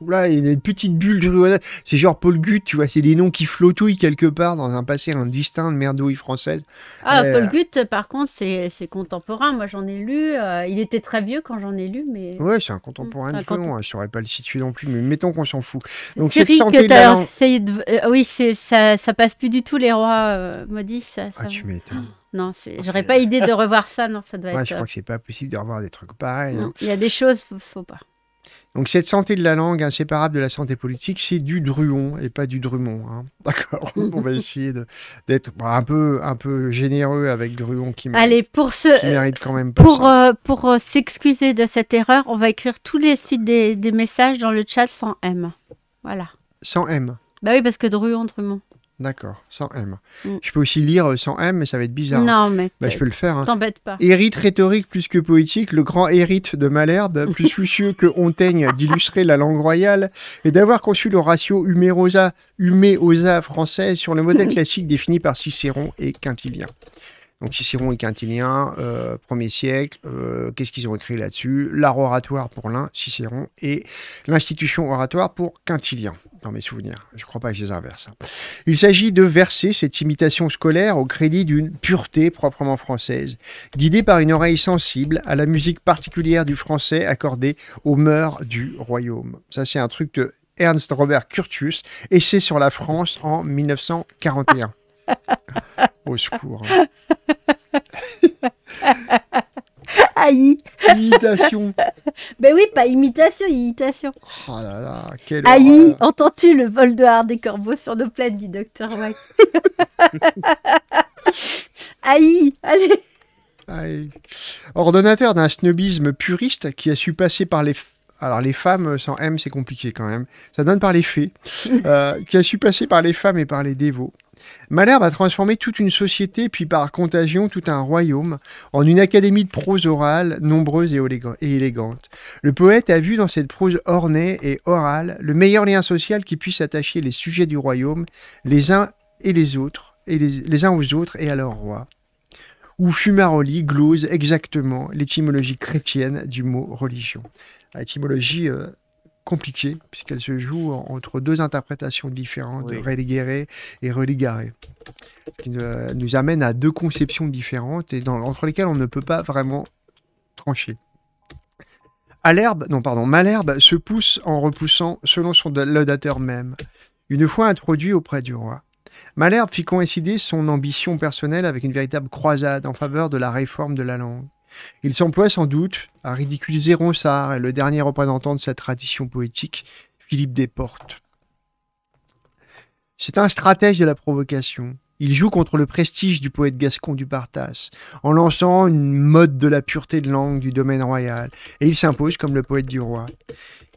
Là, il y a une petite bulle de C'est genre Paul Gut, tu vois, c'est des noms qui flottouillent quelque part dans un passé indistinct de merdouille française. Ah, euh, Paul Gut, par contre, c'est contemporain. Moi, j'en ai lu. Euh, il était très vieux quand j'en ai lu, mais. Ouais, c'est un contemporain mm, de saurais pas le situer non plus, mais mettons qu'on s'en fout. Donc, c'est santé oui, ça, ça passe plus du tout, les rois euh, maudits. Ça, ah, Non, oh, j'aurais pas idée de revoir ça. Non, ça doit Je crois que c'est pas possible de revoir des trucs pareils. Hein. Il y a des choses, ne faut pas. Donc cette santé de la langue inséparable de la santé politique, c'est du Druon et pas du Drummond. Hein. D'accord On va essayer d'être bah, un peu, un peu généreux avec Druon qui, Allez, pour quand même pas Pour, euh, pour euh, s'excuser de cette erreur, on va écrire tous les suites des, messages dans le chat sans M. Voilà. Sans M Bah oui, parce que Druon, Drummond. D'accord, sans M. Mm. Je peux aussi lire euh, sans M, mais ça va être bizarre. Non, mais. Bah, je peux le faire. Hein. pas. Hérite rhétorique plus que poétique, le grand hérite de Malherbe, plus soucieux que Montaigne d'illustrer la langue royale et d'avoir conçu le ratio humérosa, huméosa français sur le modèle classique défini par Cicéron et Quintilien. Donc Cicéron et Quintilien, euh, premier siècle, euh, qu'est-ce qu'ils ont écrit là-dessus L'art oratoire pour l'un, Cicéron, et l'institution oratoire pour Quintilien dans mes souvenirs. Je ne crois pas que c'est un hein. Il s'agit de verser cette imitation scolaire au crédit d'une pureté proprement française, guidée par une oreille sensible à la musique particulière du français accordée aux mœurs du royaume. Ça, c'est un truc de Ernst Robert Curtius, essai sur la France en 1941. au secours. Hein. Aïe. Imitation. Ben oui, pas imitation, imitation. Oh là là, Aïe, entends-tu le vol de hard des corbeaux sur nos plaines, dit Dr. Wack. Aïe, allez. Aïe. Ordonnateur d'un snobisme puriste qui a su passer par les alors les femmes sans M, c'est compliqué quand même. Ça donne par les fées, euh, qui a su passer par les femmes et par les dévots. Malherbe a transformé toute une société, puis par contagion tout un royaume, en une académie de prose orale nombreuse et, élégante. Le poète a vu dans cette prose ornée et orale le meilleur lien social qui puisse attacher les sujets du royaume, les uns et les autres, et les, uns aux autres et à leur roi où fumaroli glose exactement l'étymologie chrétienne du mot religion. L'étymologie compliquée, puisqu'elle se joue entre deux interprétations différentes, de et religaré, ce qui euh, nous amène à deux conceptions différentes et entre lesquelles on ne peut pas vraiment trancher. Malherbe, non Malherbe se pousse en repoussant, selon son laudateur même, une fois introduit auprès du roi. Malherbe fit coïncider son ambition personnelle avec une véritable croisade en faveur de la réforme de la langue. Il s'emploie sans doute à ridiculiser Ronsard et le dernier représentant de sa tradition poétique, Philippe Desportes. C'est un stratège de la provocation. Il joue contre le prestige du poète gascon du Partas, en lançant une mode de la pureté de langue du domaine royal, et il s'impose comme le poète du roi.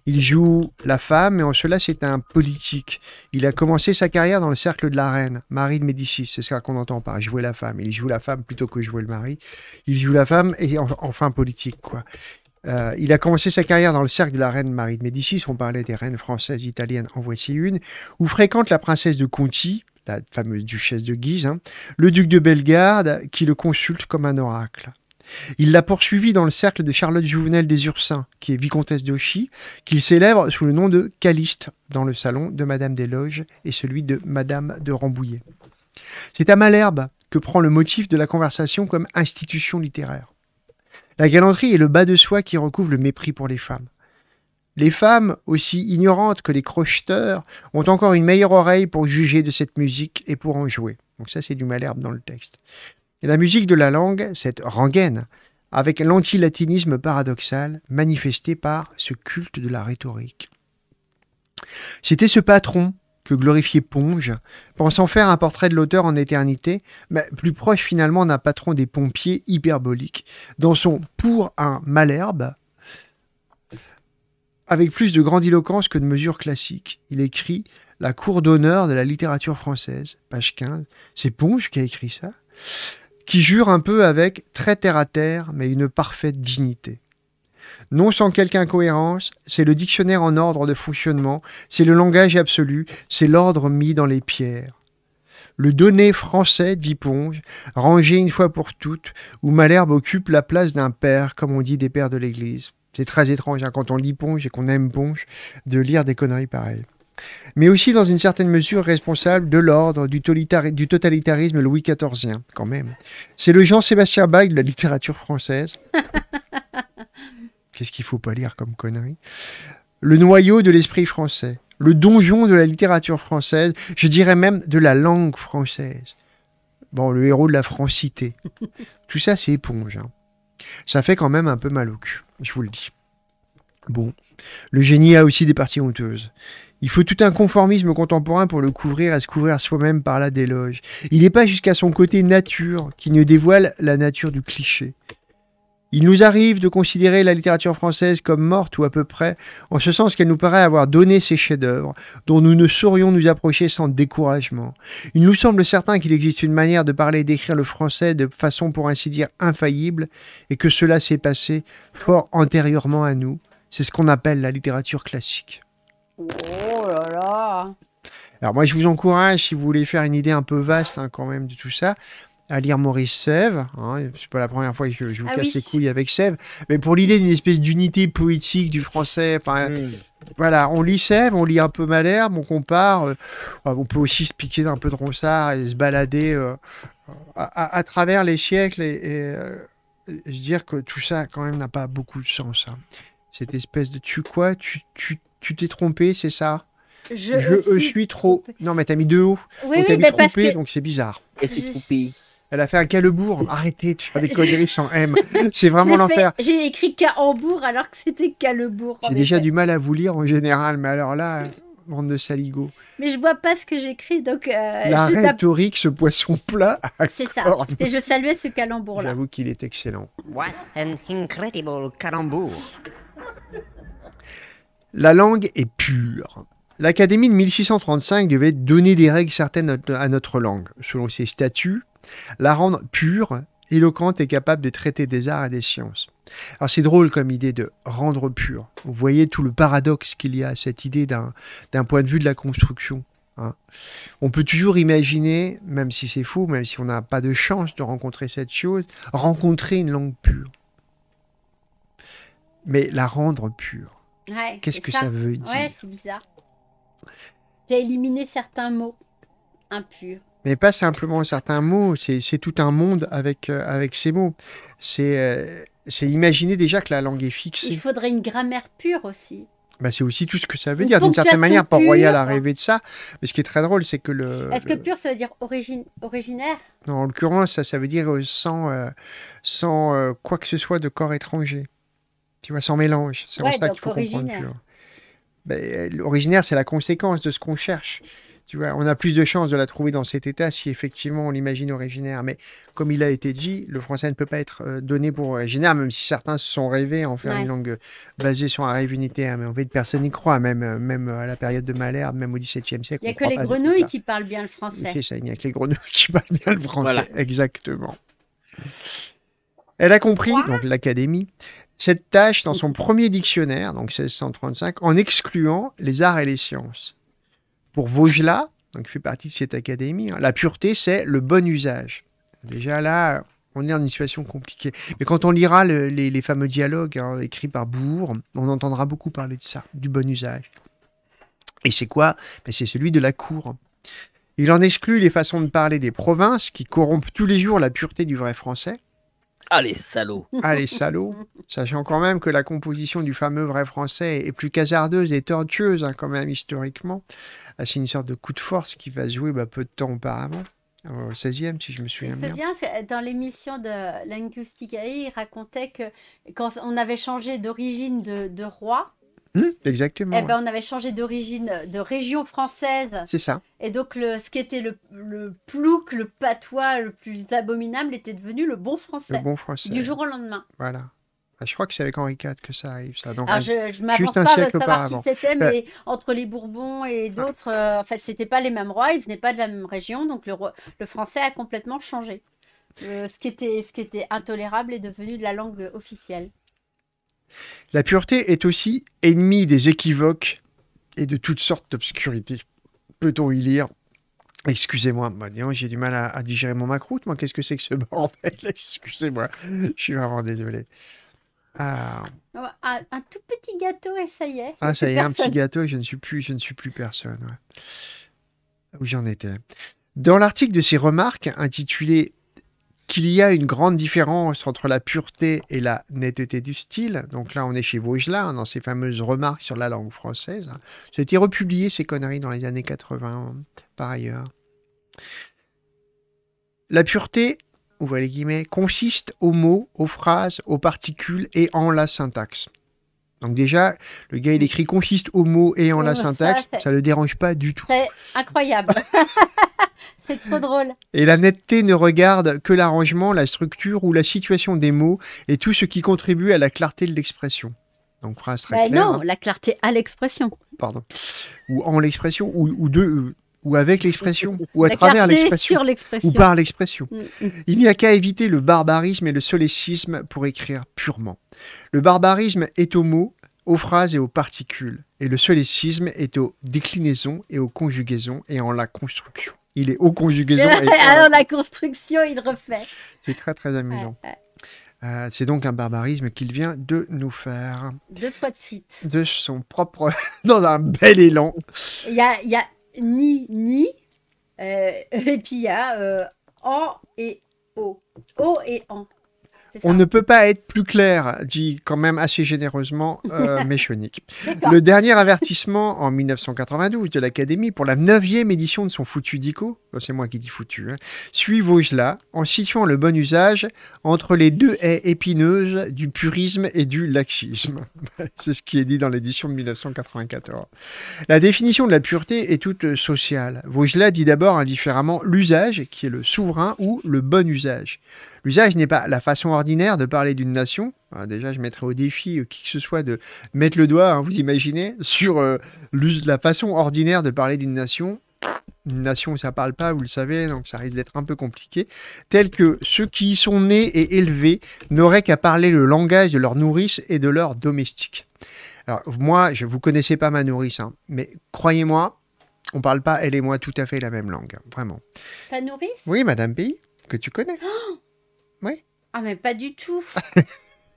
Il joue la femme, mais en cela, c'est un politique. Il a commencé sa carrière dans le cercle de la reine, Marie de Médicis. C'est ça qu'on entend par jouer la femme. Il joue la femme plutôt que jouer le mari. Il joue la femme et enfin politique, euh, il a commencé sa carrière dans le cercle de la reine Marie de Médicis, on parlait des reines françaises, italiennes, en voici une, où fréquente la princesse de Conti, la fameuse duchesse de Guise, hein, le duc de Bellegarde, qui le consulte comme un oracle. Il l'a poursuivi dans le cercle de Charlotte Jouvenel des Ursins, qui est vicomtesse d'Auchy, qu'il célèbre sous le nom de Caliste, dans le salon de Madame des Loges et celui de Madame de Rambouillet. C'est à Malherbe que prend le motif de la conversation comme institution littéraire. La galanterie est le bas de soi qui recouvre le mépris pour les femmes. Les femmes, aussi ignorantes que les crocheteurs, ont encore une meilleure oreille pour juger de cette musique et pour en jouer. Donc ça, c'est du Malherbe dans le texte. Et la musique de la langue, cette rengaine, avec l'anti-latinisme paradoxal manifesté par ce culte de la rhétorique. C'était ce patron que glorifiait Ponge, pensant faire un portrait de l'auteur en éternité, mais plus proche finalement d'un patron des pompiers hyperboliques, dans son Pour un Malherbe, avec plus de grandiloquence que de mesure classique. Il écrit La cour d'honneur de la littérature française, page 15. C'est Ponge qui a écrit ça qui jure un peu avec très terre à terre, mais une parfaite dignité. Non sans quelque incohérence, c'est le dictionnaire en ordre de fonctionnement, c'est le langage absolu, c'est l'ordre mis dans les pierres. Le donné français d'Iponge, rangé une fois pour toutes, où Malherbe occupe la place d'un père, comme on dit des pères de l'Église. C'est très étrange hein, quand on lit Ponge et qu'on aime Ponge de lire des conneries pareilles mais aussi dans une certaine mesure responsable de l'ordre du, totalitarisme louis XIVien, quand même. C'est le Jean-Sébastien Bach de la littérature française. Qu'est-ce qu'il faut pas lire comme connerie Le noyau de l'esprit français, le donjon de la littérature française, je dirais même de la langue française. Bon, le héros de la francité. Tout ça, c'est éponge. Hein. Ça fait quand même un peu mal au cul, je vous le dis. Bon, le génie a aussi des parties honteuses. Il faut tout un conformisme contemporain pour le couvrir et se couvrir soi-même par la déloge. Il n'est pas jusqu'à son côté nature qui ne dévoile la nature du cliché. Il nous arrive de considérer la littérature française comme morte ou à peu près, en ce sens qu'elle nous paraît avoir donné ses chefs-d'œuvre, dont nous ne saurions nous approcher sans découragement. Il nous semble certain qu'il existe une manière de parler et d'écrire le français de façon pour ainsi dire infaillible, et que cela s'est passé fort antérieurement à nous. C'est ce qu'on appelle la littérature classique. Oh là là Alors moi, je vous encourage, si vous voulez faire une idée un peu vaste hein, quand même de tout ça, à lire Maurice Sève. Hein. c'est pas la première fois que je vous ah casse les couilles avec Sève, mais pour l'idée d'une espèce d'unité poétique du français. Voilà, on lit Sèvres, on lit un peu Malherbe, on compare. Euh, euh, on peut aussi se piquer d'un peu de Ronsard et se balader euh, à, travers les siècles et, dire que tout ça, quand même, n'a pas beaucoup de sens. Hein. Cette espèce de tu quoi, tu, tu tu t'es trompé, c'est ça je, suis, trop. Non, mais t'as mis deux hauts. Oui, donc, oui, mis trompé, donc c'est bizarre. Elle s'est trompée. Elle a fait un calebourg. Arrêtez tu fais des conneries sans M. C'est vraiment l'enfer. J'ai écrit calebourg alors que c'était calebourg. J'ai déjà du mal à vous lire en général, mais alors là, bande de saligo Mais je vois pas ce que j'écris, donc. Euh, la rhétorique, ce poisson plat. C'est ça. Et je saluais ce Calembour-là. J'avoue qu'il est excellent. What an incredible Calembour. La langue est pure. L'Académie de 1635 devait donner des règles certaines à notre langue, selon ses statuts, la rendre pure, éloquente et capable de traiter des arts et des sciences. Alors c'est drôle comme idée de rendre pure. Vous voyez tout le paradoxe qu'il y a à cette idée d'un point de vue de la construction. Hein. On peut toujours imaginer, même si c'est faux, même si on n'a pas de chance de rencontrer cette chose, rencontrer une langue pure. Mais la rendre pure. Qu'est-ce que ça. veut dire Ouais, c'est bizarre. Tu as éliminé certains mots impurs. Mais pas simplement certains mots, c'est tout un monde avec, euh, avec ces mots. Euh, c'est imaginer déjà que la langue est fixée. Il faudrait une grammaire pure aussi. Bah, c'est aussi tout ce que ça veut dire. D'une certaine manière, Port Royal a rêvé de ça. Mais ce qui est très drôle, c'est que le. Est-ce que pur, ça veut dire originaire Non, en l'occurrence, ça, ça veut dire euh, sans, sans quoi que ce soit de corps étranger. Tu vois, sans mélange. C'est ça qu'il faut originaire. comprendre. Ben, euh, c'est la conséquence de ce qu'on cherche. Tu vois, on a plus de chances de la trouver dans cet état si effectivement on l'imagine originaire. Mais comme il a été dit, le français ne peut pas être euh, donné pour originaire, même si certains se sont rêvés en faire une langue euh, basée sur un rêve unitaire. Mais en fait, personne n'y croit, même, même à la période de Malherbe, même au XVIIe siècle. Il n'y a que les grenouilles qui parlent bien le français. C'est il n'y a que les grenouilles qui parlent bien le français. Exactement. Elle a compris, donc l'académie, cette tâche dans son premier dictionnaire, donc 1635, en excluant les arts et les sciences. Pour Vaugelas, donc fait partie de cette académie, hein, la pureté, c'est le bon usage. Déjà là, on est dans une situation compliquée. Mais quand on lira les, fameux dialogues hein, écrits par Bourg, on entendra beaucoup parler de ça, du bon usage. Et c'est quoi ben, C'est celui de la cour. Il en exclut les façons de parler des provinces qui corrompent tous les jours la pureté du vrai français. Allez, salaud Allez, salaud Sachant quand même que la composition du fameux vrai français est plus casardeuse et tortueuse, hein, quand même, historiquement. Ah, c'est une sorte de coup de force qui va jouer bah, peu de temps auparavant au 16e, si je me souviens bien. C'est bien, euh, dans l'émission de Langusticae, il racontait que quand on avait changé d'origine de, de, roi, Hmm, eh exactement. Ben, on avait changé d'origine, euh, de région française. C'est ça. Et donc, ce qui était le, plouc, le patois le plus abominable était devenu le bon français. Du jour au lendemain. Voilà. Ah, je crois que c'est avec Henri IV que ça arrive, je, m'avance pas savoir qui c'était, euh, mais entre les Bourbons et d'autres, euh, fait, c'était pas les mêmes rois, ils venaient pas de la même région, donc le, français a complètement changé. ce, qui était, ce qui était intolérable est devenu de la langue officielle. La pureté est aussi ennemie des équivoques et de toutes sortes d'obscurités. Peut-on y lire Excusez-moi, bah, j'ai du mal à, digérer mon macroute, moi, qu'est-ce que c'est que ce bordel Excusez-moi, je suis vraiment désolé. Ah. Ah, un, tout petit gâteau et ça y est. Ah, ça y est, un petit gâteau et je ne suis plus, je ne suis plus personne. Où j'en étais. Dans l'article de ses remarques intitulé qu'il y a une grande différence entre la pureté et la netteté du style. Donc là, on est chez Vaugelas, dans ses fameuses remarques sur la langue française. C'était republié, ces conneries, dans les années 80, par ailleurs. La pureté, ouvrez les guillemets, consiste aux mots, aux phrases, aux particules et en la syntaxe. Donc déjà, le gars, il écrit consiste aux mots et en la oh, syntaxe. Ça, ne le dérange pas du tout. C'est incroyable. C'est trop drôle. Et la netteté ne regarde que l'arrangement, la structure ou la situation des mots et tout ce qui contribue à la clarté de l'expression. Donc phrase très ben claire, Non, hein. la clarté à l'expression. Pardon. Ou en l'expression, ou, ou ou avec l'expression, ou à travers l'expression, ou par l'expression. Mm, mm. Il n'y a qu'à éviter le barbarisme et le solécisme pour écrire purement. Le barbarisme est aux mots, aux phrases et aux particules, et le solécisme est aux déclinaisons et aux conjugaisons et en la construction il est aux conjugaisons. Alors la construction, il refait. C'est très très amusant. Euh, c'est donc un barbarisme qu'il vient de nous faire. Deux fois de suite. De son propre. dans un bel élan. Il y a, ni, ni, euh, et puis il y a euh, en et au. O et en. On ne peut pas être plus clair, dit quand même assez généreusement euh, Le dernier avertissement en 1992 de l'Académie pour la neuvième édition de son foutu dico, c'est moi qui dis foutu, hein, suit Vosla en situant le bon usage entre les deux haies épineuses du purisme et du laxisme. c'est ce qui est dit dans l'édition de 1994. La définition de la pureté est toute sociale. Vosla dit d'abord indifféremment l'usage qui est le souverain ou le bon usage. L'usage n'est pas la façon ordinaire de parler d'une nation. Euh, déjà, je mettrai au défi euh, qui que ce soit de mettre le doigt, hein, vous imaginez, sur euh, la façon ordinaire de parler d'une nation. Une nation ça parle pas, vous le savez, donc ça risque d'être un peu compliqué. Tel que ceux qui y sont nés et élevés n'auraient qu'à parler le langage de leur nourrice et de leur domestique. Alors moi, je vous connaissez pas ma nourrice, hein, mais croyez-moi, on parle pas elle et moi tout à fait la même langue, hein, vraiment. Ta nourrice Oui, Madame Pays, que tu connais. Oh ah, mais pas du tout.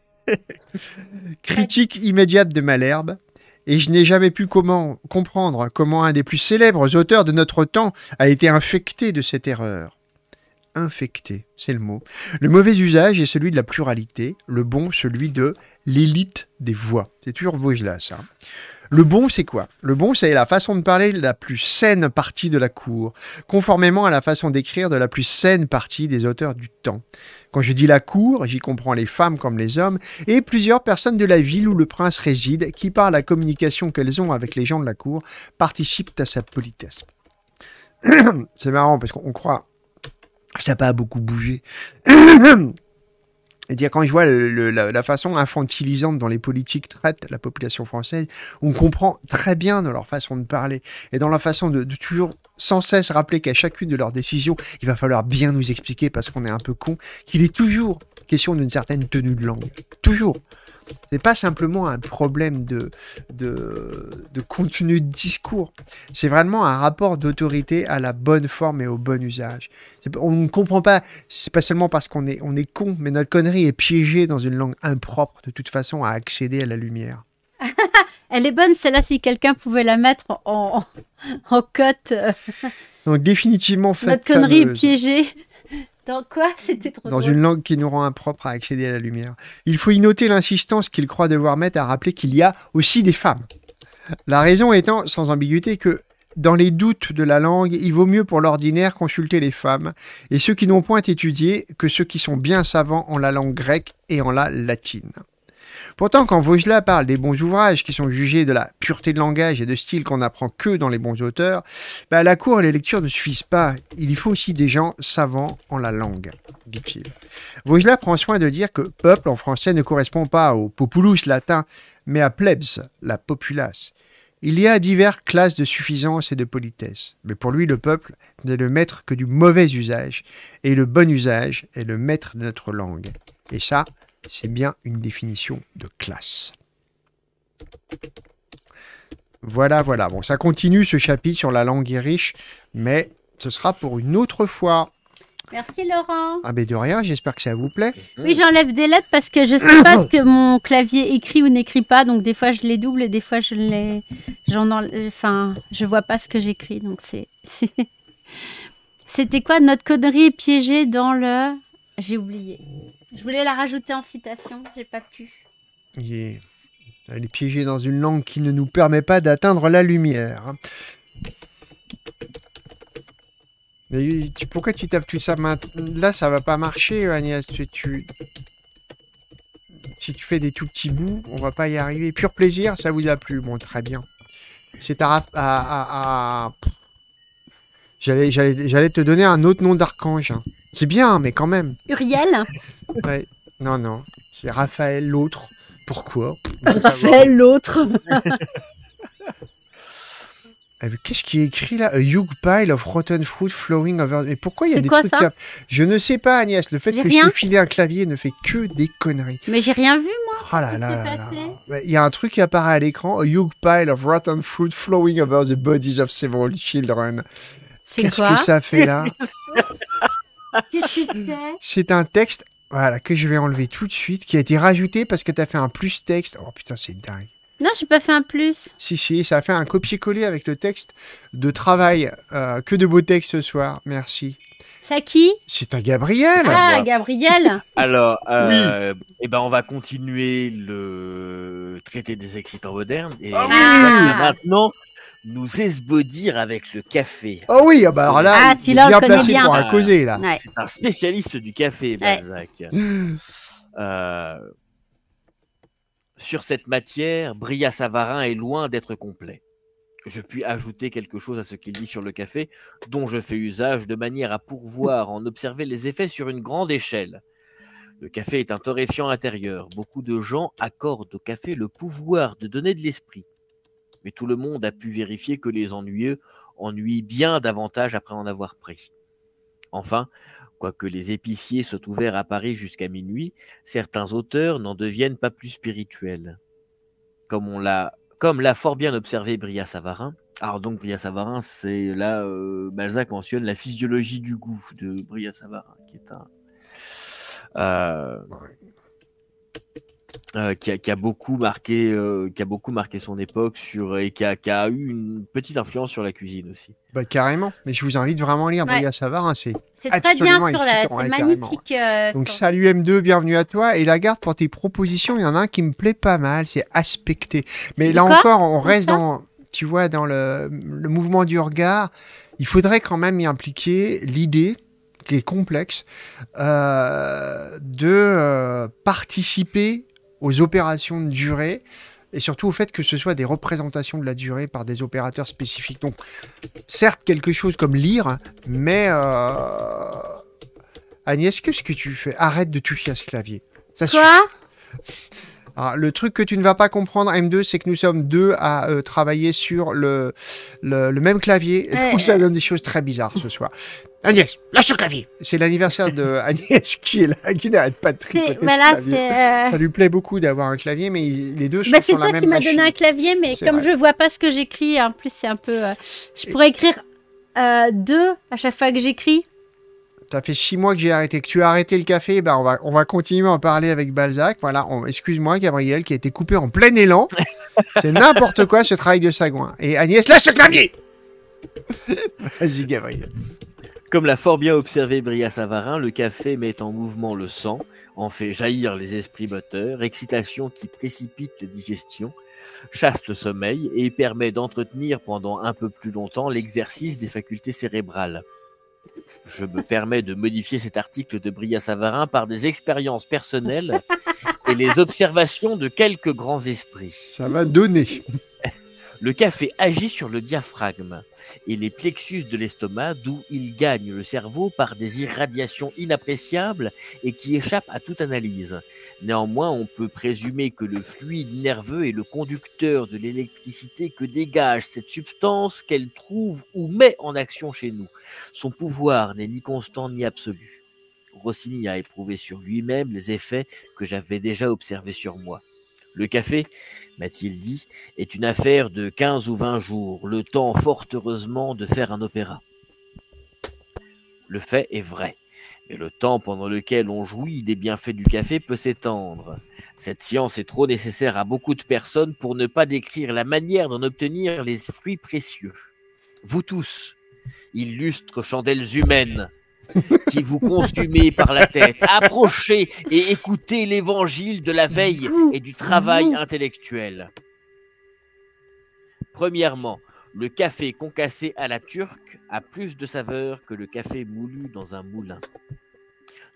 Critique immédiate de Malherbe. Et je n'ai jamais pu comment comprendre comment un des plus célèbres auteurs de notre temps a été infecté de cette erreur. Infecté, c'est le mot. Le mauvais usage est celui de la pluralité, le bon celui de l'élite des voix. C'est toujours là ça. Hein. Le bon, c'est quoi Le bon, c'est la façon de parler de la plus saine partie de la cour, conformément à la façon d'écrire de la plus saine partie des auteurs du temps. Quand je dis la cour, j'y comprends les femmes comme les hommes, et plusieurs personnes de la ville où le prince réside, qui par la communication qu'elles ont avec les gens de la cour, participent à sa politesse. C'est marrant parce qu'on croit ça n'a pas beaucoup bougé. dire quand je vois la, façon infantilisante dont les politiques traitent la population française, on comprend très bien dans leur façon de parler et dans la façon de, de toujours sans cesse rappeler qu'à chacune de leurs décisions, il va falloir bien nous expliquer parce qu'on est un peu con, qu'il est toujours question d'une certaine tenue de langue. Toujours n'est pas simplement un problème de, de, contenu de discours. C'est vraiment un rapport d'autorité à la bonne forme et au bon usage. On ne comprend pas, c'est pas seulement parce qu'on est, on est con, mais notre connerie est piégée dans une langue impropre, de toute façon, à accéder à la lumière. Elle est bonne, celle-là, si quelqu'un pouvait la mettre en, en, cote. Euh. Donc, définitivement, fait Notre connerie est piégée. Dans quoi C'était trop Dans une langue qui nous rend impropre à accéder à la lumière. Il faut y noter l'insistance qu'il croit devoir mettre à rappeler qu'il y a aussi des femmes. La raison étant, sans ambiguïté, que dans les doutes de la langue, il vaut mieux pour l'ordinaire consulter les femmes et ceux qui n'ont point étudié que ceux qui sont bien savants en la langue grecque et en la latine. Pourtant, quand Vaugelas parle des bons ouvrages qui sont jugés de la pureté de langage et de style qu'on apprend que dans les bons auteurs, à bah, la cour et les lectures ne suffisent pas. Il y faut aussi des gens savants en la langue, dit-il. Vaugelas prend soin de dire que peuple en français ne correspond pas au populus latin, mais à plebs, la populace. Il y a diverses classes de suffisance et de politesse, mais pour lui, le peuple n'est le maître que du mauvais usage, et le bon usage est le maître de notre langue. Et ça, c'est bien une définition de classe. Voilà, voilà. Bon, ça continue ce chapitre sur la langue riche, mais ce sera pour une autre fois. Merci Laurent. Ah ben de rien, j'espère que ça vous plaît. Oui, j'enlève des lettres parce que je sais pas ce que mon clavier écrit ou n'écrit pas, donc des fois je les double et des fois je les, j'en enfin, je vois pas ce que j'écris, donc c'est, c'était quoi notre connerie piégée dans le, j'ai oublié. Je voulais la rajouter en citation, j'ai pas pu. Elle est piégée dans une langue qui ne nous permet pas d'atteindre la lumière. Mais pourquoi tu tapes tout ça maintenant Là, ça va pas marcher, Agnès. Si tu fais des tout petits bouts, on va pas y arriver. Pur plaisir, ça vous a plu Bon, très bien. C'est à J'allais, j'allais, j'allais te donner un autre nom d'archange. Hein. C'est bien, mais quand même. Uriel Non, non. C'est Raphaël l'autre. Pourquoi Raphaël l'autre. Euh, qu'est-ce qui est écrit là A huge pile of rotten fruit flowing over. Mais pourquoi il y a des trucs ça Je ne sais pas, Agnès. Le fait que rien. je filé un clavier ne fait que des conneries. Mais j'ai rien vu, moi. Oh là Il y a un truc qui apparaît à l'écran. A huge pile of rotten fruit flowing over the bodies of several children. Qu'est-ce que ça fait là c'est un texte voilà, que je vais enlever tout de suite, qui a été rajouté parce que tu as fait un plus texte. Oh putain, c'est dingue. Non, j'ai pas fait un plus. Si, si, ça a fait un copier-coller avec le texte de travail. Euh, que de beau texte ce soir, merci. C'est qui C'est un Gabriel. Ah, Gabriel. Alors, euh, eh ben, on va continuer le traité des excitants modernes. Et ah maintenant, nous esbaudir avec le café. Oh oui, ah bah alors là, ah, bien pour un causer là. C'est un spécialiste du café, Balzac. Euh, sur cette matière, Bria Savarin est loin d'être complet. Je puis ajouter quelque chose à ce qu'il dit sur le café, dont je fais usage de manière à pourvoir en observer les effets sur une grande échelle. Le café est un torréfiant intérieur. Beaucoup de gens accordent au café le pouvoir de donner de l'esprit mais tout le monde a pu vérifier que les ennuyeux ennuient bien davantage après en avoir pris. Enfin, quoique les épiciers soient ouverts à Paris jusqu'à minuit, certains auteurs n'en deviennent pas plus spirituels. Comme on l'a, comme l'a fort bien observé Bria Savarin, alors donc Bria Savarin, c'est là euh, Balzac mentionne la physiologie du goût de Bria Savarin, qui est un, euh, euh, qui, a, beaucoup marqué, euh, qui a beaucoup marqué son époque sur et qui a, eu une petite influence sur la cuisine aussi. Bah carrément. Mais je vous invite vraiment à lire ouais. Savar, hein, c'est très bien sur la, c'est magnifique. Euh, Donc salut M2, bienvenue à toi et Lagarde pour tes propositions. Il y en a un qui me plaît pas mal, c'est aspecté. Mais là encore, on reste dans, tu vois, dans le, mouvement du regard. Il faudrait quand même y impliquer l'idée qui est complexe, de participer aux opérations de durée et surtout au fait que ce soit des représentations de la durée par des opérateurs spécifiques. Donc, certes, quelque chose comme lire, mais euh... Agnès, qu'est-ce que tu fais Arrête de toucher à ce clavier. Quoi Alors, ah, le truc que tu ne vas pas comprendre, M2, c'est que nous sommes deux à euh, travailler sur le, le, même clavier. Ouais. Donc, ça donne des choses très bizarres ce soir. Agnès, lâche le clavier. C'est l'anniversaire de Agnès qui est là, qui n'arrête pas de tripoter. Ça lui plaît beaucoup d'avoir un clavier, mais les deux choses sont bah, la même C'est toi qui m'as donné un clavier, mais comme je je vois pas ce que j'écris, en plus c'est un peu, euh, je pourrais écrire euh, deux à chaque fois que j'écris. T'as fait six mois que j'ai arrêté, que tu as arrêté le café. Bah on, va, on va continuer à en parler avec Balzac. Voilà, excuse-moi, Gabriel, qui a été coupé en plein élan. c'est n'importe quoi ce travail de sagouin. Et Agnès, lâche le clavier Vas-y, Gabriel. Comme l'a fort bien observé Bria Savarin, le café met en mouvement le sang, en fait jaillir les esprits moteurs, excitation qui précipite la digestion, chasse le sommeil et permet d'entretenir pendant un peu plus longtemps l'exercice des facultés cérébrales. Je me permets de modifier cet article de Bria Savarin par des expériences personnelles et les observations de quelques grands esprits. Ça va donner. Le café agit sur le diaphragme et les plexus de l'estomac d'où il gagne le cerveau par des irradiations inappréciables et qui échappent à toute analyse. Néanmoins, on peut présumer que le fluide nerveux est le conducteur de l'électricité que dégage cette substance qu'elle trouve ou met en action chez nous. Son pouvoir n'est ni constant ni absolu. Rossini a éprouvé sur lui-même les effets que j'avais déjà observés sur moi. Le café ma il dit, est une affaire de quinze ou vingt jours, le temps fort heureusement de faire un opéra. Le fait est vrai, mais le temps pendant lequel on jouit des bienfaits du café peut s'étendre. Cette science est trop nécessaire à beaucoup de personnes pour ne pas décrire la manière d'en obtenir les fruits précieux. Vous tous, illustres chandelles humaines, qui vous consumez par la tête. Approchez et écoutez l'évangile de la veille et du travail intellectuel. Premièrement, le café concassé à la turque a plus de saveur que le café moulu dans un moulin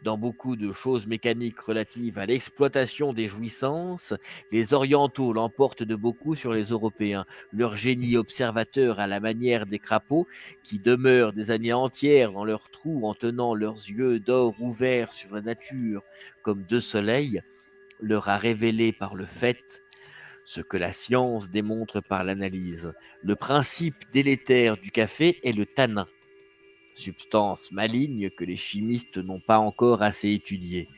dans beaucoup de choses mécaniques relatives à l'exploitation des jouissances, les Orientaux l'emportent de beaucoup sur les Européens. Leur génie observateur à la manière des crapauds, qui demeurent des années entières dans leurs trous en tenant leurs yeux d'or ouverts sur la nature comme deux soleils, leur a révélé par le fait ce que la science démontre par l'analyse. Le principe délétère du café est le tanin substance maligne que les chimistes n'ont pas encore assez étudiées.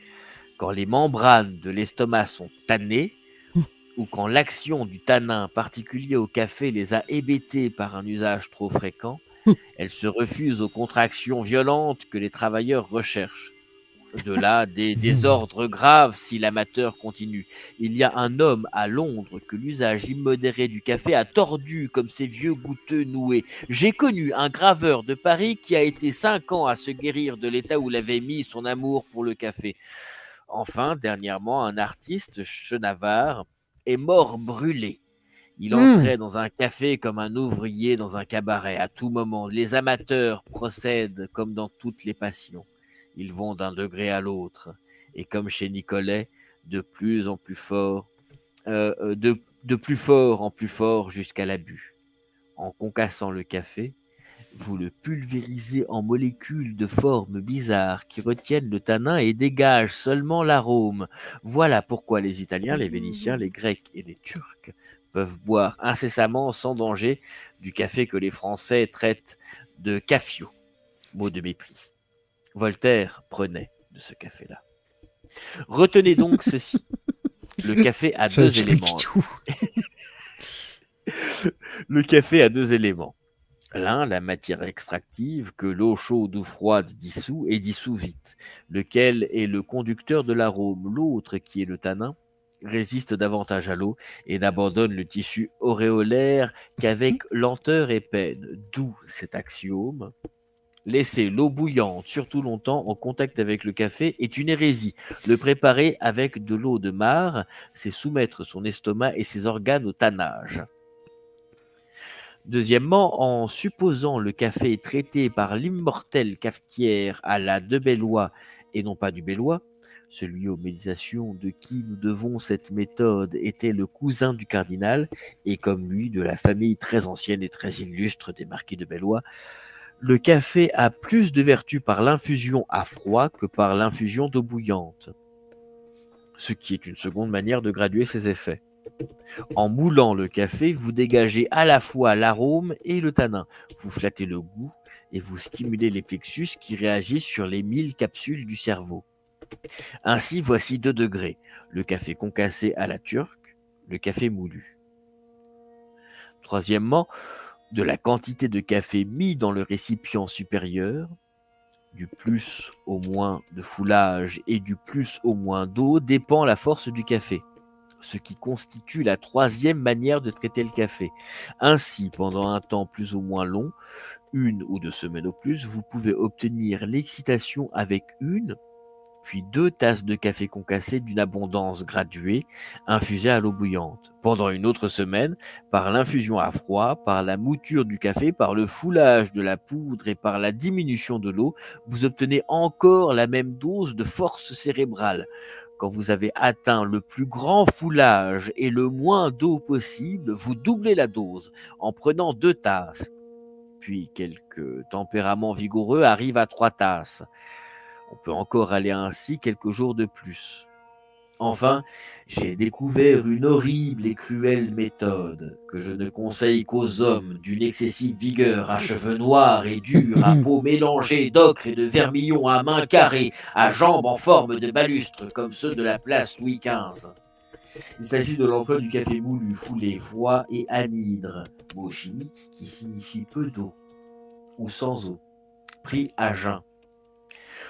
Quand les membranes de l'estomac sont tannées, ou quand l'action du tanin particulier au café les a hébétées par un usage trop fréquent, elles se refusent aux contractions violentes que les travailleurs recherchent de là des désordres graves si l'amateur continue. Il y a un homme à Londres que l'usage immodéré du café a tordu comme ses vieux goûteux noués. J'ai connu un graveur de Paris qui a été cinq ans à se guérir de l'état où l'avait mis son amour pour le café. Enfin, dernièrement, un artiste chenavard est mort brûlé. Il hmm. entrait dans un café comme un ouvrier dans un cabaret. À tout moment, les amateurs procèdent comme dans toutes les passions. Ils vont d'un degré à l'autre. Et comme chez Nicolet, de plus en plus fort, euh, euh, de, de plus fort en plus fort jusqu'à l'abus. En concassant le café, vous le pulvérisez en molécules de forme bizarre qui retiennent le tanin et dégagent seulement l'arôme. Voilà pourquoi les Italiens, les Vénitiens, les Grecs et les Turcs peuvent boire incessamment sans danger du café que les Français traitent de cafio, mot de mépris. Voltaire prenait de ce café-là. Retenez donc ceci. Le café a deux éléments. le café a deux éléments. L'un, la matière extractive que l'eau chaude ou froide dissout et dissout vite, lequel est le conducteur de l'arôme. L'autre, qui est le tanin, résiste davantage à l'eau et n'abandonne le tissu auréolaire qu'avec mhm. lenteur et peine. D'où cet axiome. Laisser l'eau bouillante surtout longtemps en contact avec le café est une hérésie. Le préparer avec de l'eau de mare, c'est soumettre son estomac et ses organes au tannage. Deuxièmement, en supposant le café traité par l'immortel cafetière à la de Bellois et non pas du Bellois, celui aux méditations de qui nous devons cette méthode était le cousin du cardinal et comme lui de la famille très ancienne et très illustre des marquis de Bellois, le café a plus de vertus par l'infusion à froid que par l'infusion d'eau bouillante, ce qui est une seconde manière de graduer ses effets. En moulant le café, vous dégagez à la fois l'arôme et le tanin. Vous flattez le goût et vous stimulez les plexus qui réagissent sur les mille capsules du cerveau. Ainsi, voici deux degrés. Le café concassé à la turque, le café moulu. Troisièmement, de la quantité de café mis dans le récipient supérieur, du plus au moins de foulage et du plus au moins d'eau dépend la force du café, ce qui constitue la troisième manière de traiter le café. Ainsi, pendant un temps plus ou moins long, une ou deux semaines au plus, vous pouvez obtenir l'excitation avec une puis deux tasses de café concassé d'une abondance graduée, infusées à l'eau bouillante. Pendant une autre semaine, par l'infusion à froid, par la mouture du café, par le foulage de la poudre et par la diminution de l'eau, vous obtenez encore la même dose de force cérébrale. Quand vous avez atteint le plus grand foulage et le moins d'eau possible, vous doublez la dose en prenant deux tasses. Puis quelques tempéraments vigoureux arrivent à trois tasses. On peut encore aller ainsi quelques jours de plus. Enfin, j'ai découvert une horrible et cruelle méthode que je ne conseille qu'aux hommes d'une excessive vigueur à cheveux noirs et durs, à peau mélangée d'ocre et de vermillon, à mains carrées, à jambes en forme de balustre comme ceux de la place Louis XV. Il s'agit de l'emploi du café moulu, foulé, voix et anhydre, mot chimique qui signifie peu d'eau ou sans eau, pris à jeun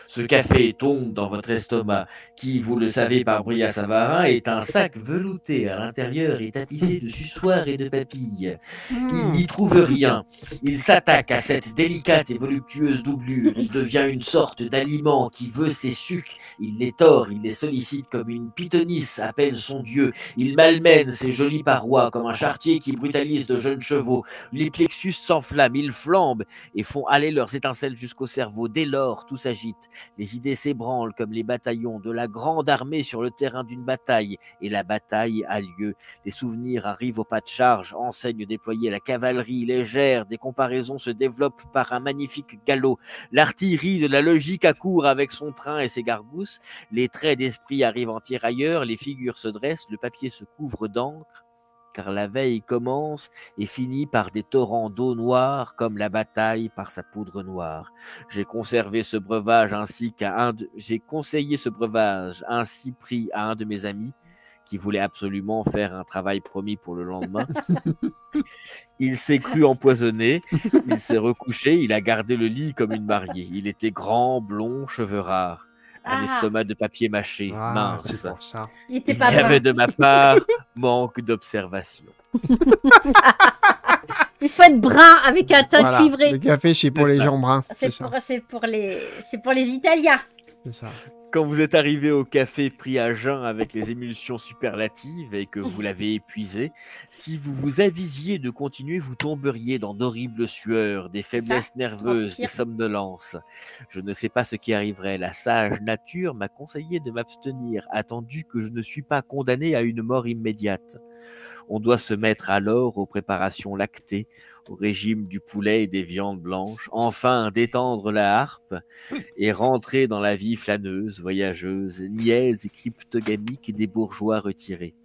ce café tombe dans votre estomac, qui, vous le savez par Bria Savarin, est un sac velouté à l'intérieur et tapissé de suçoirs et de papilles. Hmm. Il n'y trouve rien. Il s'attaque à cette délicate et voluptueuse doublure. Il devient une sorte d'aliment qui veut ses sucs. Il les tord, il les sollicite comme une pythonisse appelle son dieu. Il malmène ses jolies parois comme un chartier qui brutalise de jeunes chevaux. Les plexus s'enflamment, ils flambent et font aller leurs étincelles jusqu'au cerveau. Dès lors, tout s'agite. Les idées s'ébranlent comme les bataillons de la grande armée sur le terrain d'une bataille, et la bataille a lieu. Les souvenirs arrivent au pas de charge, Enseignent déployer la cavalerie légère, des comparaisons se développent par un magnifique galop. L'artillerie de la logique accourt avec son train et ses gargousses. Les traits d'esprit arrivent en tirailleurs, les figures se dressent, le papier se couvre d'encre car la veille commence et finit par des torrents d'eau noire comme la bataille par sa poudre noire. J'ai conservé ce breuvage ainsi qu'à un j'ai conseillé ce breuvage ainsi pris à un de mes amis qui voulait absolument faire un travail promis pour le lendemain. il s'est cru empoisonné, il s'est recouché, il a gardé le lit comme une mariée. Il était grand, blond, cheveux rares un ah. estomac de papier mâché, ah, mince. Il, était pas Il y avait de ma part manque d'observation. Il faut être brun avec un teint cuivré. Le café, c'est pour les gens bruns. C'est pour, les... pour les Italiens. C'est ça quand vous êtes arrivé au café pris à jeun avec les émulsions superlatives et que vous l'avez épuisé, si vous vous avisiez de continuer, vous tomberiez dans d'horribles sueurs, des faiblesses nerveuses, des somnolences. Je ne sais pas ce qui arriverait. La sage nature m'a conseillé de m'abstenir, attendu que je ne suis pas condamné à une mort immédiate on doit se mettre alors aux préparations lactées, au régime du poulet et des viandes blanches, enfin détendre la harpe et rentrer dans la vie flâneuse, voyageuse, niaise et cryptogamique des bourgeois retirés.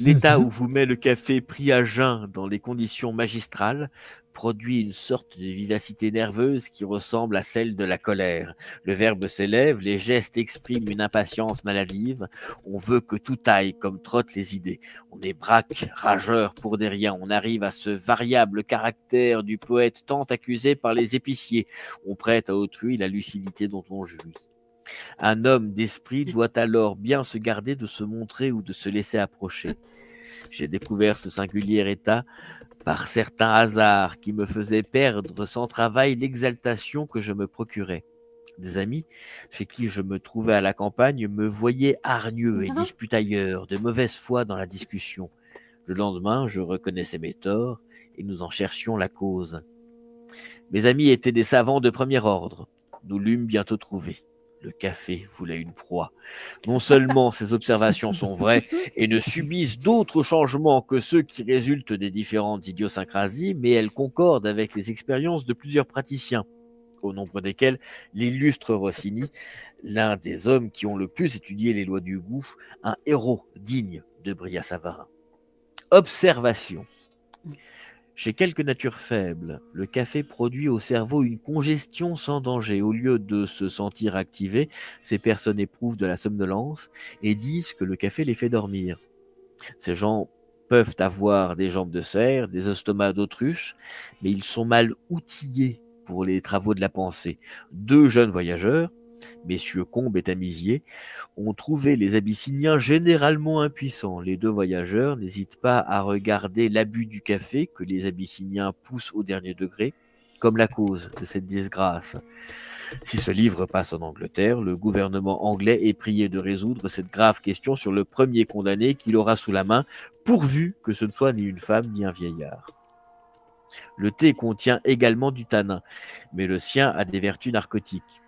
L'état où vous met le café pris à jeun dans les conditions magistrales produit une sorte de vivacité nerveuse qui ressemble à celle de la colère. Le verbe s'élève, les gestes expriment une impatience maladive, on veut que tout aille comme trottent les idées. On est braque, rageur pour des riens, on arrive à ce variable caractère du poète tant accusé par les épiciers, on prête à autrui la lucidité dont on jouit. Un homme d'esprit doit alors bien se garder de se montrer ou de se laisser approcher. J'ai découvert ce singulier état par certains hasards qui me faisaient perdre sans travail l'exaltation que je me procurais. Des amis, chez qui je me trouvais à la campagne, me voyaient hargneux et mhm. disputailleurs, de mauvaise foi dans la discussion. Le lendemain, je reconnaissais mes torts et nous en cherchions la cause. Mes amis étaient des savants de premier ordre. Nous l'eûmes bientôt trouvé le café voulait une proie. Non seulement ces observations sont vraies et ne subissent d'autres changements que ceux qui résultent des différentes idiosyncrasies, mais elles concordent avec les expériences de plusieurs praticiens, au nombre desquels l'illustre Rossini, l'un des hommes qui ont le plus étudié les lois du goût, un héros digne de Bria Savarin. Observation chez quelques natures faibles, le café produit au cerveau une congestion sans danger. Au lieu de se sentir activé, ces personnes éprouvent de la somnolence et disent que le café les fait dormir. Ces gens peuvent avoir des jambes de cerf, des estomacs d'autruche, mais ils sont mal outillés pour les travaux de la pensée. Deux jeunes voyageurs, messieurs Combe et Tamisier, ont trouvé les Abyssiniens généralement impuissants. Les deux voyageurs n'hésitent pas à regarder l'abus du café que les Abyssiniens poussent au dernier degré comme la cause de cette disgrâce. Si ce livre passe en Angleterre, le gouvernement anglais est prié de résoudre cette grave question sur le premier condamné qu'il aura sous la main, pourvu que ce ne soit ni une femme ni un vieillard. Le thé contient également du tanin, mais le sien a des vertus narcotiques.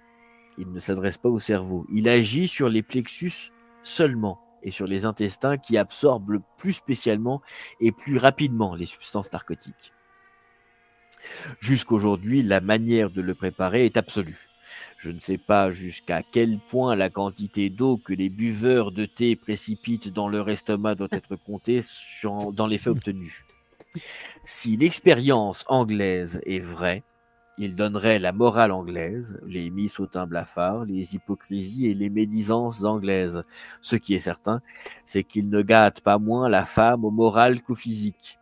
Il ne s'adresse pas au cerveau. Il agit sur les plexus seulement et sur les intestins qui absorbent plus spécialement et plus rapidement les substances narcotiques. Jusqu'aujourd'hui, la manière de le préparer est absolue. Je ne sais pas jusqu'à quel point la quantité d'eau que les buveurs de thé précipitent dans leur estomac doit être comptée dans l'effet obtenu. Si l'expérience anglaise est vraie, il donnerait la morale anglaise, les teint blafards, les hypocrisies et les médisances anglaises. Ce qui est certain, c'est qu'il ne gâte pas moins la femme au moral qu'au physique.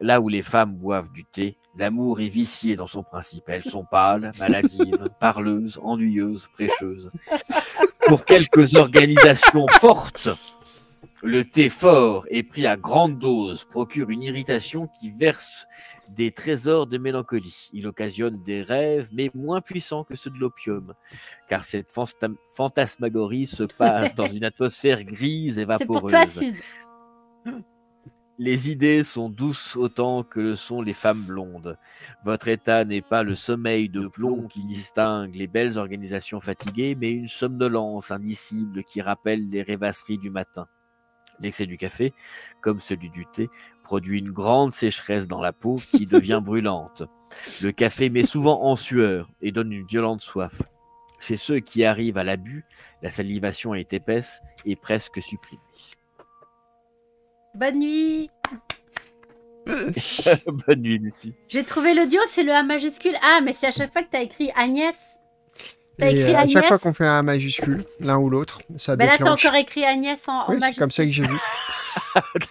Là où les femmes boivent du thé, l'amour est vicié dans son principe. Elles sont pâles, maladives, parleuses, ennuyeuses, prêcheuses. Pour quelques organisations fortes, le thé fort et pris à grande dose procure une irritation qui verse des trésors de mélancolie. Il occasionne des rêves, mais moins puissants que ceux de l'opium, car cette fantasmagorie se passe dans une atmosphère grise et vaporeuse. Les idées sont douces autant que le sont les femmes blondes. Votre état n'est pas le sommeil de plomb qui distingue les belles organisations fatiguées, mais une somnolence indicible qui rappelle les rêvasseries du matin. L'excès du café, comme celui du thé, produit une grande sécheresse dans la peau qui devient brûlante. Le café met souvent en sueur et donne une violente soif. Chez ceux qui arrivent à l'abus, la salivation est épaisse et presque supprimée. Bonne nuit Bonne nuit, Lucie. J'ai trouvé l'audio, c'est le A majuscule. Ah, mais c'est à chaque fois que tu as écrit Agnès à chaque fois qu'on fait un majuscule, l'un ou l'autre, ça déclenche. Mais là, t'as encore écrit Agnès en, majuscule. C'est comme ça que j'ai vu.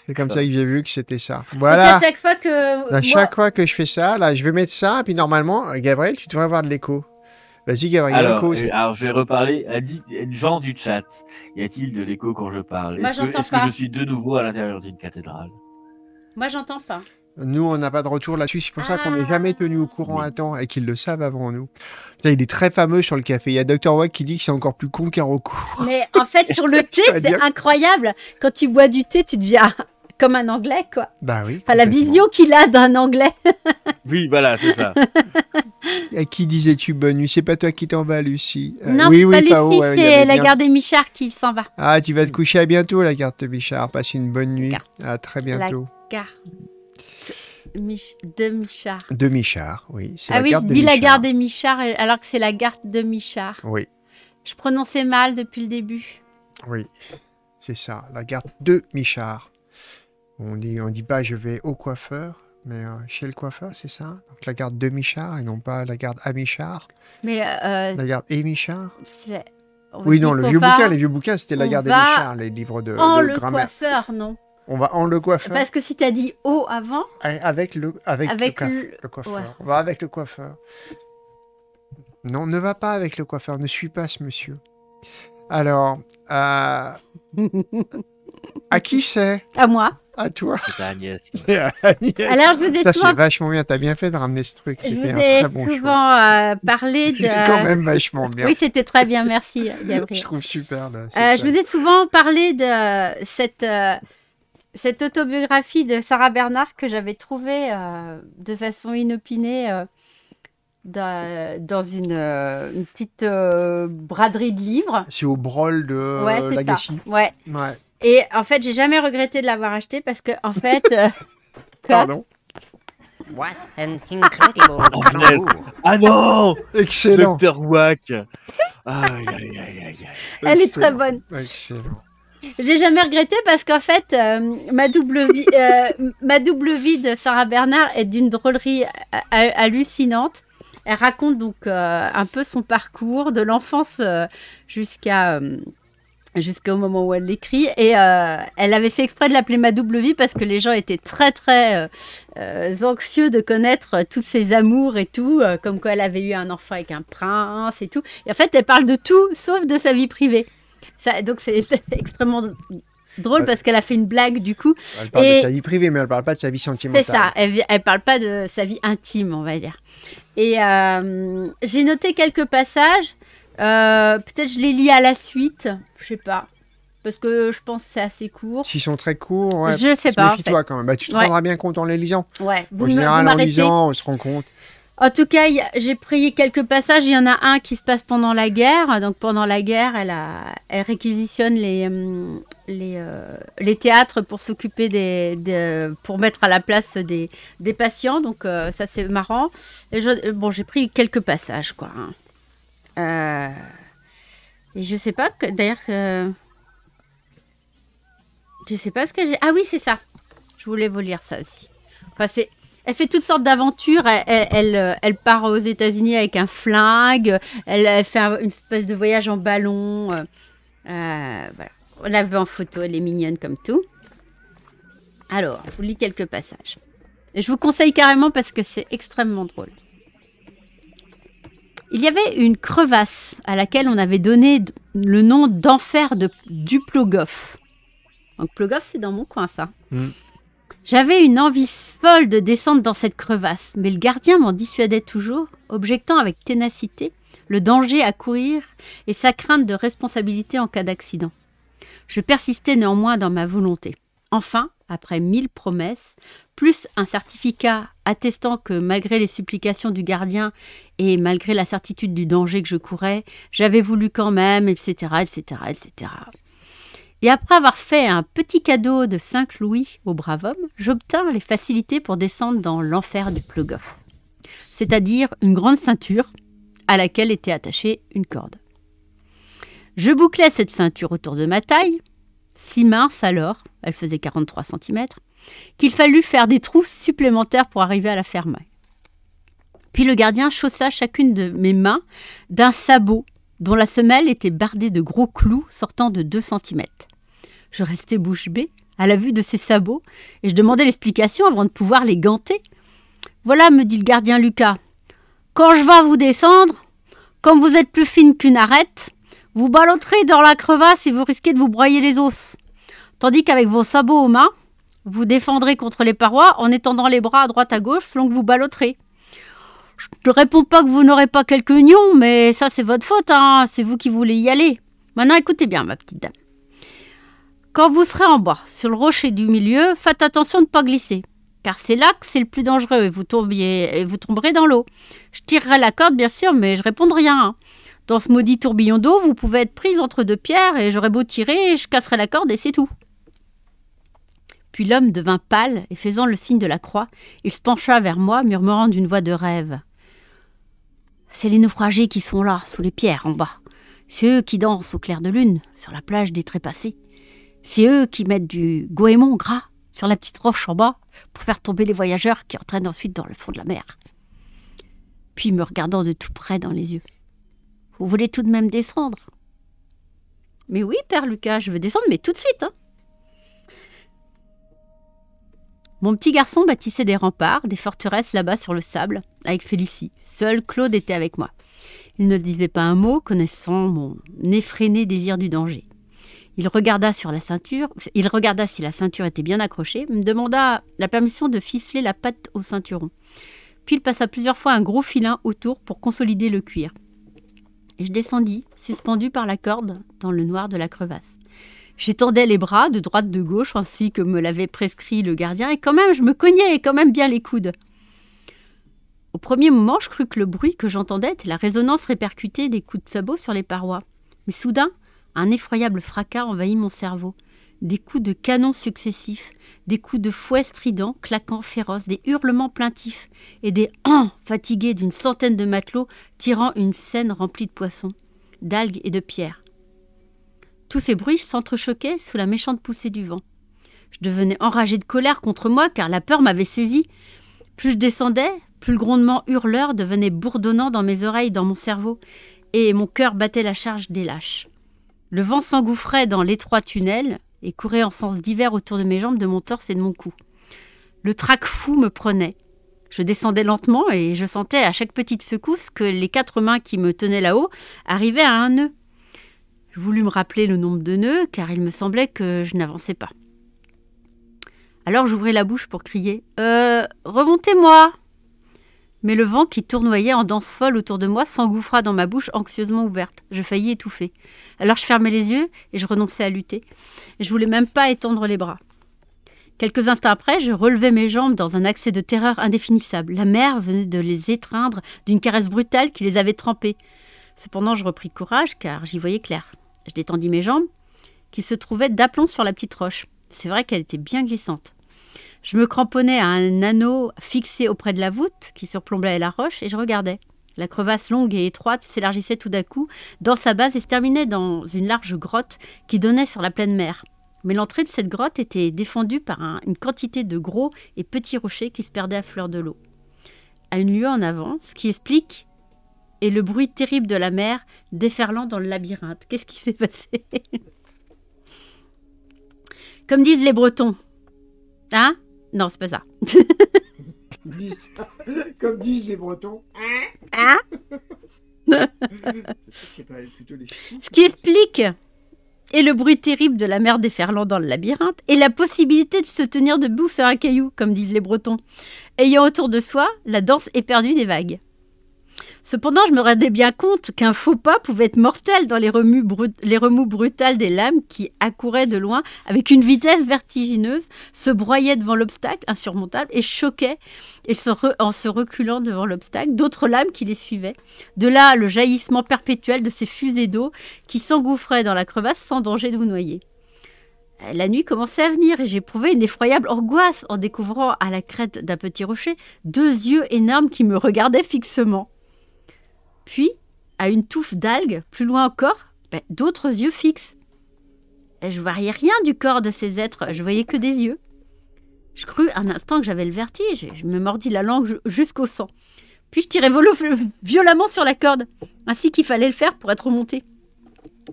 c'est comme ça que j'ai vu que c'était ça. Voilà. à chaque fois que. À chaque fois que je fais ça, là, je vais mettre ça, puis normalement, Gabriel, tu devrais avoir de l'écho. Vas-y, Gabriel. Alors, euh, alors, je vais reparler à dit, gens du chat. Y a-t-il de l'écho quand je parle Est-ce que je suis de nouveau à l'intérieur d'une cathédrale Moi, j'entends pas. Nous, on n'a pas de retour là-dessus. C'est pour ça qu'on n'est jamais tenu au courant ah. à temps et qu'ils le savent avant nous. il est très fameux sur le café. Il y a Dr. Wack qui dit que c'est encore plus con qu'un recours. Mais en fait, sur le thé, c'est incroyable. Quand tu bois du thé, tu deviens comme un anglais, quoi. Bah oui. Enfin, la vision qu'il a d'un anglais. oui, voilà, c'est ça. à qui disais-tu bonne nuit C'est pas toi qui t'en vas, Lucie. Euh, non, oui, oui, pas Lucie, c'est la garde des Michard qui s'en va. Ah, tu vas te coucher à bientôt, la garde de Michard. Passe une bonne nuit. À très bientôt. La garde de Michard. De Michard, oui. Ah oui, je dis la gare des Michards alors que c'est la garde de Michard. Oui. Je prononçais mal depuis le début. Oui, c'est ça, la garde de Michard. On dit, on dit pas je vais au coiffeur, mais euh, chez le coiffeur, c'est ça Donc la garde de Michard et non pas la garde à Michard. Mais euh, la gare et Michard. Oui, non, le vieux, bouquin, les vieux bouquins, c'était la garde des Michard, les livres de, de le coiffeur, non on va en le coiffeur. Parce que si tu as dit haut avant. Avec le, avec, le, coiffeur. On va avec le coiffeur. Non, ne va pas avec le coiffeur. Ne suis pas ce monsieur. Alors, euh, à qui c'est À moi. À toi. C'est Agnès. à Agnès. Alors, je vous ai Ça, c'est vachement bien. Tu as bien fait de ramener ce truc. Je vous ai un très bon souvent euh, parlé de. quand même vachement bien. oui, c'était très bien. Merci, Gabriel. je trouve super. Euh, je vous ai souvent parlé de cette cette autobiographie de Sarah Bernard que j'avais trouvée euh, de façon inopinée euh, dans, une, euh, petite braderie de livres. C'est au brol de ouais, la gâchis. Ouais. Et en fait, j'ai jamais regretté de l'avoir acheté parce que, en fait. Pardon What an incredible oh, Ah non Excellent Docteur Wack aïe, aïe, aïe, aïe, Elle est très bonne. Excellent. J'ai jamais regretté parce qu'en fait, euh, ma, double vie, euh, ma double vie de Sarah Bernard est d'une drôlerie hallucinante. Elle raconte donc euh, un peu son parcours de l'enfance jusqu'à jusqu'au moment où elle l'écrit. Et elle avait fait exprès de l'appeler ma double vie parce que les gens étaient très très anxieux de connaître toutes ses amours et tout, comme quoi elle avait eu un enfant avec un prince et tout. Et en fait, elle parle de tout sauf de sa vie privée donc c'est extrêmement drôle parce qu'elle a fait une blague du coup. Elle parle de sa vie privée, mais elle parle pas de sa vie sentimentale. C'est ça, elle, elle parle pas de sa vie intime, on va dire. Et euh, j'ai noté quelques passages. Euh, peut-être je les lis à la suite, je sais pas. Parce que je pense que c'est assez court. S'ils sont très courts, ouais, je sais pas. En toi quand même. Bah, tu te rendras bien compte en les lisant. Ouais. Vous en général, en lisant, on se rend compte. En tout cas, j'ai pris quelques passages. Il y en a un qui se passe pendant la guerre. Donc pendant la guerre, elle, réquisitionne les, euh, les, euh, les théâtres pour s'occuper des, pour mettre à la place des, patients. Donc euh, ça c'est marrant. Et bon, j'ai pris quelques passages quoi. Hein. et je sais pas d'ailleurs. je sais pas ce que j'ai. Ah oui, c'est ça. Je voulais vous lire ça aussi. Enfin, c'est elle fait toutes sortes d'aventures. Elle, euh, elle, part aux États-Unis avec un flingue. Elle, fait une espèce de voyage en ballon. Euh, euh, on la en photo. Elle est mignonne comme tout. Alors, je vous lis quelques passages. je vous conseille carrément parce que c'est extrêmement drôle. Il y avait une crevasse à laquelle on avait donné le nom d'enfer de Duplogoff. Donc Plogoff, c'est dans mon coin, ça. Hmm. J'avais une envie folle de descendre dans cette crevasse, mais le gardien m'en dissuadait toujours, objectant avec ténacité le danger à courir et sa crainte de responsabilité en cas d'accident. Je persistais néanmoins dans ma volonté. Enfin, après mille promesses, plus un certificat attestant que malgré les supplications du gardien et malgré la certitude du danger que je courais, j'avais voulu quand même, etc., etc., etc et après avoir fait un petit cadeau de 5 louis au brave homme, j'obtins les facilités pour descendre dans l'enfer du plug off c'est-à-dire une grande ceinture à laquelle était attachée une corde. Je bouclais cette ceinture autour de ma taille, si mince alors, elle faisait 43 cm, qu'il fallut faire des trous supplémentaires pour arriver à la fermer. Puis le gardien chaussa chacune de mes mains d'un sabot dont la semelle était bardée de gros clous sortant de 2 cm. Je restais bouche bée à la vue de ces sabots et je demandais l'explication avant de pouvoir les ganter. Voilà, me dit le gardien Lucas. Quand je vais vous descendre, comme vous êtes plus fine qu'une arête, vous ballotterez dans la crevasse et vous risquez de vous broyer les os. Tandis qu'avec vos sabots aux mains, vous défendrez contre les parois en étendant les bras à droite à gauche selon que vous ballotterez. Je ne réponds pas que vous n'aurez pas quelques nions, mais ça c'est votre faute, hein. c'est vous qui voulez y aller. Maintenant écoutez bien, ma petite dame. Quand vous serez en bas, sur le rocher du milieu, faites attention de ne pas glisser, car c'est là que c'est le plus dangereux et vous, tombiez, et vous tomberez dans l'eau. Je tirerai la corde, bien sûr, mais je réponds rien. Hein. Dans ce maudit tourbillon d'eau, vous pouvez être prise entre deux pierres et j'aurais beau tirer, je casserai la corde et c'est tout. Puis l'homme devint pâle et faisant le signe de la croix, il se pencha vers moi, murmurant d'une voix de rêve. C'est les naufragés qui sont là, sous les pierres, en bas. C'est eux qui dansent au clair de lune, sur la plage des trépassés. C'est eux qui mettent du goémon gras sur la petite roche en bas pour faire tomber les voyageurs qui entraînent ensuite dans le fond de la mer. Puis me regardant de tout près dans les yeux. Vous voulez tout de même descendre Mais oui, Père Lucas, je veux descendre, mais tout de suite. Hein Mon petit garçon bâtissait des remparts, des forteresses là-bas sur le sable, avec Félicie. Seul Claude était avec moi. Il ne disait pas un mot, connaissant mon effréné désir du danger. Il regarda sur la ceinture, il regarda si la ceinture était bien accrochée, me demanda la permission de ficeler la patte au ceinturon. Puis il passa plusieurs fois un gros filin autour pour consolider le cuir. Et je descendis, suspendu par la corde, dans le noir de la crevasse. J'étendais les bras de droite de gauche ainsi que me l'avait prescrit le gardien et quand même je me cognais quand même bien les coudes. Au premier moment, je crus que le bruit que j'entendais était la résonance répercutée des coups de sabot sur les parois. Mais soudain, un effroyable fracas envahit mon cerveau. Des coups de canon successifs, des coups de fouet stridents, claquants, féroces, des hurlements plaintifs et des han hein fatigués d'une centaine de matelots tirant une scène remplie de poissons, d'algues et de pierres. Tous ces bruits s'entrechoquaient sous la méchante poussée du vent. Je devenais enragé de colère contre moi car la peur m'avait saisi. Plus je descendais, plus le grondement hurleur devenait bourdonnant dans mes oreilles, dans mon cerveau, et mon cœur battait la charge des lâches. Le vent s'engouffrait dans l'étroit tunnel et courait en sens divers autour de mes jambes, de mon torse et de mon cou. Le trac fou me prenait. Je descendais lentement et je sentais à chaque petite secousse que les quatre mains qui me tenaient là-haut arrivaient à un nœud. Je voulus me rappeler le nombre de nœuds, car il me semblait que je n'avançais pas. Alors j'ouvrais la bouche pour crier Euh, remontez-moi Mais le vent qui tournoyait en danse folle autour de moi s'engouffra dans ma bouche anxieusement ouverte. Je faillis étouffer. Alors je fermais les yeux et je renonçais à lutter. je voulais même pas étendre les bras. Quelques instants après, je relevais mes jambes dans un accès de terreur indéfinissable. La mer venait de les étreindre d'une caresse brutale qui les avait trempées. Cependant, je repris courage car j'y voyais clair. Je détendis mes jambes, qui se trouvaient d'aplomb sur la petite roche. C'est vrai qu'elle était bien glissante. Je me cramponnais à un anneau fixé auprès de la voûte qui surplombait la roche et je regardais. La crevasse longue et étroite s'élargissait tout d'un coup dans sa base et se terminait dans une large grotte qui donnait sur la pleine mer. Mais l'entrée de cette grotte était défendue par une quantité de gros et petits rochers qui se perdaient à fleur de l'eau. À une lieue en avant, ce qui explique et le bruit terrible de la mer déferlant dans le labyrinthe. Qu'est-ce qui s'est passé Comme disent les Bretons. Hein Non, c'est pas ça. Comme disent les Bretons. Hein Ce qui explique et le bruit terrible de la mer déferlant dans le labyrinthe, et la possibilité de se tenir debout sur un caillou, comme disent les Bretons, ayant autour de soi la danse éperdue des vagues. Cependant, je me rendais bien compte qu'un faux pas pouvait être mortel dans les, remous brutales des lames qui accouraient de loin avec une vitesse vertigineuse, se broyaient devant l'obstacle insurmontable et choquaient en se reculant devant l'obstacle d'autres lames qui les suivaient. De là le jaillissement perpétuel de ces fusées d'eau qui s'engouffraient dans la crevasse sans danger de vous noyer. La nuit commençait à venir et j'éprouvais une effroyable angoisse en découvrant à la crête d'un petit rocher deux yeux énormes qui me regardaient fixement. Puis, à une touffe d'algues, plus loin encore, ben, d'autres yeux fixes. Je voyais rien du corps de ces êtres, je voyais que des yeux. Je crus un instant que j'avais le vertige, je me mordis la langue jusqu'au sang. Puis je tirai violemment sur la corde, ainsi qu'il fallait le faire pour être remonté.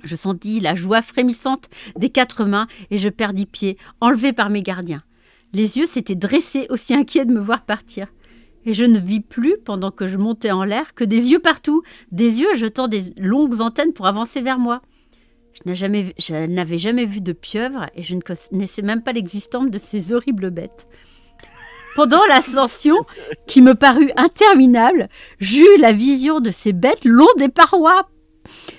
Je sentis la joie frémissante des quatre mains et je perdis pied, enlevé par mes gardiens. Les yeux s'étaient dressés, aussi inquiets de me voir partir. Et je ne vis plus, pendant que je montais en l'air, que des yeux partout, des yeux jetant des longues antennes pour avancer vers moi. Je n'avais jamais vu de pieuvre et je ne connaissais même pas l'existence de ces horribles bêtes. Pendant l'ascension, qui me parut interminable, j'eus la vision de ces bêtes long des parois.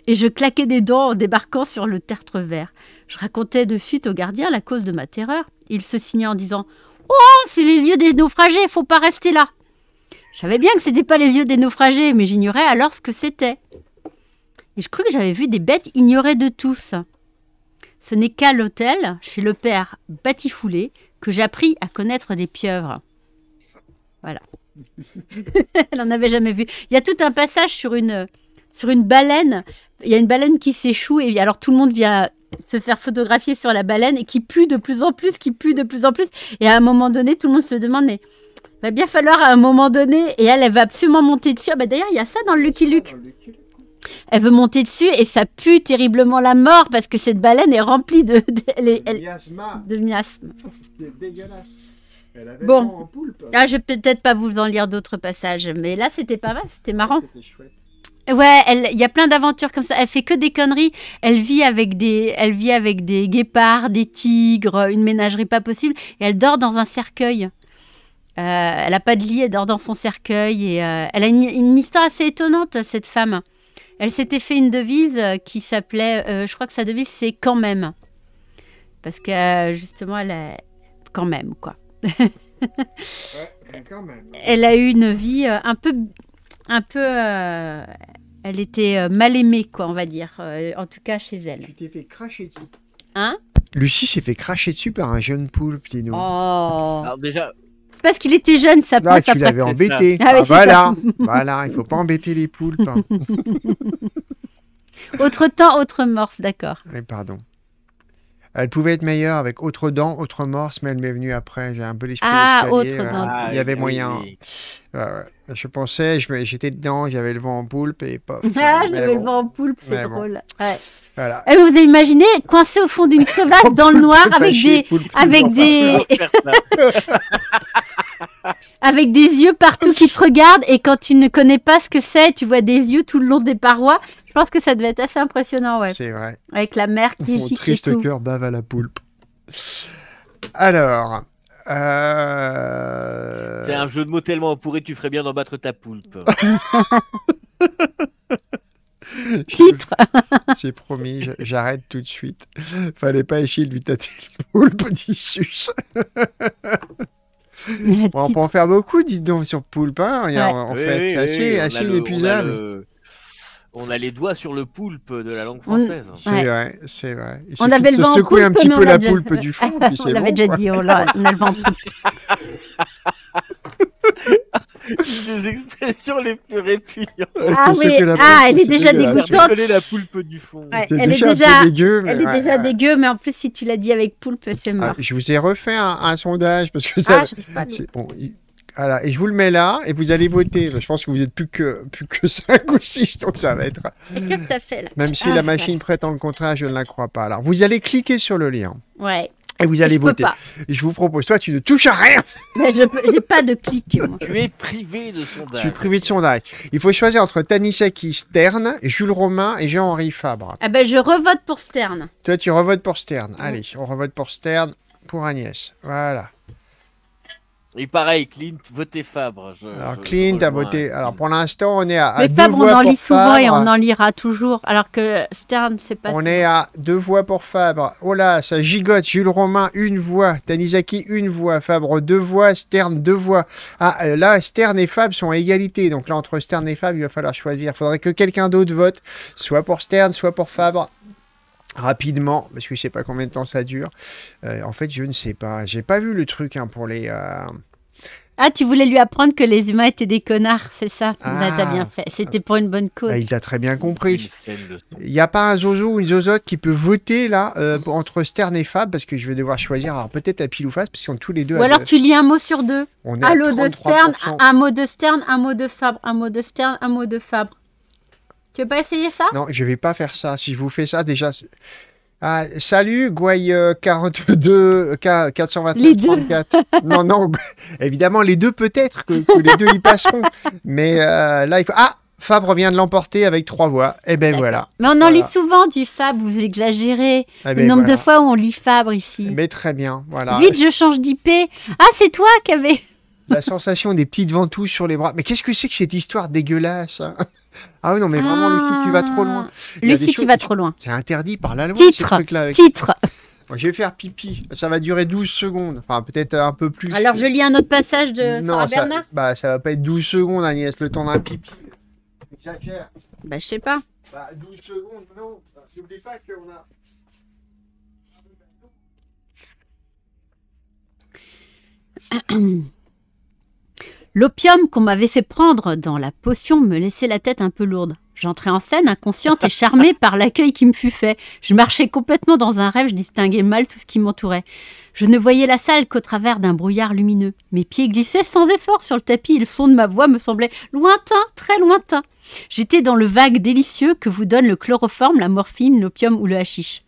Et je claquais des dents en débarquant sur le tertre vert. Je racontais de suite au gardien la cause de ma terreur. Il se signa en disant Oh, c'est les yeux des naufragés, faut pas rester là. Je savais bien que c'était pas les yeux des naufragés, mais j'ignorais alors ce que c'était. Et je crus que j'avais vu des bêtes ignorées de tous. Ce n'est qu'à l'hôtel, chez le père Batifoulé, que j'appris à connaître des pieuvres. Voilà. Elle n'en avait jamais vu. Il y a tout un passage sur une, sur une baleine. Il y a une baleine qui s'échoue et alors tout le monde vient se faire photographier sur la baleine et qui pue de plus en plus, qui pue de plus en plus. Et à un moment donné, tout le monde se demande mais va bien falloir à un moment donné, et elle, elle va absolument monter dessus. Ah, bah, D'ailleurs, il y a ça dans le Lucky Luke. Elle veut monter dessus et ça pue terriblement la mort parce que cette baleine est remplie de, de, miasme. C'est dégueulasse. Elle bon, en poulpe. Ah, je vais peut-être pas vous en lire d'autres passages, mais là c'était pas mal, c'était marrant. Ah, c'était chouette. Ouais, il y a plein d'aventures comme ça. Elle fait que des conneries. Elle vit avec des, elle vit avec des guépards, des tigres, une ménagerie pas possible. Et elle dort dans un cercueil. Euh, elle n'a pas de lit, elle dort dans son cercueil. Et, euh, elle a une, histoire assez étonnante, cette femme. Elle s'était fait une devise euh, qui s'appelait, je crois que sa devise, c'est quand même. Parce que justement, elle quand même, quoi. Elle a eu une vie un peu. Un peu elle était mal aimée, quoi, on va dire. en tout cas, chez elle. Tu t'es fait cracher dessus. Hein Lucie s'est fait cracher dessus par un jeune poule petit Oh Alors déjà, c'est parce qu'il était jeune, ah, ça passe. Ah tu l'avais ah, embêté. voilà, voilà, il faut pas embêter les poulpes. autre temps, autre morse, d'accord. Mais eh, pardon. Elle pouvait être meilleure avec autre dent, autre morse, mais elle m'est venue après. J'ai un peu l'esprit ah, autre dent. il y avait moyen. je pensais, je, j'étais dedans, j'avais le vent en poulpe et pof. Ah, j'avais le vent en poulpe, c'est drôle. Voilà. Et eh, vous imaginez imaginé, coincé au fond d'une crevasse, dans le noir, avec des, avec des, avec des yeux partout qui te regardent et quand tu ne connais pas ce que c'est, tu vois des yeux tout le long des parois. Je pense que ça devait être assez impressionnant, ouais. C'est vrai. Avec la mer qui Mon triste cœur bave à la poulpe. Alors. Euh, c'est un jeu de mots tellement pourri, tu ferais bien d'en battre ta poulpe. Titre J'ai promis, j'arrête tout de suite. Fallait pas échiller lui tâter le poulpe, dit bon, on peut en faire beaucoup, dites donc, sur Poulpe. Hein, ouais. En fait, oui, Haché, oui, inépuisable on a les doigts sur le poulpe de la langue française. C'est vrai, c'est vrai. on avait le vent se poulpe, un petit peu la déjà... poulpe du fond. on l'avait bon, déjà dit, oh on, a, le vent des expressions les plus répugnantes. Ah, oui, ah elle est déjà dégoûtante. Elle la poulpe du fond. elle, est déjà, Dégueu, mais... elle est déjà dégueu, mais en plus, si tu l'as dit avec poulpe, c'est mort. Ah, je vous ai refait un, sondage parce que ah, voilà. et je vous le mets là et vous allez voter. Je pense que vous êtes plus que, plus que 5 ou 6, donc ça va être. fait Même si la ah, machine prétend le contraire, je ne la crois pas. Alors, vous allez cliquer sur le lien. Ouais. Et vous allez je voter. Je vous propose, toi, tu ne touches à rien. Mais je n'ai pas de clic. Tu es privé de sondage. Tu es privé de sondage. Il faut choisir entre Tanisaki Stern, Jules Romain et Jean-Henri Fabre. Ah ben, je revote pour Stern. Toi, tu revotes pour Stern. Allez, on revote pour Stern, pour Agnès. Voilà. Et pareil, Clint, votez Fabre. alors, Clint a voté. Alors, pour l'instant, on est à. Mais Fabre, on en lit souvent et on en lira toujours. Alors que Stern, c'est pas. On est à deux voix pour Fabre. Oh là, ça gigote. Jules Romain, une voix. Tanizaki, une voix. Fabre, deux voix. Stern, deux voix. Ah, euh, là, Stern et Fabre sont à égalité. Donc là, entre Stern et Fabre, il va falloir choisir. Il faudrait que quelqu'un d'autre vote, soit pour Stern, soit pour Fabre rapidement parce que je sais pas combien de temps ça dure. Euh, en fait, je ne sais pas. J'ai pas vu le truc hein, pour les. Euh, ah, tu voulais lui apprendre que les humains étaient des connards, c'est ça ah. bien fait. C'était pour une bonne cause. Bah, il t'a très bien compris. Il y a pas un zozo ou une zozote qui peut voter là euh, entre Stern et Fab parce que je vais devoir choisir. Alors peut-être à pile ou face parce qu'ils sont tous les deux. Ou alors tu lis un mot sur deux. un mot de Stern, un mot de Stern, un mot de Fab, un mot de Stern, un mot de Fab. Tu veux pas essayer ça Non, je vais pas faire ça. Si je vous fais ça, déjà. Ah, salut, Guay 42, K, 429, les deux. non, non, bah, évidemment, les deux peut-être que, les deux y passeront. Mais euh, là, il faut. Ah Fabre vient de l'emporter avec trois voix. Eh ben voilà. Mais on en lit souvent du Fabre, vous exagérez. Eh le ben, nombre de fois où on lit Fabre ici. Mais eh ben, très bien, voilà. Vite, je change d'IP. Ah, c'est toi qui avais la sensation des petites ventouses sur les bras. Mais qu'est-ce que c'est que cette histoire dégueulasse hein ah oui, non, mais vraiment, Lucie, tu vas trop loin. Lucie, tu vas trop loin. C'est interdit par la loi. Titre. Titre. je vais faire pipi. Ça va durer 12 secondes. Enfin, peut-être un peu plus. Alors, je lis un autre passage de non, Sarah ça... Bernard Bah, ça va pas être 12 secondes, Agnès, le temps d'un pipi. Bah, je sais pas. 12 bah, secondes, non. Bah, n'oublie pas qu'on a. L'opium qu'on m'avait fait prendre dans la potion me laissait la tête un peu lourde. J'entrais en scène inconsciente et charmée par l'accueil qui me fut fait. Je marchais complètement dans un rêve, je distinguais mal tout ce qui m'entourait. Je ne voyais la salle qu'au travers d'un brouillard lumineux. Mes pieds glissaient sans effort sur le tapis le son de ma voix me semblait lointain, très lointain. J'étais dans le vague délicieux que vous donne le chloroforme, la morphine, l'opium ou le hashish.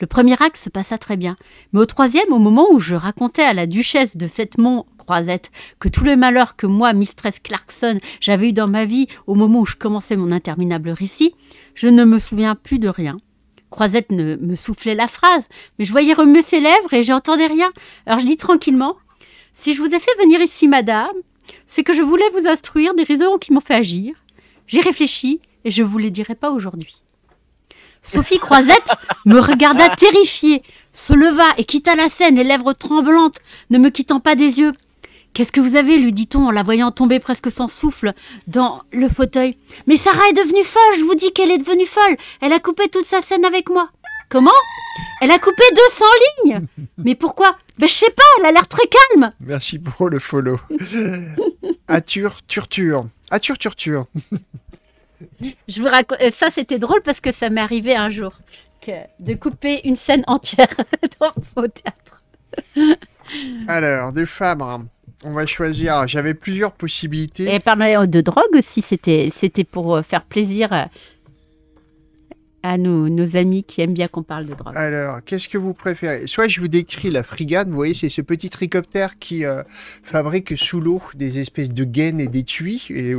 Le premier acte se passa très bien, mais au troisième, au moment où je racontais à la duchesse de Setmont croisette, que tout le malheur que moi, Mistress Clarkson, j'avais eu dans ma vie au moment où je commençais mon interminable récit, je ne me souviens plus de rien. Croisette ne me soufflait la phrase, mais je voyais remuer ses lèvres et j'entendais rien. Alors je dis tranquillement Si je vous ai fait venir ici, madame, c'est que je voulais vous instruire des raisons qui m'ont fait agir. J'ai réfléchi et je ne vous les dirai pas aujourd'hui. Sophie Croisette me regarda terrifiée, se leva et quitta la scène, les lèvres tremblantes, ne me quittant pas des yeux. Qu'est-ce que vous avez lui dit-on en la voyant tomber presque sans souffle dans le fauteuil. Mais Sarah est devenue folle, je vous dis qu'elle est devenue folle. Elle a coupé toute sa scène avec moi. Comment Elle a coupé 200 lignes Mais pourquoi Je ben, je sais pas, elle a l'air très calme. Merci pour le follow. Atur, turture. Atur, turture. Je vous raconte, euh, ça c'était drôle parce que ça m'est arrivé un jour de couper une scène entière dans au théâtre. Alors, des femmes... Hein. On va choisir. J'avais plusieurs possibilités. Et parler euh, de drogue aussi, c'était, c'était pour euh, faire plaisir euh, à nos, nos, amis qui aiment bien qu'on parle de drogue. Alors, qu'est-ce que vous préférez Soit je vous décris la frigade, vous voyez, c'est ce petit tricoptère qui fabrique sous l'eau des espèces de gaines et d'étuis. Et,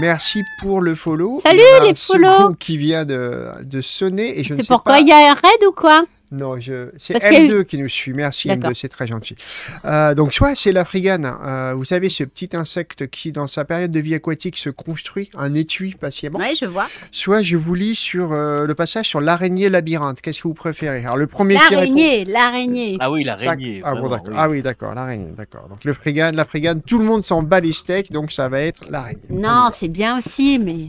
merci pour le follow. Salut les follow Qui vient de, de sonner. Et je c'est ne sais pourquoi il y a un raid ou quoi non, je... c'est M2 qui nous suit. Merci M2, c'est très gentil. Euh, donc soit c'est l'afrigane. Euh, vous savez, ce petit insecte qui, dans sa période de vie aquatique, se construit un étui patiemment. Oui, je vois. Soit je vous lis sur euh, le passage sur l'araignée labyrinthe. Qu'est-ce que vous préférez Alors le premier. L'araignée, l'araignée. Ah oui, l'araignée. Ah, bon, d'accord. Oui. Ah oui, d'accord, l'araignée, d'accord. Donc le frigane, tout le monde s'en bat les donc ça va être l'araignée. Non, c'est bien aussi, mais.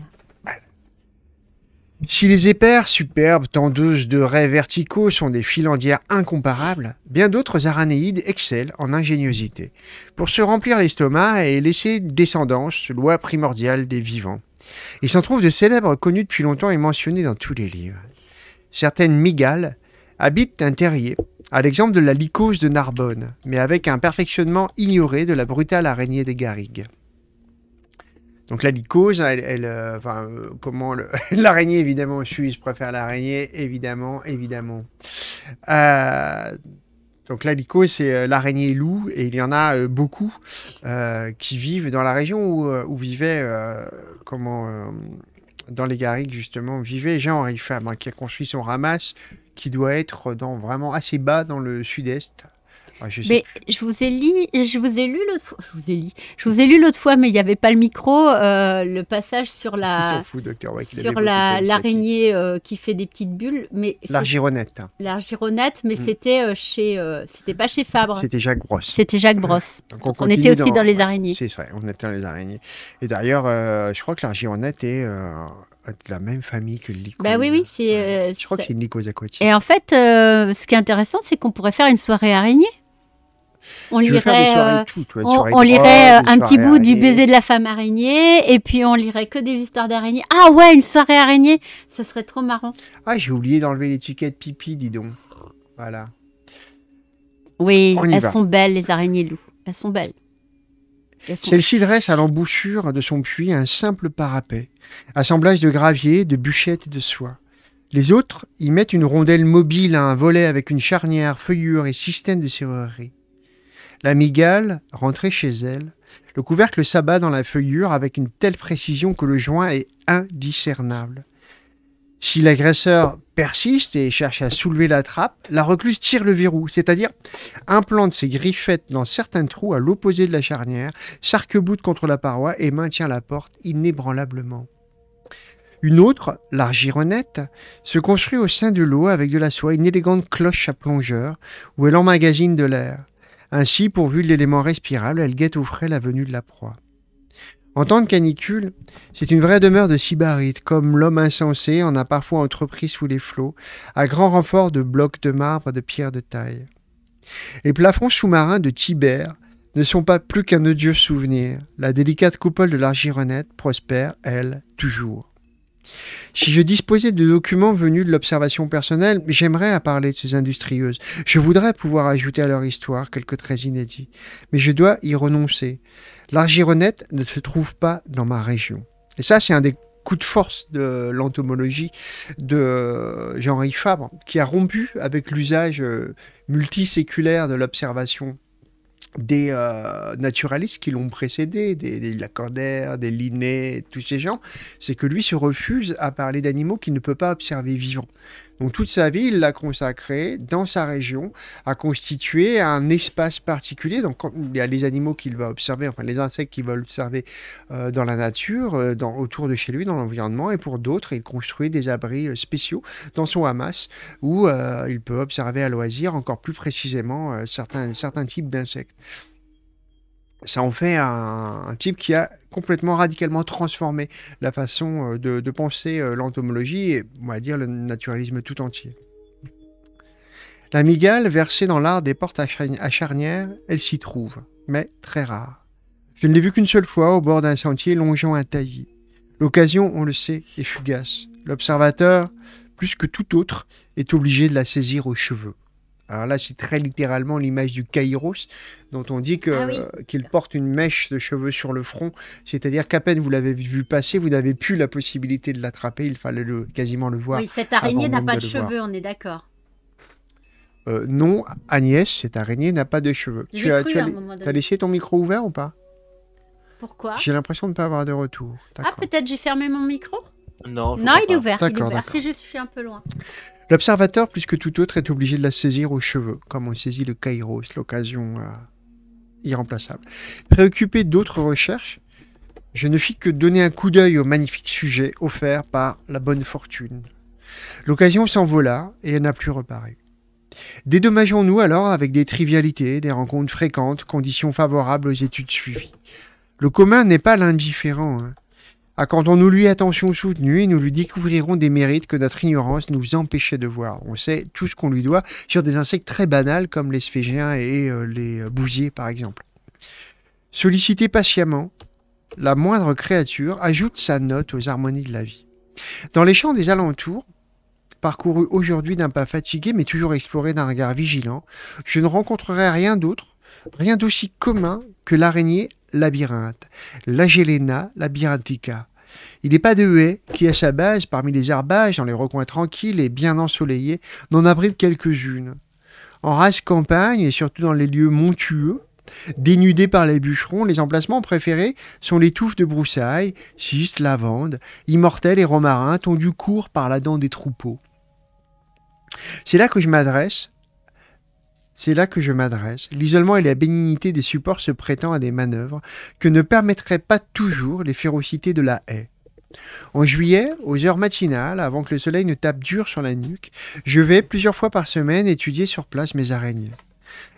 Si les épères, superbes tendeuses de raies verticaux sont des filandières incomparables, bien d'autres aranéides excellent en ingéniosité, pour se remplir l'estomac et laisser une descendance, loi primordiale des vivants. Il s'en trouve de célèbres connus depuis longtemps et mentionnés dans tous les livres. Certaines migales habitent un terrier, à l'exemple de la lycose de Narbonne, mais avec un perfectionnement ignoré de la brutale araignée des garrigues. Donc la lycose, elle, euh, euh, comment l'araignée évidemment, je, suis, je préfère l'araignée évidemment, évidemment. Euh, donc la lycose, c'est l'araignée loup et il y en a beaucoup qui vivent dans la région où, où vivait comment dans les Garrigues justement vivait Jean-Henri Fabre hein, qui a construit son ramasse qui doit être dans vraiment assez bas dans le sud-est ah, mais je vous ai lu, je vous ai lu l'autre fois, je vous ai lu, je vous ai lu l'autre fois, mais il n'y avait pas le micro, euh, le passage sur la, sur la l'araignée euh, qui fait des petites bulles, mais l'argironnette. L'argironnette, mais mm. c'était euh, chez, c'était pas chez Fabre. C'était Jacques Brosse. C'était Jacques Brosse. on, était aussi dans, les araignées. C'est vrai, on était dans les araignées. Et d'ailleurs, je crois que l'argironnette est de la même famille que le lycose. Bah oui, oui, c'est. je crois que c'est une lycose aquatique. Et en fait, ce qui est intéressant, c'est qu'on pourrait faire une soirée araignée. On lirait, euh, on, lirait euh, un petit bout du baiser de la femme araignée, et puis on lirait que des histoires d'araignées. Ah ouais, une soirée araignée, ce serait trop marrant. Ah, j'ai oublié d'enlever l'étiquette pipi, dis donc. Voilà. Oui, elles sont belles, les araignées loups. Elles sont belles. Celle-ci dresse à l'embouchure de son puits un simple parapet, assemblage de gravier, de bûchettes et de soie. Les autres y mettent une rondelle mobile à un volet avec une charnière, feuillure et système de serrurerie. La migale rentrait chez elle. Le couvercle s'abat dans la feuillure avec une telle précision que le joint est indiscernable. Si l'agresseur persiste et cherche à soulever la trappe, la recluse tire le verrou, c'est-à-dire implante ses griffettes dans certains trous à l'opposé de la charnière, s'arqueboute contre la paroi et maintient la porte inébranlablement. Une autre, l'argironnette, se construit au sein de l'eau avec de la soie, une élégante cloche à plongeur où elle emmagasine de l'air. Ainsi, pourvu de l'élément respirable, elle guette au frais la venue de la proie. En temps de canicule, c'est une vraie demeure de sybarite, comme l'homme insensé en a parfois entrepris sous les flots, à grand renfort de blocs de marbre, de pierre de taille. Les plafonds sous-marins de Tibère ne sont pas plus qu'un odieux souvenir. La délicate coupole de l'argironnette prospère, elle, toujours. Si je disposais de documents venus de l'observation personnelle, j'aimerais parler de ces industrieuses. Je voudrais pouvoir ajouter à leur histoire quelques traits inédits, mais je dois y renoncer. L'argironnette ne se trouve pas dans ma région. Et ça, c'est un des coups de force de l'entomologie de euh, Jean-Henri Fabre, qui a rompu avec l'usage euh, multiséculaire de l'observation des euh, naturalistes qui l'ont précédé, des, des Lacordaire, des Linné, tous ces gens, c'est que lui se refuse à parler d'animaux qu'il ne peut pas observer vivants toute sa vie, il l'a consacré dans sa région à constituer un espace particulier. Donc il y a les animaux qu'il va observer, enfin les insectes qu'il va observer euh, dans la nature, euh, autour de chez lui, dans l'environnement. Et pour d'autres, il construit des abris euh, spéciaux dans son hamas où il peut observer à loisir encore plus précisément certains types d'insectes ça en fait un, type qui a complètement radicalement transformé la façon euh, de, penser euh, l'entomologie et, on va dire, le naturalisme tout entier. La migale, versée dans l'art des portes à charnières, elle s'y trouve, mais très rare. Je ne l'ai vue qu'une seule fois au bord d'un sentier longeant un taillis. L'occasion, on le sait, est fugace. L'observateur, plus que tout autre, est obligé de la saisir aux cheveux. Alors là, c'est très littéralement l'image du Kairos, dont on dit ah euh, qu'il porte une mèche de cheveux sur le front. C'est-à-dire qu'à peine vous l'avez vu passer, vous n'avez plus la possibilité de l'attraper. Il fallait le, quasiment le voir. Oui, cette araignée n'a pas de, cheveux, on est d'accord. Euh, non, Agnès, cette araignée n'a pas de cheveux. Tu as, laissé ton micro ouvert ou pas Pourquoi J'ai l'impression de ne pas avoir de retour. Ah, peut-être j'ai fermé mon micro Non, non il, est ouvert, il je suis un peu loin. L'observateur, plus que tout autre, est obligé de la saisir aux cheveux, comme on saisit le kairos, l'occasion euh, irremplaçable. Préoccupé d'autres recherches, je ne fis que donner un coup d'œil au magnifique sujet offert par la bonne fortune. L'occasion s'envola et elle n'a plus reparu. Dédommageons-nous alors avec des trivialités, des rencontres fréquentes, conditions favorables aux études suivies. Le commun n'est pas l'indifférent. Hein. Ah, on nous lui attention soutenue et nous lui découvrirons des mérites que notre ignorance nous empêchait de voir. On sait tout ce qu'on lui doit sur des insectes très banals comme les sphégiens et euh, les euh, bousiers par exemple. Solliciter patiemment, la moindre créature ajoute sa note aux harmonies de la vie. Dans les champs des alentours, parcourus aujourd'hui d'un pas fatigué mais toujours exploré d'un regard vigilant, je ne rencontrerai rien d'autre, rien d'aussi commun que l'araignée labyrinthe, l'Agelena labyrinthica. Il n'est pas de haie qui, à sa base, parmi les herbages, dans les recoins tranquilles et bien ensoleillés, n'en abrite quelques-unes. En race campagne et surtout dans les lieux montueux, Dénudés par les bûcherons, les emplacements préférés sont les touffes de broussailles, cistes, lavandes, immortelles et romarins tondues court par la dent des troupeaux. C'est là que je m'adresse c'est là que je m'adresse. L'isolement et la bénignité des supports se prêtant à des manœuvres que ne permettraient pas toujours les férocités de la haie. En juillet, aux heures matinales, avant que le soleil ne tape dur sur la nuque, je vais plusieurs fois par semaine étudier sur place mes araignées.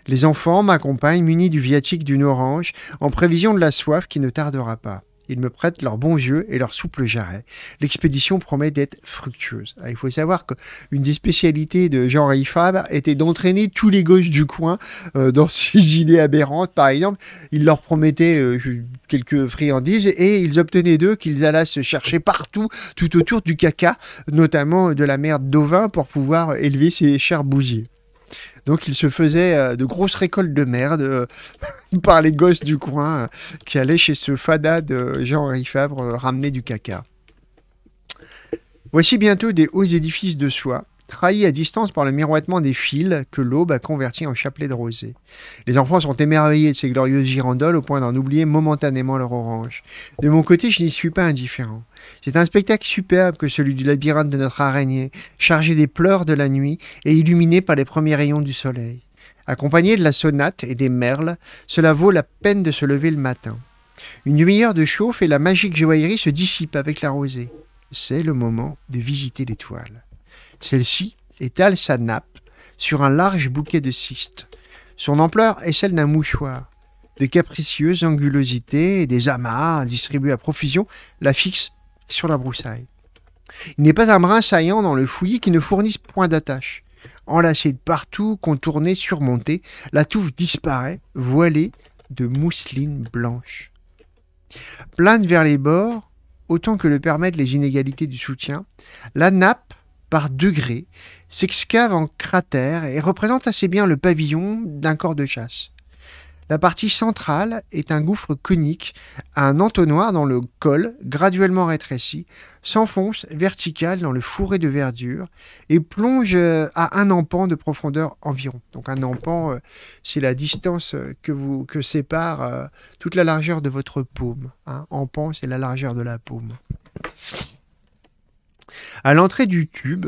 Les enfants m'accompagnent munis du viatique d'une orange en prévision de la soif qui ne tardera pas. Ils me prêtent leurs bons yeux et leurs souples jarrets. L'expédition promet d'être fructueuse. Ah, il faut savoir qu'une des spécialités de Jean Rifab était d'entraîner tous les gauches du coin euh, dans ces idées aberrantes. Par exemple, il leur promettait euh, quelques friandises et ils obtenaient d'eux qu'ils allaient se chercher partout, tout autour du caca, notamment de la merde d'ovin, pour pouvoir élever ses chers bousiers. Donc il se faisait euh, de grosses récoltes de merde euh, par les gosses du coin euh, qui allaient chez ce fada de Jean-Henri Favre ramener du caca. Voici bientôt des hauts édifices de soie, trahi à distance par le miroitement des fils que l'aube a convertis en chapelet de rosée. Les enfants sont émerveillés de ces glorieuses girandoles au point d'en oublier momentanément leur orange. De mon côté, je n'y suis pas indifférent. C'est un spectacle superbe que celui du labyrinthe de notre araignée, chargé des pleurs de la nuit et illuminé par les premiers rayons du soleil. Accompagné de la sonate et des merles, cela vaut la peine de se lever le matin. Une demi-heure de chauffe et la magique joaillerie se dissipe avec la rosée. C'est le moment de visiter l'étoile. Celle-ci étale sa nappe sur un large bouquet de cystes. Son ampleur est celle d'un mouchoir. De capricieuses angulosités et des amas distribués à profusion la fixent sur la broussaille. Il n'est pas un brin saillant dans le fouillis qui ne fournisse point d'attache. Enlacée de partout, contournée, surmontée, la touffe disparaît, voilée de mousseline blanche. Plane vers les bords, autant que le permettent les inégalités du soutien, la nappe par degrés, s'excave en cratère et représente assez bien le pavillon d'un corps de chasse. La partie centrale est un gouffre conique un entonnoir dans le col, graduellement rétréci, s'enfonce vertical dans le fourré de verdure et plonge euh, à un empan de profondeur environ. Donc un empan, euh, c'est la distance euh, que, vous, que sépare toute la largeur de votre paume. Un hein. Empan, c'est la largeur de la paume. À l'entrée du tube,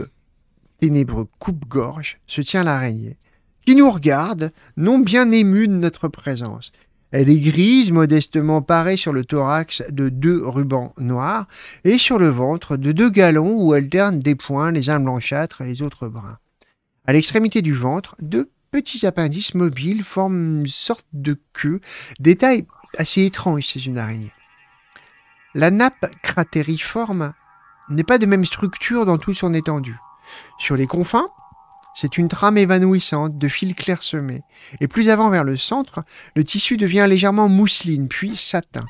ténébreux coupe-gorge, se tient l'araignée, qui nous regarde, non bien émue de notre présence. Elle est grise, modestement parée sur le thorax de deux rubans noirs et sur le ventre de deux galons où alternent des points, les uns blanchâtres, les autres bruns. À l'extrémité du ventre, deux petits appendices mobiles forment une sorte de queue, détail assez étrange chez une araignée. La nappe cratériforme n'est pas de même structure dans toute son étendue. Sur les confins, c'est une trame évanouissante de fils clairsemés, et plus avant vers le centre, le tissu devient légèrement mousseline, puis satin.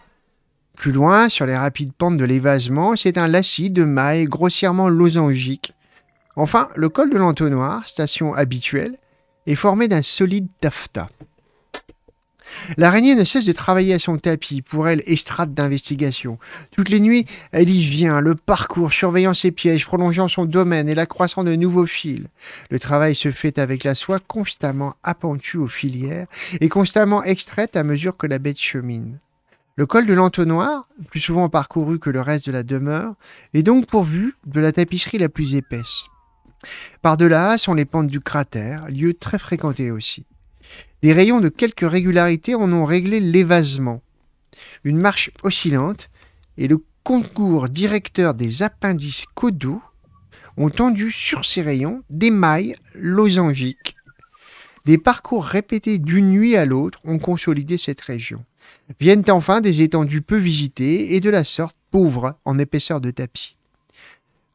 Plus loin, sur les rapides pentes de l'évasement, c'est un lacis de maille grossièrement losangique. Enfin, le col de l'entonnoir, station habituelle, est formé d'un solide taffetas. L'araignée ne cesse de travailler à son tapis, pour elle, estrade d'investigation. Toutes les nuits, elle y vient, le parcours, surveillant ses pièges, prolongeant son domaine et l'accroissant de nouveaux fils. Le travail se fait avec la soie constamment appendue aux filières et constamment extraite à mesure que la bête chemine. Le col de l'entonnoir, plus souvent parcouru que le reste de la demeure, est donc pourvu de la tapisserie la plus épaisse. Par-delà sont les pentes du cratère, lieu très fréquenté aussi. Des rayons de quelques régularités en ont réglé l'évasement. Une marche oscillante et le concours directeur des appendices caudaux ont tendu sur ces rayons des mailles losangiques. Des parcours répétés d'une nuit à l'autre ont consolidé cette région. Viennent enfin des étendues peu visitées et de la sorte pauvres en épaisseur de tapis.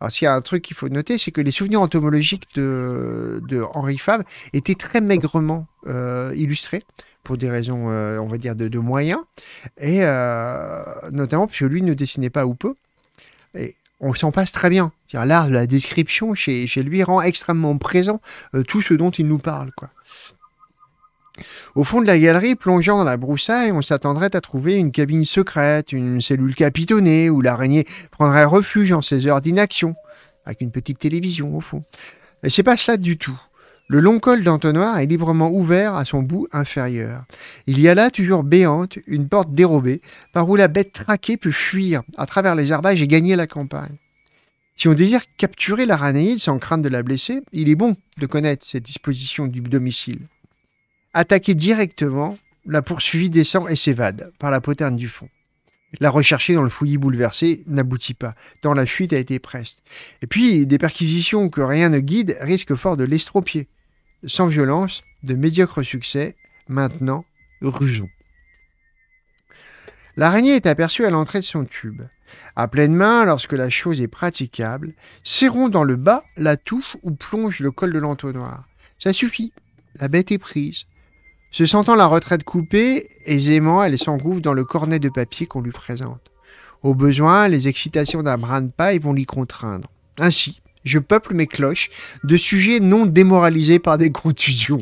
Alors, s'il y a un truc qu'il faut noter, c'est que les souvenirs entomologiques de, de Henri Fabre étaient très maigrement euh, illustrés pour des raisons, euh, on va dire, de, moyens, et euh, notamment parce que lui ne dessinait pas ou peu. Et on s'en passe très bien. L'art de la description chez, chez lui rend extrêmement présent tout ce dont il nous parle. Quoi. Au fond de la galerie, plongeant dans la broussaille, on s'attendrait à trouver une cabine secrète, une cellule capitonnée où l'araignée prendrait refuge en ses heures d'inaction, avec une petite télévision au fond. Mais c'est pas ça du tout. Le long col d'entonnoir est librement ouvert à son bout inférieur. Il y a là, toujours béante, une porte dérobée par où la bête traquée peut fuir à travers les herbages et gagner la campagne. Si on désire capturer l'araignée sans crainte de la blesser, il est bon de connaître cette disposition du domicile attaquer directement, la poursuivie descend et s'évade par la poterne du fond. La rechercher dans le fouillis bouleversé n'aboutit pas, tant la fuite a été preste. Et puis, des perquisitions que rien ne guide risquent fort de l'estropier. Sans violence, de médiocre succès, maintenant, rusons. L'araignée est aperçue à l'entrée de son tube. À pleine main, lorsque la chose est praticable, serrons dans le bas la touffe où plonge le col de l'entonnoir. Ça suffit, la bête est prise. Se sentant la retraite coupée, aisément, elle s'engouffre dans le cornet de papier qu'on lui présente. Au besoin, les excitations d'un brin de paille vont l'y contraindre. Ainsi, je peuple mes cloches de sujets non démoralisés par des contusions.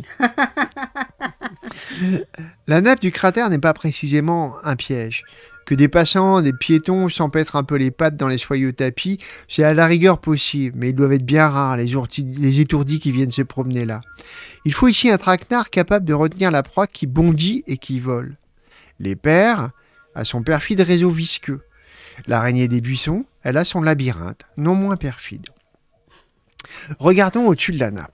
la nappe du cratère n'est pas précisément un piège que des passants, des piétons s'empêtrent un peu les pattes dans les soyeux tapis, c'est à la rigueur possible, mais ils doivent être bien rares, les, étourdis qui viennent se promener là. Il faut ici un traquenard capable de retenir la proie qui bondit et qui vole. Les pères à son perfide réseau visqueux. L'araignée des buissons, elle a son labyrinthe, non moins perfide. Regardons au-dessus de la nappe.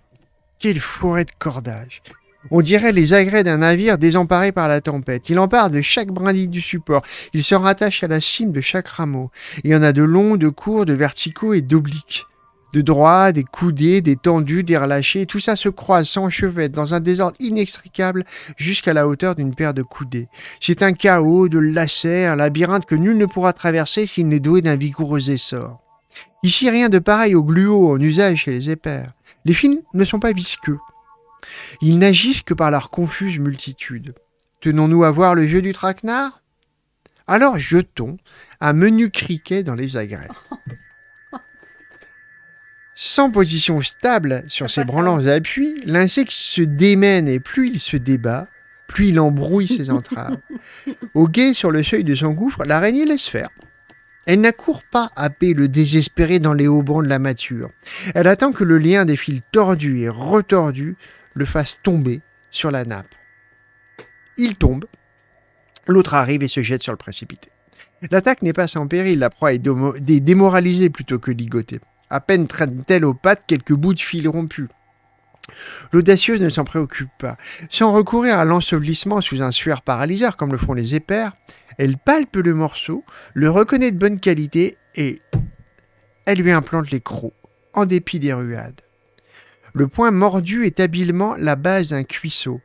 Quelle forêt de cordages on dirait les agrès d'un navire désemparé par la tempête. Il empare de chaque brindille du support. Il se rattache à la cime de chaque rameau. Il y en a de longs, de courts, de verticaux et d'obliques. De droits, des coudées, des tendus, des relâchés, tout ça se croise, chevet, dans un désordre inextricable jusqu'à la hauteur d'une paire de coudées. C'est un chaos, de lacets, un labyrinthe que nul ne pourra traverser s'il n'est doué d'un vigoureux essor. Ici, rien de pareil au gluo en usage chez les épères. Les fils ne sont pas visqueux. Ils n'agissent que par leur confuse multitude. Tenons-nous à voir le jeu du traquenard Alors jetons un menu criquet dans les agrès. Sans position stable sur ses branlants appuis, l'insecte se démène et plus il se débat, plus il embrouille ses entraves. Au guet sur le seuil de son gouffre, l'araignée laisse faire. Elle n'accourt pas à paix le désespéré dans les haubans de la mature. Elle attend que le lien des fils tordus et retordus le fasse tomber sur la nappe. Il tombe, l'autre arrive et se jette sur le précipité. L'attaque n'est pas sans péril, la proie est démoralisée plutôt que ligotée. À peine traîne-t-elle aux pattes quelques bouts de fil rompus. L'audacieuse ne s'en préoccupe pas. Sans recourir à l'ensevelissement sous un sueur paralyseur comme le font les épères, elle palpe le morceau, le reconnaît de bonne qualité et elle lui implante les crocs, en dépit des ruades. Le point mordu est habilement la base d'un cuisseau.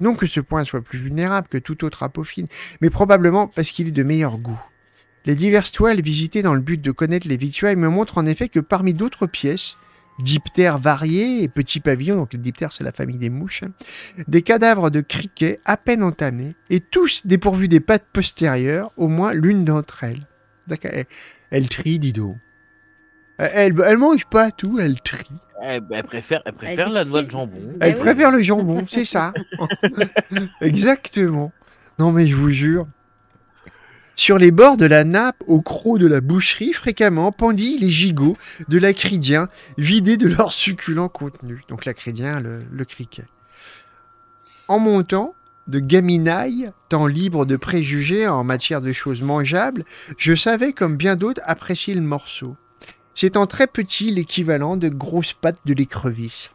Non que ce point soit plus vulnérable que tout autre apophine, mais probablement parce qu'il est de meilleur goût. Les diverses toiles visitées dans le but de connaître les victuailles me montrent en effet que parmi d'autres pièces, diptères variés et petits pavillons, donc les diptères c'est la famille des mouches, des cadavres de criquets à peine entamés, et tous dépourvus des pattes postérieures, au moins l'une d'entre elles. Elle, trie, Dido. Euh, elle, elle mange pas tout, elle trie. Eh ben, elle, préfère, elle la noix de jambon. Ben elle préfère le jambon, c'est ça. Exactement. Non, mais je vous jure. Sur les bords de la nappe, au croc de la boucherie, fréquemment pendit les gigots de l'acridien, vidés de leur succulent contenu. Donc l'acridien, le, le criquet. En montant, de gaminaille, tant libre de préjugés en matière de choses mangeables, je savais comme bien d'autres apprécier le morceau. C'est en très petit l'équivalent de grosses pattes de l'écrevisse.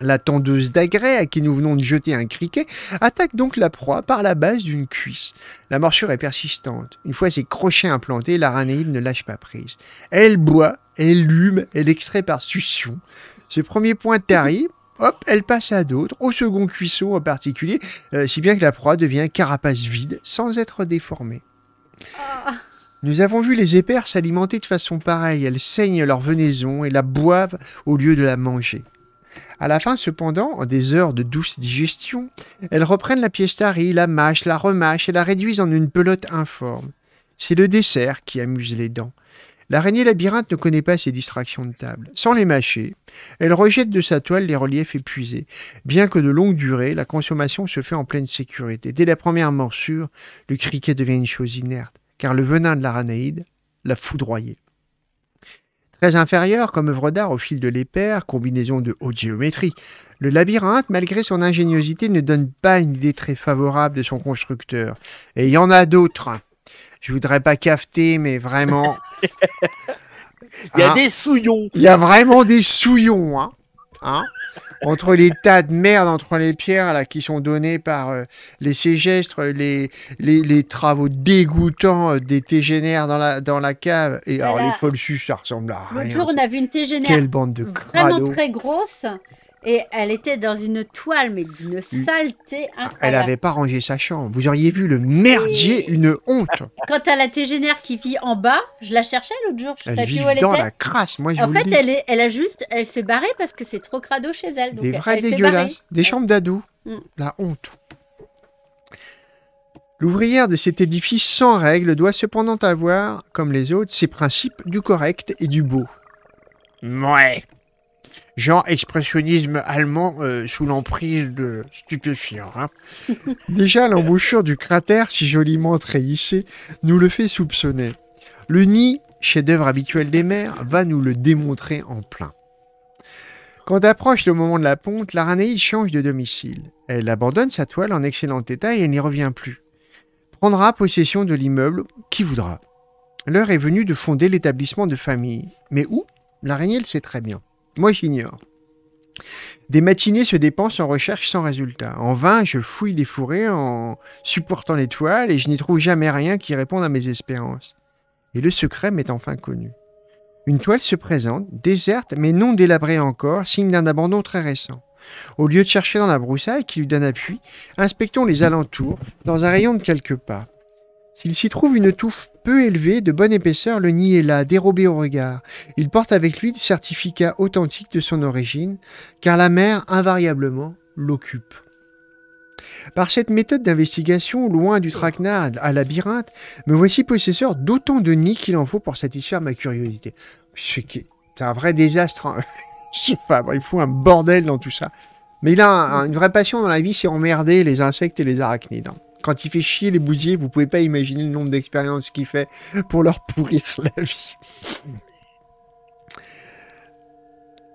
La tendeuse d'agrès à qui nous venons de jeter un criquet attaque donc la proie par la base d'une cuisse. La morsure est persistante. Une fois ses crochets implantés, l'aranéide ne lâche pas prise. Elle boit, elle lume, elle extrait par succion. Ce premier point tarie, hop, elle passe à d'autres, au second cuisson en particulier, euh, si bien que la proie devient carapace vide sans être déformée. Ah. Nous avons vu les épères s'alimenter de façon pareille. Elles saignent leur venaison et la boivent au lieu de la manger. À la fin, cependant, en des heures de douce digestion, elles reprennent la pièce tarie, la mâchent, la remâchent et la réduisent en une pelote informe. C'est le dessert qui amuse les dents. L'araignée labyrinthe ne connaît pas ces distractions de table. Sans les mâcher, elle rejette de sa toile les reliefs épuisés. Bien que de longue durée, la consommation se fait en pleine sécurité. Dès la première morsure, le criquet devient une chose inerte car le venin de l'aranaïde l'a foudroyé. Très inférieur comme œuvre d'art au fil de l'épère, combinaison de haute géométrie, le labyrinthe, malgré son ingéniosité, ne donne pas une idée très favorable de son constructeur. Et il y en a d'autres. Je voudrais pas cafeter, mais vraiment. il y a ah. des souillons. Il y a vraiment des souillons. Hein, hein entre les tas de merde, entre les pierres là, qui sont données par euh, les ségestres, les, les, travaux dégoûtants euh, des tégénaires dans la, dans la cave. Et alors, les folsus, ça ressemble à rien. on a vu une tégénaire Quelle bande de vraiment très grosse et elle était dans une toile, mais d'une saleté ah, incroyable. Elle n'avait pas rangé sa chambre. Vous auriez vu le merdier, une honte. Quant à la tégénaire qui vit en bas, je la cherchais l'autre jour. Je elle vit où elle dans la crasse, moi je En fait, Elle, est, elle a juste, elle s'est barrée parce que c'est trop crado chez elle. Des vrais dégueulasses. Des chambres d'adou. Mm. La honte. L'ouvrière de cet édifice sans règles doit cependant avoir, comme les autres, ses principes du correct et du beau. Ouais, genre expressionnisme allemand euh, sous l'emprise de stupéfiant. Hein. Déjà, l'embouchure du cratère, si joliment trahissée, nous le fait soupçonner. Le nid, chef-d'œuvre habituel des mers, va nous le démontrer en plein. Quand approche le moment de la ponte, l'araignée change de domicile. Elle abandonne sa toile en excellent état et n'y revient plus. Prendra possession de l'immeuble qui voudra. L'heure est venue de fonder l'établissement de famille. Mais où L'araignée le sait très bien. Moi, j'ignore. Des matinées se dépensent en recherche sans résultat. En vain, je fouille les fourrés en supportant les toiles et je n'y trouve jamais rien qui réponde à mes espérances. Et le secret m'est enfin connu. Une toile se présente, déserte mais non délabrée encore, signe d'un abandon très récent. Au lieu de chercher dans la broussaille qui lui donne appui, inspectons les alentours dans un rayon de quelques pas. S'il s'y trouve une touffe peu élevée, de bonne épaisseur, le nid est là, dérobé au regard. Il porte avec lui des certificats authentiques de son origine, car la mer, invariablement, l'occupe. Par cette méthode d'investigation, loin du traquenard à labyrinthe, me voici possesseur d'autant de nids qu'il en faut pour satisfaire ma curiosité. C'est un vrai désastre. Hein. il faut un bordel dans tout ça. Mais il a une vraie passion dans la vie, c'est emmerder les insectes et les arachnides. Hein. Quand il fait chier les bousiers, vous pouvez pas imaginer le nombre d'expériences qu'il fait pour leur pourrir la vie.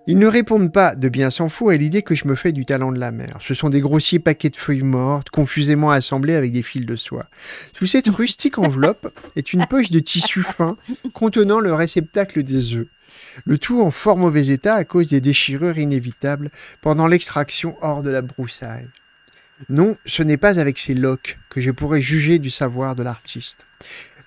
Ils ne répondent pas de bien s'en fout à l'idée que je me fais du talent de la mer. Ce sont des grossiers paquets de feuilles mortes, confusément assemblés avec des fils de soie. Sous cette rustique enveloppe est une poche de tissu fin contenant le réceptacle des œufs. Le tout en fort mauvais état à cause des déchirures inévitables pendant l'extraction hors de la broussaille. Non, ce n'est pas avec ces loques que je pourrais juger du savoir de l'artiste.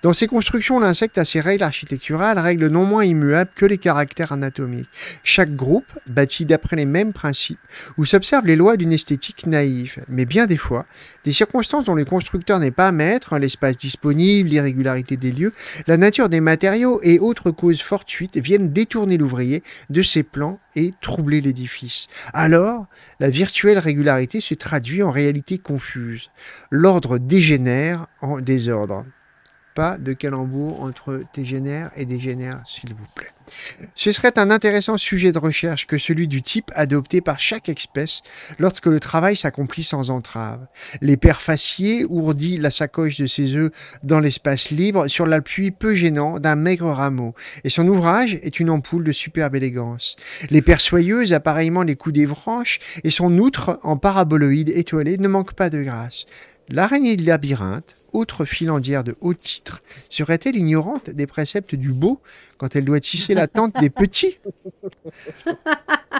Dans ces constructions, l'insecte a ses règles architecturales, règles non moins immuables que les caractères anatomiques. Chaque groupe, bâti d'après les mêmes principes, où s'observent les lois d'une esthétique naïve, mais bien des fois, des circonstances dont le constructeur n'est pas maître, l'espace disponible, l'irrégularité des lieux, la nature des matériaux et autres causes fortuites viennent détourner l'ouvrier de ses plans et troubler l'édifice. Alors, la virtuelle régularité se traduit en réalité confuse. L'ordre dégénère en désordre de calembour entre tégénère et dégénère, s'il vous plaît. Ce serait un intéressant sujet de recherche que celui du type adopté par chaque espèce lorsque le travail s'accomplit sans entrave. Les pères ourdit la sacoche de ses œufs dans l'espace libre sur l'appui peu gênant d'un maigre rameau, et son ouvrage est une ampoule de superbe élégance. Les pères soyeuses appareillement les coups des branches, et son outre en paraboloïde étoilé ne manque pas de grâce. L'araignée de labyrinthe, autre filandière de haut titre, serait-elle ignorante des préceptes du beau quand elle doit tisser la tente des petits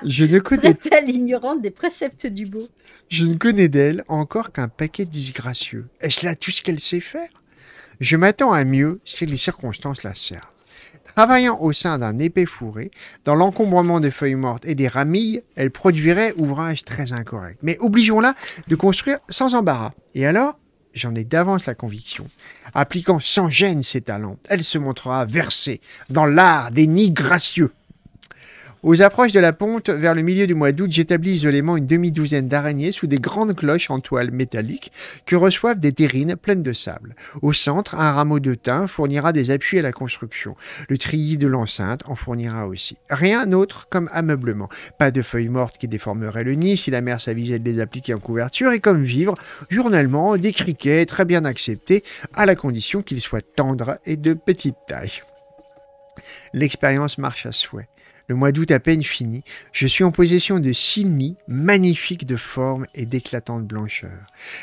Je ne Serait-elle ignorante des préceptes du beau Je ne connais d'elle encore qu'un paquet disgracieux. Est-ce là tout ce qu'elle sait faire Je m'attends à mieux si les circonstances la servent. Travaillant au sein d'un épais fourré, dans l'encombrement des feuilles mortes et des ramilles, elle produirait ouvrage très incorrect. Mais obligeons-la de construire sans embarras. Et alors, j'en ai d'avance la conviction, appliquant sans gêne ses talents, elle se montrera versée dans l'art des nids gracieux. Aux approches de la ponte, vers le milieu du mois d'août, j'établis isolément une demi-douzaine d'araignées sous des grandes cloches en toile métallique que reçoivent des terrines pleines de sable. Au centre, un rameau de thym fournira des appuis à la construction. Le trilli de l'enceinte en fournira aussi. Rien d'autre comme ameublement. Pas de feuilles mortes qui déformeraient le nid si la mère s'avisait de les appliquer en couverture et comme vivre, journalement, des criquets très bien acceptés à la condition qu'ils soient tendres et de petite taille. L'expérience marche à souhait le mois d'août à peine fini, je suis en possession de six magnifiques de forme et d'éclatante blancheur.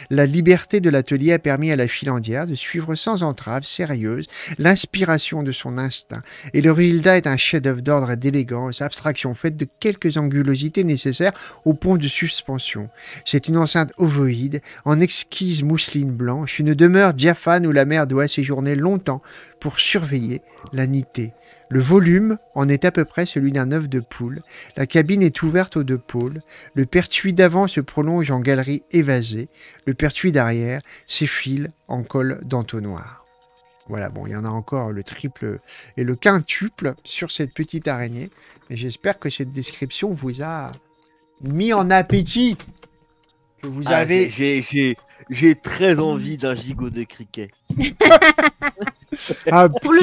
La liberté de l'atelier a permis à la filandière de suivre sans entrave sérieuse l'inspiration de son instinct, et le résultat est un chef-d'œuvre d'ordre et d'élégance, abstraction faite de quelques angulosités nécessaires au pont de suspension. C'est une enceinte ovoïde, en exquise mousseline blanche, une demeure diaphane où la mère doit séjourner longtemps pour surveiller la nitée. Le volume en est à peu près celui un œuf de poule. La cabine est ouverte aux deux pôles. Le pertuis d'avant se prolonge en galerie évasée. Le pertuis d'arrière s'effile en col d'entonnoir. Voilà, bon, il y en a encore le triple et le quintuple sur cette petite araignée. Mais j'espère que cette description vous a mis en appétit. Que vous ah, avez. J'ai très envie d'un gigot de criquet. Un pour le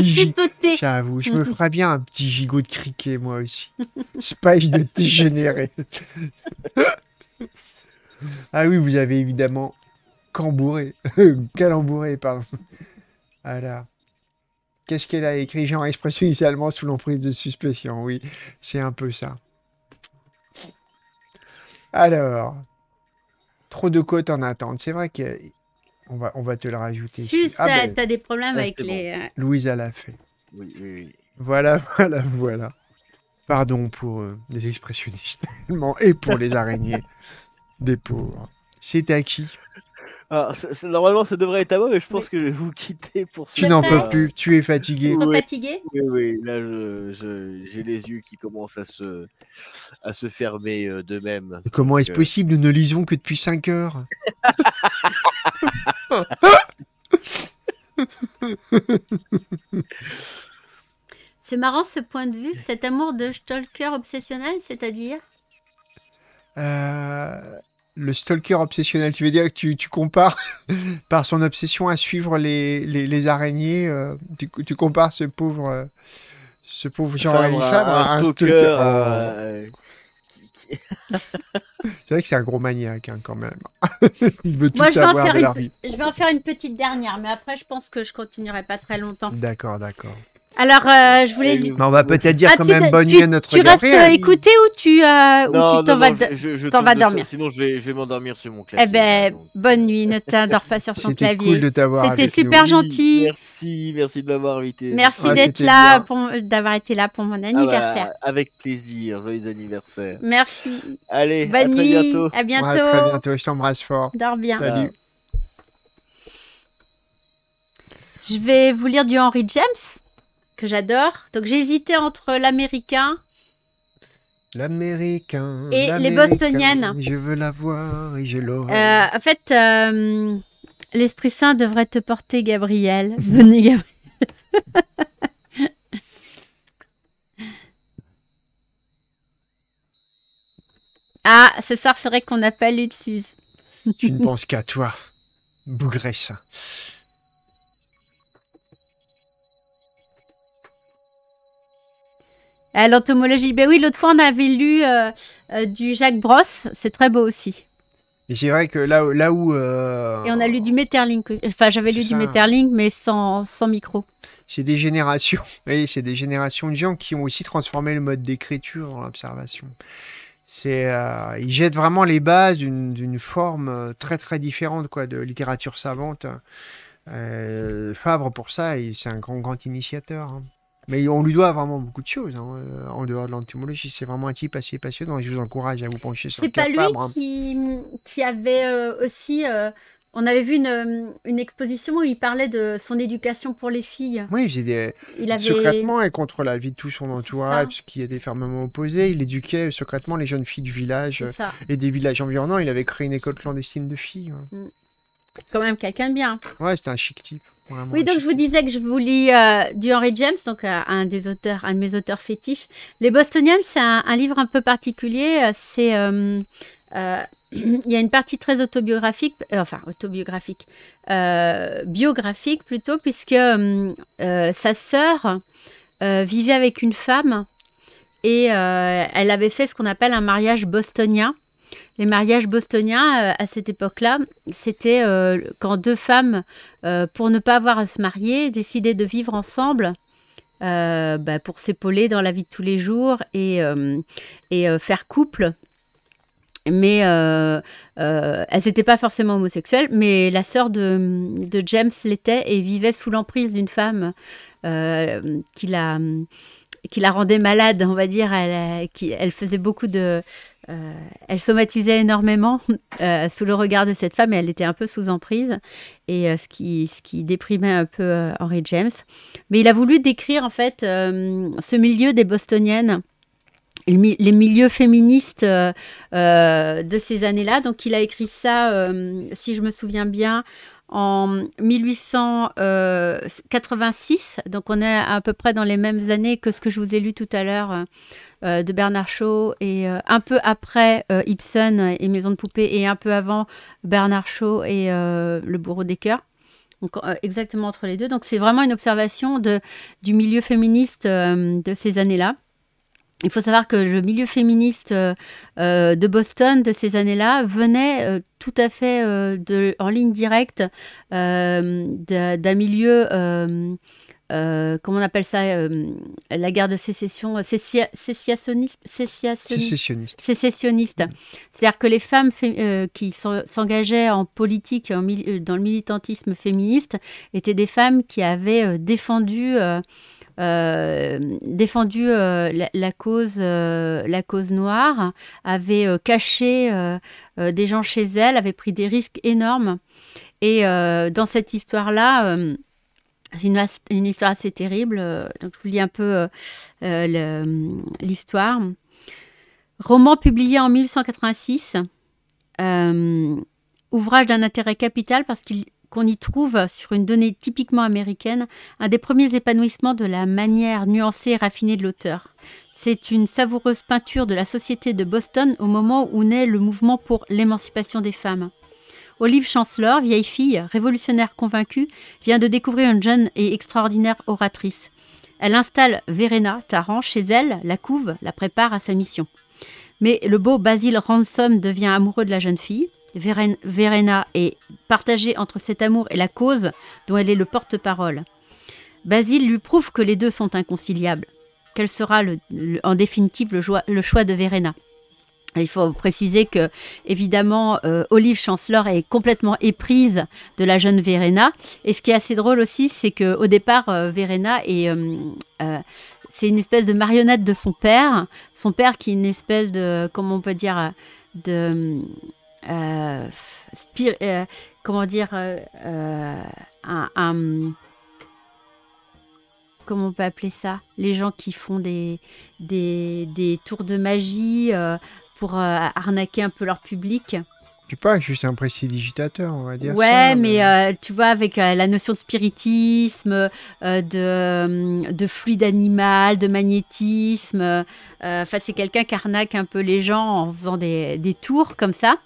J'avoue, je me ferais bien un petit gigot de criquet, moi aussi. Spice de dégénéré. ah oui, vous avez évidemment cambouré. calambouré, pardon. Alors. Qu'est-ce qu'elle a écrit Genre expression initialement sous l'emprise de suspicion. Oui, c'est un peu ça. Alors, trop de côtes en attente. C'est vrai que. On va, on va te le rajouter. Ah tu ben. t'as des problèmes ah, avec les. Euh, Louisa l'a fait. Oui, oui, oui. Voilà, voilà, voilà. Pardon pour euh, les expressionnistes et pour les araignées. des pauvres. C'est qui? normalement, ça devrait être à moi, mais je pense que je vais vous quitter pour ce Tu n'en peux plus, tu es fatigué. Oui, fatigué oui, oui, là, j'ai les yeux qui commencent à se, à se fermer euh, d'eux-mêmes. Comment est-ce euh, possible Nous ne lisons que depuis 5 heures. C'est marrant ce point de vue, cet amour de stalker obsessionnel, c'est-à-dire euh le stalker obsessionnel. Tu veux dire que tu, compares par son obsession à suivre les, les, araignées, euh, tu, compares ce pauvre, euh, ce pauvre jean marie à un, stalker. Euh, ah. c'est vrai que c'est un gros maniaque hein, quand même. Il veut tout Moi, savoir de vie. Je vais en faire une petite dernière, mais après je pense que je continuerai pas très longtemps. D'accord, d'accord. Alors, euh, je voulais. Non, on va peut-être dire ah, quand même bonne nuit à notre Tu restes écouté ou tu t'en vas, dormir. sinon, je vais, je vais m'endormir sur mon clavier. Eh ben, bonne euh, nuit. Ne t'endors pas sur ton clavier. C'était Cool de t'avoir. C'était super gentil. merci, merci de m'avoir invité. Merci d'être là, pour, d'avoir été là pour mon ah bah, anniversaire. avec plaisir. Joyeux anniversaire. Merci. Allez, bonne à nuit. Bientôt. À bientôt. à très bientôt. Je t'embrasse fort. Dors bien. Salut. Je vais vous lire du Henry James que j'adore. Donc j'ai hésité entre l'américain. L'américain. Et les bostoniennes. Je veux la voir et je l'aurai. Euh, en fait, euh, l'Esprit Saint devrait te porter, Gabriel. Venez, Gabriel. ah, ce soir, c'est vrai qu'on n'a pas lu de Suze. Tu ne penses qu'à toi, bougresse. Euh, l'entomologie. Ben oui, l'autre fois, on avait lu euh, euh, du Jacques Brosse. C'est très beau aussi. Et c'est vrai que là, où. Et on a lu du Metterling. Enfin, j'avais lu du Metterling, mais sans, micro. C'est des générations. Oui, c'est des générations de gens qui ont aussi transformé le mode d'écriture en observation. C'est, ils jettent vraiment les bases d'une forme très très différente quoi de littérature savante. Euh, Fabre pour ça, c'est un grand grand initiateur. Hein. Mais on lui doit vraiment beaucoup de choses hein, euh, en dehors de l'entomologie. C'est vraiment un type assez passionnant je vous encourage à vous pencher sur C'est pas lui hein. qui, qui, avait euh, aussi. Euh, on avait vu une, exposition où il parlait de son éducation pour les filles. Oui, faisait des. Il avait... Secrètement et contre la vie de tout son entourage, qui était fermement opposé. Il éduquait secrètement les jeunes filles du village et des villages environnants. Il avait créé une école clandestine de filles. Hein. Mm. Quand même quelqu'un de bien. Ouais, c'était un chic type. Oui, donc je vous disais que je vous lis euh, du Henry James, donc euh, un des auteurs, un de mes auteurs fétiches. Les Bostoniennes, c'est un, livre un peu particulier. Euh, c'est il y a une partie très autobiographique, enfin autobiographique, biographique plutôt, puisque sa sœur vivait avec une femme et elle avait fait ce qu'on appelle un mariage bostonien. Les mariages bostoniens, euh, à cette époque-là, c'était euh, quand deux femmes, euh, pour ne pas avoir à se marier, décidaient de vivre ensemble bah, pour s'épauler dans la vie de tous les jours et, faire couple. Mais elles n'étaient pas forcément homosexuelles, mais la sœur de James l'était et vivait sous l'emprise d'une femme qui l'a qui la rendait malade, on va dire. Elle, euh, qui, elle faisait beaucoup de. Euh, elle somatisait énormément euh, sous le regard de cette femme et elle était un peu sous emprise, et ce, qui, ce qui déprimait un peu Henry James. Mais il a voulu décrire en fait ce milieu des bostoniennes les milieux féministes de ces années-là. Donc il a écrit ça, si je me souviens bien, en 1886, euh, donc on est à peu près dans les mêmes années que ce que je vous ai lu tout à l'heure euh, de Bernard Shaw, et euh, un peu après Ibsen et Maison de Poupée, et un peu avant Bernard Shaw et Le Bourreau des Cœurs. Donc, exactement entre les deux. Donc c'est vraiment une observation de, du milieu féministe de ces années-là. Il faut savoir que le milieu féministe euh, euh, de Boston de ces années-là venait euh, tout à fait en ligne directe d'un milieu, comment on appelle ça, la guerre de sécession, sécessionniste, C'est-à-dire que les femmes qui s'engageaient en politique, en dans le militantisme féministe, étaient des femmes qui avaient défendu euh, défendu euh, la, cause, euh, la cause noire, avait caché des gens chez elle, avait pris des risques énormes. Et dans cette histoire-là, c'est une, histoire assez terrible. Donc, je vous lis un peu l'histoire. Roman publié en 1186, ouvrage d'un intérêt capital parce qu'il qu'on y trouve, sur une donnée typiquement américaine, un des premiers épanouissements de la manière nuancée et raffinée de l'auteur. C'est une savoureuse peinture de la société de Boston au moment où naît le mouvement pour l'émancipation des femmes. Olive Chancellor, vieille fille, révolutionnaire convaincue, vient de découvrir une jeune et extraordinaire oratrice. Elle installe Verena Tarrant chez elle, la couve, la prépare à sa mission. Mais le beau Basil Ransom devient amoureux de la jeune fille, Verena est partagée entre cet amour et la cause dont elle est le porte-parole. Basile lui prouve que les deux sont inconciliables. Quel sera en définitive le, choix de Verena il faut préciser que, évidemment, euh, Olive Chancellor est complètement éprise de la jeune Verena. Et ce qui est assez drôle aussi, c'est qu'au départ, euh, Verena est. Euh, c'est une espèce de marionnette de son père. Son père qui est une espèce de. Comment on peut dire de euh, euh, comment dire, euh, un, comment on peut appeler ça Les gens qui font des, des, tours de magie pour arnaquer un peu leur public. tu pas, juste un prestidigitateur, on va dire. Ouais, mais, tu vois, avec la notion de spiritisme, de, de, fluide animal, de magnétisme. Enfin, c'est quelqu'un qui arnaque un peu les gens en faisant des tours comme ça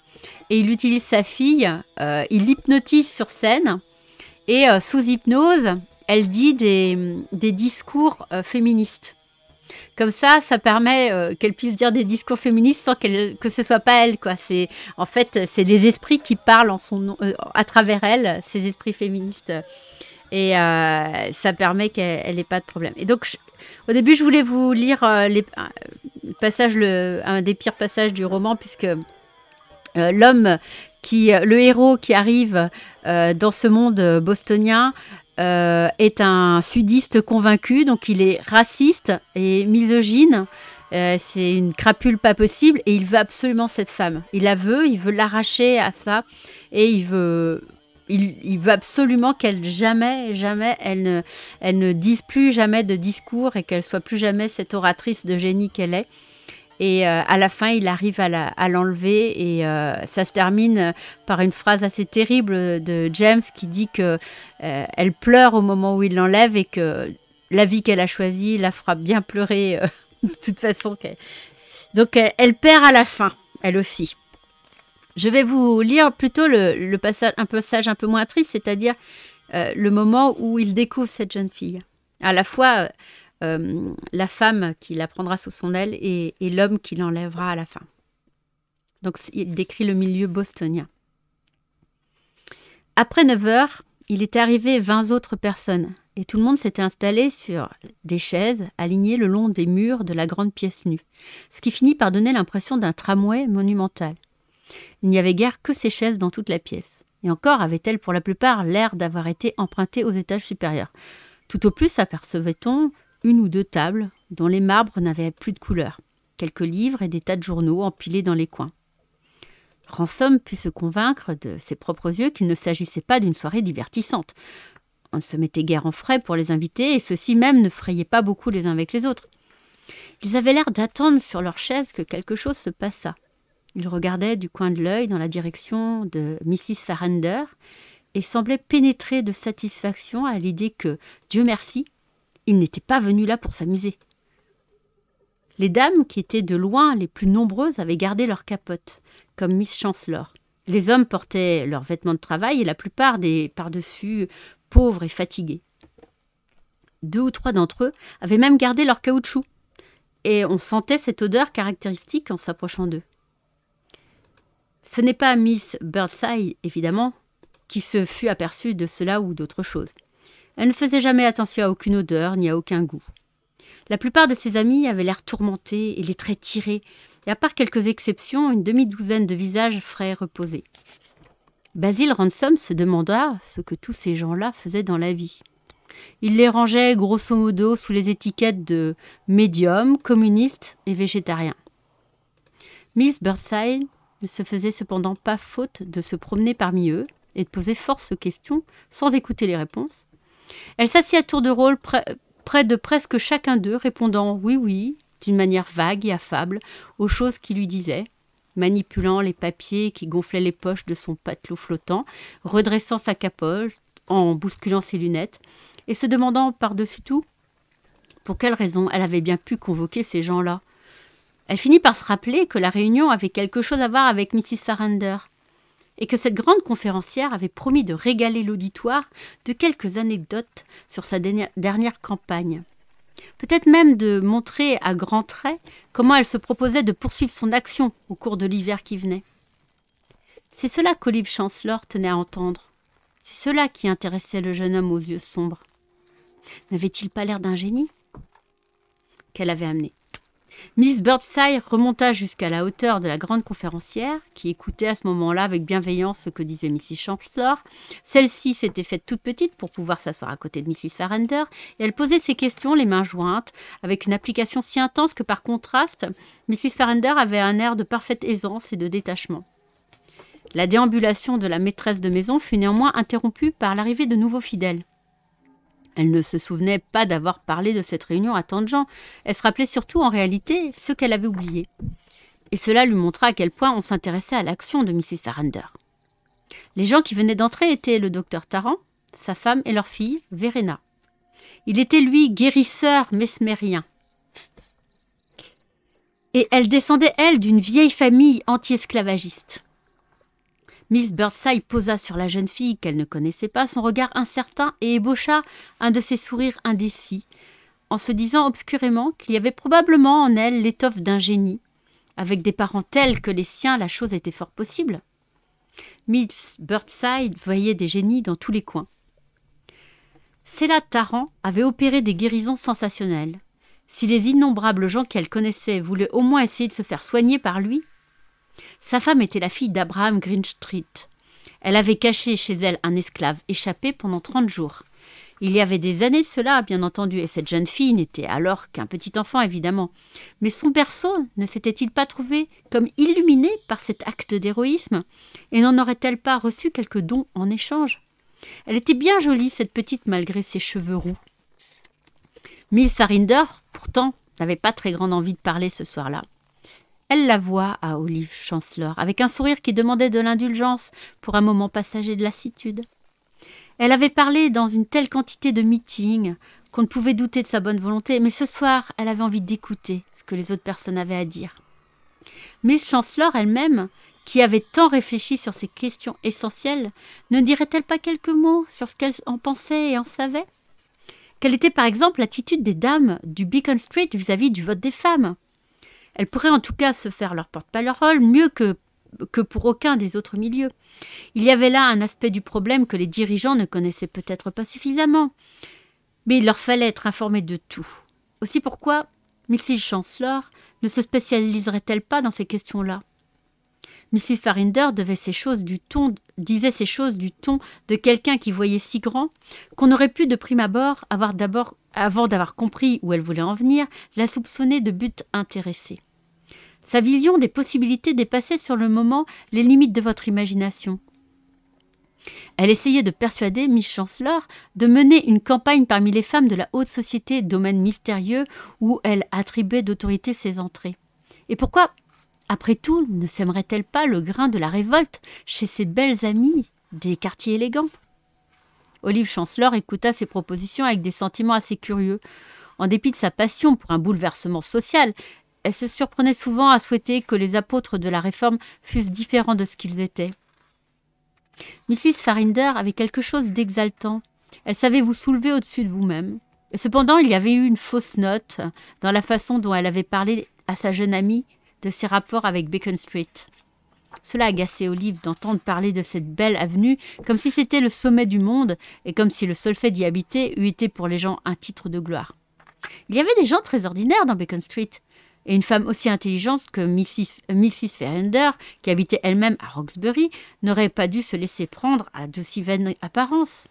et il utilise sa fille, euh, il l'hypnotise sur scène et euh, sous hypnose, elle dit des, des discours euh, féministes. Comme ça, ça permet qu'elle puisse dire des discours féministes sans qu'elle que ce soit pas elle. Quoi. C'est, en fait, c'est les esprits qui parlent en son, à travers elle, ces esprits féministes. Et ça permet qu'elle n'ait pas de problème. Et donc, au début, je voulais vous lire les, passage, le, un des pires passages du roman, puisque euh, l'homme qui, euh, le héros qui arrive euh, dans ce monde bostonien est un sudiste convaincu, donc il est raciste et misogyne. c'est une crapule pas possible et il veut absolument cette femme. Il la veut, il veut l'arracher à ça et il veut absolument qu'elle jamais, jamais, elle ne, elle ne dise plus jamais de discours et qu'elle soit plus jamais cette oratrice de génie qu'elle est. Et euh, à la fin, il arrive à l'enlever. et euh, ça se termine par une phrase assez terrible de James qui dit que euh, elle pleure au moment où il l'enlève et que la vie qu'elle a choisie la fera bien pleurer de toute façon. Donc elle, perd à la fin, elle aussi. Je vais vous lire plutôt le, passage, un passage un peu moins triste, c'est-à-dire le moment où il découvre cette jeune fille. À la fois, euh, la femme qui la prendra sous son aile et, l'homme qui l'enlèvera à la fin. Donc il décrit le milieu bostonien. Après 9 heures, il est arrivé 20 autres personnes et tout le monde s'était installé sur des chaises alignées le long des murs de la grande pièce nue, ce qui finit par donner l'impression d'un tramway monumental. Il n'y avait guère que ces chaises dans toute la pièce, et encore avaient-elles pour la plupart l'air d'avoir été empruntées aux étages supérieurs. Tout au plus apercevait-on une ou deux tables dont les marbres n'avaient plus de couleur, quelques livres et des tas de journaux empilés dans les coins. Ransom put se convaincre de ses propres yeux qu'il ne s'agissait pas d'une soirée divertissante. On ne se mettait guère en frais pour les invités et ceux-ci même ne frayaient pas beaucoup les uns avec les autres. Ils avaient l'air d'attendre sur leur chaise que quelque chose se passât. Ils regardaient du coin de l'œil dans la direction de Mrs. Farander et semblaient pénétrés de satisfaction à l'idée que, Dieu merci, ils n'étaient pas venus là pour s'amuser. Les dames, qui étaient de loin les plus nombreuses, avaient gardé leurs capotes, comme Miss Chancellor. Les hommes portaient leurs vêtements de travail et la plupart des par-dessus pauvres et fatigués. Deux ou trois d'entre eux avaient même gardé leur caoutchouc, et on sentait cette odeur caractéristique en s'approchant d'eux. Ce n'est pas Miss Birdseye, évidemment, qui se fut aperçue de cela ou d'autre chose. Elle ne faisait jamais attention à aucune odeur ni à aucun goût. La plupart de ses amis avaient l'air tourmentés et les traits tirés, et à part quelques exceptions, une demi-douzaine de visages frais reposés. Basil Ransom se demanda ce que tous ces gens-là faisaient dans la vie. Il les rangeait grosso modo sous les étiquettes de médium, communiste et végétarien. Miss Birdside ne se faisait cependant pas faute de se promener parmi eux et de poser force questions sans écouter les réponses, elle s'assit à tour de rôle près de presque chacun d'eux, répondant oui, oui, d'une manière vague et affable aux choses qui lui disaient, manipulant les papiers qui gonflaient les poches de son patelot flottant, redressant sa capote en bousculant ses lunettes, et se demandant par-dessus tout pour quelle raison elle avait bien pu convoquer ces gens-là. Elle finit par se rappeler que la réunion avait quelque chose à voir avec Mrs. Farrander et que cette grande conférencière avait promis de régaler l'auditoire de quelques anecdotes sur sa dernière campagne. Peut-être même de montrer à grands traits comment elle se proposait de poursuivre son action au cours de l'hiver qui venait. C'est cela qu'Olive Chancellor tenait à entendre. C'est cela qui intéressait le jeune homme aux yeux sombres. N'avait-il pas l'air d'un génie Qu'elle avait amené. Miss Birdseye remonta jusqu'à la hauteur de la grande conférencière, qui écoutait à ce moment-là avec bienveillance ce que disait Mrs. Chancellor. Celle-ci s'était faite toute petite pour pouvoir s'asseoir à côté de Mrs. Farender, et elle posait ses questions les mains jointes, avec une application si intense que par contraste, Mrs. Farender avait un air de parfaite aisance et de détachement. La déambulation de la maîtresse de maison fut néanmoins interrompue par l'arrivée de nouveaux fidèles. Elle ne se souvenait pas d'avoir parlé de cette réunion à tant de gens. Elle se rappelait surtout en réalité ce qu'elle avait oublié. Et cela lui montra à quel point on s'intéressait à l'action de Mrs. farander Les gens qui venaient d'entrer étaient le docteur Tarrant, sa femme et leur fille, Verena. Il était, lui, guérisseur mesmérien. Et elle descendait, elle, d'une vieille famille anti-esclavagiste. Miss Birdside posa sur la jeune fille qu'elle ne connaissait pas son regard incertain et ébaucha un de ses sourires indécis, en se disant obscurément qu'il y avait probablement en elle l'étoffe d'un génie. Avec des parents tels que les siens, la chose était fort possible. Miss Birdside voyait des génies dans tous les coins. Céla Tarant avait opéré des guérisons sensationnelles. Si les innombrables gens qu'elle connaissait voulaient au moins essayer de se faire soigner par lui, sa femme était la fille d'Abraham Greenstreet. Elle avait caché chez elle un esclave échappé pendant trente jours. Il y avait des années cela, bien entendu, et cette jeune fille n'était alors qu'un petit enfant, évidemment. Mais son perso ne s'était-il pas trouvé comme illuminé par cet acte d'héroïsme Et n'en aurait-elle pas reçu quelques dons en échange Elle était bien jolie, cette petite, malgré ses cheveux roux. Miss Farinder, pourtant, n'avait pas très grande envie de parler ce soir-là. Elle la voit à Olive Chancellor, avec un sourire qui demandait de l'indulgence pour un moment passager de lassitude. Elle avait parlé dans une telle quantité de meetings qu'on ne pouvait douter de sa bonne volonté, mais ce soir, elle avait envie d'écouter ce que les autres personnes avaient à dire. Mais Chancellor elle-même, qui avait tant réfléchi sur ces questions essentielles, ne dirait-elle pas quelques mots sur ce qu'elle en pensait et en savait Quelle était par exemple l'attitude des dames du Beacon Street vis à -vis du vote des femmes elles pourraient en tout cas se faire leur porte-parole mieux que, que pour aucun des autres milieux. Il y avait là un aspect du problème que les dirigeants ne connaissaient peut-être pas suffisamment. Mais il leur fallait être informés de tout. Aussi pourquoi Mrs. Chancellor ne se spécialiserait-elle pas dans ces questions-là Mrs. Farinder devait choses du ton, disait ces choses du ton de quelqu'un qui voyait si grand qu'on aurait pu de prime abord avoir d'abord, avant d'avoir compris où elle voulait en venir, la soupçonner de but intéressé. Sa vision des possibilités dépassait sur le moment les limites de votre imagination. Elle essayait de persuader Miss Chancellor de mener une campagne parmi les femmes de la haute société, domaine mystérieux où elle attribuait d'autorité ses entrées. Et pourquoi, après tout, ne sèmerait-elle pas le grain de la révolte chez ses belles amies des quartiers élégants Olive Chancellor écouta ces propositions avec des sentiments assez curieux. En dépit de sa passion pour un bouleversement social, elle se surprenait souvent à souhaiter que les apôtres de la Réforme fussent différents de ce qu'ils étaient. Mrs. Farinder avait quelque chose d'exaltant. Elle savait vous soulever au-dessus de vous-même. Cependant, il y avait eu une fausse note dans la façon dont elle avait parlé à sa jeune amie de ses rapports avec Bacon Street. Cela agaçait Olive d'entendre parler de cette belle avenue comme si c'était le sommet du monde et comme si le seul fait d'y habiter eût été pour les gens un titre de gloire. Il y avait des gens très ordinaires dans Bacon Street, et une femme aussi intelligente que Mrs. Mrs. Ferrender, qui habitait elle-même à Roxbury, n'aurait pas dû se laisser prendre à d'aussi vaines apparences.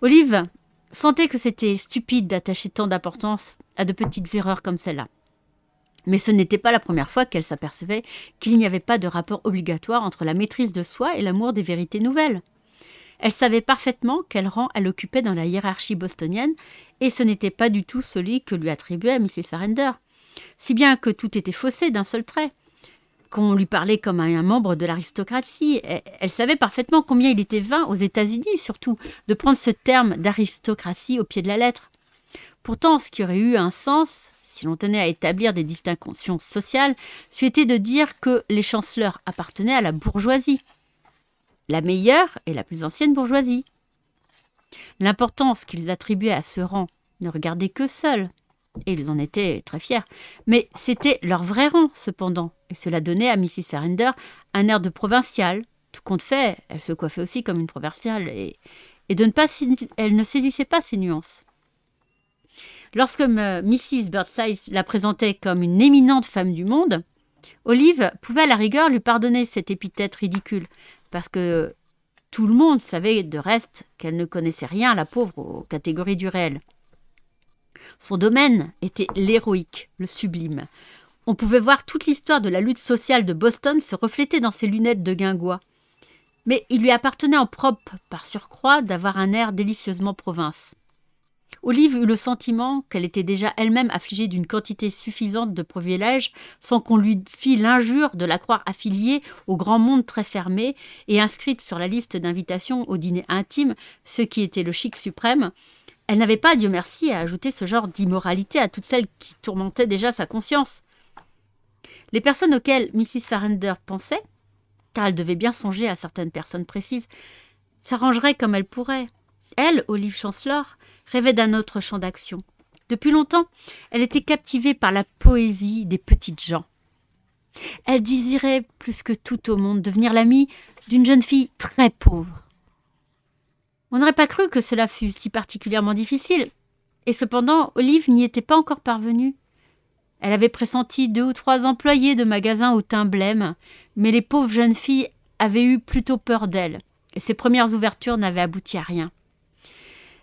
Olive sentait que c'était stupide d'attacher tant d'importance à de petites erreurs comme celle-là. Mais ce n'était pas la première fois qu'elle s'apercevait qu'il n'y avait pas de rapport obligatoire entre la maîtrise de soi et l'amour des vérités nouvelles. Elle savait parfaitement quel rang elle occupait dans la hiérarchie bostonienne, et ce n'était pas du tout celui que lui attribuait Mrs. Ferrender si bien que tout était faussé d'un seul trait, qu'on lui parlait comme à un membre de l'aristocratie. Elle, savait parfaitement combien il était vain, aux États-Unis surtout, de prendre ce terme d'aristocratie au pied de la lettre. Pourtant, ce qui aurait eu un sens, si l'on tenait à établir des distinctions sociales, c'eût de dire que les chanceleurs appartenaient à la bourgeoisie, la meilleure et la plus ancienne bourgeoisie. L'importance qu'ils attribuaient à ce rang ne regardait que seuls et ils en étaient très fiers. Mais c'était leur vrai rang, cependant, et cela donnait à Mrs. Ferrender un air de provinciale. Tout compte fait, elle se coiffait aussi comme une provinciale, et, de ne pas, elle ne saisissait pas ces nuances. Lorsque Mrs. Birdside la présentait comme une éminente femme du monde, Olive pouvait à la rigueur lui pardonner cette épithète ridicule, parce que tout le monde savait de reste qu'elle ne connaissait rien, la pauvre, aux catégories du réel. Son domaine était l'héroïque, le sublime. On pouvait voir toute l'histoire de la lutte sociale de Boston se refléter dans ses lunettes de guingois. Mais il lui appartenait en propre, par surcroît, d'avoir un air délicieusement province. Olive eut le sentiment qu'elle était déjà elle-même affligée d'une quantité suffisante de privilèges sans qu'on lui fît l'injure de la croire affiliée au grand monde très fermé et inscrite sur la liste d'invitations au dîner intime, ce qui était le chic suprême, elle n'avait pas, Dieu merci, à ajouter ce genre d'immoralité à toutes celles qui tourmentaient déjà sa conscience. Les personnes auxquelles Mrs. Farrender pensait, car elle devait bien songer à certaines personnes précises, s'arrangeraient comme elle pourrait. Elle, Olive Chancellor, rêvait d'un autre champ d'action. Depuis longtemps, elle était captivée par la poésie des petites gens. Elle désirait plus que tout au monde devenir l'amie d'une jeune fille très pauvre on n'aurait pas cru que cela fût si particulièrement difficile, et cependant Olive n'y était pas encore parvenue. Elle avait pressenti deux ou trois employés de magasins au teint blême, mais les pauvres jeunes filles avaient eu plutôt peur d'elle, et ses premières ouvertures n'avaient abouti à rien.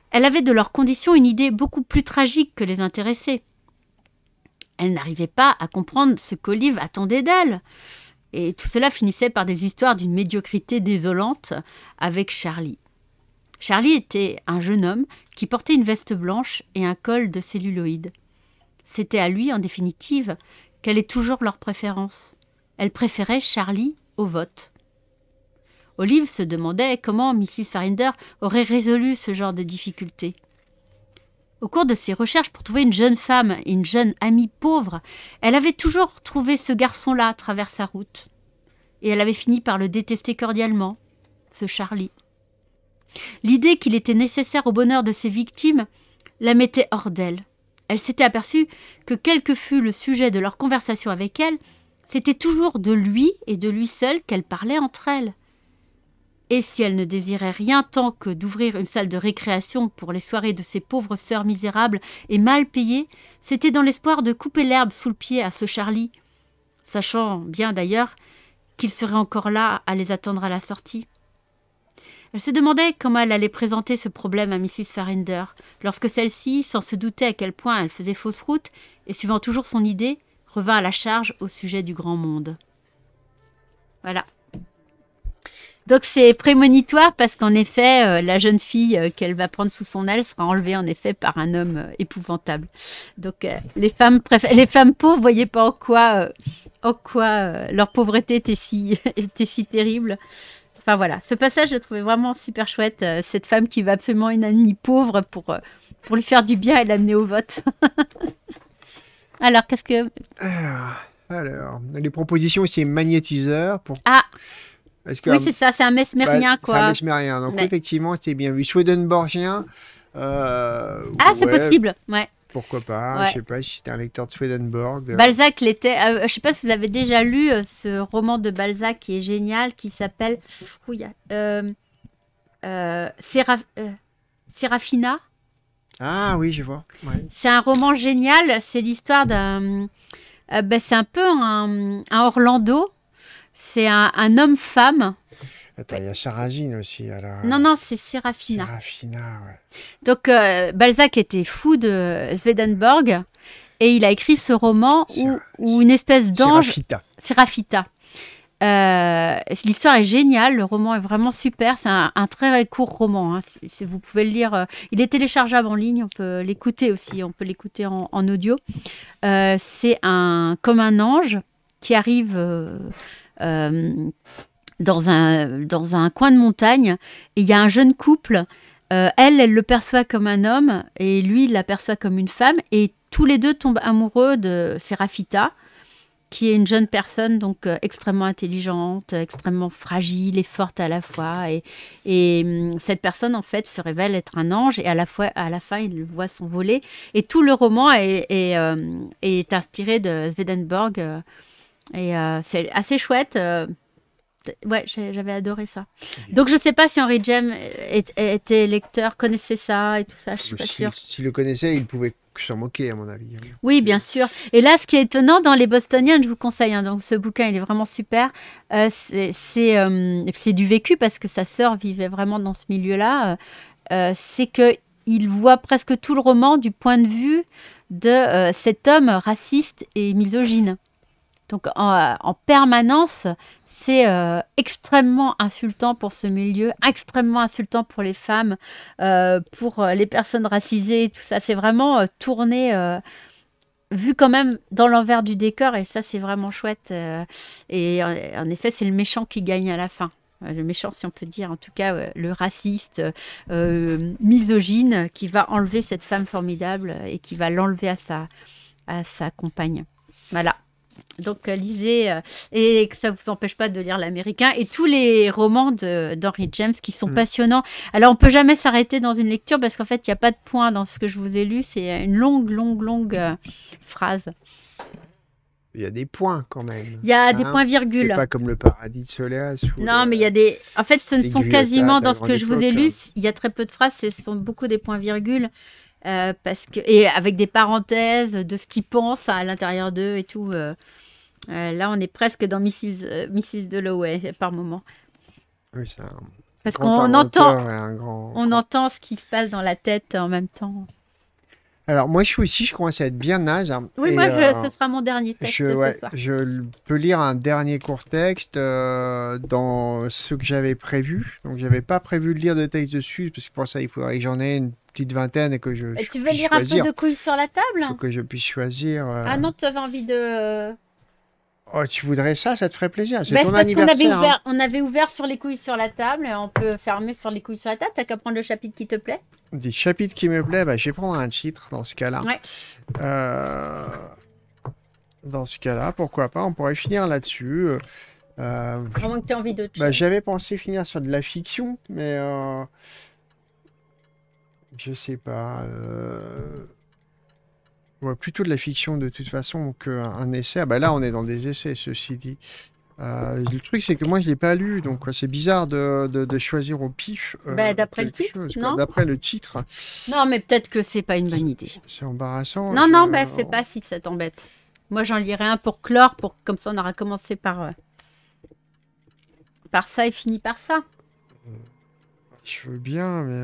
Elle avait de leur condition une idée beaucoup plus tragique que les intéressés. Elle n'arrivait pas à comprendre ce qu'Olive attendait d'elle, et tout cela finissait par des histoires d'une médiocrité désolante avec Charlie. Charlie était un jeune homme qui portait une veste blanche et un col de celluloïde C'était à lui, en définitive, quelle est toujours leur préférence. Elle préférait Charlie au vote. Olive se demandait comment Mrs. Farinder aurait résolu ce genre de difficulté. Au cours de ses recherches pour trouver une jeune femme et une jeune amie pauvre, elle avait toujours trouvé ce garçon-là à travers sa route. Et elle avait fini par le détester cordialement, ce Charlie. L'idée qu'il était nécessaire au bonheur de ses victimes la mettait hors d'elle. Elle s'était aperçue que quel que fût le sujet de leur conversation avec elle, c'était toujours de lui et de lui seul qu'elle parlait entre elles. Et si elle ne désirait rien tant que d'ouvrir une salle de récréation pour les soirées de ses pauvres sœurs misérables et mal payées, c'était dans l'espoir de couper l'herbe sous le pied à ce Charlie, sachant bien d'ailleurs qu'il serait encore là à les attendre à la sortie. Elle se demandait comment elle allait présenter ce problème à Mrs. Farender, lorsque celle-ci, sans se douter à quel point elle faisait fausse route, et suivant toujours son idée, revint à la charge au sujet du grand monde. Voilà. Donc c'est prémonitoire parce qu'en effet, euh, la jeune fille euh, qu'elle va prendre sous son aile sera enlevée en effet par un homme euh, épouvantable. Donc les femmes les femmes pauvres, voyez pas en quoi, leur pauvreté était si terrible. Enfin voilà, ce passage, je trouvé vraiment super chouette. Euh, cette femme qui va absolument une amie pauvre pour, euh, pour lui faire du bien et l'amener au vote. alors, qu'est-ce que. Ah, alors, les propositions, c'est magnétiseur. Pour... Ah que, Oui, c'est ça, c'est un mesmérien, quoi. Bah, c'est un mesmérien. Donc, effectivement, c'est bien vu. Swedenborgien. Euh, ah, c'est possible, ouais pourquoi pas. Je sais pas si c'était un lecteur de Swedenborg. Euh. Balzac l'était. Euh, je sais pas si vous avez déjà lu euh, ce roman de Balzac qui est génial, qui s'appelle Serafina. Séraphina. Ah oui, je vois. C'est un roman génial. C'est l'histoire d'un. Ben, c'est un peu un, Orlando. C'est un homme-femme il y a Sarrazine aussi. non, non, c'est Serafina. Serafina, ouais. Donc, euh, Balzac était fou de Swedenborg et il a écrit ce roman où, une espèce d'ange. Serafita. Euh, l'histoire est géniale, le roman est vraiment super. C'est un, très court roman. Hein. vous pouvez le lire. Euh, il est téléchargeable en ligne. On peut l'écouter aussi. On peut l'écouter en, audio. c'est un comme un ange qui arrive dans un, dans un coin de montagne et il y a un jeune couple. Euh, elle, elle le perçoit comme un homme et lui, il l'aperçoit comme une femme. Et tous les deux tombent amoureux de Serafita, qui est une jeune personne donc euh, extrêmement intelligente, extrêmement fragile et forte à la fois. Et, et hum, cette personne, en fait, se révèle être un ange et à la, fois, à la fin, il le voit s'envoler. Et tout le roman est, est hum, inspiré de Swedenborg. Euh, et c'est assez chouette ouais, j'avais adoré ça. Donc je sais pas si Henry James était lecteur, connaissait ça et tout ça, je suis pas sûre. S'il le connaissait, il pouvait s'en moquer à mon avis. Hein. Oui, bien euh, sûr. Et là, ce qui est étonnant dans les Bostoniennes, je vous conseille, hein, donc ce bouquin, il est vraiment super. Euh, euh, c'est du vécu parce que sa sœur vivait vraiment dans ce milieu-là. c'est que il voit presque tout le roman du point de vue de cet homme raciste et misogyne. Donc en, en permanence, c'est euh, extrêmement insultant pour ce milieu, extrêmement insultant pour les femmes, euh, pour euh, les personnes racisées, tout ça. C'est vraiment tourné vu quand même dans l'envers du décor, et ça c'est vraiment chouette. et en, effet, c'est le méchant qui gagne à la fin. Le méchant, si on peut dire, en tout cas, le raciste, misogyne, qui va enlever cette femme formidable et qui va l'enlever à sa, à sa compagne. Voilà. Donc euh, lisez, euh, et que ça ne vous empêche pas de lire l'américain, et tous les romans d'Henry James qui sont mm. passionnants. Alors on peut jamais s'arrêter dans une lecture parce qu'en fait il n'y a pas de point dans ce que je vous ai lu, c'est une longue, longue, longue euh, phrase. Il y a des points quand même. Il y a des hein? points virgules. pas comme le paradis de Soléas. Non, mais il y a des. En fait, ce ne sont quasiment dans ce que je vous ai lu. Hein. Il y a très peu de phrases. Ce sont beaucoup des points virgules. Euh, parce que, et avec des parenthèses de ce qu'ils pensent à l'intérieur d'eux et tout. Euh, euh, là, on est presque dans Mrs. Mrs. Dalloway par moment. Oui, ça. Parce qu'on entend, on entend ce qui se passe dans la tête en même temps. Alors, moi, je suis aussi, je commence à être bien naze. Hein, oui, moi, euh, ce sera mon dernier texte. Je, ce soir. je peux lire un dernier court texte euh, dans ce que j'avais prévu. Donc, j'avais pas prévu de lire de texte dessus, parce que pour ça, il faudrait que j'en ai une petite vingtaine et que je. Et tu veux lire un peu de couilles sur la table que je puisse choisir. Euh, ah non, tu avais envie de. Oh, tu voudrais ça, ça te ferait plaisir. C'est bah, ton anniversaire. Hein. On avait, ouvert, sur les couilles sur la table, on peut fermer sur les couilles sur la table. T'as qu'à prendre le chapitre qui te plaît. Des chapitres qui me plaît, bah, je vais prendre un titre dans ce cas-là. Euh, dans ce cas-là, pourquoi pas, on pourrait finir là-dessus. Euh... euh que envie d'autre bah, J'avais pensé finir sur de la fiction, mais... Euh... Je sais pas. Euh, plutôt de la fiction de toute façon qu'un essai. Ah bah là, on est dans des essais, ceci dit. Euh, le truc, c'est que moi, je l'ai pas lu, donc c'est bizarre de, de, choisir au pif. Euh, bah, d'après le titre, non D'après le titre. Non, mais peut-être que c'est pas une bonne idée. C'est embarrassant. Non, non, mais bah, fais pas si ça t'embête. Moi, j'en lirai un pour clore, pour comme ça, on aura commencé par euh, par ça et fini par ça. Je veux bien, mais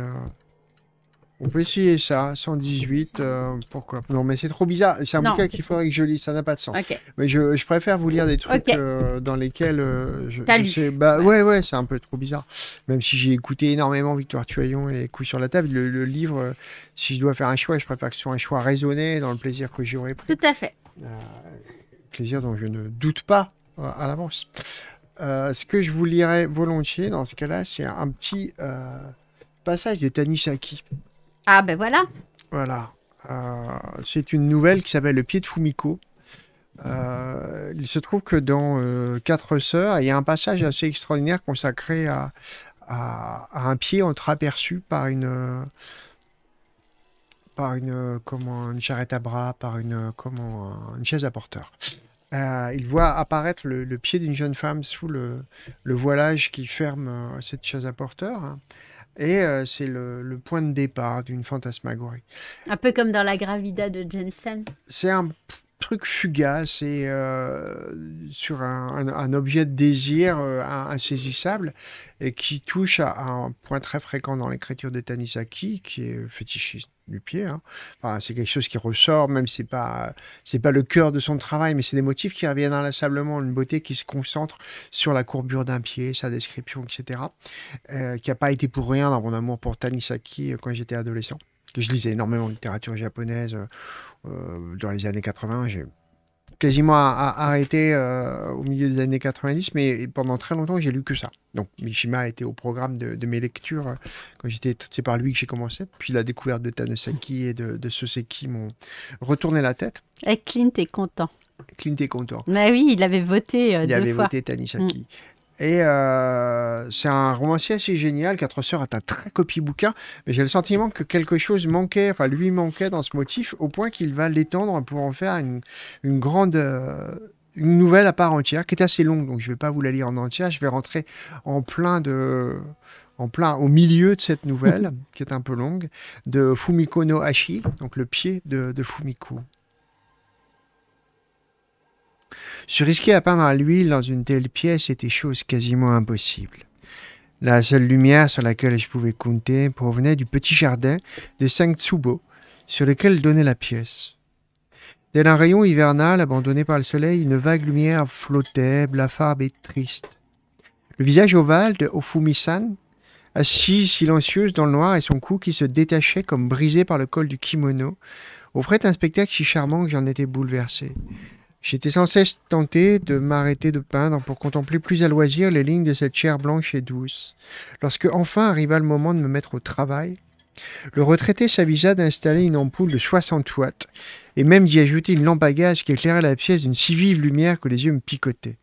on peut essayer ça, 118, euh, pourquoi Non, mais c'est trop bizarre. C'est un bouquin qu'il faudrait que je lise, ça n'a pas de sens. Mais je, préfère vous lire des trucs euh, dans lesquels euh, je. bah, ouais, ouais, c'est un peu trop bizarre. Même si j'ai écouté énormément Victoire Tuyon et les coups sur la table, le, livre, si je dois faire un choix, je préfère que ce soit un choix raisonné dans le plaisir que j'aurais pris. Tout à fait. plaisir dont je ne doute pas à l'avance. ce que je vous lirai volontiers dans ce cas-là, c'est un petit passage de Tanisaki. Ah ben voilà. Voilà. Euh, c'est une nouvelle qui s'appelle Le pied de Fumiko. Euh, il se trouve que dans euh, Quatre Sœurs, il y a un passage assez extraordinaire consacré à, un pied entreaperçu par une. par une. comment. une charrette à bras, par une. comment. une chaise à porteur. il voit apparaître le, pied d'une jeune femme sous le, voilage qui ferme cette chaise à porteur. Hein. Et euh, c'est le, le, point de départ d'une fantasmagorie. Un peu comme dans la gravida de Jensen. C'est truc fugace et euh, sur un, objet de désir euh, insaisissable et qui touche à, un point très fréquent dans l'écriture de Tanisaki, qui est fétichiste du pied. Hein. c'est quelque chose qui ressort, même c'est pas c'est pas le cœur de son travail, mais c'est des motifs qui reviennent inlassablement, une beauté qui se concentre sur la courbure d'un pied, sa description, etc. Euh, qui n'a pas été pour rien dans mon amour pour Tanisaki quand j'étais adolescent. que Je lisais énormément de littérature japonaise euh, dans les années 80, j'ai quasiment arrêté euh, au milieu des années 90, mais pendant très longtemps, j'ai lu que ça. Donc Mishima a été au programme de, mes lectures euh, quand j'étais. C'est par lui que j'ai commencé. Puis la découverte de Tanisaki et de, de Soseki m'ont retourné la tête. Et Clint est content. Clint est content. Mais bah oui, il avait voté fois. il avait voté Tanisaki. Mm. Et euh, c'est un romancier assez génial. Quatre Sœurs est un très copie bouquin, mais j'ai le sentiment que quelque chose manquait, enfin lui manquait dans ce motif, au point qu'il va l'étendre pour en faire une, grande. Euh, une nouvelle à part entière qui est assez longue, donc je ne vais pas vous la lire en entière. Je vais rentrer en plein de, en plein au milieu de cette nouvelle, qui est un peu longue, de Fumiko no Hashi, donc le pied de, de Fumiko. Se risquer à peindre à l'huile dans une telle pièce était chose quasiment impossible. La seule lumière sur laquelle je pouvais compter provenait du petit jardin de cinq sur lequel donnait la pièce. Dès un rayon hivernal abandonné par le soleil, une vague lumière flottait, blafarde et triste. Le visage ovale de Ofumi-san, assise silencieuse dans le noir et son cou qui se détachait comme brisé par le col du kimono, offrait un spectacle si charmant que j'en étais bouleversé. J'étais sans cesse tenté de m'arrêter de peindre pour contempler plus à loisir les lignes de cette chair blanche et douce. Lorsque enfin arriva le moment de me mettre au travail, le retraité s'avisa d'installer une ampoule de 60 watts et même d'y ajouter une lampe à gaz qui éclairait la pièce d'une si vive lumière que les yeux me picotaient.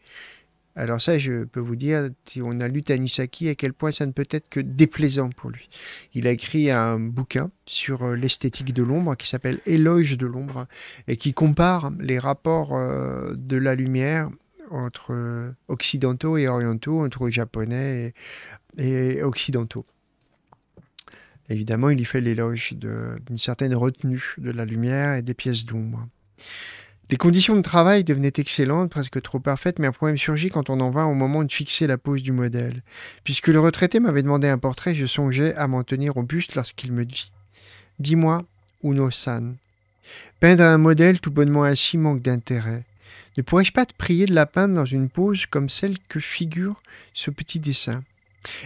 Alors ça, je peux vous dire, si on a lu Tanisaki, à quel point ça ne peut être que déplaisant pour lui. Il a écrit un bouquin sur euh, l'esthétique de l'ombre qui s'appelle Éloge de l'ombre et qui compare les rapports euh, de la lumière entre euh, occidentaux et orientaux, entre japonais et, occidentaux. Évidemment, il y fait l'éloge d'une certaine retenue de la lumière et des pièces d'ombre. Les conditions de travail devenaient excellentes, presque trop parfaites, mais un problème surgit quand on en vint au moment de fixer la pose du modèle. Puisque le retraité m'avait demandé un portrait, je songeais à m'en tenir au buste lorsqu'il me dit Dis-moi, Uno-san, peindre un modèle tout bonnement assis manque d'intérêt. Ne pourrais-je pas te prier de la peindre dans une pose comme celle que figure ce petit dessin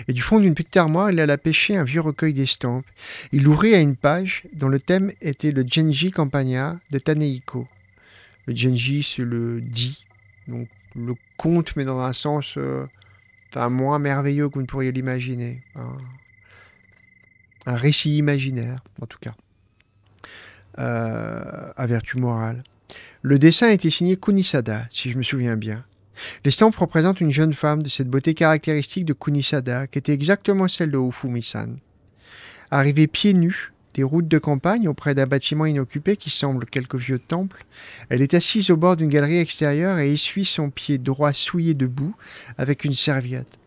Et du fond d'une petite armoire, il alla pêcher un vieux recueil d'estampes. Il ouvrit à une page dont le thème était le Genji campania de Taneiko. Genji se le dit, donc le conte, mais dans un sens euh, moins merveilleux que vous ne pourriez l'imaginer. Un, récit imaginaire, en tout cas, euh, à vertu morale. Le dessin a été signé Kunisada, si je me souviens bien. L'estampe représente une jeune femme de cette beauté caractéristique de Kunisada, qui était exactement celle de Ofumi-san. Arrivée pieds nus, des routes de campagne auprès d'un bâtiment inoccupé qui semble quelque vieux temple. Elle est assise au bord d'une galerie extérieure et essuie son pied droit souillé de boue avec une serviette.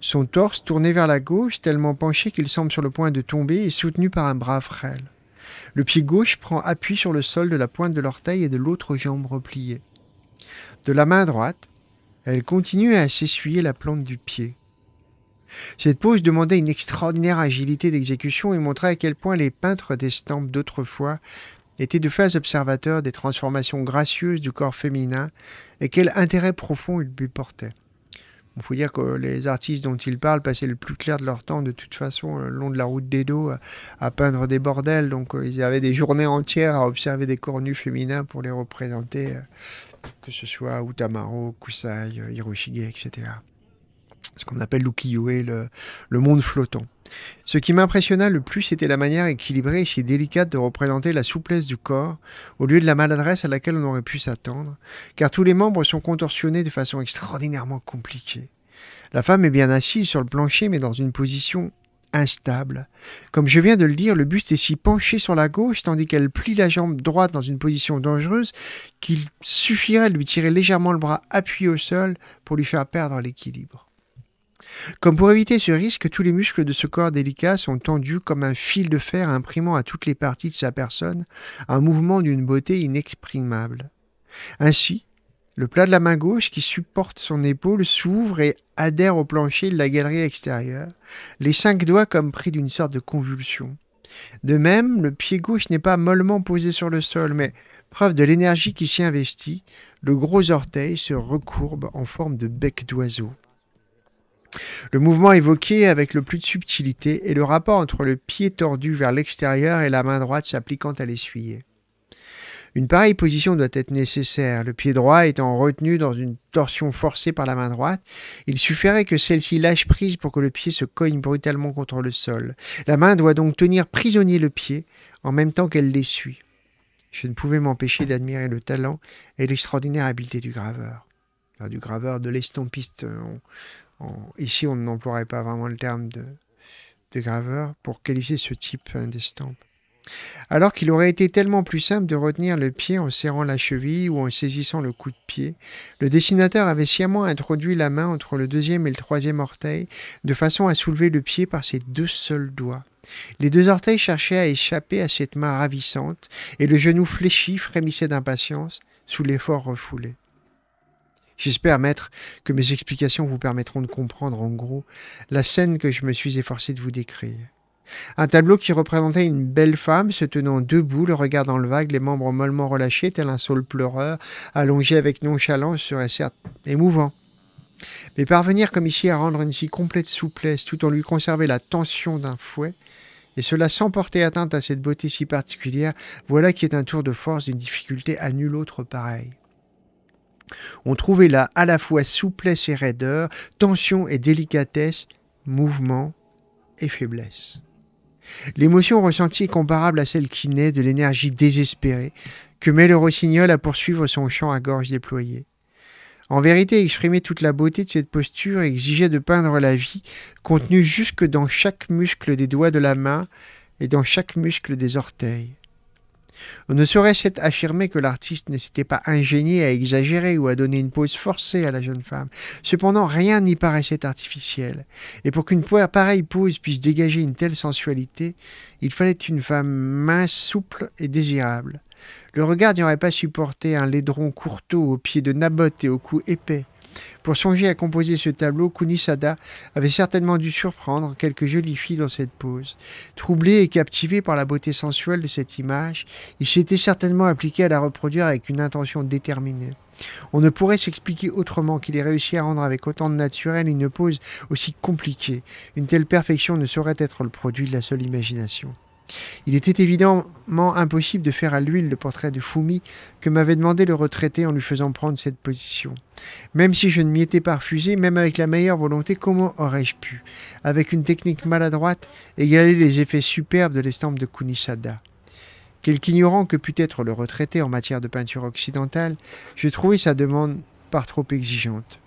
Son torse tourné vers la gauche, tellement penché qu'il semble sur le point de tomber, est soutenu par un bras frêle. Le pied gauche prend appui sur le sol de la pointe de l'orteil et de l'autre jambe repliée. De la main droite, elle continue à s'essuyer la plante du pied. Cette pose demandait une extraordinaire agilité d'exécution et montrait à quel point les peintres d'estampes d'autrefois étaient de phase observateurs des transformations gracieuses du corps féminin et quel intérêt profond ils lui portaient. Il faut dire que les artistes dont il parle passaient le plus clair de leur temps, de toute façon, euh, le long de la route des dos, euh, à peindre des bordels. Donc, euh, ils avaient des journées entières à observer des corps nus féminins pour les représenter, que ce soit Utamaro, Kusai, Hiroshige, etc ce qu'on appelle lukiyo le, monde flottant. Ce qui m'impressionna le plus c'était la manière équilibrée et si délicate de représenter la souplesse du corps au lieu de la maladresse à laquelle on aurait pu s'attendre, car tous les membres sont contorsionnés de façon extraordinairement compliquée. La femme est bien assise sur le plancher mais dans une position instable. Comme je viens de le dire, le buste est si penché sur la gauche tandis qu'elle plie la jambe droite dans une position dangereuse qu'il suffirait de lui tirer légèrement le bras appuyé au sol pour lui faire perdre l'équilibre. Comme pour éviter ce risque, tous les muscles de ce corps délicat sont tendus comme un fil de fer imprimant à toutes les parties de sa personne un mouvement d'une beauté inexprimable. Ainsi, le plat de la main gauche qui supporte son épaule s'ouvre et adhère au plancher de la galerie extérieure, les cinq doigts comme pris d'une sorte de convulsion. De même, le pied gauche n'est pas mollement posé sur le sol, mais, preuve de l'énergie qui s'y investit, le gros orteil se recourbe en forme de bec d'oiseau. Le mouvement évoqué avec le plus de subtilité est le rapport entre le pied tordu vers l'extérieur et la main droite s'appliquant à l'essuyer. Une pareille position doit être nécessaire, le pied droit étant retenu dans une torsion forcée par la main droite, il suffirait que celle-ci lâche prise pour que le pied se cogne brutalement contre le sol. La main doit donc tenir prisonnier le pied en même temps qu'elle l'essuie. Je ne pouvais m'empêcher d'admirer le talent et l'extraordinaire habileté du graveur. du graveur, de l'estompiste, euh, ici on n'emploierait pas vraiment le terme de, de graveur pour qualifier ce type hein, d'estampe. Alors qu'il aurait été tellement plus simple de retenir le pied en serrant la cheville ou en saisissant le coup de pied, le dessinateur avait sciemment introduit la main entre le deuxième et le troisième orteil de façon à soulever le pied par ses deux seuls doigts. Les deux orteils cherchaient à échapper à cette main ravissante et le genou fléchi frémissait d'impatience sous l'effort refoulé. J'espère, maître, que mes explications vous permettront de comprendre en gros la scène que je me suis efforcé de vous décrire. Un tableau qui représentait une belle femme se tenant debout, le regard dans le vague, les membres mollement relâchés, tel un saule pleureur, allongé avec nonchalance, serait certes émouvant. Mais parvenir comme ici à rendre une si complète souplesse, tout en lui conserver la tension d'un fouet, et cela sans porter atteinte à cette beauté si particulière, voilà qui est un tour de force d'une difficulté à nul autre pareille. On trouvait là à la fois souplesse et raideur, tension et délicatesse, mouvement et faiblesse. L'émotion ressentie est comparable à celle qui naît de l'énergie désespérée que met le rossignol à poursuivre son chant à gorge déployée. En vérité, exprimer toute la beauté de cette posture exigeait de peindre la vie contenue jusque dans chaque muscle des doigts de la main et dans chaque muscle des orteils. On ne saurait affirmer que l'artiste ne s'était pas ingénié à exagérer ou à donner une pose forcée à la jeune femme. Cependant, rien n'y paraissait artificiel. Et pour qu'une pareille pose puisse dégager une telle sensualité, il fallait une femme mince, souple et désirable. Le regard n'y aurait pas supporté un laidron courteau aux pieds de nabotte et au cou épais. Pour songer à composer ce tableau, Kunisada avait certainement dû surprendre quelques jolies filles dans cette pose. Troublé et captivé par la beauté sensuelle de cette image, il s'était certainement appliqué à la reproduire avec une intention déterminée. On ne pourrait s'expliquer autrement qu'il ait réussi à rendre avec autant de naturel une pose aussi compliquée. Une telle perfection ne saurait être le produit de la seule imagination. Il était évidemment impossible de faire à l'huile le portrait de Fumi que m'avait demandé le retraité en lui faisant prendre cette position. Même si je ne m'y étais pas refusé, même avec la meilleure volonté, comment aurais-je pu, avec une technique maladroite, égaler les effets superbes de l'estampe de Kunisada Quelque ignorant que pût être le retraité en matière de peinture occidentale, je trouvais sa demande par trop exigeante.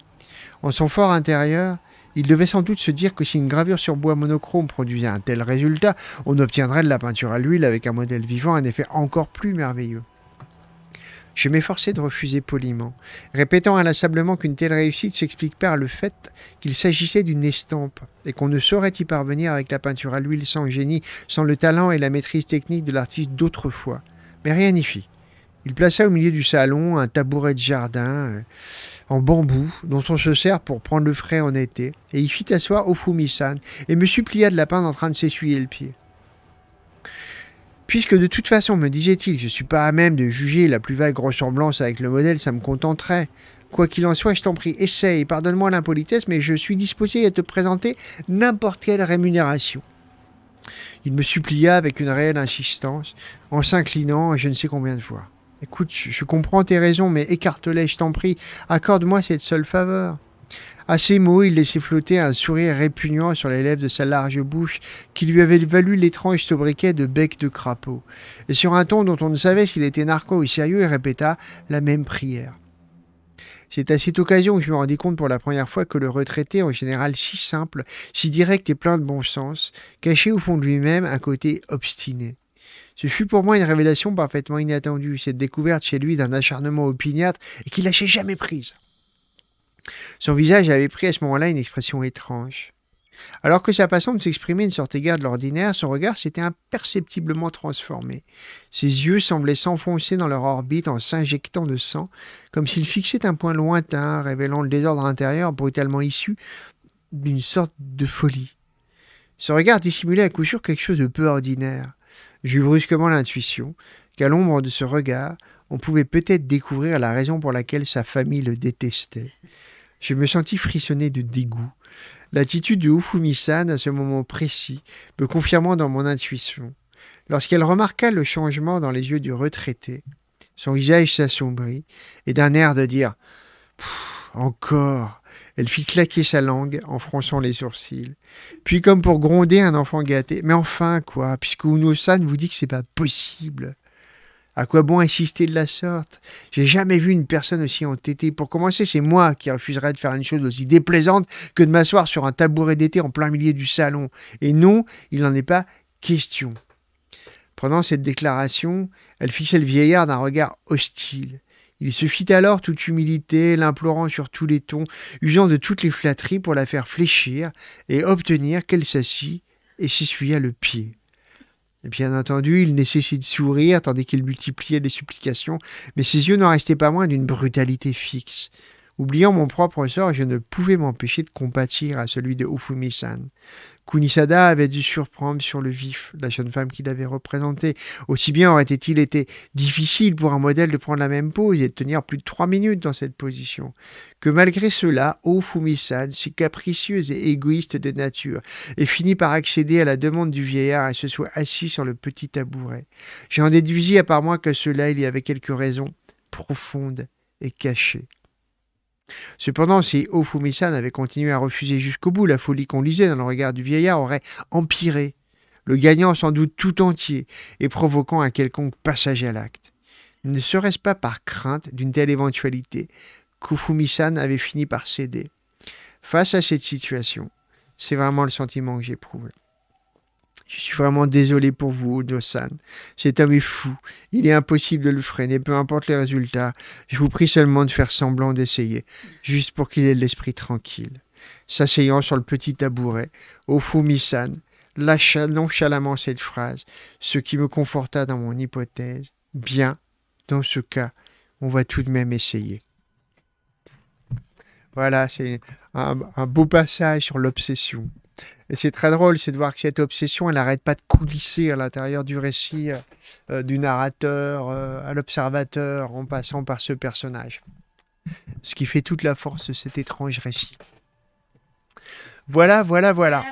En son fort intérieur, il devait sans doute se dire que si une gravure sur bois monochrome produisait un tel résultat, on obtiendrait de la peinture à l'huile avec un modèle vivant un effet encore plus merveilleux. Je m'efforçais de refuser poliment, répétant inlassablement qu'une telle réussite s'explique par le fait qu'il s'agissait d'une estampe et qu'on ne saurait y parvenir avec la peinture à l'huile sans génie, sans le talent et la maîtrise technique de l'artiste d'autrefois. Mais rien n'y fit. Il plaça au milieu du salon un tabouret de jardin en bambou dont on se sert pour prendre le frais en été, et il fit asseoir au fumisan et me supplia de la peindre en train de s'essuyer le pied. Puisque de toute façon, me disait-il, je ne suis pas à même de juger la plus vague ressemblance avec le modèle, ça me contenterait. Quoi qu'il en soit, je t'en prie, essaye, pardonne-moi l'impolitesse, mais je suis disposé à te présenter n'importe quelle rémunération. Il me supplia avec une réelle insistance, en s'inclinant je ne sais combien de fois. Écoute, je, comprends tes raisons, mais écarte-les, je t'en prie. Accorde-moi cette seule faveur. À ces mots, il laissait flotter un sourire répugnant sur les lèvres de sa large bouche qui lui avait valu l'étrange sobriquet de bec de crapaud. Et sur un ton dont on ne savait s'il était narco ou sérieux, il répéta la même prière. C'est à cette occasion que je me rendis compte pour la première fois que le retraité, en général si simple, si direct et plein de bon sens, cachait au fond de lui-même un côté obstiné. Ce fut pour moi une révélation parfaitement inattendue, cette découverte chez lui d'un acharnement opiniâtre et qu'il lâchait jamais prise. Son visage avait pris à ce moment-là une expression étrange. Alors que sa façon de s'exprimer ne sortait guère de l'ordinaire, son regard s'était imperceptiblement transformé. Ses yeux semblaient s'enfoncer dans leur orbite en s'injectant de sang, comme s'ils fixaient un point lointain, révélant le désordre intérieur brutalement issu d'une sorte de folie. Ce regard dissimulait à coup sûr quelque chose de peu ordinaire. J'eus brusquement l'intuition qu'à l'ombre de ce regard, on pouvait peut-être découvrir la raison pour laquelle sa famille le détestait. Je me sentis frissonner de dégoût. L'attitude de Ufumi-san à ce moment précis me confirmant dans mon intuition. Lorsqu'elle remarqua le changement dans les yeux du retraité, son visage s'assombrit et d'un air de dire Encore elle fit claquer sa langue en fronçant les sourcils. Puis comme pour gronder un enfant gâté. Mais enfin, quoi, puisque uno vous dit que c'est pas possible. À quoi bon insister de la sorte J'ai jamais vu une personne aussi entêtée. Pour commencer, c'est moi qui refuserais de faire une chose aussi déplaisante que de m'asseoir sur un tabouret d'été en plein milieu du salon. Et non, il n'en est pas question. Prenant cette déclaration, elle fixait le vieillard d'un regard hostile. Il se fit alors toute humilité, l'implorant sur tous les tons, usant de toutes les flatteries pour la faire fléchir et obtenir qu'elle s'assit et s'essuya le pied. Bien entendu, il nécessitait de sourire tandis qu'il multipliait les supplications, mais ses yeux n'en restaient pas moins d'une brutalité fixe. Oubliant mon propre sort, je ne pouvais m'empêcher de compatir à celui de ufumi Kunisada avait dû surprendre sur le vif la jeune femme qu'il avait représentée. Aussi bien aurait-il été difficile pour un modèle de prendre la même pose et de tenir plus de trois minutes dans cette position. Que malgré cela, O Fumisan, si capricieuse et égoïste de nature, ait fini par accéder à la demande du vieillard et se soit assis sur le petit tabouret. J'en déduisis à part moi que cela il y avait quelques raisons profonde et cachée. Cependant, si Ofumisan avait continué à refuser jusqu'au bout, la folie qu'on lisait dans le regard du vieillard aurait empiré, le gagnant sans doute tout entier et provoquant un quelconque passage à l'acte. Ne serait-ce pas par crainte d'une telle éventualité qu'Ofumi-san avait fini par céder Face à cette situation, c'est vraiment le sentiment que j'éprouve. Je suis vraiment désolé pour vous, Odo-san. Cet homme est fou. Il est impossible de le freiner, peu importe les résultats. Je vous prie seulement de faire semblant d'essayer, juste pour qu'il ait l'esprit tranquille. S'asseyant sur le petit tabouret, Au san lâcha nonchalamment cette phrase, ce qui me conforta dans mon hypothèse. Bien, dans ce cas, on va tout de même essayer. Voilà, c'est un beau passage sur l'obsession. Et c'est très drôle, c'est de voir que cette obsession, elle n'arrête pas de coulisser à l'intérieur du récit, euh, du narrateur, euh, à l'observateur, en passant par ce personnage. Ce qui fait toute la force de cet étrange récit. Voilà, voilà, voilà.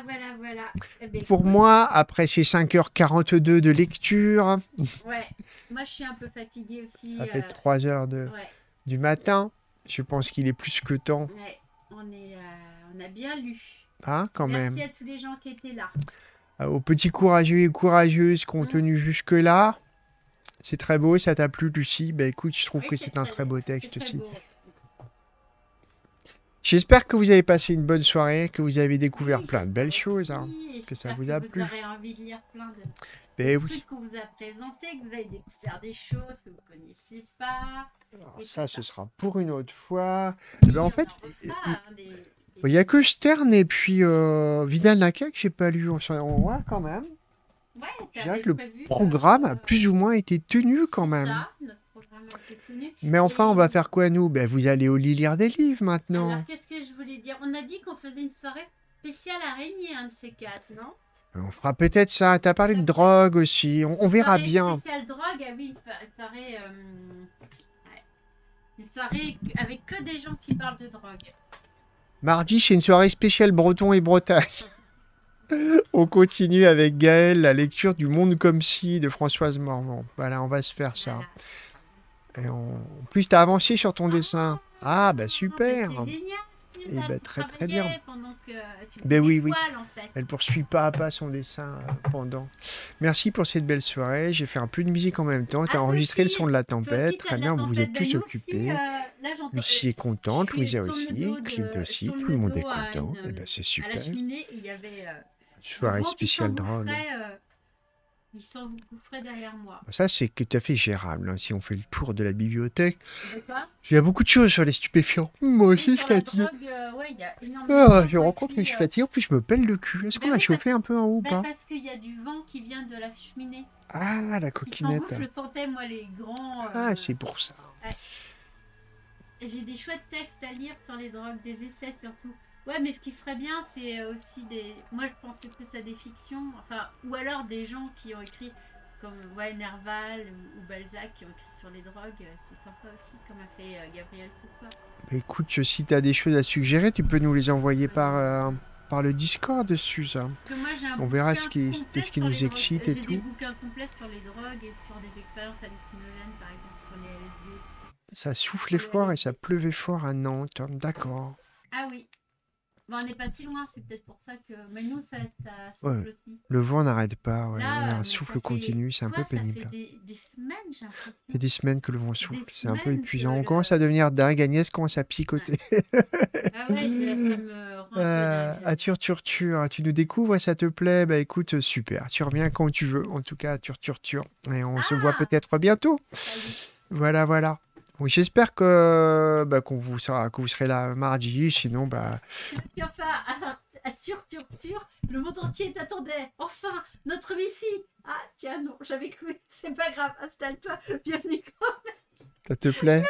Eh ben, Pour moi, après ces 5h42 de lecture. Ouais, moi je suis un peu fatiguée aussi. Ça fait 3h euh, de... du matin. Je pense qu'il est plus que temps. Ouais, on a bien lu. Hein, quand Merci à tous les gens qui étaient là. Ah, aux petits courageux et courageuses qui ont mm. tenu jusque-là. C'est très beau, ça t'a plu, Lucie Ben écoute, je trouve que c'est un très beau texte aussi. J'espère que vous avez passé une bonne soirée, que vous avez découvert plein de belles choses, hein, que ça vous a vous plu. Aurez envie de lire plein de, ben trucs qu'on vous a présentés, que vous avez découvert des choses que vous ne connaissiez pas. ça, ce sera pour une autre fois. Oui, eh ben, en fait, hein, bah, il n'y a que Stern et puis euh, Vidal Naka que j'ai pas lu. On voit quand même. Ouais, je que le programme a plus ou moins été tenu quand même. mais enfin, on va faire quoi nous ben, Vous allez au lit lire des livres maintenant. Alors, qu'est-ce que je voulais dire On a dit qu'on faisait une soirée spéciale à araignée, un de ces quatre, non ben, on fera peut-être ça. T'as parlé de drogue aussi. On, verra bien. Spéciale drogue, ah oui, une soirée, euh, une soirée avec que des gens qui parlent de drogue. Mardi, c'est une soirée spéciale Breton et Bretagne. on continue avec Gaël la lecture du Monde comme si de Françoise Morvan. Voilà, on va se faire ça. Et En plus, t'as avancé sur ton dessin. Ah, bah super. Eh ben, très, très bien. Euh, ben oui, oui. Elle poursuit pas à pas son dessin euh, pendant. Merci pour cette belle soirée. J'ai fait un peu de musique en même temps. Tu as enregistré le son de la tempête. Très bien, vous vous êtes tous occupés. Euh, Lucie est contente, Louisa aussi, Clint aussi. Tout le monde est content. Et eh ben, c'est super. Soirée spéciale drôle derrière moi. Ça, c'est tout à fait gérable. Hein, si on fait le tour de la bibliothèque, il y a beaucoup de choses sur les stupéfiants. Moi aussi, je fatigue. Euh, ah, je compte que je puis euh. je me pèle le cul. Est-ce ben qu'on a chauffé un peu en haut ou ben pas Parce qu'il y a du vent qui vient de la cheminée. Ah, la coquinette. Je sentais, moi, les grands. Euh, ah, c'est pour ça. J'ai des chouettes textes à lire sur les drogues, des essais surtout. Ouais, mais ce qui serait bien, c'est euh, aussi des. Moi, je pensais plus à des fictions, enfin, ou alors des gens qui ont écrit, comme ouais, Nerval ou Balzac, qui ont écrit sur les drogues. Euh, c'est sympa aussi, comme a fait euh, Gabriel ce soir. Bah, écoute, si tu as des choses à suggérer, tu peux nous les envoyer par, par le Discord dessus, ça. On verra ce qui, ce qui nous excite et tout. J'ai des bouquins complets sur les drogues et sur des expériences hallucinogènes, par exemple, sur les LSD. Ça soufflait fort et ça pleuvait fort à Nantes. D'accord. Ah oui n'est pas si loin, c'est peut-être pour ça que. Mais nous, ça, Le vent n'arrête pas, ouais. un euh, souffle continu, c'est un peu pénible. Ça fait des, des semaines, que le vent souffle, c'est un peu épuisant. On commence à devenir dingue, Agnès commence à picoter. Ouais. ah me à ah, tur, hein, tu nous découvres ça te plaît Bah écoute, super, tu reviens quand tu veux, en tout cas, à Tur, tur. Et on se voit ah. peut-être bientôt. Voilà, voilà. Oui, j'espère que bah, qu'on vous sera, que vous serez là mardi. Sinon, bah. Enfin, à, à sur le monde entier t'attendait. Enfin, notre Messie. Ah, tiens, non, j'avais cru. C'est pas grave, installe-toi. Bienvenue quand même. Ça te plaît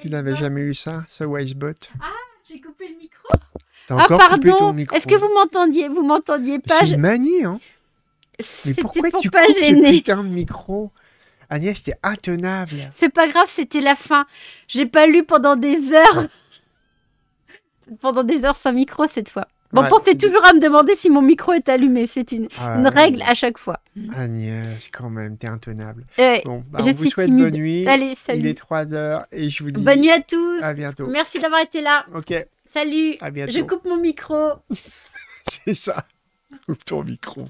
Tu n'avais jamais eu ça, ce Wisebot Ah, j'ai coupé le micro. ah, pardon Est-ce que vous m'entendiez Vous m'entendiez pas C'est je... manie, hein mais pourquoi tu pas coupes gêner. le putain micro Agnès, t'es intenable. C'est pas grave, c'était la fin. J'ai pas lu pendant des heures. pendant des heures sans micro cette fois. Bon, ouais, toujours à me demander si mon micro est allumé. C'est une, ah règle à chaque fois. Agnès, quand même, t'es intenable. bon, bah, je souhaite bonne nuit. Allez, salut. Il est 3h et je vous dis... Bonne nuit à tous. À bientôt. Merci d'avoir été là. OK. Salut. À bientôt. Je coupe mon micro. C'est ça. Coupe ton micro.